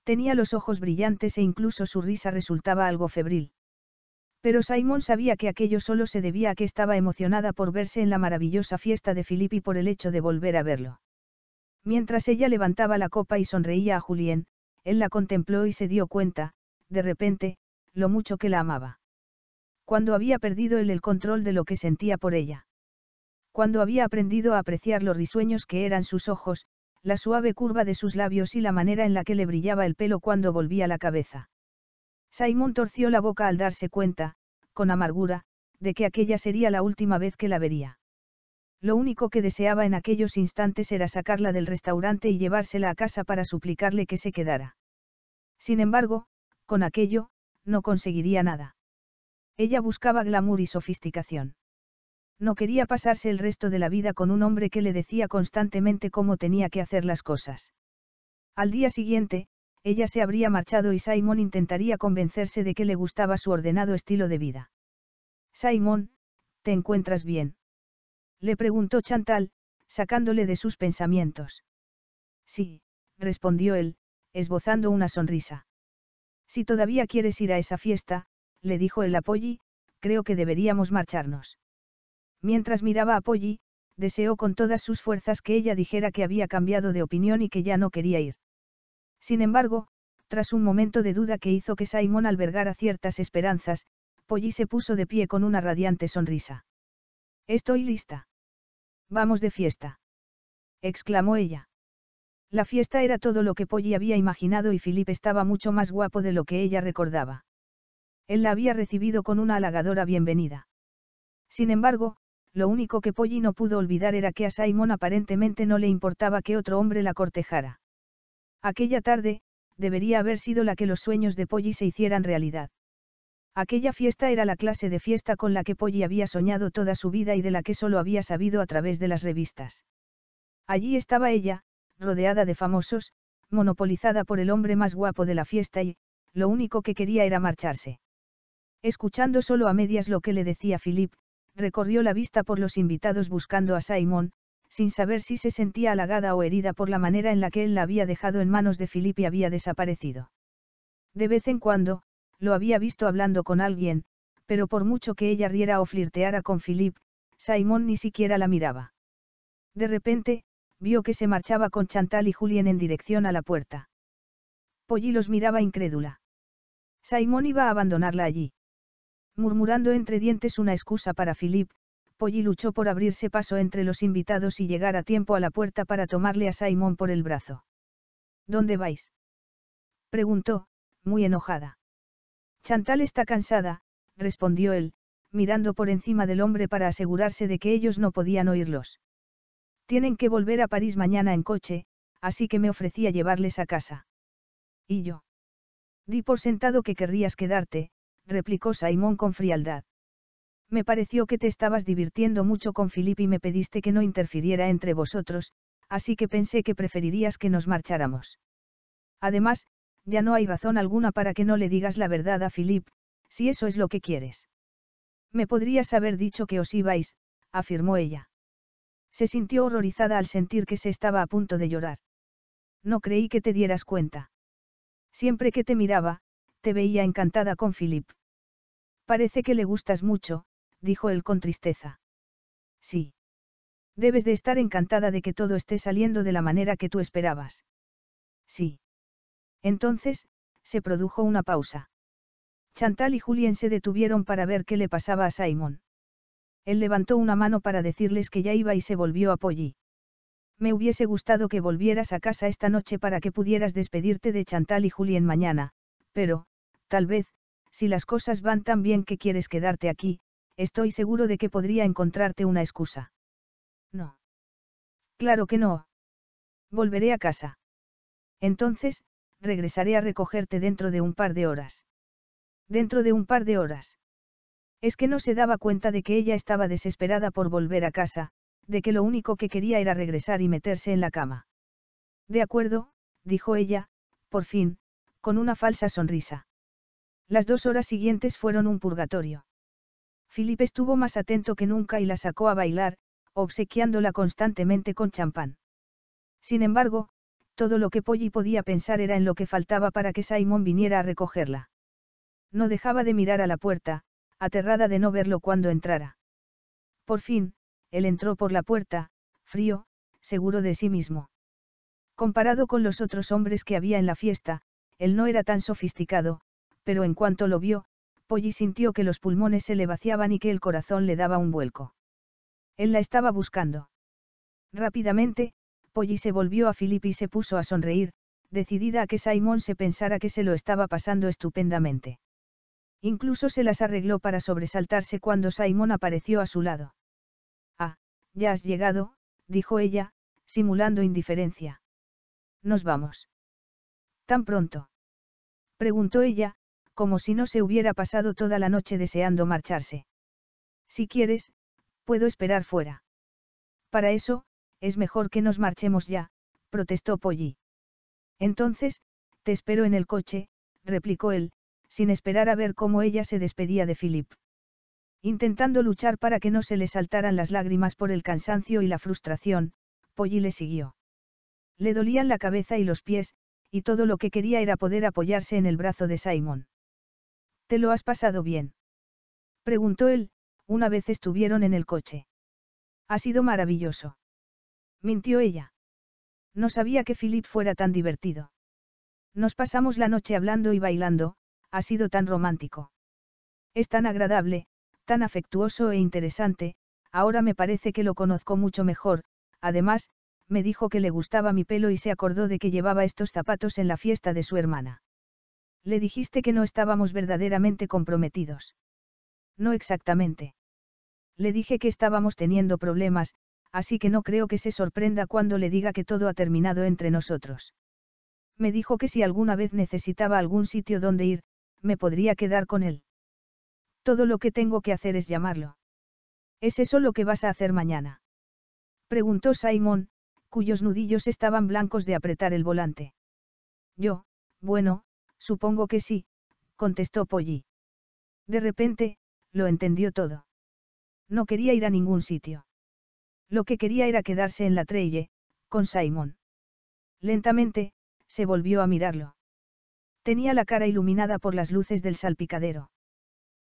A: Tenía los ojos brillantes e incluso su risa resultaba algo febril. Pero Simon sabía que aquello solo se debía a que estaba emocionada por verse en la maravillosa fiesta de Philip y por el hecho de volver a verlo. Mientras ella levantaba la copa y sonreía a Julien, él la contempló y se dio cuenta, de repente, lo mucho que la amaba. Cuando había perdido él el control de lo que sentía por ella. Cuando había aprendido a apreciar los risueños que eran sus ojos, la suave curva de sus labios y la manera en la que le brillaba el pelo cuando volvía la cabeza. Simon torció la boca al darse cuenta, con amargura, de que aquella sería la última vez que la vería. Lo único que deseaba en aquellos instantes era sacarla del restaurante y llevársela a casa para suplicarle que se quedara. Sin embargo, con aquello, no conseguiría nada. Ella buscaba glamour y sofisticación. No quería pasarse el resto de la vida con un hombre que le decía constantemente cómo tenía que hacer las cosas. Al día siguiente, ella se habría marchado y Simon intentaría convencerse de que le gustaba su ordenado estilo de vida. Simon, ¿te encuentras bien? Le preguntó Chantal, sacándole de sus pensamientos. Sí, respondió él, esbozando una sonrisa. Si todavía quieres ir a esa fiesta, le dijo el Apolli, creo que deberíamos marcharnos. Mientras miraba a Polly, deseó con todas sus fuerzas que ella dijera que había cambiado de opinión y que ya no quería ir. Sin embargo, tras un momento de duda que hizo que Simon albergara ciertas esperanzas, Polly se puso de pie con una radiante sonrisa. Estoy lista. Vamos de fiesta. exclamó ella. La fiesta era todo lo que Polly había imaginado y Philip estaba mucho más guapo de lo que ella recordaba. Él la había recibido con una halagadora bienvenida. Sin embargo, lo único que Polly no pudo olvidar era que a Simon aparentemente no le importaba que otro hombre la cortejara. Aquella tarde, debería haber sido la que los sueños de Polly se hicieran realidad. Aquella fiesta era la clase de fiesta con la que Polly había soñado toda su vida y de la que solo había sabido a través de las revistas. Allí estaba ella, rodeada de famosos, monopolizada por el hombre más guapo de la fiesta y, lo único que quería era marcharse. Escuchando solo a medias lo que le decía Philip, recorrió la vista por los invitados buscando a Simon, sin saber si se sentía halagada o herida por la manera en la que él la había dejado en manos de Philip y había desaparecido. De vez en cuando, lo había visto hablando con alguien, pero por mucho que ella riera o flirteara con Philip, Simon ni siquiera la miraba. De repente, vio que se marchaba con Chantal y Julien en dirección a la puerta. Polly los miraba incrédula. Simon iba a abandonarla allí. Murmurando entre dientes una excusa para Philip, Polly luchó por abrirse paso entre los invitados y llegar a tiempo a la puerta para tomarle a Simon por el brazo. ¿Dónde vais? preguntó, muy enojada. Chantal está cansada, respondió él, mirando por encima del hombre para asegurarse de que ellos no podían oírlos. Tienen que volver a París mañana en coche, así que me ofrecí a llevarles a casa. ¿Y yo? Di por sentado que querrías quedarte, replicó Simón con frialdad. Me pareció que te estabas divirtiendo mucho con Philip y me pediste que no interfiriera entre vosotros, así que pensé que preferirías que nos marcháramos. Además, ya no hay razón alguna para que no le digas la verdad a Philip, si eso es lo que quieres. Me podrías haber dicho que os ibais, afirmó ella. Se sintió horrorizada al sentir que se estaba a punto de llorar. No creí que te dieras cuenta. Siempre que te miraba, te veía encantada con Philip. Parece que le gustas mucho, dijo él con tristeza. Sí. Debes de estar encantada de que todo esté saliendo de la manera que tú esperabas. Sí. Entonces, se produjo una pausa. Chantal y Julien se detuvieron para ver qué le pasaba a Simon. Él levantó una mano para decirles que ya iba y se volvió a Polly. Me hubiese gustado que volvieras a casa esta noche para que pudieras despedirte de Chantal y Julien mañana, pero, Tal vez, si las cosas van tan bien que quieres quedarte aquí, estoy seguro de que podría encontrarte una excusa. No. Claro que no. Volveré a casa. Entonces, regresaré a recogerte dentro de un par de horas. Dentro de un par de horas. Es que no se daba cuenta de que ella estaba desesperada por volver a casa, de que lo único que quería era regresar y meterse en la cama. De acuerdo, dijo ella, por fin, con una falsa sonrisa. Las dos horas siguientes fueron un purgatorio. Philip estuvo más atento que nunca y la sacó a bailar, obsequiándola constantemente con champán. Sin embargo, todo lo que Polly podía pensar era en lo que faltaba para que Simon viniera a recogerla. No dejaba de mirar a la puerta, aterrada de no verlo cuando entrara. Por fin, él entró por la puerta, frío, seguro de sí mismo. Comparado con los otros hombres que había en la fiesta, él no era tan sofisticado, pero en cuanto lo vio, Polly sintió que los pulmones se le vaciaban y que el corazón le daba un vuelco. Él la estaba buscando. Rápidamente, Polly se volvió a Philip y se puso a sonreír, decidida a que Simon se pensara que se lo estaba pasando estupendamente. Incluso se las arregló para sobresaltarse cuando Simon apareció a su lado. Ah, ya has llegado, dijo ella, simulando indiferencia. Nos vamos. ¿Tan pronto? preguntó ella, como si no se hubiera pasado toda la noche deseando marcharse. Si quieres, puedo esperar fuera. Para eso, es mejor que nos marchemos ya, protestó Polly. Entonces, te espero en el coche, replicó él, sin esperar a ver cómo ella se despedía de Philip. Intentando luchar para que no se le saltaran las lágrimas por el cansancio y la frustración, Polly le siguió. Le dolían la cabeza y los pies, y todo lo que quería era poder apoyarse en el brazo de Simon. ¿Te lo has pasado bien? Preguntó él, una vez estuvieron en el coche. Ha sido maravilloso. Mintió ella. No sabía que Philip fuera tan divertido. Nos pasamos la noche hablando y bailando, ha sido tan romántico. Es tan agradable, tan afectuoso e interesante, ahora me parece que lo conozco mucho mejor, además, me dijo que le gustaba mi pelo y se acordó de que llevaba estos zapatos en la fiesta de su hermana. Le dijiste que no estábamos verdaderamente comprometidos. No exactamente. Le dije que estábamos teniendo problemas, así que no creo que se sorprenda cuando le diga que todo ha terminado entre nosotros. Me dijo que si alguna vez necesitaba algún sitio donde ir, me podría quedar con él. Todo lo que tengo que hacer es llamarlo. ¿Es eso lo que vas a hacer mañana? Preguntó Simon, cuyos nudillos estaban blancos de apretar el volante. Yo, bueno, Supongo que sí, contestó Polly. De repente, lo entendió todo. No quería ir a ningún sitio. Lo que quería era quedarse en la trelle, con Simon. Lentamente, se volvió a mirarlo. Tenía la cara iluminada por las luces del salpicadero.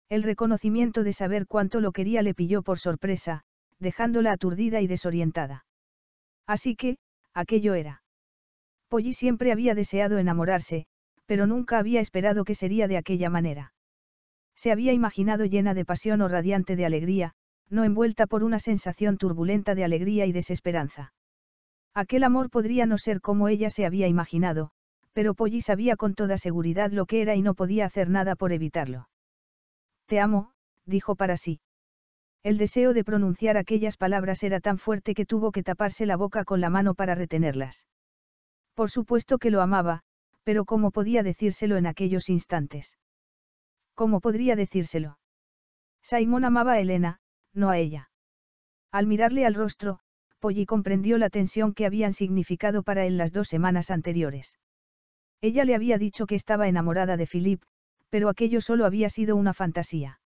A: El reconocimiento de saber cuánto lo quería le pilló por sorpresa, dejándola aturdida y desorientada. Así que, aquello era. Polly siempre había deseado enamorarse, pero nunca había esperado que sería de aquella manera. Se había imaginado llena de pasión o radiante de alegría, no envuelta por una sensación turbulenta de alegría y desesperanza. Aquel amor podría no ser como ella se había imaginado, pero Polly sabía con toda seguridad lo que era y no podía hacer nada por evitarlo. Te amo, dijo para sí. El deseo de pronunciar aquellas palabras era tan fuerte que tuvo que taparse la boca con la mano para retenerlas. Por supuesto que lo amaba, pero ¿cómo podía decírselo en aquellos instantes? ¿Cómo podría decírselo? Simón amaba a Elena, no a ella. Al mirarle al rostro, Polly comprendió la tensión que habían significado para él las dos semanas anteriores. Ella le había dicho que estaba enamorada de Philip, pero aquello solo había sido una fantasía.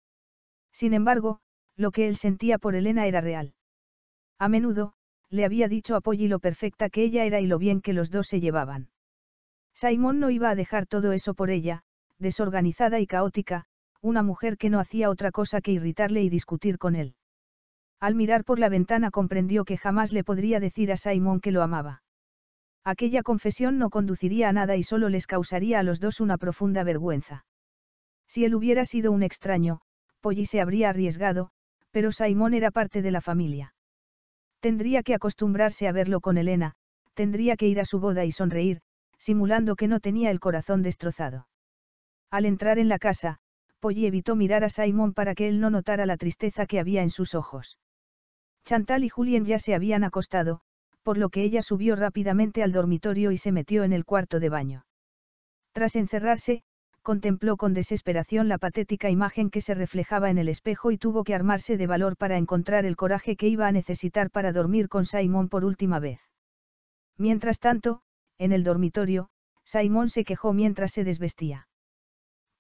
A: Sin embargo, lo que él sentía por Elena era real. A menudo, le había dicho a Polly lo perfecta que ella era y lo bien que los dos se llevaban. Simón no iba a dejar todo eso por ella, desorganizada y caótica, una mujer que no hacía otra cosa que irritarle y discutir con él. Al mirar por la ventana comprendió que jamás le podría decir a Simón que lo amaba. Aquella confesión no conduciría a nada y solo les causaría a los dos una profunda vergüenza. Si él hubiera sido un extraño, Polly se habría arriesgado, pero Simón era parte de la familia. Tendría que acostumbrarse a verlo con Elena, tendría que ir a su boda y sonreír, simulando que no tenía el corazón destrozado. Al entrar en la casa, Polly evitó mirar a Simon para que él no notara la tristeza que había en sus ojos. Chantal y Julien ya se habían acostado, por lo que ella subió rápidamente al dormitorio y se metió en el cuarto de baño. Tras encerrarse, contempló con desesperación la patética imagen que se reflejaba en el espejo y tuvo que armarse de valor para encontrar el coraje que iba a necesitar para dormir con Simon por última vez. Mientras tanto, en el dormitorio, Simon se quejó mientras se desvestía.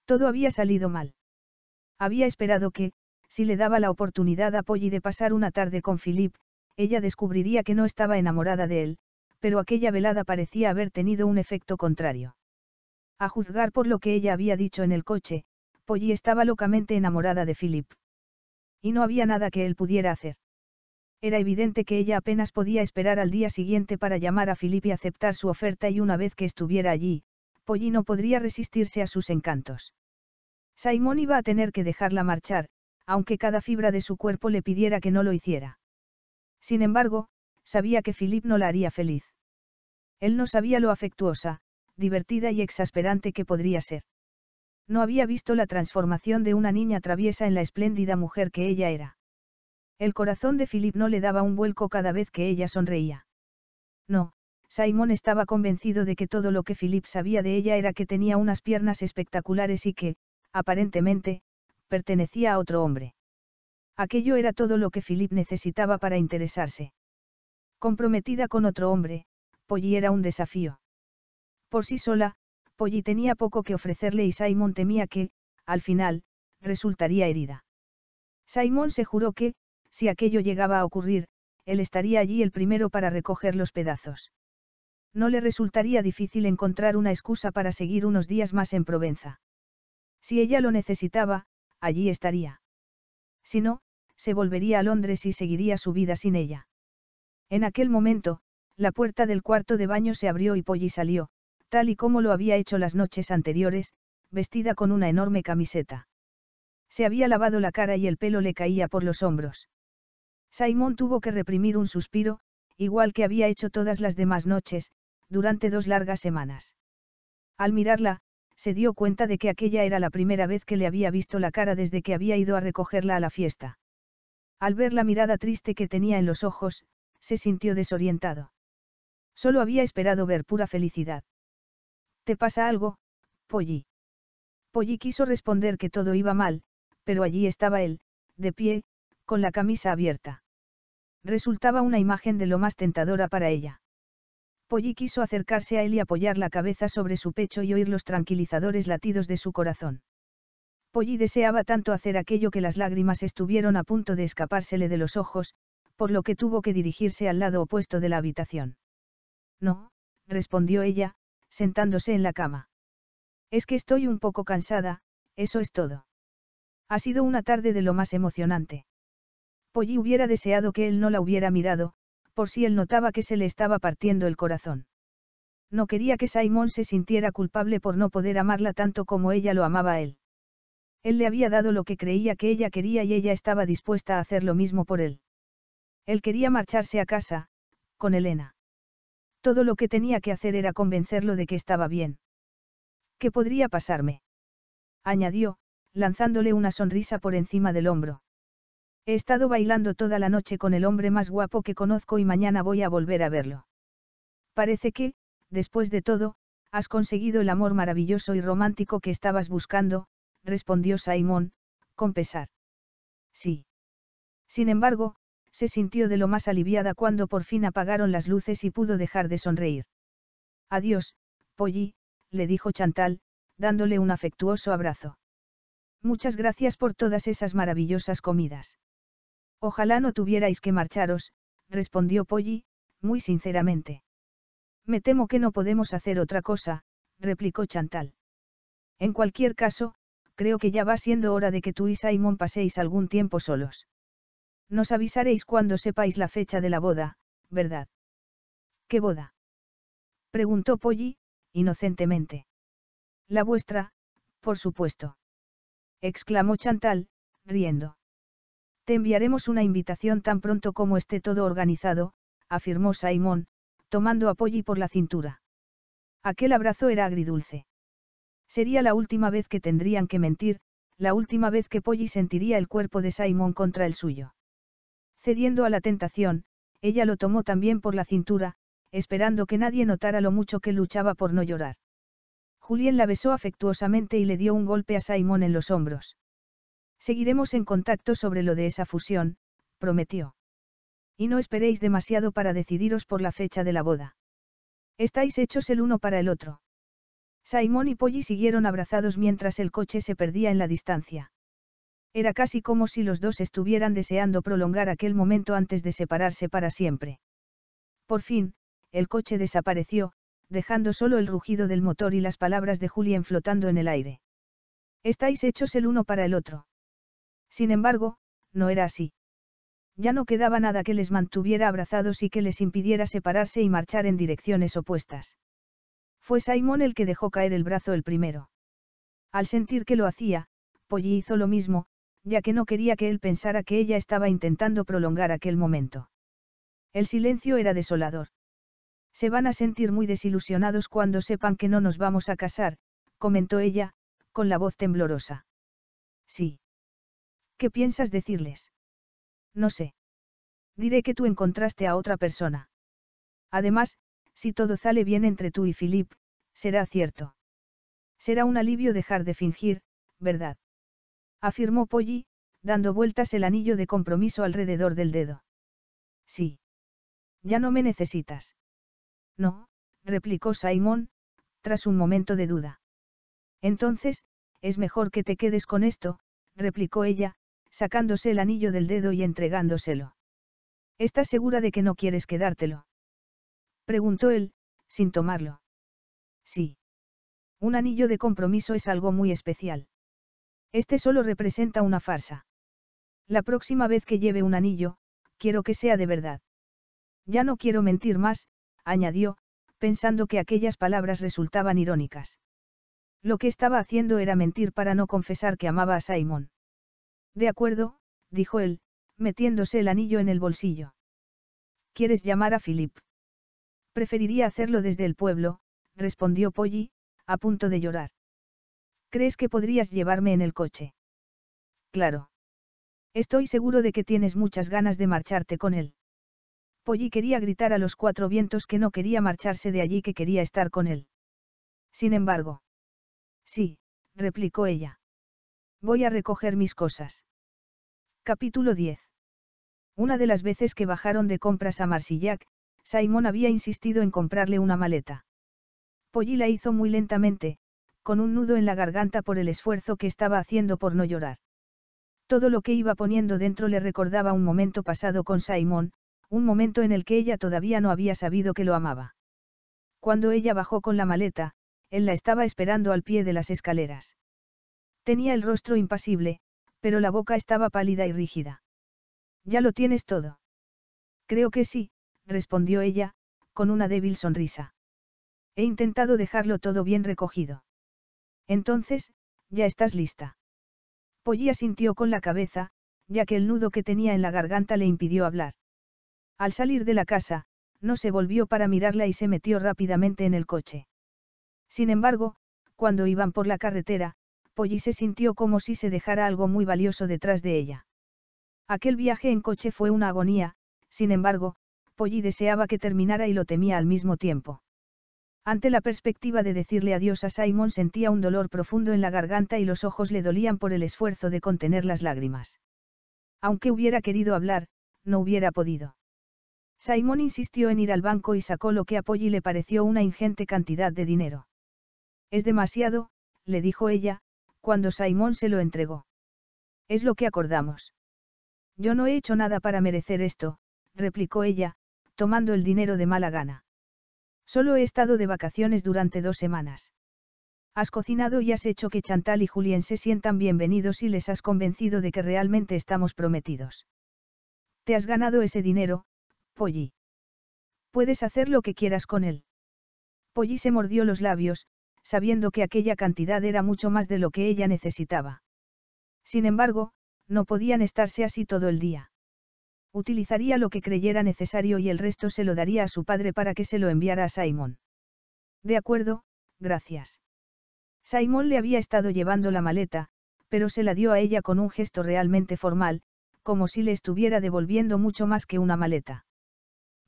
A: Todo había salido mal. Había esperado que, si le daba la oportunidad a Polly de pasar una tarde con Philip, ella descubriría que no estaba enamorada de él, pero aquella velada parecía haber tenido un efecto contrario. A juzgar por lo que ella había dicho en el coche, Polly estaba locamente enamorada de Philip. Y no había nada que él pudiera hacer. Era evidente que ella apenas podía esperar al día siguiente para llamar a Philip y aceptar su oferta y una vez que estuviera allí, no podría resistirse a sus encantos. Simon iba a tener que dejarla marchar, aunque cada fibra de su cuerpo le pidiera que no lo hiciera. Sin embargo, sabía que Philip no la haría feliz. Él no sabía lo afectuosa, divertida y exasperante que podría ser. No había visto la transformación de una niña traviesa en la espléndida mujer que ella era. El corazón de Philip no le daba un vuelco cada vez que ella sonreía. No, Simon estaba convencido de que todo lo que Philip sabía de ella era que tenía unas piernas espectaculares y que, aparentemente, pertenecía a otro hombre. Aquello era todo lo que Philip necesitaba para interesarse. Comprometida con otro hombre, Polly era un desafío. Por sí sola, Polly tenía poco que ofrecerle y Simon temía que, al final, resultaría herida. Simon se juró que, si aquello llegaba a ocurrir, él estaría allí el primero para recoger los pedazos. No le resultaría difícil encontrar una excusa para seguir unos días más en Provenza. Si ella lo necesitaba, allí estaría. Si no, se volvería a Londres y seguiría su vida sin ella. En aquel momento, la puerta del cuarto de baño se abrió y Polly salió, tal y como lo había hecho las noches anteriores, vestida con una enorme camiseta. Se había lavado la cara y el pelo le caía por los hombros. Simon tuvo que reprimir un suspiro, igual que había hecho todas las demás noches, durante dos largas semanas. Al mirarla, se dio cuenta de que aquella era la primera vez que le había visto la cara desde que había ido a recogerla a la fiesta. Al ver la mirada triste que tenía en los ojos, se sintió desorientado. Solo había esperado ver pura felicidad. ¿Te pasa algo, Polly? Polly quiso responder que todo iba mal, pero allí estaba él, de pie, con la camisa abierta. Resultaba una imagen de lo más tentadora para ella. Polly quiso acercarse a él y apoyar la cabeza sobre su pecho y oír los tranquilizadores latidos de su corazón. Polly deseaba tanto hacer aquello que las lágrimas estuvieron a punto de escapársele de los ojos, por lo que tuvo que dirigirse al lado opuesto de la habitación. No, respondió ella, sentándose en la cama. Es que estoy un poco cansada, eso es todo. Ha sido una tarde de lo más emocionante. Polly hubiera deseado que él no la hubiera mirado, por si él notaba que se le estaba partiendo el corazón. No quería que Simon se sintiera culpable por no poder amarla tanto como ella lo amaba a él. Él le había dado lo que creía que ella quería y ella estaba dispuesta a hacer lo mismo por él. Él quería marcharse a casa, con Elena. Todo lo que tenía que hacer era convencerlo de que estaba bien. ¿Qué podría pasarme? añadió, lanzándole una sonrisa por encima del hombro. He estado bailando toda la noche con el hombre más guapo que conozco y mañana voy a volver a verlo. Parece que, después de todo, has conseguido el amor maravilloso y romántico que estabas buscando, respondió Simon, con pesar. Sí. Sin embargo, se sintió de lo más aliviada cuando por fin apagaron las luces y pudo dejar de sonreír. Adiós, Polly, le dijo Chantal, dándole un afectuoso abrazo. Muchas gracias por todas esas maravillosas comidas. Ojalá no tuvierais que marcharos, respondió Polly, muy sinceramente. Me temo que no podemos hacer otra cosa, replicó Chantal. En cualquier caso, creo que ya va siendo hora de que tú y Simon paséis algún tiempo solos. Nos avisaréis cuando sepáis la fecha de la boda, ¿verdad? ¿Qué boda? preguntó Polly, inocentemente. La vuestra, por supuesto. exclamó Chantal, riendo. Te enviaremos una invitación tan pronto como esté todo organizado, afirmó Simón, tomando a Polly por la cintura. Aquel abrazo era agridulce. Sería la última vez que tendrían que mentir, la última vez que Polly sentiría el cuerpo de Simón contra el suyo. Cediendo a la tentación, ella lo tomó también por la cintura, esperando que nadie notara lo mucho que luchaba por no llorar. Julien la besó afectuosamente y le dio un golpe a Simón en los hombros. Seguiremos en contacto sobre lo de esa fusión, prometió. Y no esperéis demasiado para decidiros por la fecha de la boda. Estáis hechos el uno para el otro. Simón y Polly siguieron abrazados mientras el coche se perdía en la distancia. Era casi como si los dos estuvieran deseando prolongar aquel momento antes de separarse para siempre. Por fin, el coche desapareció, dejando solo el rugido del motor y las palabras de Julien flotando en el aire. Estáis hechos el uno para el otro. Sin embargo, no era así. Ya no quedaba nada que les mantuviera abrazados y que les impidiera separarse y marchar en direcciones opuestas. Fue Simón el que dejó caer el brazo el primero. Al sentir que lo hacía, Polly hizo lo mismo, ya que no quería que él pensara que ella estaba intentando prolongar aquel momento. El silencio era desolador. Se van a sentir muy desilusionados cuando sepan que no nos vamos a casar, comentó ella, con la voz temblorosa. Sí. ¿Qué piensas decirles? No sé. Diré que tú encontraste a otra persona. Además, si todo sale bien entre tú y Philip, será cierto. Será un alivio dejar de fingir, ¿verdad? afirmó Polly, dando vueltas el anillo de compromiso alrededor del dedo. Sí. Ya no me necesitas. No, replicó Simon, tras un momento de duda. Entonces, es mejor que te quedes con esto, replicó ella, sacándose el anillo del dedo y entregándoselo. ¿Estás segura de que no quieres quedártelo? Preguntó él, sin tomarlo. Sí. Un anillo de compromiso es algo muy especial. Este solo representa una farsa. La próxima vez que lleve un anillo, quiero que sea de verdad. Ya no quiero mentir más, añadió, pensando que aquellas palabras resultaban irónicas. Lo que estaba haciendo era mentir para no confesar que amaba a Simon. De acuerdo, dijo él, metiéndose el anillo en el bolsillo. ¿Quieres llamar a Philip? Preferiría hacerlo desde el pueblo, respondió Polly, a punto de llorar. ¿Crees que podrías llevarme en el coche? Claro. Estoy seguro de que tienes muchas ganas de marcharte con él. Polly quería gritar a los cuatro vientos que no quería marcharse de allí, que quería estar con él. Sin embargo. Sí, replicó ella. Voy a recoger mis cosas. Capítulo 10. Una de las veces que bajaron de compras a Marsillac, Simon había insistido en comprarle una maleta. Polly la hizo muy lentamente, con un nudo en la garganta por el esfuerzo que estaba haciendo por no llorar. Todo lo que iba poniendo dentro le recordaba un momento pasado con Simon, un momento en el que ella todavía no había sabido que lo amaba. Cuando ella bajó con la maleta, él la estaba esperando al pie de las escaleras. Tenía el rostro impasible, pero la boca estaba pálida y rígida. ¿Ya lo tienes todo? Creo que sí, respondió ella, con una débil sonrisa. He intentado dejarlo todo bien recogido. Entonces, ya estás lista. Polly asintió con la cabeza, ya que el nudo que tenía en la garganta le impidió hablar. Al salir de la casa, no se volvió para mirarla y se metió rápidamente en el coche. Sin embargo, cuando iban por la carretera, Polly se sintió como si se dejara algo muy valioso detrás de ella. Aquel viaje en coche fue una agonía, sin embargo, Polly deseaba que terminara y lo temía al mismo tiempo. Ante la perspectiva de decirle adiós a Simon sentía un dolor profundo en la garganta y los ojos le dolían por el esfuerzo de contener las lágrimas. Aunque hubiera querido hablar, no hubiera podido. Simon insistió en ir al banco y sacó lo que a Polly le pareció una ingente cantidad de dinero. Es demasiado, le dijo ella, cuando Simón se lo entregó. Es lo que acordamos. Yo no he hecho nada para merecer esto, replicó ella, tomando el dinero de mala gana. Solo he estado de vacaciones durante dos semanas. Has cocinado y has hecho que Chantal y Julien se sientan bienvenidos y les has convencido de que realmente estamos prometidos. Te has ganado ese dinero, Polly. Puedes hacer lo que quieras con él. Polly se mordió los labios, sabiendo que aquella cantidad era mucho más de lo que ella necesitaba. Sin embargo, no podían estarse así todo el día. Utilizaría lo que creyera necesario y el resto se lo daría a su padre para que se lo enviara a Simon. De acuerdo, gracias. Simon le había estado llevando la maleta, pero se la dio a ella con un gesto realmente formal, como si le estuviera devolviendo mucho más que una maleta.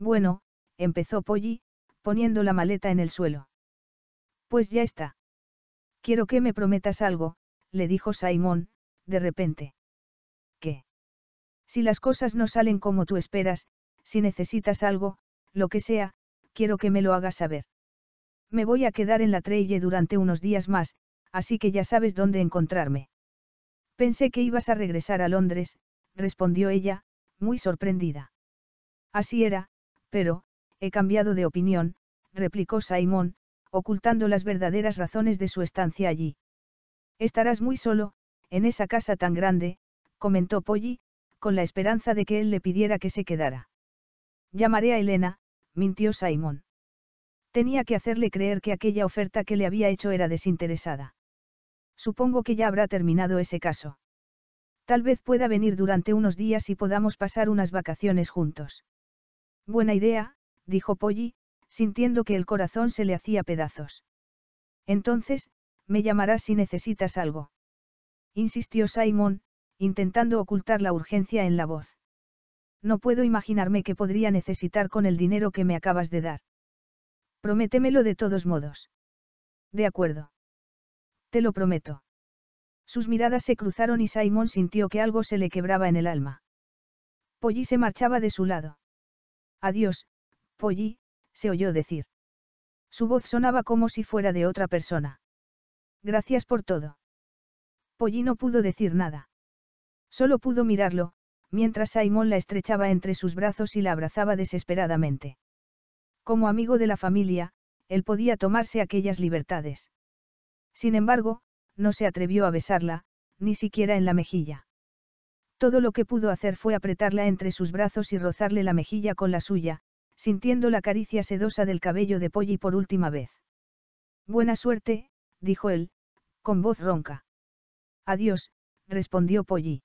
A: Bueno, empezó Polly, poniendo la maleta en el suelo. Pues ya está. Quiero que me prometas algo, le dijo Simon, de repente. ¿Qué? Si las cosas no salen como tú esperas, si necesitas algo, lo que sea, quiero que me lo hagas saber. Me voy a quedar en la Treille durante unos días más, así que ya sabes dónde encontrarme. Pensé que ibas a regresar a Londres, respondió ella, muy sorprendida. Así era, pero, he cambiado de opinión, replicó Simon, ocultando las verdaderas razones de su estancia allí. Estarás muy solo, en esa casa tan grande, comentó Polly, con la esperanza de que él le pidiera que se quedara. Llamaré a Elena, mintió Simon. Tenía que hacerle creer que aquella oferta que le había hecho era desinteresada. Supongo que ya habrá terminado ese caso. Tal vez pueda venir durante unos días y podamos pasar unas vacaciones juntos. Buena idea, dijo Polly, sintiendo que el corazón se le hacía pedazos. Entonces, me llamarás si necesitas algo. Insistió Simon, intentando ocultar la urgencia en la voz. No puedo imaginarme qué podría necesitar con el dinero que me acabas de dar. Prométemelo de todos modos. De acuerdo. Te lo prometo. Sus miradas se cruzaron y Simon sintió que algo se le quebraba en el alma. Polly se marchaba de su lado. Adiós, Polly, se oyó decir. Su voz sonaba como si fuera de otra persona. Gracias por todo. Polly no pudo decir nada. Solo pudo mirarlo, mientras Simon la estrechaba entre sus brazos y la abrazaba desesperadamente. Como amigo de la familia, él podía tomarse aquellas libertades. Sin embargo, no se atrevió a besarla, ni siquiera en la mejilla. Todo lo que pudo hacer fue apretarla entre sus brazos y rozarle la mejilla con la suya, sintiendo la caricia sedosa del cabello de Polly por última vez. Buena suerte, dijo él, con voz ronca. Adiós, respondió Polly.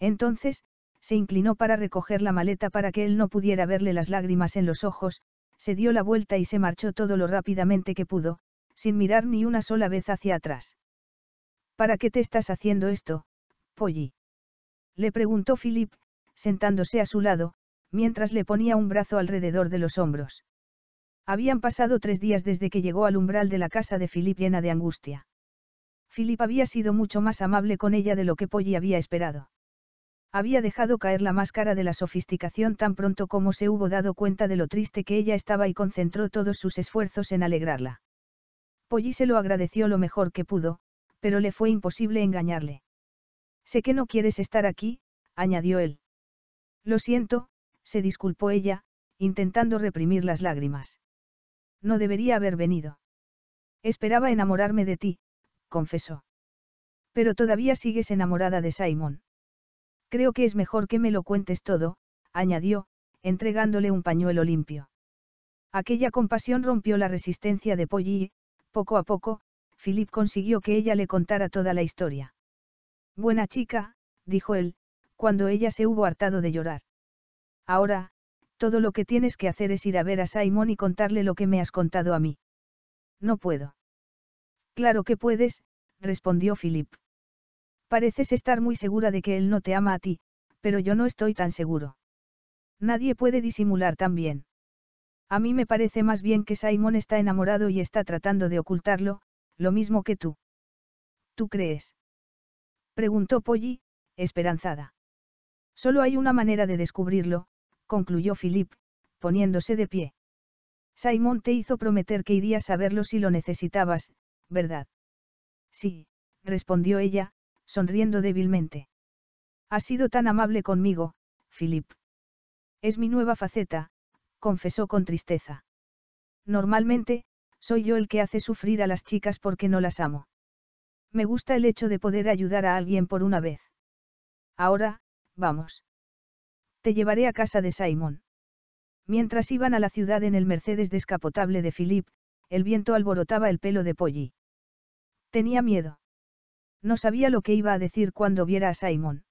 A: Entonces, se inclinó para recoger la maleta para que él no pudiera verle las lágrimas en los ojos, se dio la vuelta y se marchó todo lo rápidamente que pudo, sin mirar ni una sola vez hacia atrás. ¿Para qué te estás haciendo esto, Polly? Le preguntó Philip, sentándose a su lado, mientras le ponía un brazo alrededor de los hombros. Habían pasado tres días desde que llegó al umbral de la casa de Philip llena de angustia. Philip había sido mucho más amable con ella de lo que Polly había esperado. Había dejado caer la máscara de la sofisticación tan pronto como se hubo dado cuenta de lo triste que ella estaba y concentró todos sus esfuerzos en alegrarla. Polly se lo agradeció lo mejor que pudo, pero le fue imposible engañarle. Sé que no quieres estar aquí, añadió él. Lo siento, se disculpó ella, intentando reprimir las lágrimas. No debería haber venido. Esperaba enamorarme de ti, confesó. Pero todavía sigues enamorada de Simon. Creo que es mejor que me lo cuentes todo, añadió, entregándole un pañuelo limpio. Aquella compasión rompió la resistencia de Polly y, poco a poco, Philip consiguió que ella le contara toda la historia. Buena chica, dijo él, cuando ella se hubo hartado de llorar. Ahora, todo lo que tienes que hacer es ir a ver a Simon y contarle lo que me has contado a mí. No puedo. Claro que puedes, respondió Philip. Pareces estar muy segura de que él no te ama a ti, pero yo no estoy tan seguro. Nadie puede disimular tan bien. A mí me parece más bien que Simon está enamorado y está tratando de ocultarlo, lo mismo que tú. ¿Tú crees? Preguntó Polly, esperanzada. Solo hay una manera de descubrirlo, concluyó Philip, poniéndose de pie. Simon te hizo prometer que irías a verlo si lo necesitabas, ¿verdad? Sí, respondió ella, sonriendo débilmente. Has sido tan amable conmigo, Philip. Es mi nueva faceta, confesó con tristeza. Normalmente, soy yo el que hace sufrir a las chicas porque no las amo. Me gusta el hecho de poder ayudar a alguien por una vez. Ahora, vamos. Te llevaré a casa de Simon. Mientras iban a la ciudad en el Mercedes descapotable de Philip, el viento alborotaba el pelo de Polly. Tenía miedo. No sabía lo que iba a decir cuando viera a Simon.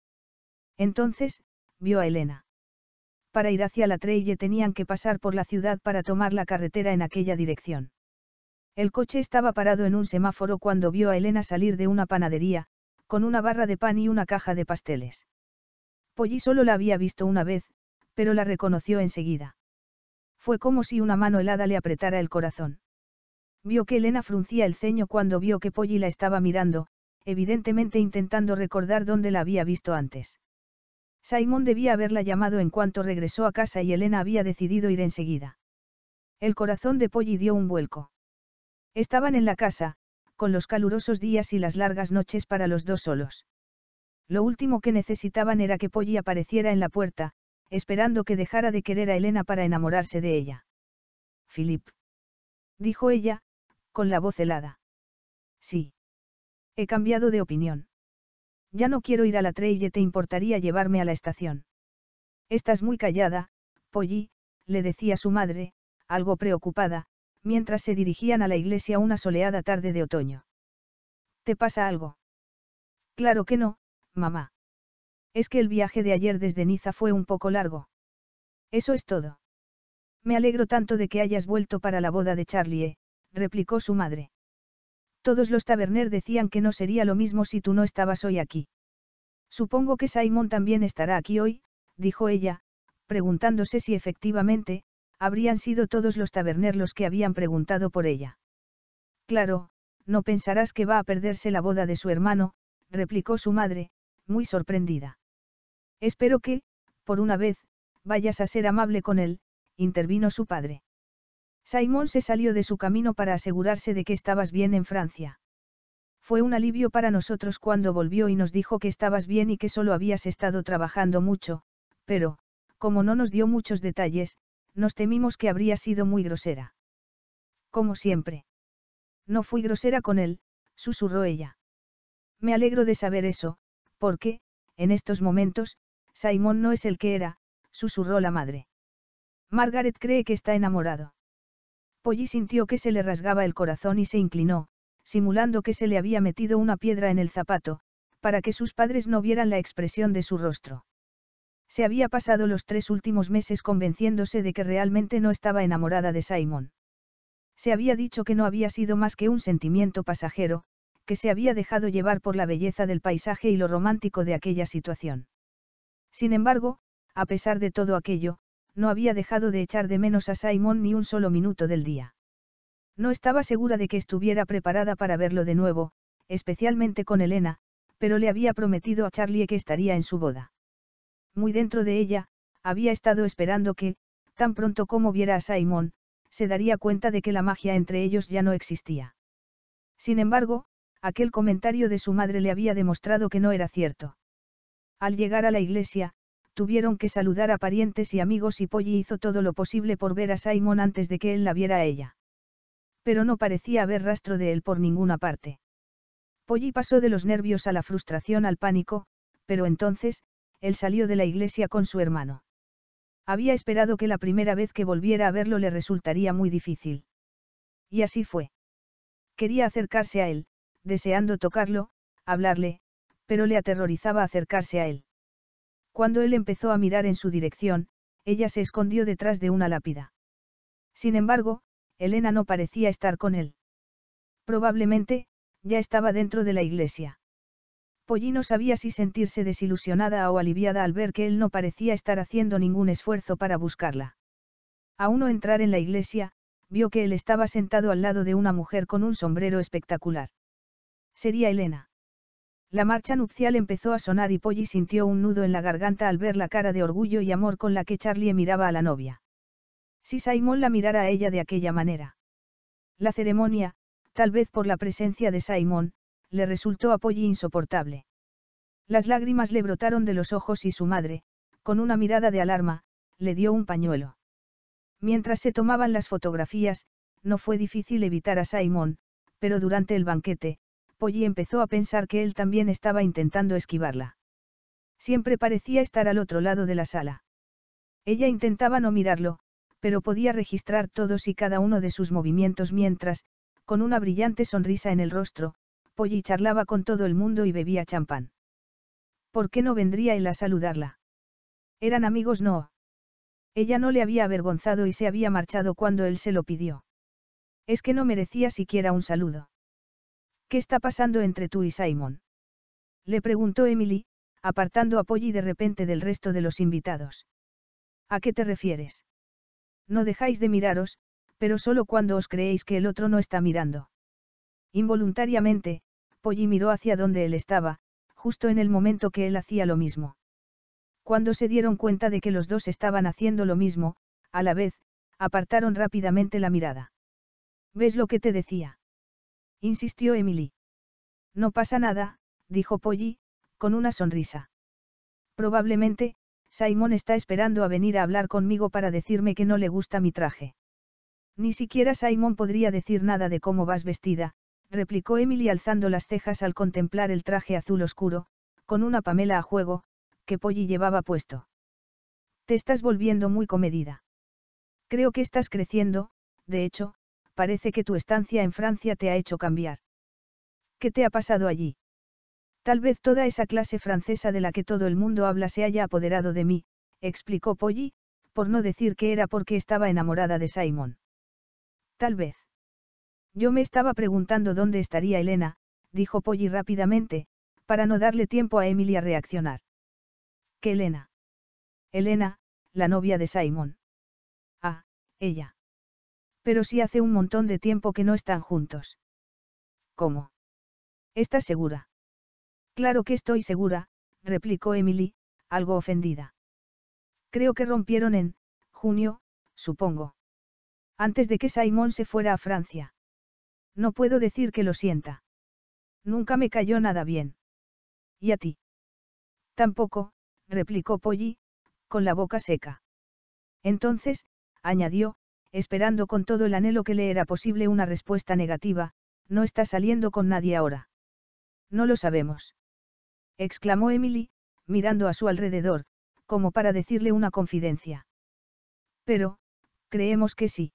A: Entonces, vio a Elena. Para ir hacia la Treille tenían que pasar por la ciudad para tomar la carretera en aquella dirección. El coche estaba parado en un semáforo cuando vio a Elena salir de una panadería, con una barra de pan y una caja de pasteles. Polly solo la había visto una vez, pero la reconoció enseguida. Fue como si una mano helada le apretara el corazón. Vio que Elena fruncía el ceño cuando vio que Polly la estaba mirando, evidentemente intentando recordar dónde la había visto antes. Simon debía haberla llamado en cuanto regresó a casa y Elena había decidido ir enseguida. El corazón de Polly dio un vuelco. Estaban en la casa, con los calurosos días y las largas noches para los dos solos. Lo último que necesitaban era que Polly apareciera en la puerta, esperando que dejara de querer a Elena para enamorarse de ella. Philip. Dijo ella, con la voz helada. Sí. He cambiado de opinión. Ya no quiero ir a la Treille ¿te importaría llevarme a la estación? Estás muy callada, Polly, le decía su madre, algo preocupada, mientras se dirigían a la iglesia una soleada tarde de otoño. ¿Te pasa algo? Claro que no, mamá. Es que el viaje de ayer desde Niza fue un poco largo. Eso es todo. Me alegro tanto de que hayas vuelto para la boda de Charlie, eh, replicó su madre. Todos los taberner decían que no sería lo mismo si tú no estabas hoy aquí. Supongo que Simon también estará aquí hoy, dijo ella, preguntándose si efectivamente, habrían sido todos los taberner los que habían preguntado por ella. Claro, no pensarás que va a perderse la boda de su hermano, replicó su madre, muy sorprendida. Espero que, por una vez, vayas a ser amable con él, intervino su padre. Simón se salió de su camino para asegurarse de que estabas bien en Francia. Fue un alivio para nosotros cuando volvió y nos dijo que estabas bien y que solo habías estado trabajando mucho, pero, como no nos dio muchos detalles, nos temimos que habría sido muy grosera. Como siempre. No fui grosera con él, susurró ella. Me alegro de saber eso, porque, en estos momentos, Simon no es el que era, susurró la madre. Margaret cree que está enamorado. Polly sintió que se le rasgaba el corazón y se inclinó, simulando que se le había metido una piedra en el zapato, para que sus padres no vieran la expresión de su rostro. Se había pasado los tres últimos meses convenciéndose de que realmente no estaba enamorada de Simon. Se había dicho que no había sido más que un sentimiento pasajero, que se había dejado llevar por la belleza del paisaje y lo romántico de aquella situación. Sin embargo, a pesar de todo aquello, no había dejado de echar de menos a Simon ni un solo minuto del día. No estaba segura de que estuviera preparada para verlo de nuevo, especialmente con Elena, pero le había prometido a Charlie que estaría en su boda. Muy dentro de ella, había estado esperando que, tan pronto como viera a Simon, se daría cuenta de que la magia entre ellos ya no existía. Sin embargo, aquel comentario de su madre le había demostrado que no era cierto. Al llegar a la iglesia, tuvieron que saludar a parientes y amigos y Polly hizo todo lo posible por ver a Simon antes de que él la viera a ella. Pero no parecía haber rastro de él por ninguna parte. Polly pasó de los nervios a la frustración al pánico, pero entonces, él salió de la iglesia con su hermano. Había esperado que la primera vez que volviera a verlo le resultaría muy difícil. Y así fue. Quería acercarse a él, deseando tocarlo, hablarle, pero le aterrorizaba acercarse a él. Cuando él empezó a mirar en su dirección, ella se escondió detrás de una lápida. Sin embargo, Elena no parecía estar con él. Probablemente, ya estaba dentro de la iglesia. Pollino no sabía si sentirse desilusionada o aliviada al ver que él no parecía estar haciendo ningún esfuerzo para buscarla. A uno entrar en la iglesia, vio que él estaba sentado al lado de una mujer con un sombrero espectacular. Sería Elena. La marcha nupcial empezó a sonar y Polly sintió un nudo en la garganta al ver la cara de orgullo y amor con la que Charlie miraba a la novia. Si Simon la mirara a ella de aquella manera. La ceremonia, tal vez por la presencia de Simon, le resultó a Polly insoportable. Las lágrimas le brotaron de los ojos y su madre, con una mirada de alarma, le dio un pañuelo. Mientras se tomaban las fotografías, no fue difícil evitar a Simon, pero durante el banquete, Polly empezó a pensar que él también estaba intentando esquivarla. Siempre parecía estar al otro lado de la sala. Ella intentaba no mirarlo, pero podía registrar todos y cada uno de sus movimientos mientras, con una brillante sonrisa en el rostro, Polly charlaba con todo el mundo y bebía champán. ¿Por qué no vendría él a saludarla? Eran amigos no. Ella no le había avergonzado y se había marchado cuando él se lo pidió. Es que no merecía siquiera un saludo. ¿Qué está pasando entre tú y Simon? Le preguntó Emily, apartando a Polly de repente del resto de los invitados. ¿A qué te refieres? No dejáis de miraros, pero solo cuando os creéis que el otro no está mirando. Involuntariamente, Polly miró hacia donde él estaba, justo en el momento que él hacía lo mismo. Cuando se dieron cuenta de que los dos estaban haciendo lo mismo, a la vez, apartaron rápidamente la mirada. ¿Ves lo que te decía? insistió Emily. No pasa nada, dijo Polly, con una sonrisa. Probablemente, Simon está esperando a venir a hablar conmigo para decirme que no le gusta mi traje. Ni siquiera Simon podría decir nada de cómo vas vestida, replicó Emily alzando las cejas al contemplar el traje azul oscuro, con una pamela a juego, que Polly llevaba puesto. Te estás volviendo muy comedida. Creo que estás creciendo, de hecho, parece que tu estancia en Francia te ha hecho cambiar. ¿Qué te ha pasado allí? Tal vez toda esa clase francesa de la que todo el mundo habla se haya apoderado de mí, explicó Polly, por no decir que era porque estaba enamorada de Simon. Tal vez. Yo me estaba preguntando dónde estaría Elena, dijo Polly rápidamente, para no darle tiempo a Emily a reaccionar. ¿Qué Elena? Elena, la novia de Simon. Ah, ella. Pero sí hace un montón de tiempo que no están juntos. ¿Cómo? ¿Estás segura? Claro que estoy segura, replicó Emily, algo ofendida. Creo que rompieron en, junio, supongo. Antes de que Simon se fuera a Francia. No puedo decir que lo sienta. Nunca me cayó nada bien. ¿Y a ti? Tampoco, replicó Polly, con la boca seca. Entonces, añadió, esperando con todo el anhelo que le era posible una respuesta negativa, no está saliendo con nadie ahora. No lo sabemos. exclamó Emily, mirando a su alrededor, como para decirle una confidencia. Pero, creemos que sí.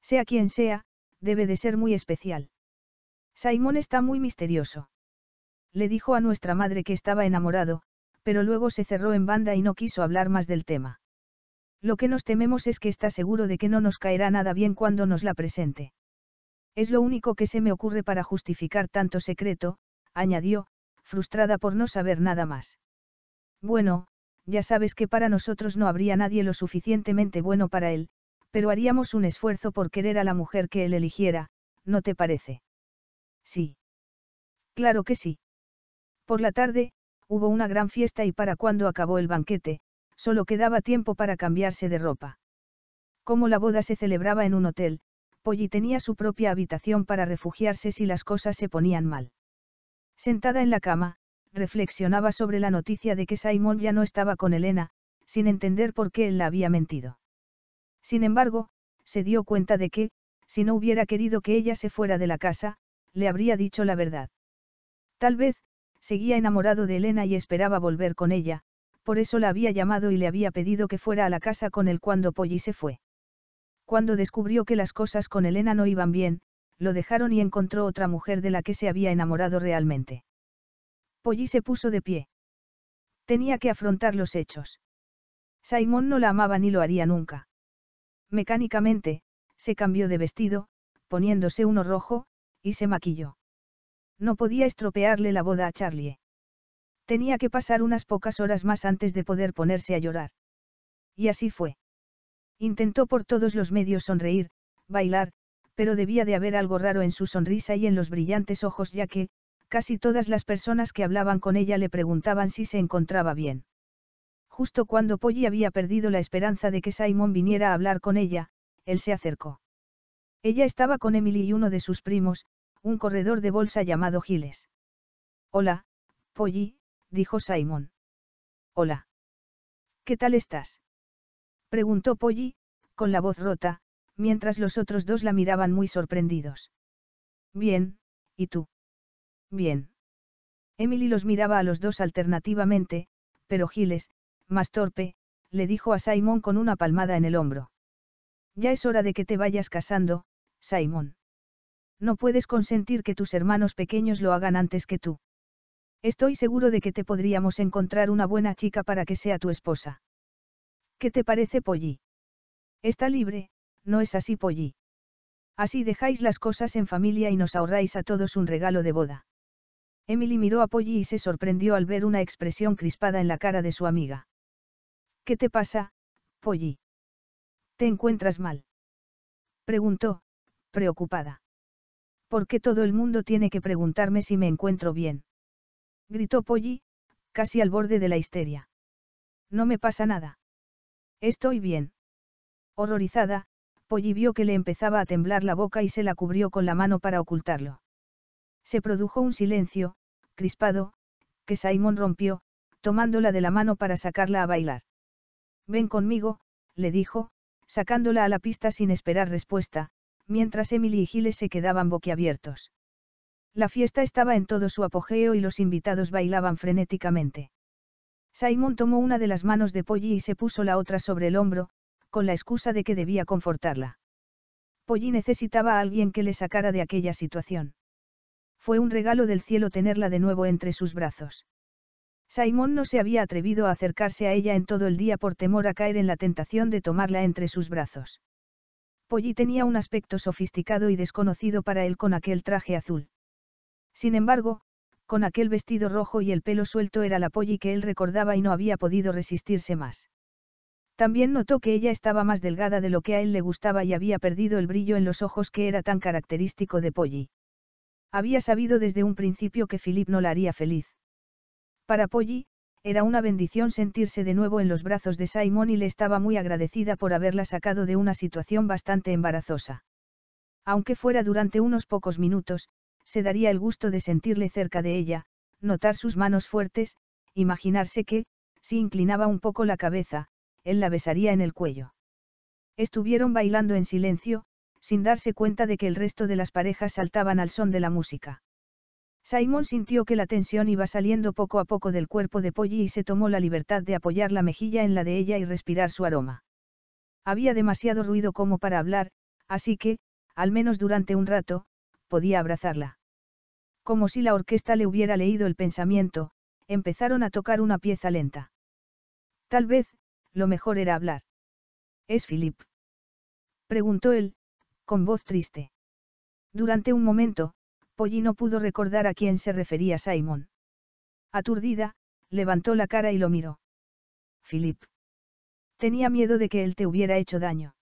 A: Sea quien sea, debe de ser muy especial. Simón está muy misterioso. Le dijo a nuestra madre que estaba enamorado, pero luego se cerró en banda y no quiso hablar más del tema. Lo que nos tememos es que está seguro de que no nos caerá nada bien cuando nos la presente. Es lo único que se me ocurre para justificar tanto secreto, añadió, frustrada por no saber nada más. Bueno, ya sabes que para nosotros no habría nadie lo suficientemente bueno para él, pero haríamos un esfuerzo por querer a la mujer que él eligiera, ¿no te parece? Sí. Claro que sí. Por la tarde, hubo una gran fiesta y para cuando acabó el banquete, Solo quedaba tiempo para cambiarse de ropa. Como la boda se celebraba en un hotel, Polly tenía su propia habitación para refugiarse si las cosas se ponían mal. Sentada en la cama, reflexionaba sobre la noticia de que Simon ya no estaba con Elena, sin entender por qué él la había mentido. Sin embargo, se dio cuenta de que, si no hubiera querido que ella se fuera de la casa, le habría dicho la verdad. Tal vez, seguía enamorado de Elena y esperaba volver con ella, por eso la había llamado y le había pedido que fuera a la casa con él cuando Polly se fue. Cuando descubrió que las cosas con Elena no iban bien, lo dejaron y encontró otra mujer de la que se había enamorado realmente. Polly se puso de pie. Tenía que afrontar los hechos. Simón no la amaba ni lo haría nunca. Mecánicamente, se cambió de vestido, poniéndose uno rojo, y se maquilló. No podía estropearle la boda a Charlie. Tenía que pasar unas pocas horas más antes de poder ponerse a llorar. Y así fue. Intentó por todos los medios sonreír, bailar, pero debía de haber algo raro en su sonrisa y en los brillantes ojos ya que, casi todas las personas que hablaban con ella le preguntaban si se encontraba bien. Justo cuando Polly había perdido la esperanza de que Simon viniera a hablar con ella, él se acercó. Ella estaba con Emily y uno de sus primos, un corredor de bolsa llamado Giles. Hola, Polly, dijo Simon. Hola. ¿Qué tal estás? preguntó Polly, con la voz rota, mientras los otros dos la miraban muy sorprendidos. Bien, ¿y tú? Bien. Emily los miraba a los dos alternativamente, pero Giles, más torpe, le dijo a Simon con una palmada en el hombro. Ya es hora de que te vayas casando, Simon. No puedes consentir que tus hermanos pequeños lo hagan antes que tú. Estoy seguro de que te podríamos encontrar una buena chica para que sea tu esposa. ¿Qué te parece, Polly? Está libre, no es así, Polly. Así dejáis las cosas en familia y nos ahorráis a todos un regalo de boda. Emily miró a Polly y se sorprendió al ver una expresión crispada en la cara de su amiga. ¿Qué te pasa, Polly? ¿Te encuentras mal? Preguntó, preocupada. ¿Por qué todo el mundo tiene que preguntarme si me encuentro bien? gritó Polly, casi al borde de la histeria. No me pasa nada. Estoy bien. Horrorizada, Polly vio que le empezaba a temblar la boca y se la cubrió con la mano para ocultarlo. Se produjo un silencio, crispado, que Simon rompió, tomándola de la mano para sacarla a bailar. Ven conmigo, le dijo, sacándola a la pista sin esperar respuesta, mientras Emily y Giles se quedaban boquiabiertos. La fiesta estaba en todo su apogeo y los invitados bailaban frenéticamente. Simon tomó una de las manos de Polly y se puso la otra sobre el hombro, con la excusa de que debía confortarla. Polly necesitaba a alguien que le sacara de aquella situación. Fue un regalo del cielo tenerla de nuevo entre sus brazos. Simon no se había atrevido a acercarse a ella en todo el día por temor a caer en la tentación de tomarla entre sus brazos. Polly tenía un aspecto sofisticado y desconocido para él con aquel traje azul. Sin embargo, con aquel vestido rojo y el pelo suelto era la Polly que él recordaba y no había podido resistirse más. También notó que ella estaba más delgada de lo que a él le gustaba y había perdido el brillo en los ojos que era tan característico de Polly. Había sabido desde un principio que Philip no la haría feliz. Para Polly, era una bendición sentirse de nuevo en los brazos de Simon y le estaba muy agradecida por haberla sacado de una situación bastante embarazosa. Aunque fuera durante unos pocos minutos, se daría el gusto de sentirle cerca de ella, notar sus manos fuertes, imaginarse que, si inclinaba un poco la cabeza, él la besaría en el cuello. Estuvieron bailando en silencio, sin darse cuenta de que el resto de las parejas saltaban al son de la música. Simon sintió que la tensión iba saliendo poco a poco del cuerpo de Polly y se tomó la libertad de apoyar la mejilla en la de ella y respirar su aroma. Había demasiado ruido como para hablar, así que, al menos durante un rato, podía abrazarla. Como si la orquesta le hubiera leído el pensamiento, empezaron a tocar una pieza lenta. Tal vez, lo mejor era hablar. ¿Es Philip? Preguntó él, con voz triste. Durante un momento, Polly no pudo recordar a quién se refería Simon. Aturdida, levantó la cara y lo miró. Philip. Tenía miedo de que él te hubiera hecho daño.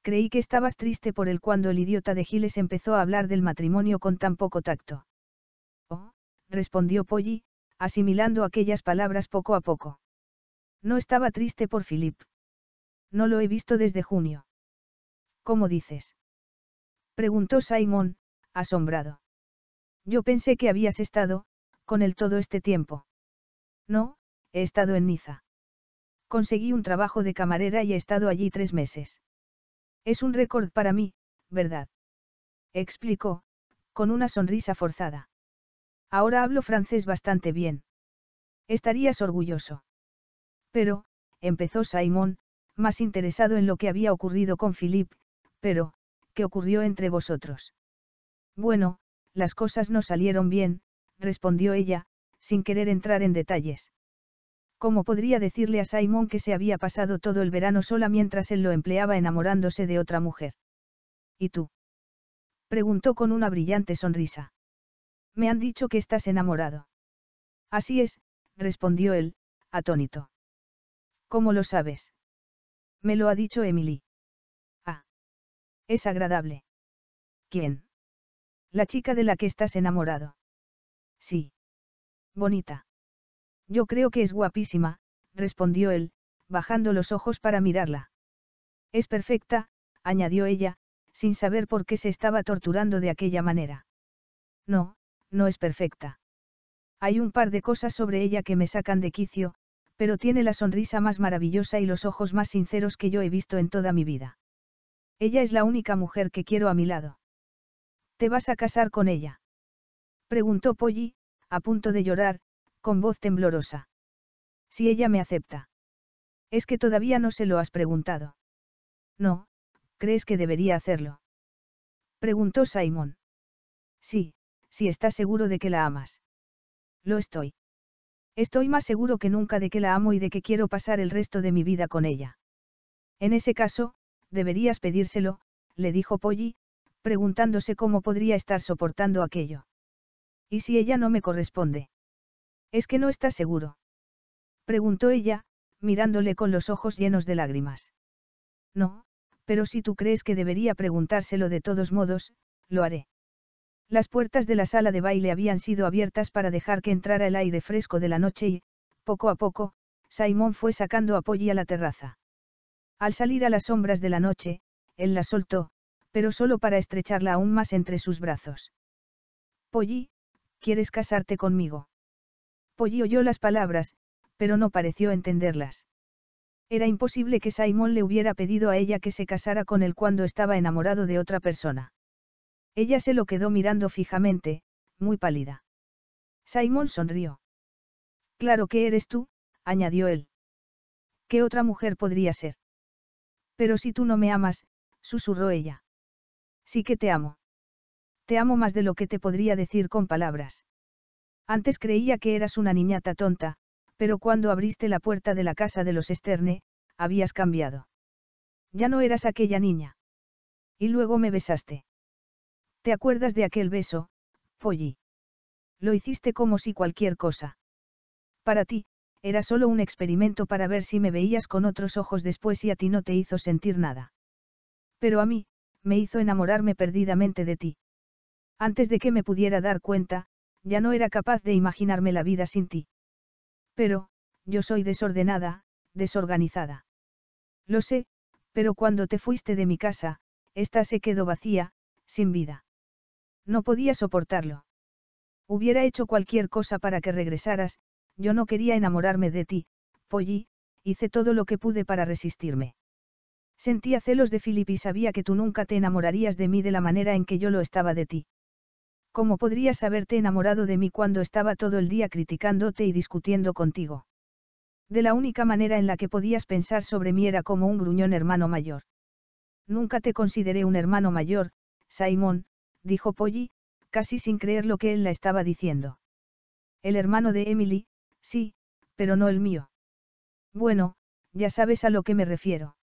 A: Creí que estabas triste por él cuando el idiota de Giles empezó a hablar del matrimonio con tan poco tacto respondió Polly, asimilando aquellas palabras poco a poco. No estaba triste por Philip. No lo he visto desde junio. ¿Cómo dices? preguntó Simon, asombrado. Yo pensé que habías estado, con él todo este tiempo. No, he estado en Niza. Conseguí un trabajo de camarera y he estado allí tres meses. Es un récord para mí, ¿verdad? Explicó, con una sonrisa forzada. Ahora hablo francés bastante bien. Estarías orgulloso. Pero, empezó Simon, más interesado en lo que había ocurrido con Philip, pero, ¿qué ocurrió entre vosotros? Bueno, las cosas no salieron bien, respondió ella, sin querer entrar en detalles. ¿Cómo podría decirle a Simon que se había pasado todo el verano sola mientras él lo empleaba enamorándose de otra mujer? ¿Y tú? Preguntó con una brillante sonrisa. Me han dicho que estás enamorado. Así es, respondió él, atónito. ¿Cómo lo sabes? Me lo ha dicho Emily. Ah. Es agradable. ¿Quién? La chica de la que estás enamorado. Sí. Bonita. Yo creo que es guapísima, respondió él, bajando los ojos para mirarla. Es perfecta, añadió ella, sin saber por qué se estaba torturando de aquella manera. No, no es perfecta. Hay un par de cosas sobre ella que me sacan de quicio, pero tiene la sonrisa más maravillosa y los ojos más sinceros que yo he visto en toda mi vida. Ella es la única mujer que quiero a mi lado. ¿Te vas a casar con ella? Preguntó Polly, a punto de llorar, con voz temblorosa. Si ella me acepta. Es que todavía no se lo has preguntado. No, ¿crees que debería hacerlo? Preguntó Simon. Sí, si estás seguro de que la amas. Lo estoy. Estoy más seguro que nunca de que la amo y de que quiero pasar el resto de mi vida con ella. En ese caso, deberías pedírselo, le dijo Polly, preguntándose cómo podría estar soportando aquello. ¿Y si ella no me corresponde? Es que no estás seguro. Preguntó ella, mirándole con los ojos llenos de lágrimas. No, pero si tú crees que debería preguntárselo de todos modos, lo haré. Las puertas de la sala de baile habían sido abiertas para dejar que entrara el aire fresco de la noche y, poco a poco, Simon fue sacando a Polly a la terraza. Al salir a las sombras de la noche, él la soltó, pero solo para estrecharla aún más entre sus brazos. Polly, ¿quieres casarte conmigo? Polly oyó las palabras, pero no pareció entenderlas. Era imposible que Simon le hubiera pedido a ella que se casara con él cuando estaba enamorado de otra persona. Ella se lo quedó mirando fijamente, muy pálida. Simon sonrió. Claro que eres tú, añadió él. ¿Qué otra mujer podría ser? Pero si tú no me amas, susurró ella. Sí que te amo. Te amo más de lo que te podría decir con palabras. Antes creía que eras una niñata tonta, pero cuando abriste la puerta de la casa de los Esterne, habías cambiado. Ya no eras aquella niña. Y luego me besaste. ¿Te acuerdas de aquel beso, Polly? Lo hiciste como si cualquier cosa. Para ti, era solo un experimento para ver si me veías con otros ojos después y a ti no te hizo sentir nada. Pero a mí, me hizo enamorarme perdidamente de ti. Antes de que me pudiera dar cuenta, ya no era capaz de imaginarme la vida sin ti. Pero, yo soy desordenada, desorganizada. Lo sé, pero cuando te fuiste de mi casa, esta se quedó vacía, sin vida. No podía soportarlo. Hubiera hecho cualquier cosa para que regresaras, yo no quería enamorarme de ti, Polly, hice todo lo que pude para resistirme. Sentía celos de Philip y sabía que tú nunca te enamorarías de mí de la manera en que yo lo estaba de ti. ¿Cómo podrías haberte enamorado de mí cuando estaba todo el día criticándote y discutiendo contigo? De la única manera en la que podías pensar sobre mí era como un gruñón hermano mayor. Nunca te consideré un hermano mayor, Simon, dijo Polly, casi sin creer lo que él la estaba diciendo. El hermano de Emily, sí, pero no el mío. Bueno, ya sabes a lo que me refiero.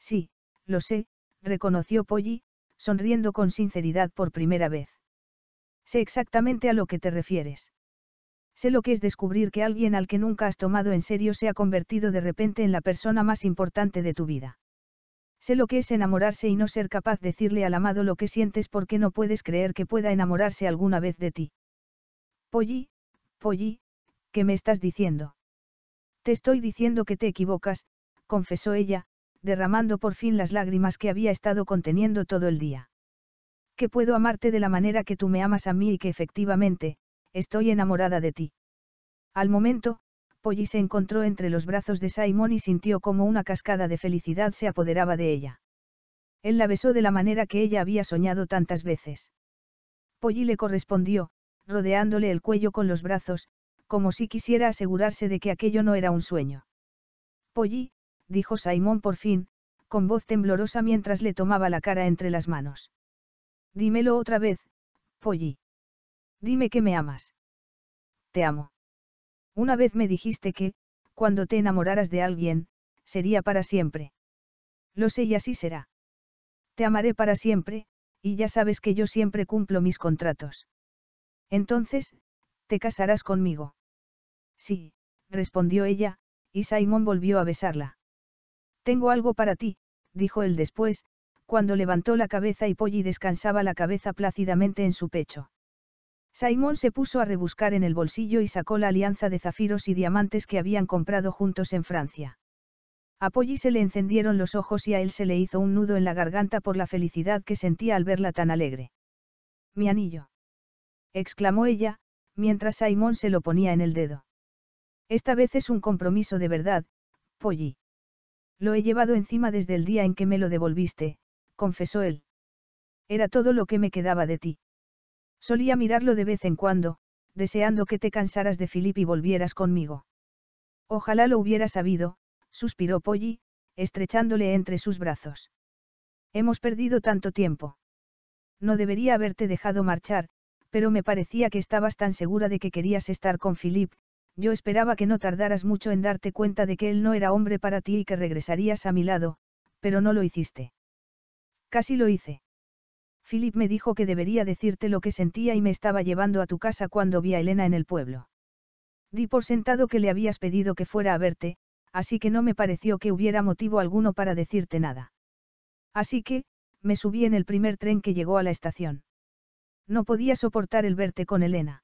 A: Sí, lo sé, reconoció Polly, sonriendo con sinceridad por primera vez. Sé exactamente a lo que te refieres. Sé lo que es descubrir que alguien al que nunca has tomado en serio se ha convertido de repente en la persona más importante de tu vida. Sé lo que es enamorarse y no ser capaz de decirle al amado lo que sientes porque no puedes creer que pueda enamorarse alguna vez de ti. Polly, Polly, ¿qué me estás diciendo? Te estoy diciendo que te equivocas, confesó ella, derramando por fin las lágrimas que había estado conteniendo todo el día. Que puedo amarte de la manera que tú me amas a mí y que efectivamente, estoy enamorada de ti. Al momento, Polly se encontró entre los brazos de Simon y sintió como una cascada de felicidad se apoderaba de ella. Él la besó de la manera que ella había soñado tantas veces. Polly le correspondió, rodeándole el cuello con los brazos, como si quisiera asegurarse de que aquello no era un sueño. Polly, dijo Simon por fin, con voz temblorosa mientras le tomaba la cara entre las manos. Dímelo otra vez, Polly. Dime que me amas. Te amo. Una vez me dijiste que, cuando te enamoraras de alguien, sería para siempre. Lo sé y así será. Te amaré para siempre, y ya sabes que yo siempre cumplo mis contratos. Entonces, te casarás conmigo. Sí, respondió ella, y Simon volvió a besarla. Tengo algo para ti, dijo él después, cuando levantó la cabeza y Polly descansaba la cabeza plácidamente en su pecho. Simón se puso a rebuscar en el bolsillo y sacó la alianza de zafiros y diamantes que habían comprado juntos en Francia. A Polly se le encendieron los ojos y a él se le hizo un nudo en la garganta por la felicidad que sentía al verla tan alegre. Mi anillo. exclamó ella, mientras Simón se lo ponía en el dedo. Esta vez es un compromiso de verdad, Polly. Lo he llevado encima desde el día en que me lo devolviste, confesó él. Era todo lo que me quedaba de ti. Solía mirarlo de vez en cuando, deseando que te cansaras de Philip y volvieras conmigo. Ojalá lo hubiera sabido, suspiró Polly, estrechándole entre sus brazos. Hemos perdido tanto tiempo. No debería haberte dejado marchar, pero me parecía que estabas tan segura de que querías estar con Philip, yo esperaba que no tardaras mucho en darte cuenta de que él no era hombre para ti y que regresarías a mi lado, pero no lo hiciste. Casi lo hice. Philip me dijo que debería decirte lo que sentía y me estaba llevando a tu casa cuando vi a Elena en el pueblo. Di por sentado que le habías pedido que fuera a verte, así que no me pareció que hubiera motivo alguno para decirte nada. Así que, me subí en el primer tren que llegó a la estación. No podía soportar el verte con Elena.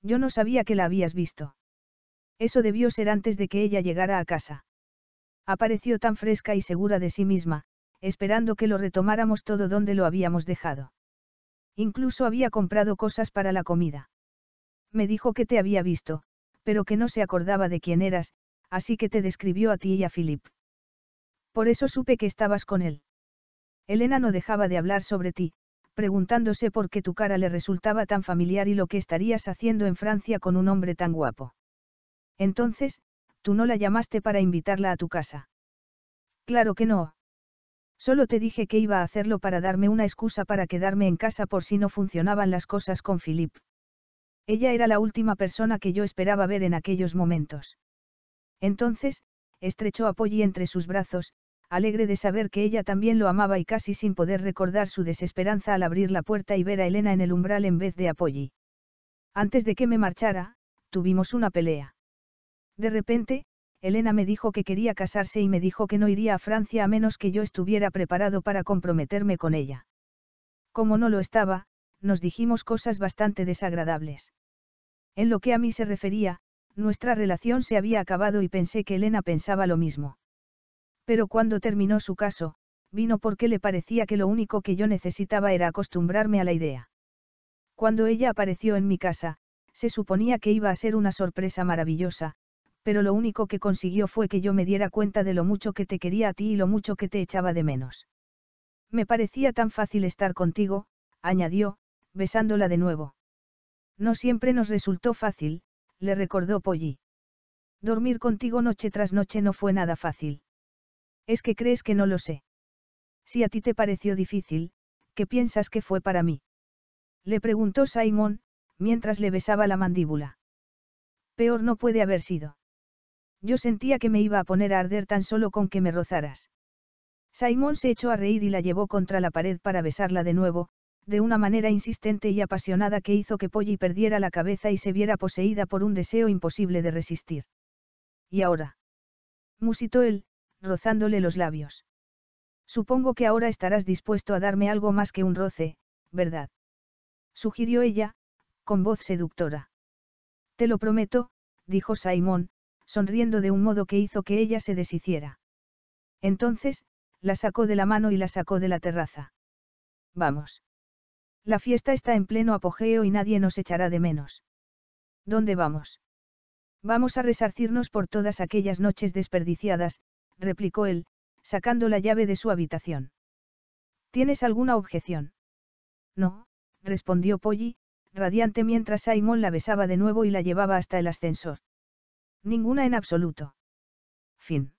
A: Yo no sabía que la habías visto. Eso debió ser antes de que ella llegara a casa. Apareció tan fresca y segura de sí misma, esperando que lo retomáramos todo donde lo habíamos dejado. Incluso había comprado cosas para la comida. Me dijo que te había visto, pero que no se acordaba de quién eras, así que te describió a ti y a Philip. Por eso supe que estabas con él. Elena no dejaba de hablar sobre ti, preguntándose por qué tu cara le resultaba tan familiar y lo que estarías haciendo en Francia con un hombre tan guapo. Entonces, tú no la llamaste para invitarla a tu casa. Claro que no, Solo te dije que iba a hacerlo para darme una excusa para quedarme en casa por si no funcionaban las cosas con Philip. Ella era la última persona que yo esperaba ver en aquellos momentos. Entonces, estrechó a Polly entre sus brazos, alegre de saber que ella también lo amaba y casi sin poder recordar su desesperanza al abrir la puerta y ver a Elena en el umbral en vez de a Antes de que me marchara, tuvimos una pelea. De repente, Elena me dijo que quería casarse y me dijo que no iría a Francia a menos que yo estuviera preparado para comprometerme con ella. Como no lo estaba, nos dijimos cosas bastante desagradables. En lo que a mí se refería, nuestra relación se había acabado y pensé que Elena pensaba lo mismo. Pero cuando terminó su caso, vino porque le parecía que lo único que yo necesitaba era acostumbrarme a la idea. Cuando ella apareció en mi casa, se suponía que iba a ser una sorpresa maravillosa, pero lo único que consiguió fue que yo me diera cuenta de lo mucho que te quería a ti y lo mucho que te echaba de menos. Me parecía tan fácil estar contigo, añadió, besándola de nuevo. No siempre nos resultó fácil, le recordó Polly. Dormir contigo noche tras noche no fue nada fácil. Es que crees que no lo sé. Si a ti te pareció difícil, ¿qué piensas que fue para mí? Le preguntó Simon, mientras le besaba la mandíbula. Peor no puede haber sido. Yo sentía que me iba a poner a arder tan solo con que me rozaras. Simón se echó a reír y la llevó contra la pared para besarla de nuevo, de una manera insistente y apasionada que hizo que Polly perdiera la cabeza y se viera poseída por un deseo imposible de resistir. ¿Y ahora? musitó él, rozándole los labios. Supongo que ahora estarás dispuesto a darme algo más que un roce, ¿verdad? sugirió ella, con voz seductora. Te lo prometo, dijo Simón, sonriendo de un modo que hizo que ella se deshiciera. Entonces, la sacó de la mano y la sacó de la terraza. Vamos. La fiesta está en pleno apogeo y nadie nos echará de menos. ¿Dónde vamos? Vamos a resarcirnos por todas aquellas noches desperdiciadas, replicó él, sacando la llave de su habitación. ¿Tienes alguna objeción? No, respondió Polly, radiante mientras Simon la besaba de nuevo y la llevaba hasta el ascensor. Ninguna en absoluto. Fin.